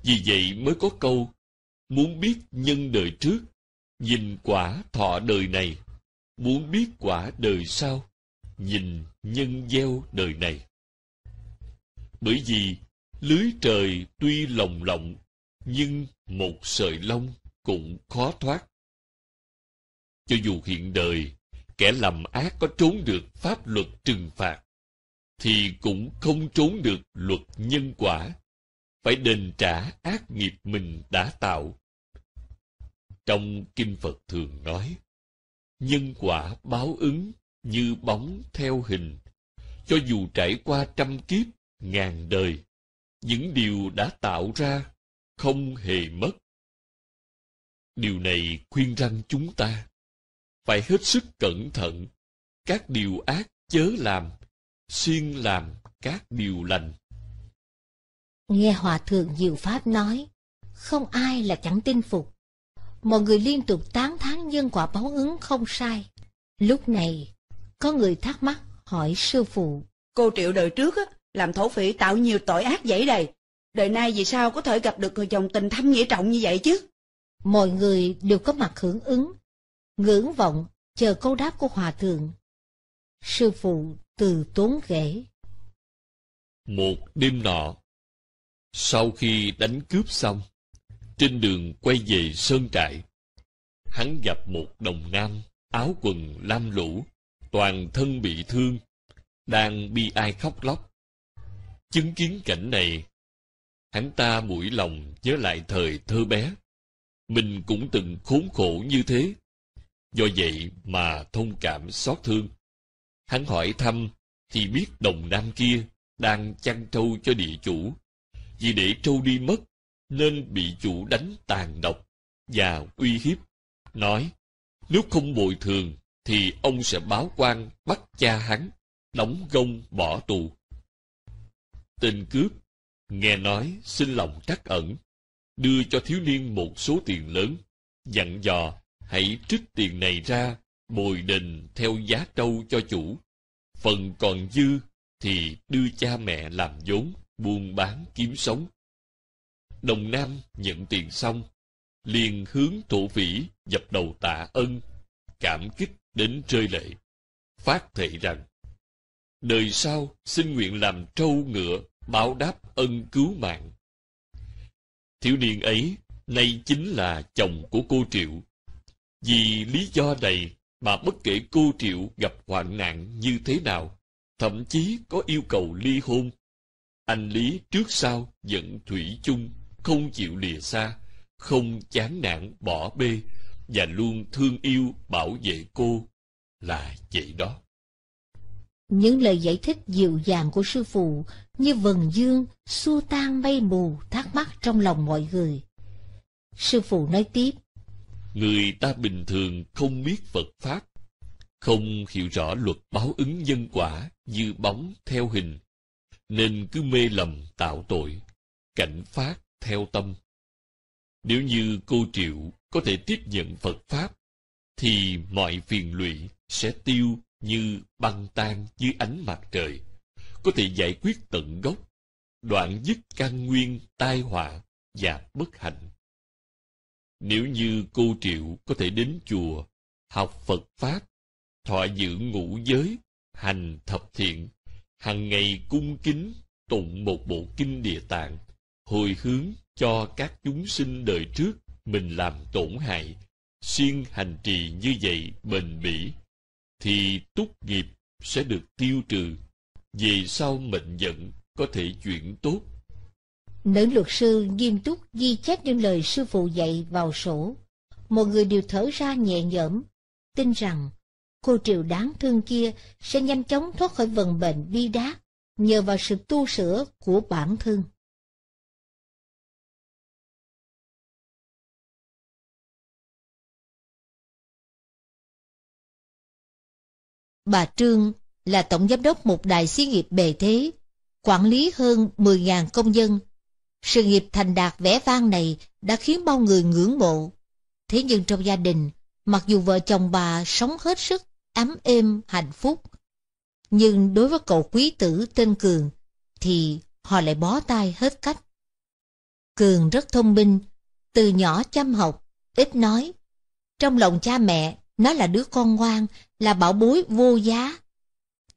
Vì vậy mới có câu, muốn biết nhân đời trước, nhìn quả thọ đời này, muốn biết quả đời sau, nhìn nhân gieo đời này. Bởi vì lưới trời tuy lồng lộng, nhưng một sợi lông cũng khó thoát. Cho dù hiện đời, kẻ làm ác có trốn được pháp luật trừng phạt, thì cũng không trốn được luật nhân quả, phải đền trả ác nghiệp mình đã tạo. Trong Kinh Phật thường nói, nhân quả báo ứng như bóng theo hình, cho dù trải qua trăm kiếp ngàn đời, những điều đã tạo ra không hề mất. Điều này khuyên răng chúng ta phải hết sức cẩn thận, các điều ác chớ làm, xuyên làm các điều lành. Nghe Hòa Thượng Diệu Pháp nói, không ai là chẳng tin phục. Mọi người liên tục tán thán nhân quả báo ứng không sai. Lúc này, có người thắc mắc hỏi sư phụ. Cô Triệu đời trước á, làm thổ phỉ tạo nhiều tội ác dãy đầy. Đời nay vì sao có thể gặp được người chồng tình thâm nghĩa trọng như vậy chứ? Mọi người đều có mặt hưởng ứng, ngưỡng vọng, chờ câu đáp của hòa thượng. Sư phụ từ tốn kể. Một đêm nọ, sau khi đánh cướp xong, trên đường quay về sơn trại, hắn gặp một đồng nam, áo quần lam lũ, toàn thân bị thương, đang bi ai khóc lóc Chứng kiến cảnh này, hắn ta mũi lòng nhớ lại thời thơ bé. Mình cũng từng khốn khổ như thế. Do vậy mà thông cảm xót thương. Hắn hỏi thăm thì biết đồng nam kia đang chăn trâu cho địa chủ. Vì để trâu đi mất nên bị chủ đánh tàn độc và uy hiếp. Nói, nếu không bồi thường thì ông sẽ báo quan bắt cha hắn, đóng gông bỏ tù. Tên cướp, nghe nói xin lòng trắc ẩn, đưa cho thiếu niên một số tiền lớn, dặn dò hãy trích tiền này ra, bồi đền theo giá trâu cho chủ. Phần còn dư thì đưa cha mẹ làm vốn, buôn bán kiếm sống. Đồng Nam nhận tiền xong, liền hướng thổ phỉ dập đầu tạ ân, cảm kích đến rơi lệ, phát thệ rằng đời sau xin nguyện làm trâu ngựa báo đáp ân cứu mạng thiếu niên ấy nay chính là chồng của cô triệu vì lý do này mà bất kể cô triệu gặp hoạn nạn như thế nào thậm chí có yêu cầu ly hôn anh lý trước sau vẫn thủy chung không chịu lìa xa không chán nản bỏ bê và luôn thương yêu bảo vệ cô là vậy đó những lời giải thích dịu dàng của sư phụ như vần dương xua tan mây mù thắc mắc trong lòng mọi người. Sư phụ nói tiếp. Người ta bình thường không biết Phật Pháp, không hiểu rõ luật báo ứng nhân quả như bóng theo hình, nên cứ mê lầm tạo tội, cảnh phát theo tâm. Nếu như cô Triệu có thể tiếp nhận Phật Pháp, thì mọi phiền lụy sẽ tiêu như băng tan dưới ánh mặt trời, có thể giải quyết tận gốc, đoạn dứt căn nguyên tai họa và bất hạnh. Nếu như cô Triệu có thể đến chùa, học Phật Pháp, thọ giữ ngũ giới, hành thập thiện, hàng ngày cung kính tụng một bộ kinh địa tạng, hồi hướng cho các chúng sinh đời trước mình làm tổn hại, xuyên hành trì như vậy bền bỉ thì túc nghiệp sẽ được tiêu trừ. Về sau mệnh giận có thể chuyển tốt. Nữ luật sư nghiêm túc ghi chép những lời sư phụ dạy vào sổ. Mọi người đều thở ra nhẹ nhõm, tin rằng cô triều đáng thương kia sẽ nhanh chóng thoát khỏi vận bệnh bi đát nhờ vào sự tu sửa của bản thân. Bà Trương là tổng giám đốc một đại xí nghiệp bề thế, quản lý hơn 10.000 công dân. Sự nghiệp thành đạt vẻ vang này đã khiến bao người ngưỡng mộ. Thế nhưng trong gia đình, mặc dù vợ chồng bà sống hết sức, ấm êm, hạnh phúc, nhưng đối với cậu quý tử tên Cường thì họ lại bó tay hết cách. Cường rất thông minh, từ nhỏ chăm học, ít nói. Trong lòng cha mẹ nó là đứa con ngoan, là bảo bối vô giá.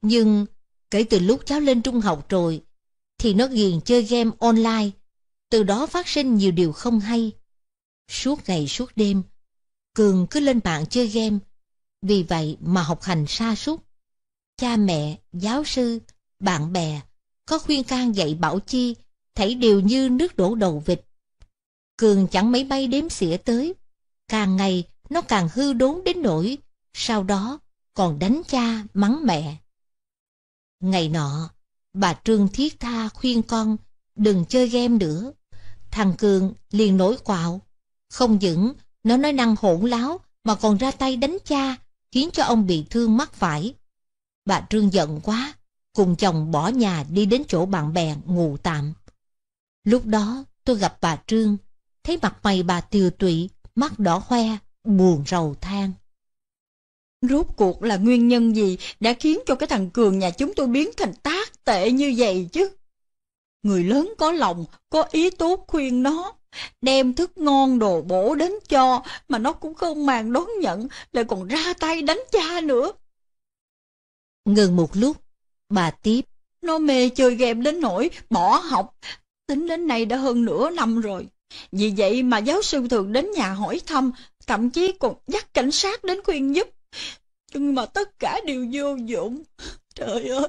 Nhưng kể từ lúc cháu lên trung học rồi, thì nó ghiền chơi game online. Từ đó phát sinh nhiều điều không hay. Suốt ngày suốt đêm, Cường cứ lên mạng chơi game. Vì vậy mà học hành sa sút Cha mẹ, giáo sư, bạn bè có khuyên can dạy Bảo Chi thấy đều như nước đổ đầu vịt. Cường chẳng mấy bay đếm xỉa tới. Càng ngày, nó càng hư đốn đến nỗi sau đó còn đánh cha mắng mẹ. Ngày nọ, bà Trương thiết tha khuyên con đừng chơi game nữa. Thằng Cường liền nổi quạo. Không những nó nói năng hỗn láo mà còn ra tay đánh cha khiến cho ông bị thương mắc phải. Bà Trương giận quá, cùng chồng bỏ nhà đi đến chỗ bạn bè ngủ tạm. Lúc đó tôi gặp bà Trương, thấy mặt mày bà tiều tụy, mắt đỏ hoe, buồn rầu than. Rốt cuộc là nguyên nhân gì đã khiến cho cái thằng Cường nhà chúng tôi biến thành tác tệ như vậy chứ? Người lớn có lòng, có ý tốt khuyên nó, đem thức ngon đồ bổ đến cho mà nó cũng không màng đón nhận, lại còn ra tay đánh cha nữa. Ngừng một lúc, bà tiếp. Nó mê chơi game đến nỗi bỏ học, tính đến nay đã hơn nửa năm rồi. Vì vậy mà giáo sư thường đến nhà hỏi thăm thậm chí còn dắt cảnh sát đến khuyên giúp. Nhưng mà tất cả đều vô dụng. Trời ơi!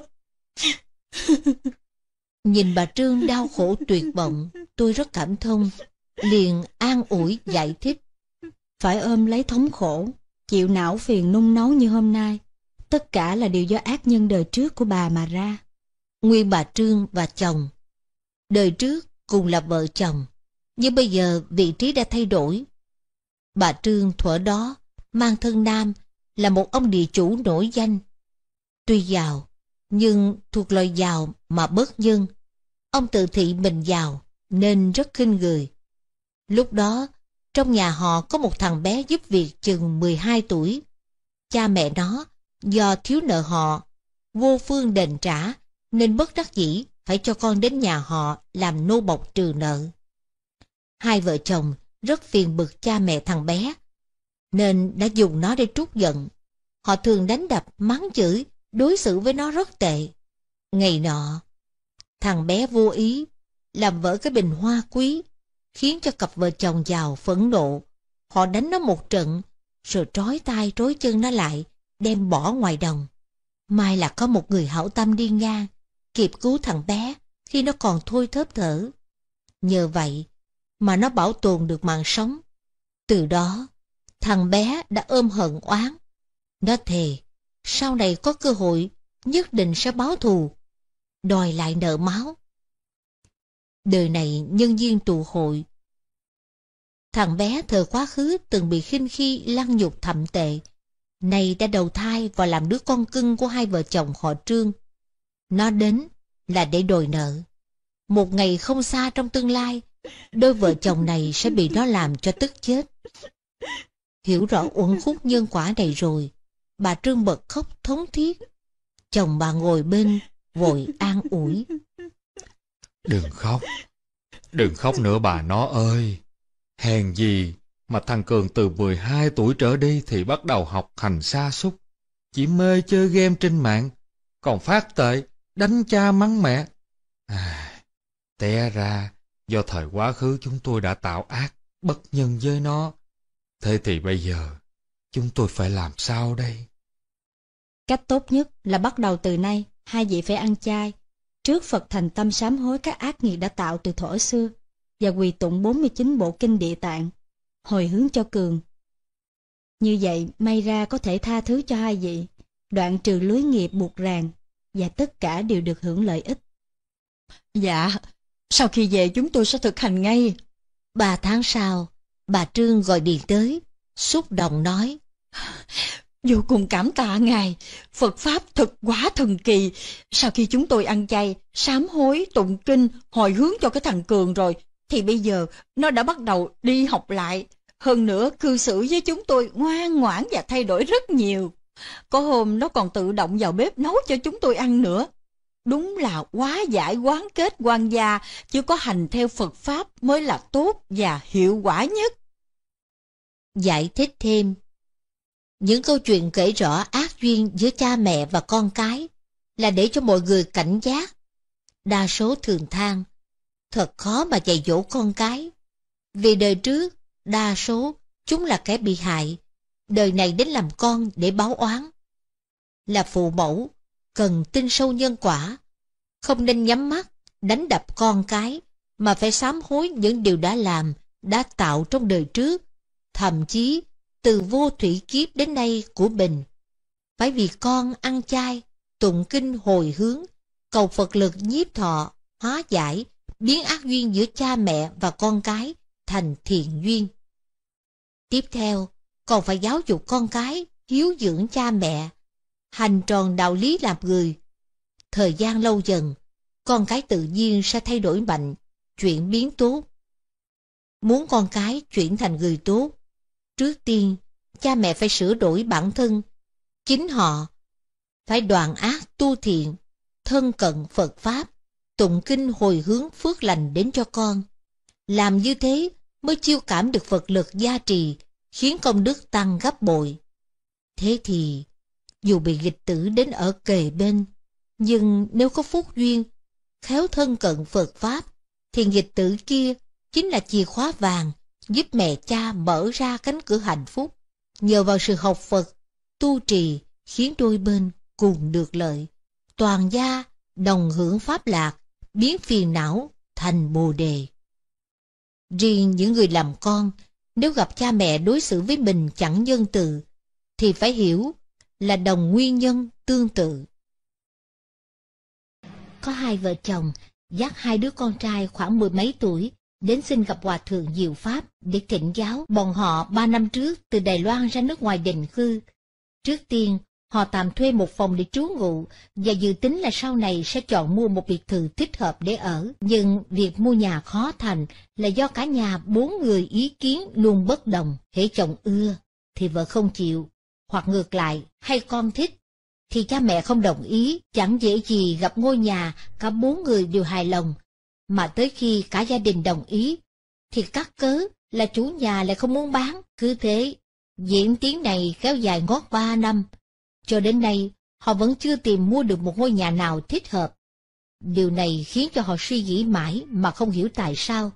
Nhìn bà Trương đau khổ tuyệt vọng, tôi rất cảm thông, liền an ủi giải thích. Phải ôm lấy thống khổ, chịu não phiền nung nấu như hôm nay, tất cả là điều do ác nhân đời trước của bà mà ra. Nguyên bà Trương và chồng. Đời trước cùng là vợ chồng, nhưng bây giờ vị trí đã thay đổi, Bà Trương thuở đó mang thân nam là một ông địa chủ nổi danh. Tuy giàu, nhưng thuộc lời giàu mà bớt nhân. Ông tự thị mình giàu nên rất khinh người. Lúc đó, trong nhà họ có một thằng bé giúp việc chừng 12 tuổi. Cha mẹ nó do thiếu nợ họ, vô phương đền trả nên bất đắc dĩ phải cho con đến nhà họ làm nô bộc trừ nợ. Hai vợ chồng rất phiền bực cha mẹ thằng bé, nên đã dùng nó để trút giận. Họ thường đánh đập, mắng chửi, đối xử với nó rất tệ. Ngày nọ, thằng bé vô ý làm vỡ cái bình hoa quý, khiến cho cặp vợ chồng giàu phẫn nộ. Họ đánh nó một trận, rồi trói tay trói chân nó lại, đem bỏ ngoài đồng. Mai là có một người hảo tâm đi ngang, kịp cứu thằng bé khi nó còn thôi thớp thở. Nhờ vậy, mà nó bảo tồn được mạng sống. Từ đó, thằng bé đã ôm hận oán. Nó thề, sau này có cơ hội, nhất định sẽ báo thù, đòi lại nợ máu. Đời này nhân duyên tụ hội. Thằng bé thời quá khứ từng bị khinh khi lăng nhục thậm tệ, nay đã đầu thai và làm đứa con cưng của hai vợ chồng họ Trương. Nó đến là để đòi nợ. Một ngày không xa trong tương lai, Đôi vợ chồng này sẽ bị nó làm cho tức chết. Hiểu rõ uẩn khúc nhân quả này rồi, bà Trương bật khóc thống thiết. Chồng bà ngồi bên, vội an ủi. Đừng khóc, đừng khóc nữa bà nó ơi. Hèn gì mà thằng Cường từ 12 tuổi trở đi thì bắt đầu học hành xa xúc. Chỉ mê chơi game trên mạng, còn phát tệ, đánh cha mắng mẹ. À, té ra, do thời quá khứ chúng tôi đã tạo ác, bất nhân với nó. Thế thì bây giờ, chúng tôi phải làm sao đây? Cách tốt nhất là bắt đầu từ nay, hai vị phải ăn chay. Trước Phật thành tâm sám hối các ác nghiệp đã tạo từ thuở xưa, và quỳ tụng 49 bộ kinh địa tạng, hồi hướng cho Cường. Như vậy, may ra có thể tha thứ cho hai vị, đoạn trừ lưới nghiệp buộc ràng, và tất cả đều được hưởng lợi ích. Dạ, sau khi về chúng tôi sẽ thực hành ngay. Ba tháng sau, bà Trương gọi điện tới, xúc động nói. Vô cùng cảm tạ Ngài, Phật Pháp thật quá thần kỳ. Sau khi chúng tôi ăn chay, sám hối, tụng kinh, hồi hướng cho cái thằng Cường rồi, thì bây giờ nó đã bắt đầu đi học lại. Hơn nữa, cư xử với chúng tôi ngoan ngoãn và thay đổi rất nhiều. Có hôm nó còn tự động vào bếp nấu cho chúng tôi ăn nữa. Đúng là quá giải quán kết quan gia, chứ có hành theo Phật Pháp mới là tốt và hiệu quả nhất. Giải thích thêm Những câu chuyện kể rõ ác duyên giữa cha mẹ và con cái là để cho mọi người cảnh giác. Đa số thường than, thật khó mà dạy dỗ con cái. Vì đời trước, đa số chúng là kẻ bị hại, đời này đến làm con để báo oán. Là phụ mẫu, cần tin sâu nhân quả, không nên nhắm mắt, đánh đập con cái, mà phải sám hối những điều đã làm, đã tạo trong đời trước, thậm chí từ vô thủy kiếp đến nay của mình. Phải vì con ăn chay, tụng kinh hồi hướng, cầu Phật lực nhiếp thọ, hóa giải, biến ác duyên giữa cha mẹ và con cái thành thiện duyên. Tiếp theo, còn phải giáo dục con cái, hiếu dưỡng cha mẹ, hành tròn đạo lý làm người. Thời gian lâu dần, con cái tự nhiên sẽ thay đổi mạnh, chuyển biến tốt. Muốn con cái chuyển thành người tốt, trước tiên cha mẹ phải sửa đổi bản thân, chính họ phải đoạn ác tu thiện, thân cận Phật Pháp, tụng kinh hồi hướng phước lành đến cho con. Làm như thế mới chiêu cảm được Phật lực gia trì, khiến công đức tăng gấp bội. Thế thì, dù bị nghịch tử đến ở kề bên, nhưng nếu có phúc duyên, khéo thân cận Phật Pháp, thì nghịch tử kia chính là chìa khóa vàng giúp mẹ cha mở ra cánh cửa hạnh phúc. Nhờ vào sự học Phật, tu trì khiến đôi bên cùng được lợi. Toàn gia đồng hưởng Pháp lạc, biến phiền não thành bồ đề. Riêng những người làm con, nếu gặp cha mẹ đối xử với mình chẳng nhân từ, thì phải hiểu là đồng nguyên nhân tương tự. Có hai vợ chồng dắt hai đứa con trai khoảng mười mấy tuổi đến xin gặp Hòa Thượng Diệu Pháp để thỉnh giáo bọn họ ba năm trước từ Đài Loan ra nước ngoài định cư. Trước tiên, họ tạm thuê một phòng để trú ngụ và dự tính là sau này sẽ chọn mua một biệt thự thích hợp để ở. Nhưng việc mua nhà khó thành là do cả nhà bốn người ý kiến luôn bất đồng, hễ chồng ưa thì vợ không chịu, hoặc ngược lại, hay con thích, thì cha mẹ không đồng ý, chẳng dễ gì gặp ngôi nhà cả bốn người đều hài lòng, mà tới khi cả gia đình đồng ý, thì cắt cớ là chủ nhà lại không muốn bán, cứ thế, diễn tiến này kéo dài ngót ba năm, cho đến nay họ vẫn chưa tìm mua được một ngôi nhà nào thích hợp. Điều này khiến cho họ suy nghĩ mãi mà không hiểu tại sao.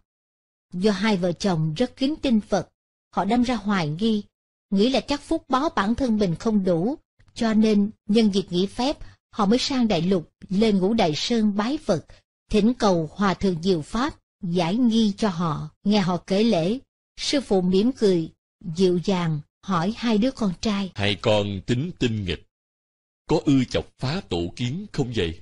Do hai vợ chồng rất kính tin Phật, họ đâm ra hoài nghi nghĩ là chắc phúc báo bản thân mình không đủ, cho nên nhân dịp nghỉ phép, họ mới sang đại lục, lên ngũ đại sơn bái Phật, thỉnh cầu hòa thượng diệu pháp, giải nghi cho họ, nghe họ kể lễ. Sư phụ mỉm cười, dịu dàng, hỏi hai đứa con trai. Hai con tính tinh nghịch, có ưa chọc phá tổ kiến không vậy?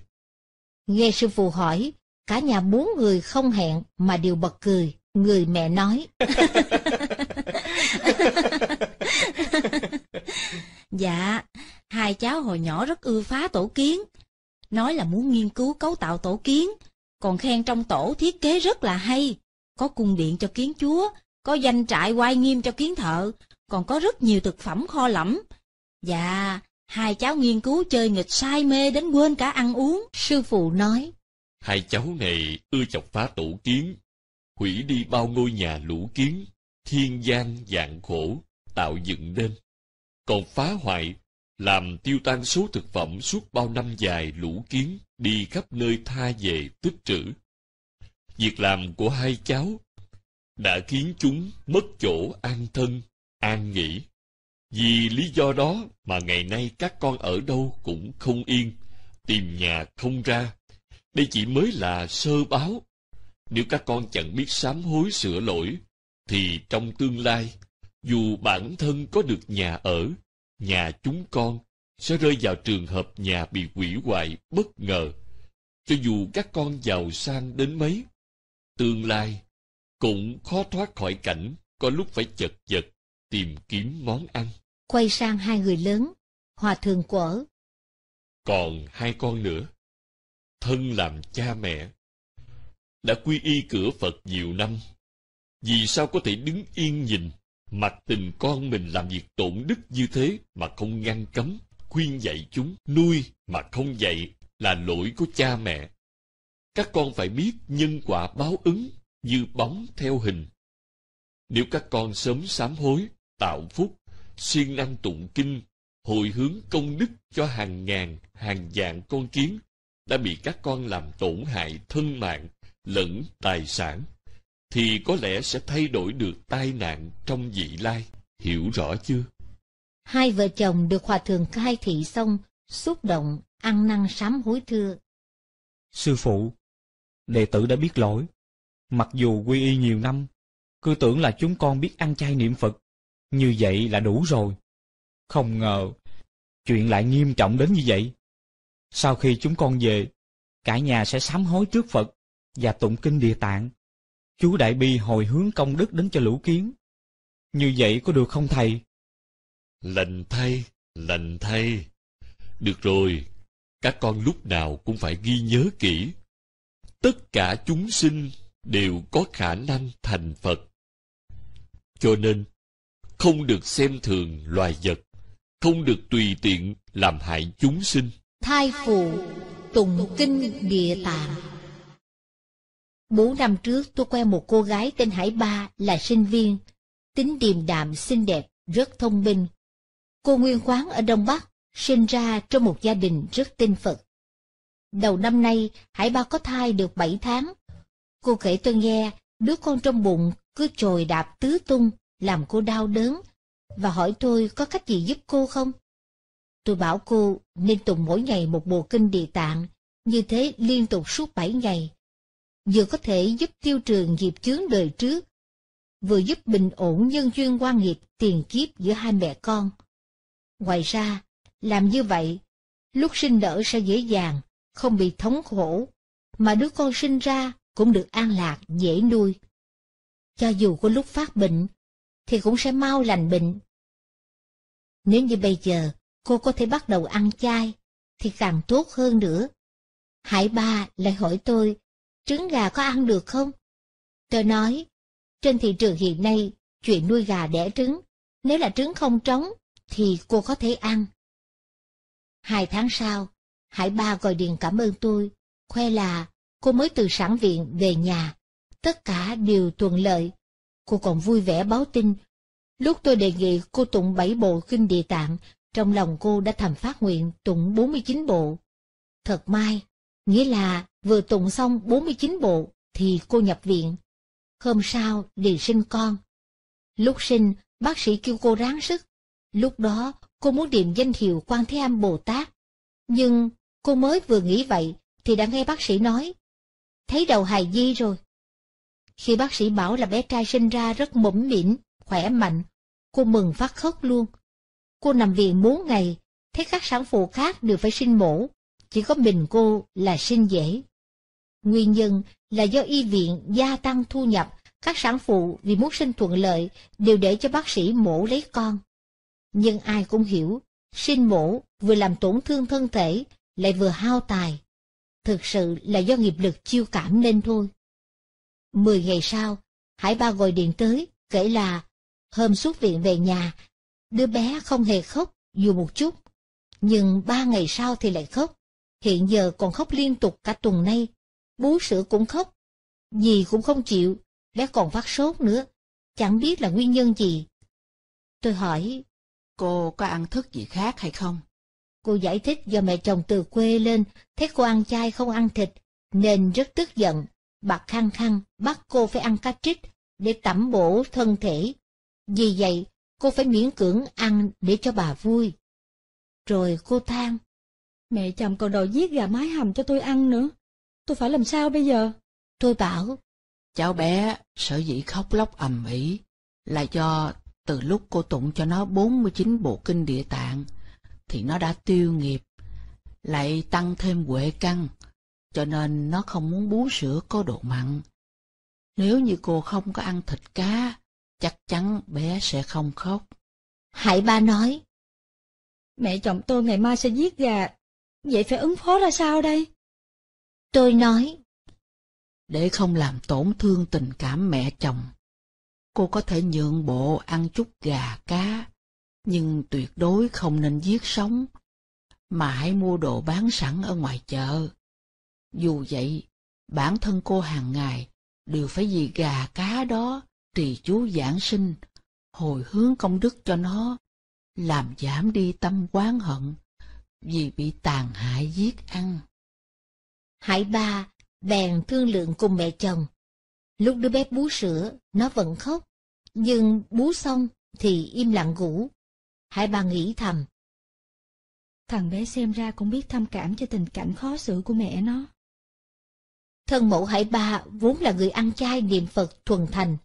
Nghe sư phụ hỏi, cả nhà bốn người không hẹn mà đều bật cười, người mẹ nói. dạ, hai cháu hồi nhỏ rất ưa phá tổ kiến. Nói là muốn nghiên cứu cấu tạo tổ kiến, còn khen trong tổ thiết kế rất là hay. Có cung điện cho kiến chúa, có danh trại quay nghiêm cho kiến thợ, còn có rất nhiều thực phẩm kho lẫm. Dạ, hai cháu nghiên cứu chơi nghịch say mê đến quên cả ăn uống, sư phụ nói. Hai cháu này ưa chọc phá tổ kiến, hủy đi bao ngôi nhà lũ kiến, thiên gian dạng khổ, tạo dựng nên còn phá hoại, làm tiêu tan số thực phẩm suốt bao năm dài lũ kiến đi khắp nơi tha về tích trữ. Việc làm của hai cháu đã khiến chúng mất chỗ an thân, an nghỉ. Vì lý do đó mà ngày nay các con ở đâu cũng không yên, tìm nhà không ra. Đây chỉ mới là sơ báo. Nếu các con chẳng biết sám hối sửa lỗi, thì trong tương lai dù bản thân có được nhà ở, nhà chúng con sẽ rơi vào trường hợp nhà bị quỷ hoại bất ngờ. Cho dù các con giàu sang đến mấy, tương lai cũng khó thoát khỏi cảnh có lúc phải chật vật tìm kiếm món ăn. Quay sang hai người lớn, Hòa Thượng Quở. Còn hai con nữa, thân làm cha mẹ, đã quy y cửa Phật nhiều năm, vì sao có thể đứng yên nhìn mà tình con mình làm việc tổn đức như thế mà không ngăn cấm khuyên dạy chúng nuôi mà không dạy là lỗi của cha mẹ các con phải biết nhân quả báo ứng như bóng theo hình nếu các con sớm sám hối tạo phúc siêng năng tụng kinh hồi hướng công đức cho hàng ngàn hàng vạn con kiến đã bị các con làm tổn hại thân mạng lẫn tài sản thì có lẽ sẽ thay đổi được tai nạn trong vị lai. Hiểu rõ chưa? Hai vợ chồng được hòa thượng khai thị xong, xúc động, ăn năn sám hối thưa. Sư phụ, đệ tử đã biết lỗi. Mặc dù quy y nhiều năm, cứ tưởng là chúng con biết ăn chay niệm Phật, như vậy là đủ rồi. Không ngờ, chuyện lại nghiêm trọng đến như vậy. Sau khi chúng con về, cả nhà sẽ sám hối trước Phật và tụng kinh Địa Tạng chú Đại Bi hồi hướng công đức đến cho lũ kiến. Như vậy có được không thầy? Lành thay, lành thay. Được rồi, các con lúc nào cũng phải ghi nhớ kỹ. Tất cả chúng sinh đều có khả năng thành Phật. Cho nên, không được xem thường loài vật, không được tùy tiện làm hại chúng sinh. Thai phụ tùng kinh địa tạng Bốn năm trước tôi quen một cô gái tên Hải Ba là sinh viên, tính điềm đạm xinh đẹp, rất thông minh. Cô nguyên khoáng ở Đông Bắc, sinh ra trong một gia đình rất tin Phật. Đầu năm nay, Hải Ba có thai được bảy tháng. Cô kể tôi nghe, đứa con trong bụng cứ trồi đạp tứ tung, làm cô đau đớn, và hỏi tôi có cách gì giúp cô không? Tôi bảo cô nên tụng mỗi ngày một bộ kinh địa tạng, như thế liên tục suốt bảy ngày vừa có thể giúp tiêu trừ nghiệp chướng đời trước, vừa giúp bình ổn nhân duyên quan nghiệp tiền kiếp giữa hai mẹ con. Ngoài ra, làm như vậy, lúc sinh nở sẽ dễ dàng, không bị thống khổ, mà đứa con sinh ra cũng được an lạc, dễ nuôi. Cho dù có lúc phát bệnh, thì cũng sẽ mau lành bệnh. Nếu như bây giờ cô có thể bắt đầu ăn chay, thì càng tốt hơn nữa. Hải ba lại hỏi tôi trứng gà có ăn được không? Tôi nói, trên thị trường hiện nay, chuyện nuôi gà đẻ trứng, nếu là trứng không trống, thì cô có thể ăn. Hai tháng sau, Hải Ba gọi điện cảm ơn tôi, khoe là cô mới từ sản viện về nhà, tất cả đều thuận lợi. Cô còn vui vẻ báo tin. Lúc tôi đề nghị cô tụng bảy bộ kinh địa tạng, trong lòng cô đã thầm phát nguyện tụng 49 bộ. Thật may, nghĩa là vừa tụng xong 49 bộ thì cô nhập viện. Hôm sau đi sinh con. Lúc sinh, bác sĩ kêu cô ráng sức. Lúc đó, cô muốn điền danh hiệu Quan Thế Âm Bồ Tát. Nhưng cô mới vừa nghĩ vậy thì đã nghe bác sĩ nói. Thấy đầu hài di rồi. Khi bác sĩ bảo là bé trai sinh ra rất mũm mỉm, khỏe mạnh, cô mừng phát khóc luôn. Cô nằm viện bốn ngày, thấy các sản phụ khác đều phải sinh mổ, chỉ có mình cô là sinh dễ. Nguyên nhân là do y viện gia tăng thu nhập, các sản phụ vì muốn sinh thuận lợi đều để cho bác sĩ mổ lấy con. Nhưng ai cũng hiểu, sinh mổ vừa làm tổn thương thân thể, lại vừa hao tài. Thực sự là do nghiệp lực chiêu cảm nên thôi. Mười ngày sau, Hải Ba gọi điện tới, kể là hôm xuất viện về nhà, đứa bé không hề khóc dù một chút, nhưng ba ngày sau thì lại khóc, hiện giờ còn khóc liên tục cả tuần nay, bú sữa cũng khóc, gì cũng không chịu, bé còn phát sốt nữa, chẳng biết là nguyên nhân gì. Tôi hỏi, cô có ăn thức gì khác hay không? Cô giải thích do mẹ chồng từ quê lên, thấy cô ăn chay không ăn thịt, nên rất tức giận, bà khăng khăng bắt cô phải ăn cá trích để tẩm bổ thân thể. Vì vậy, cô phải miễn cưỡng ăn để cho bà vui. Rồi cô than, mẹ chồng còn đòi giết gà mái hầm cho tôi ăn nữa tôi phải làm sao bây giờ? Tôi bảo, cháu bé sở dĩ khóc lóc ầm ĩ là do từ lúc cô tụng cho nó 49 bộ kinh địa tạng, thì nó đã tiêu nghiệp, lại tăng thêm huệ căn, cho nên nó không muốn bú sữa có độ mặn. Nếu như cô không có ăn thịt cá, chắc chắn bé sẽ không khóc. hãy ba nói, Mẹ chồng tôi ngày mai sẽ giết gà, vậy phải ứng phó ra sao đây? Tôi nói. Để không làm tổn thương tình cảm mẹ chồng, cô có thể nhượng bộ ăn chút gà cá, nhưng tuyệt đối không nên giết sống, mà hãy mua đồ bán sẵn ở ngoài chợ. Dù vậy, bản thân cô hàng ngày đều phải vì gà cá đó trì chú giảng sinh, hồi hướng công đức cho nó, làm giảm đi tâm quán hận vì bị tàn hại giết ăn. Hải ba bèn thương lượng cùng mẹ chồng. Lúc đứa bé bú sữa, nó vẫn khóc, nhưng bú xong thì im lặng ngủ. Hải ba nghĩ thầm. Thằng bé xem ra cũng biết thâm cảm cho tình cảnh khó xử của mẹ nó. Thân mẫu Hải ba vốn là người ăn chay niệm Phật thuần thành.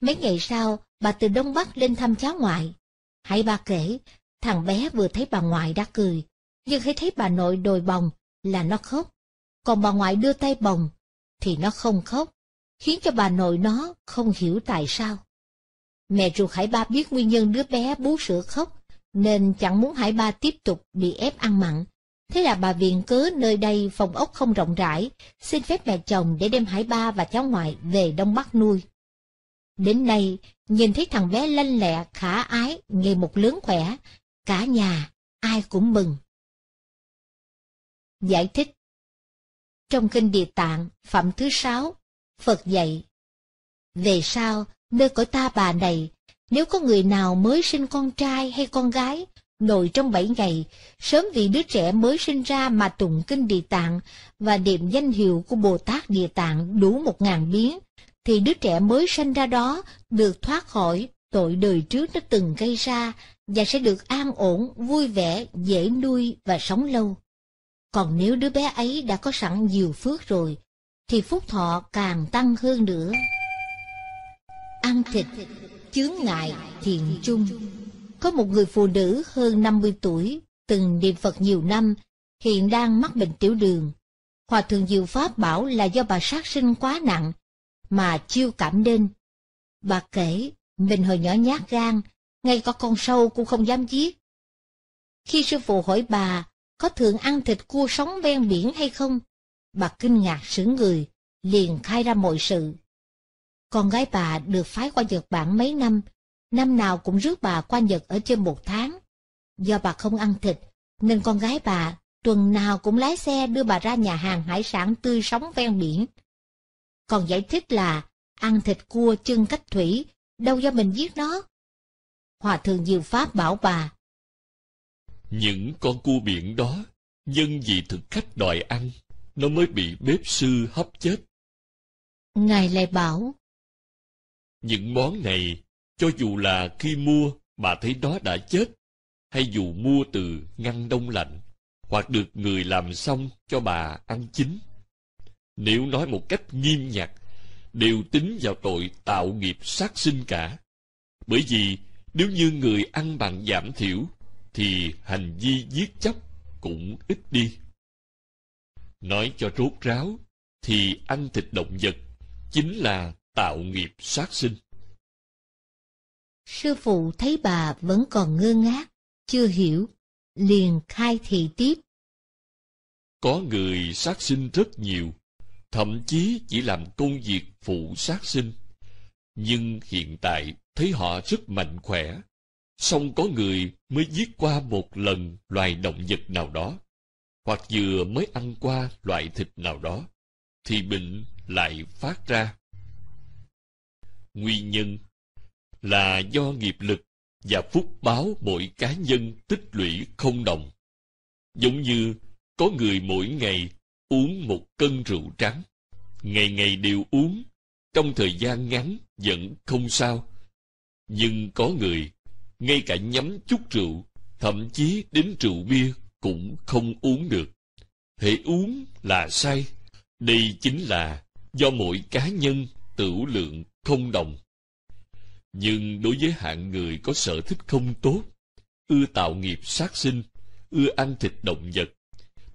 Mấy ngày sau, bà từ Đông Bắc lên thăm cháu ngoại. Hải ba kể, thằng bé vừa thấy bà ngoại đã cười, nhưng khi thấy bà nội đồi bồng là nó khóc còn bà ngoại đưa tay bồng, thì nó không khóc, khiến cho bà nội nó không hiểu tại sao. Mẹ ruột Hải Ba biết nguyên nhân đứa bé bú sữa khóc, nên chẳng muốn Hải Ba tiếp tục bị ép ăn mặn. Thế là bà viện cớ nơi đây phòng ốc không rộng rãi, xin phép mẹ chồng để đem Hải Ba và cháu ngoại về Đông Bắc nuôi. Đến nay, nhìn thấy thằng bé lanh lẹ, khả ái, ngày một lớn khỏe, cả nhà, ai cũng mừng. Giải thích trong kinh Địa Tạng, phẩm thứ sáu, Phật dạy. Về sau, nơi cõi ta bà này, nếu có người nào mới sinh con trai hay con gái, nội trong bảy ngày, sớm vì đứa trẻ mới sinh ra mà tụng kinh Địa Tạng và niệm danh hiệu của Bồ Tát Địa Tạng đủ một ngàn biến, thì đứa trẻ mới sinh ra đó được thoát khỏi tội đời trước nó từng gây ra và sẽ được an ổn, vui vẻ, dễ nuôi và sống lâu. Còn nếu đứa bé ấy đã có sẵn nhiều phước rồi, thì phúc thọ càng tăng hơn nữa. Ăn thịt, chướng ngại, thiện chung. Có một người phụ nữ hơn 50 tuổi, từng niệm Phật nhiều năm, hiện đang mắc bệnh tiểu đường. Hòa thượng Diệu Pháp bảo là do bà sát sinh quá nặng, mà chiêu cảm nên. Bà kể, mình hồi nhỏ nhát gan, ngay có con sâu cũng không dám giết. Khi sư phụ hỏi bà có thường ăn thịt cua sống ven biển hay không? Bà kinh ngạc sững người, liền khai ra mọi sự. Con gái bà được phái qua Nhật Bản mấy năm, năm nào cũng rước bà qua Nhật ở trên một tháng. Do bà không ăn thịt, nên con gái bà tuần nào cũng lái xe đưa bà ra nhà hàng hải sản tươi sống ven biển. Còn giải thích là ăn thịt cua chân cách thủy, đâu do mình giết nó. Hòa thượng Diệu Pháp bảo bà, những con cua biển đó nhân vì thực khách đòi ăn nó mới bị bếp sư hấp chết ngài lại bảo những món này cho dù là khi mua bà thấy nó đã chết hay dù mua từ ngăn đông lạnh hoặc được người làm xong cho bà ăn chín nếu nói một cách nghiêm nhặt đều tính vào tội tạo nghiệp sát sinh cả bởi vì nếu như người ăn bằng giảm thiểu thì hành vi giết chóc cũng ít đi nói cho rốt ráo thì ăn thịt động vật chính là tạo nghiệp sát sinh sư phụ thấy bà vẫn còn ngơ ngác chưa hiểu liền khai thị tiếp có người sát sinh rất nhiều thậm chí chỉ làm công việc phụ sát sinh nhưng hiện tại thấy họ rất mạnh khỏe song có người mới giết qua một lần loài động vật nào đó, hoặc vừa mới ăn qua loại thịt nào đó, thì bệnh lại phát ra. Nguyên nhân là do nghiệp lực và phúc báo mỗi cá nhân tích lũy không đồng. Giống như có người mỗi ngày uống một cân rượu trắng, ngày ngày đều uống, trong thời gian ngắn vẫn không sao. Nhưng có người ngay cả nhắm chút rượu, thậm chí đến rượu bia cũng không uống được. hệ uống là say. Đây chính là do mỗi cá nhân tửu lượng không đồng. Nhưng đối với hạng người có sở thích không tốt, ưa tạo nghiệp sát sinh, ưa ăn thịt động vật,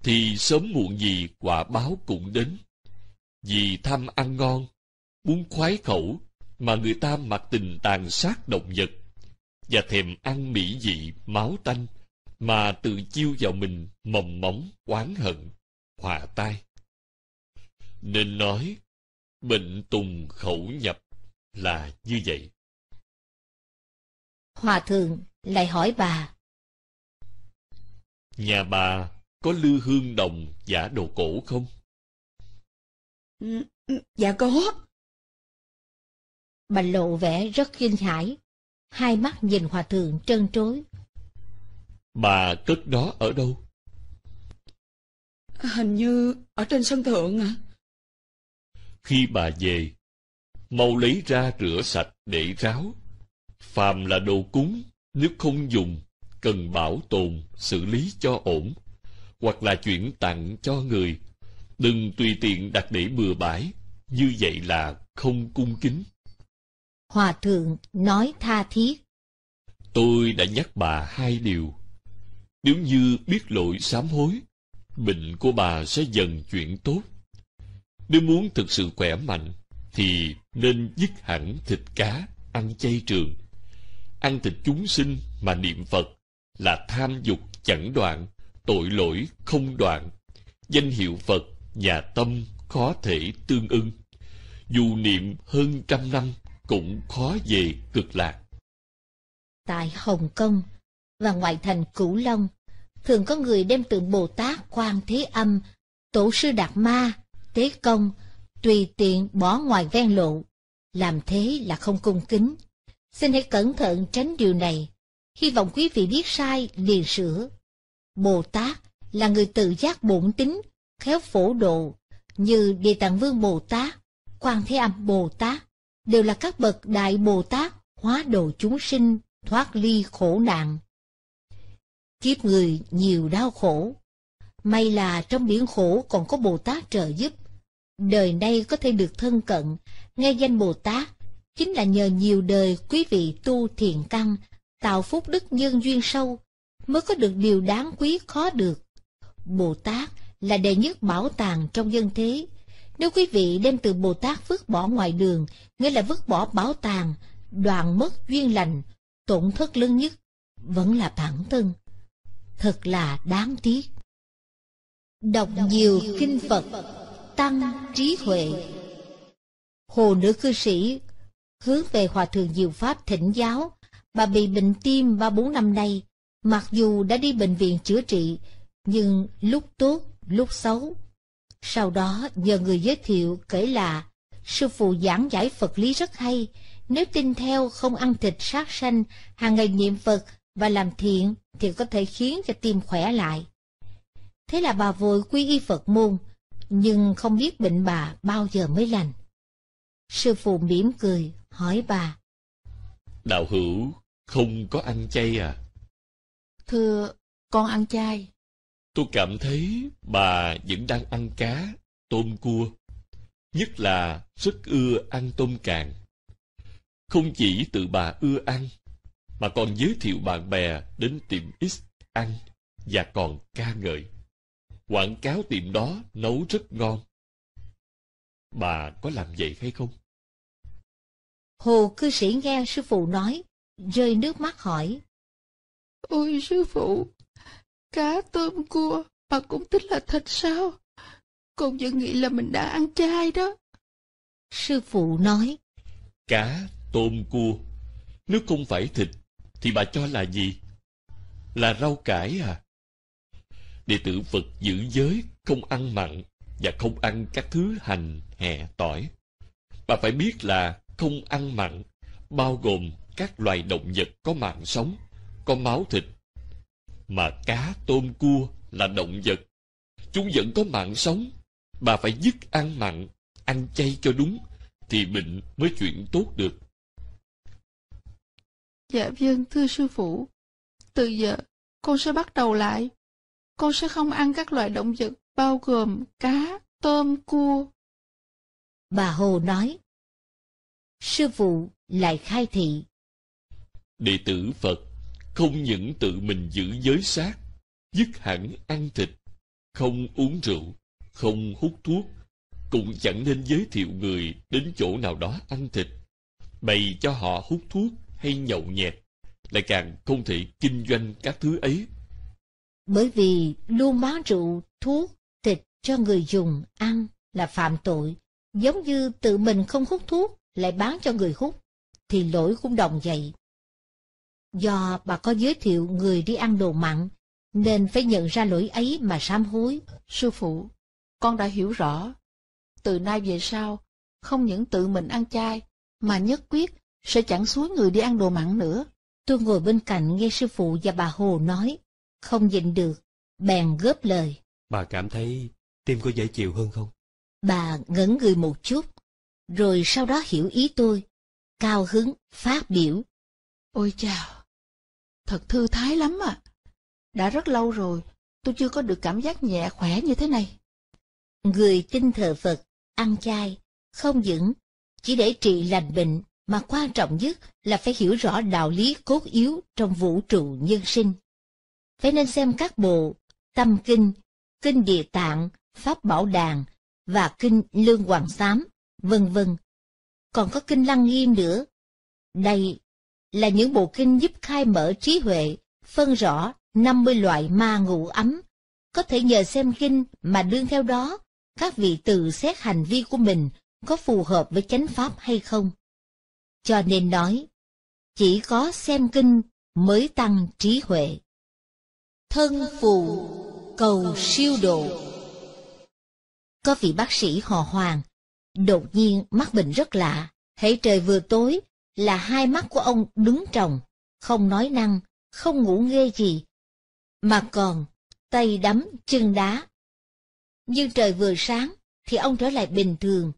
thì sớm muộn gì quả báo cũng đến. Vì tham ăn ngon, muốn khoái khẩu mà người ta mặc tình tàn sát động vật, và thèm ăn mỹ vị máu tanh mà tự chiêu vào mình mầm móng oán hận hòa tai nên nói bệnh tùng khẩu nhập là như vậy hòa thượng lại hỏi bà nhà bà có lư hương đồng giả đồ cổ không ừ, ừ, dạ có bà lộ vẻ rất kinh hãi hai mắt nhìn hòa thượng trơn trối. Bà cất đó ở đâu? Hình như ở trên sân thượng À? Khi bà về, mau lấy ra rửa sạch để ráo. Phàm là đồ cúng, nếu không dùng, cần bảo tồn, xử lý cho ổn, hoặc là chuyển tặng cho người. Đừng tùy tiện đặt để bừa bãi, như vậy là không cung kính. Hòa thượng nói tha thiết. Tôi đã nhắc bà hai điều. Nếu như biết lỗi sám hối, bệnh của bà sẽ dần chuyển tốt. Nếu muốn thực sự khỏe mạnh, thì nên dứt hẳn thịt cá, ăn chay trường. Ăn thịt chúng sinh mà niệm Phật là tham dục chẳng đoạn, tội lỗi không đoạn. Danh hiệu Phật, nhà tâm khó thể tương ưng. Dù niệm hơn trăm năm cũng khó về cực lạc. Tại Hồng Kông và ngoại thành Cửu Long, thường có người đem tượng Bồ Tát Quan Thế Âm, Tổ sư Đạt Ma, Tế Công, tùy tiện bỏ ngoài ven lộ. Làm thế là không cung kính. Xin hãy cẩn thận tránh điều này. Hy vọng quý vị biết sai liền sửa. Bồ Tát là người tự giác bổn tính, khéo phổ độ, như Địa Tạng Vương Bồ Tát, Quan Thế Âm Bồ Tát, đều là các bậc Đại Bồ Tát hóa độ chúng sinh thoát ly khổ nạn. Kiếp người nhiều đau khổ, may là trong biển khổ còn có Bồ Tát trợ giúp, đời nay có thể được thân cận, nghe danh Bồ Tát, chính là nhờ nhiều đời quý vị tu thiện căn, tạo phúc đức nhân duyên sâu, mới có được điều đáng quý khó được. Bồ Tát là đệ nhất bảo tàng trong dân thế, nếu quý vị đem từ Bồ Tát vứt bỏ ngoài đường, nghĩa là vứt bỏ bảo tàng, đoạn mất duyên lành, tổn thất lớn nhất vẫn là bản thân. Thật là đáng tiếc. Đọc nhiều kinh Phật, tăng trí huệ. Hồ nữ cư sĩ hướng về Hòa Thượng Diệu Pháp thỉnh giáo, bà bị bệnh tim ba bốn năm nay, mặc dù đã đi bệnh viện chữa trị, nhưng lúc tốt, lúc xấu, sau đó nhờ người giới thiệu kể là Sư phụ giảng giải Phật lý rất hay, nếu tin theo không ăn thịt sát sanh, hàng ngày niệm Phật và làm thiện thì có thể khiến cho tim khỏe lại. Thế là bà vội quy y Phật môn, nhưng không biết bệnh bà bao giờ mới lành. Sư phụ mỉm cười, hỏi bà. Đạo hữu, không có ăn chay à? Thưa, con ăn chay. Tôi cảm thấy bà vẫn đang ăn cá, tôm cua, nhất là rất ưa ăn tôm càng. Không chỉ tự bà ưa ăn, mà còn giới thiệu bạn bè đến tiệm X ăn và còn ca ngợi. Quảng cáo tiệm đó nấu rất ngon. Bà có làm vậy hay không? Hồ cư sĩ nghe sư phụ nói, rơi nước mắt hỏi. Ôi sư phụ, Cá, tôm, cua, bà cũng thích là thịt sao? Con vẫn nghĩ là mình đã ăn chay đó. Sư phụ nói, Cá, tôm, cua, nếu không phải thịt, thì bà cho là gì? Là rau cải à? Đệ tử Phật giữ giới, không ăn mặn và không ăn các thứ hành, hẹ tỏi. Bà phải biết là không ăn mặn, bao gồm các loài động vật có mạng sống, có máu thịt mà cá tôm cua là động vật chúng vẫn có mạng sống bà phải dứt ăn mặn ăn chay cho đúng thì bệnh mới chuyển tốt được dạ vâng thưa sư phụ từ giờ con sẽ bắt đầu lại con sẽ không ăn các loại động vật bao gồm cá tôm cua bà hồ nói sư phụ lại khai thị đệ tử phật không những tự mình giữ giới sát, dứt hẳn ăn thịt, không uống rượu, không hút thuốc, cũng chẳng nên giới thiệu người đến chỗ nào đó ăn thịt, bày cho họ hút thuốc hay nhậu nhẹt, lại càng không thể kinh doanh các thứ ấy. Bởi vì luôn bán rượu, thuốc, thịt cho người dùng ăn là phạm tội, giống như tự mình không hút thuốc lại bán cho người hút, thì lỗi cũng đồng vậy. Do bà có giới thiệu người đi ăn đồ mặn, nên phải nhận ra lỗi ấy mà sám hối. Sư phụ, con đã hiểu rõ. Từ nay về sau, không những tự mình ăn chay, mà nhất quyết sẽ chẳng suối người đi ăn đồ mặn nữa. Tôi ngồi bên cạnh nghe sư phụ và bà Hồ nói, không nhịn được, bèn góp lời. Bà cảm thấy tim có dễ chịu hơn không? Bà ngẩn người một chút, rồi sau đó hiểu ý tôi, cao hứng, phát biểu. Ôi chào, thật thư thái lắm ạ. À. Đã rất lâu rồi, tôi chưa có được cảm giác nhẹ khỏe như thế này. Người tin thờ Phật, ăn chay, không dưỡng chỉ để trị lành bệnh, mà quan trọng nhất là phải hiểu rõ đạo lý cốt yếu trong vũ trụ nhân sinh. Phải nên xem các bộ Tâm Kinh, Kinh Địa Tạng, Pháp Bảo Đàn và Kinh Lương Hoàng Xám, vân vân. Còn có Kinh Lăng Nghiêm nữa. Đây là những bộ kinh giúp khai mở trí huệ, phân rõ 50 loại ma ngụ ấm. Có thể nhờ xem kinh mà đương theo đó, các vị tự xét hành vi của mình có phù hợp với chánh pháp hay không. Cho nên nói, chỉ có xem kinh mới tăng trí huệ. Thân phù cầu siêu độ Có vị bác sĩ họ Hoàng, đột nhiên mắc bệnh rất lạ, hãy trời vừa tối là hai mắt của ông đứng trồng, không nói năng, không ngủ ghê gì, mà còn tay đấm chân đá. Nhưng trời vừa sáng thì ông trở lại bình thường.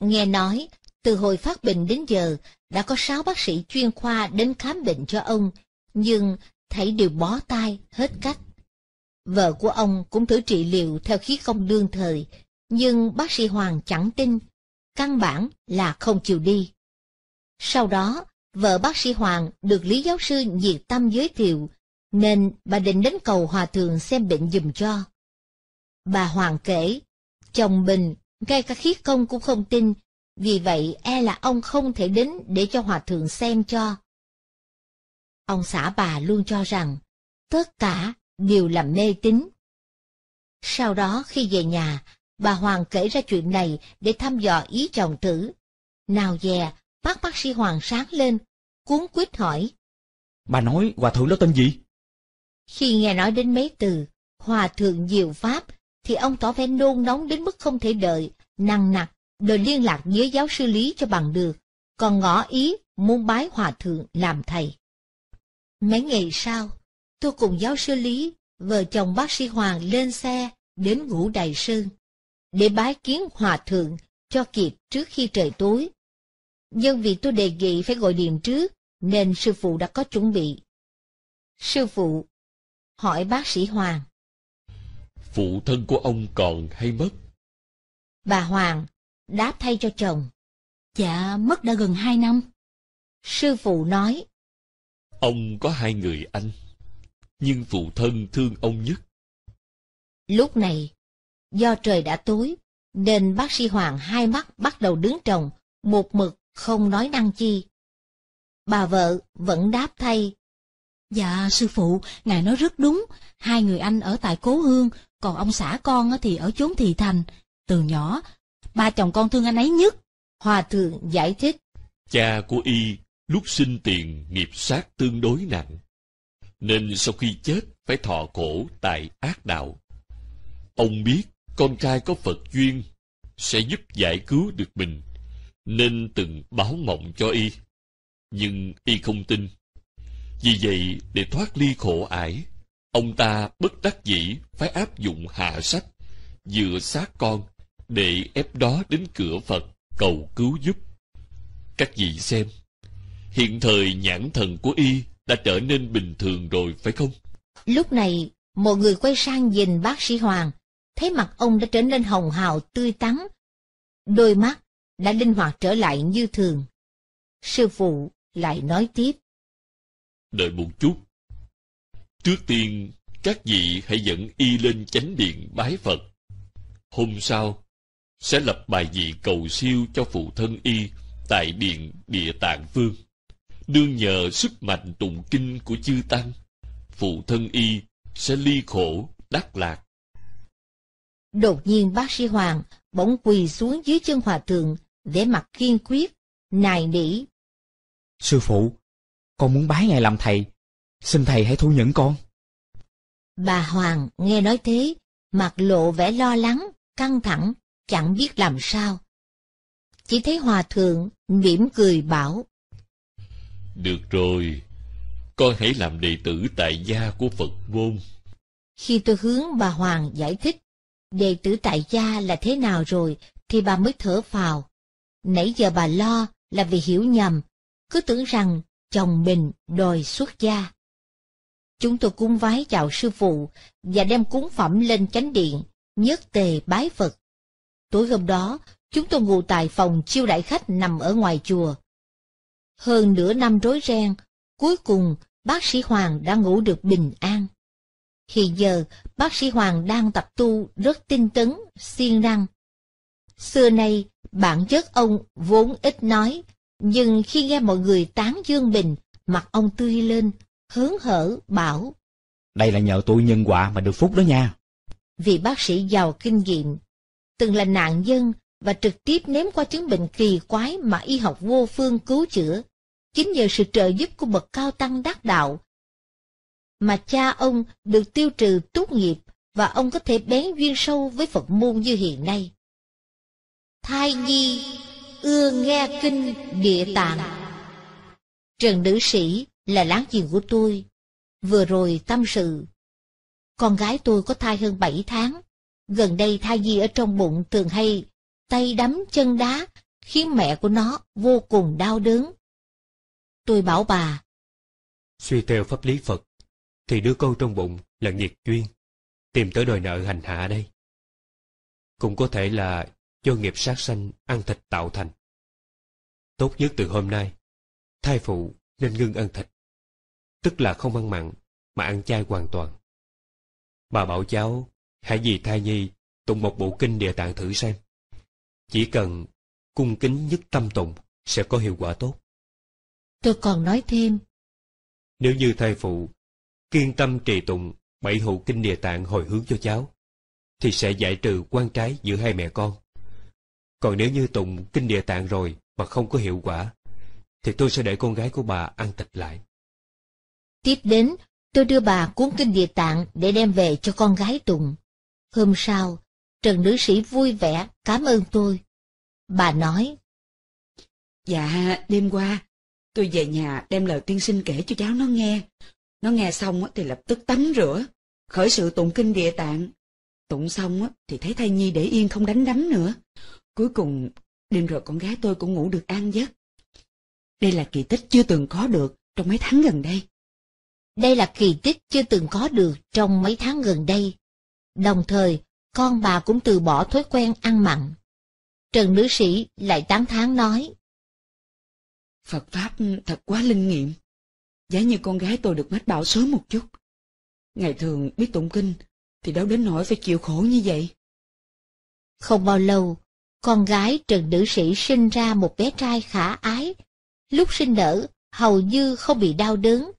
Nghe nói, từ hồi phát bệnh đến giờ đã có sáu bác sĩ chuyên khoa đến khám bệnh cho ông, nhưng thấy đều bó tay hết cách. Vợ của ông cũng thử trị liệu theo khí công đương thời, nhưng bác sĩ Hoàng chẳng tin, căn bản là không chịu đi. Sau đó, vợ bác sĩ Hoàng được Lý Giáo sư nhiệt Tâm giới thiệu, nên bà định đến cầu Hòa Thượng xem bệnh dùm cho. Bà Hoàng kể, chồng Bình, ngay cả khí công cũng không tin, vì vậy e là ông không thể đến để cho Hòa Thượng xem cho. Ông xã bà luôn cho rằng, tất cả đều là mê tín. Sau đó khi về nhà, bà Hoàng kể ra chuyện này để thăm dò ý chồng tử. Nào dè, Mắt bác sĩ Hoàng sáng lên, cuốn quýt hỏi. Bà nói Hòa Thượng đó tên gì? Khi nghe nói đến mấy từ, Hòa Thượng Diệu Pháp, thì ông tỏ vẻ nôn nóng đến mức không thể đợi, năng nặc, đòi liên lạc với giáo sư Lý cho bằng được, còn ngỏ ý muốn bái Hòa Thượng làm thầy. Mấy ngày sau, tôi cùng giáo sư Lý, vợ chồng bác sĩ Hoàng lên xe đến ngũ Đài Sơn, để bái kiến Hòa Thượng cho kịp trước khi trời tối nhưng vì tôi đề nghị phải gọi điện trước, nên sư phụ đã có chuẩn bị. Sư phụ, hỏi bác sĩ Hoàng. Phụ thân của ông còn hay mất? Bà Hoàng, đáp thay cho chồng. Dạ, mất đã gần hai năm. Sư phụ nói. Ông có hai người anh, nhưng phụ thân thương ông nhất. Lúc này, do trời đã tối, nên bác sĩ Hoàng hai mắt bắt đầu đứng trồng, một mực không nói năng chi. Bà vợ vẫn đáp thay. Dạ, sư phụ, ngài nói rất đúng, hai người anh ở tại Cố Hương, còn ông xã con thì ở chốn Thị Thành. Từ nhỏ, ba chồng con thương anh ấy nhất. Hòa thượng giải thích. Cha của y lúc sinh tiền nghiệp sát tương đối nặng, nên sau khi chết phải thọ cổ tại ác đạo. Ông biết con trai có Phật duyên sẽ giúp giải cứu được mình nên từng báo mộng cho y. Nhưng y không tin. Vì vậy, để thoát ly khổ ải, ông ta bất đắc dĩ phải áp dụng hạ sách, dựa xác con, để ép đó đến cửa Phật cầu cứu giúp. Các vị xem, hiện thời nhãn thần của y đã trở nên bình thường rồi phải không? Lúc này, một người quay sang nhìn bác sĩ Hoàng, thấy mặt ông đã trở nên hồng hào tươi tắn. Đôi mắt đã linh hoạt trở lại như thường. Sư phụ lại nói tiếp. Đợi một chút. Trước tiên, các vị hãy dẫn y lên chánh điện bái Phật. Hôm sau, sẽ lập bài vị cầu siêu cho phụ thân y tại điện Địa Tạng Phương. Đương nhờ sức mạnh tụng kinh của chư Tăng, phụ thân y sẽ ly khổ, đắc lạc. Đột nhiên bác sĩ Hoàng bỗng quỳ xuống dưới chân hòa thượng, vẻ mặt kiên quyết, nài nỉ. Sư phụ, con muốn bái ngài làm thầy, xin thầy hãy thu nhận con. Bà Hoàng nghe nói thế, mặt lộ vẻ lo lắng, căng thẳng, chẳng biết làm sao. Chỉ thấy Hòa Thượng mỉm cười bảo. Được rồi, con hãy làm đệ tử tại gia của Phật môn. Khi tôi hướng bà Hoàng giải thích, đệ tử tại gia là thế nào rồi, thì bà mới thở phào. Nãy giờ bà lo là vì hiểu nhầm, cứ tưởng rằng chồng mình đòi xuất gia. Chúng tôi cúng vái chào sư phụ và đem cúng phẩm lên chánh điện, nhất tề bái Phật. Tối hôm đó, chúng tôi ngủ tại phòng chiêu đại khách nằm ở ngoài chùa. Hơn nửa năm rối ren, cuối cùng bác sĩ Hoàng đã ngủ được bình an. Hiện giờ, bác sĩ Hoàng đang tập tu rất tinh tấn, siêng năng, Xưa nay, bản chất ông vốn ít nói, nhưng khi nghe mọi người tán dương bình mặt ông tươi lên, hớn hở bảo. Đây là nhờ tôi nhân quả mà được phúc đó nha. Vì bác sĩ giàu kinh nghiệm, từng là nạn nhân và trực tiếp nếm qua chứng bệnh kỳ quái mà y học vô phương cứu chữa, chính nhờ sự trợ giúp của bậc cao tăng đắc đạo. Mà cha ông được tiêu trừ tốt nghiệp và ông có thể bén duyên sâu với Phật môn như hiện nay thai nhi ưa nghe kinh địa tạng trần nữ sĩ là láng giềng của tôi vừa rồi tâm sự con gái tôi có thai hơn bảy tháng gần đây thai nhi ở trong bụng thường hay tay đấm chân đá khiến mẹ của nó vô cùng đau đớn tôi bảo bà suy theo pháp lý phật thì đứa con trong bụng là nghiệt duyên tìm tới đòi nợ hành hạ đây cũng có thể là do nghiệp sát sanh ăn thịt tạo thành. Tốt nhất từ hôm nay, thai phụ nên ngưng ăn thịt. Tức là không ăn mặn, mà ăn chay hoàn toàn. Bà bảo cháu, hãy vì thai nhi tụng một bộ kinh địa tạng thử xem. Chỉ cần cung kính nhất tâm tụng sẽ có hiệu quả tốt. Tôi còn nói thêm. Nếu như thai phụ kiên tâm trì tụng bảy hữu kinh địa tạng hồi hướng cho cháu, thì sẽ giải trừ quan trái giữa hai mẹ con. Còn nếu như tụng kinh địa tạng rồi mà không có hiệu quả, thì tôi sẽ để con gái của bà ăn tịch lại. Tiếp đến, tôi đưa bà cuốn kinh địa tạng để đem về cho con gái tụng. Hôm sau, Trần nữ sĩ vui vẻ cảm ơn tôi. Bà nói, Dạ, đêm qua, tôi về nhà đem lời tiên sinh kể cho cháu nó nghe. Nó nghe xong thì lập tức tắm rửa, khởi sự tụng kinh địa tạng. Tụng xong thì thấy thai nhi để yên không đánh đấm nữa. Cuối cùng, đêm rồi con gái tôi cũng ngủ được an giấc. Đây là kỳ tích chưa từng có được trong mấy tháng gần đây. Đây là kỳ tích chưa từng có được trong mấy tháng gần đây. Đồng thời, con bà cũng từ bỏ thói quen ăn mặn. Trần nữ sĩ lại tán thán nói. Phật Pháp thật quá linh nghiệm. Giá như con gái tôi được mách bảo sớm một chút. Ngày thường biết tụng kinh, thì đâu đến nỗi phải chịu khổ như vậy. Không bao lâu, con gái Trần Nữ Sĩ sinh ra một bé trai khả ái. Lúc sinh nở, hầu như không bị đau đớn.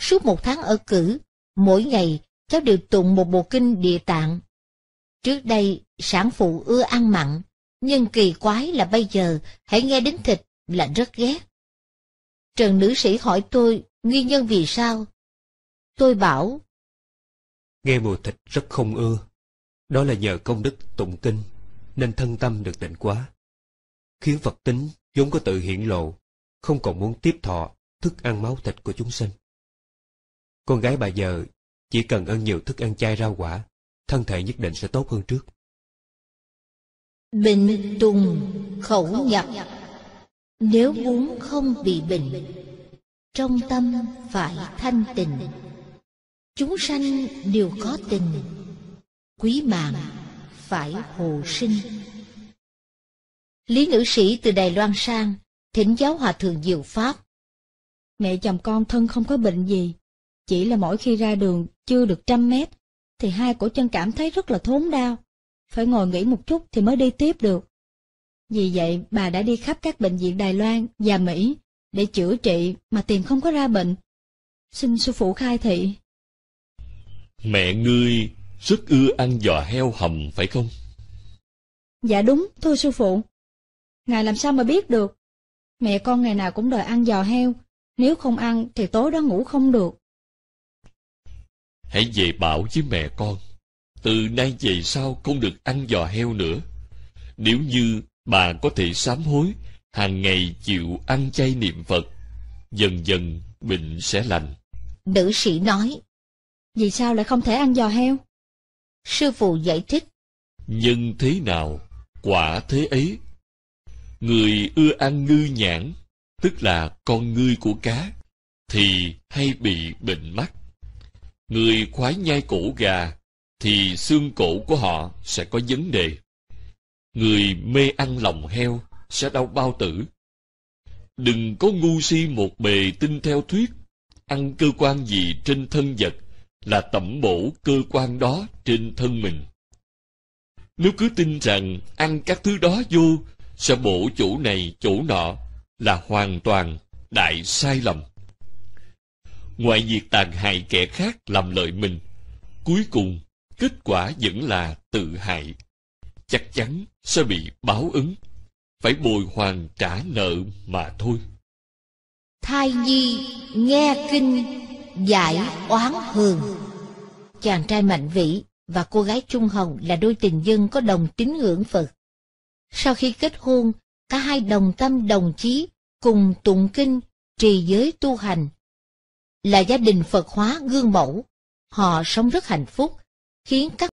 Suốt một tháng ở cử, mỗi ngày cháu đều tụng một bộ kinh địa tạng. Trước đây, sản phụ ưa ăn mặn, nhưng kỳ quái là bây giờ hãy nghe đến thịt là rất ghét. Trần nữ sĩ hỏi tôi nguyên nhân vì sao? Tôi bảo. Nghe mùi thịt rất không ưa. Đó là nhờ công đức tụng kinh nên thân tâm được tịnh quá. Khiến Phật tính vốn có tự hiện lộ, không còn muốn tiếp thọ thức ăn máu thịt của chúng sinh. Con gái bà giờ chỉ cần ăn nhiều thức ăn chay rau quả, thân thể nhất định sẽ tốt hơn trước. Bệnh tùng khẩu nhập Nếu muốn không bị bệnh Trong tâm phải thanh tịnh Chúng sanh đều có tình Quý mạng phải hồ sinh. Lý nữ sĩ từ Đài Loan sang, thỉnh giáo hòa thượng diệu Pháp. Mẹ chồng con thân không có bệnh gì, chỉ là mỗi khi ra đường chưa được trăm mét, thì hai cổ chân cảm thấy rất là thốn đau, phải ngồi nghỉ một chút thì mới đi tiếp được. Vì vậy, bà đã đi khắp các bệnh viện Đài Loan và Mỹ để chữa trị mà tiền không có ra bệnh. Xin sư phụ khai thị. Mẹ ngươi rất ưa ăn giò heo hầm phải không? Dạ đúng, thưa sư phụ. Ngài làm sao mà biết được? Mẹ con ngày nào cũng đòi ăn giò heo, nếu không ăn thì tối đó ngủ không được. Hãy về bảo với mẹ con, từ nay về sau không được ăn giò heo nữa. Nếu như bà có thể sám hối, hàng ngày chịu ăn chay niệm Phật, dần dần bệnh sẽ lành. Nữ sĩ nói, vì sao lại không thể ăn giò heo? Sư phụ giải thích. Nhân thế nào, quả thế ấy. Người ưa ăn ngư nhãn, tức là con ngư của cá, thì hay bị bệnh mắt. Người khoái nhai cổ gà, thì xương cổ của họ sẽ có vấn đề. Người mê ăn lòng heo sẽ đau bao tử. Đừng có ngu si một bề tin theo thuyết, ăn cơ quan gì trên thân vật là tẩm bổ cơ quan đó trên thân mình. Nếu cứ tin rằng ăn các thứ đó vô sẽ bổ chỗ này chỗ nọ là hoàn toàn đại sai lầm. Ngoài việc tàn hại kẻ khác làm lợi mình, cuối cùng kết quả vẫn là tự hại. Chắc chắn sẽ bị báo ứng, phải bồi hoàn trả nợ mà thôi. Thai nhi nghe kinh giải oán hường chàng trai mạnh vĩ và cô gái trung hồng là đôi tình dân có đồng tín ngưỡng phật sau khi kết hôn cả hai đồng tâm đồng chí cùng tụng kinh trì giới tu hành là gia đình phật hóa gương mẫu họ sống rất hạnh phúc khiến các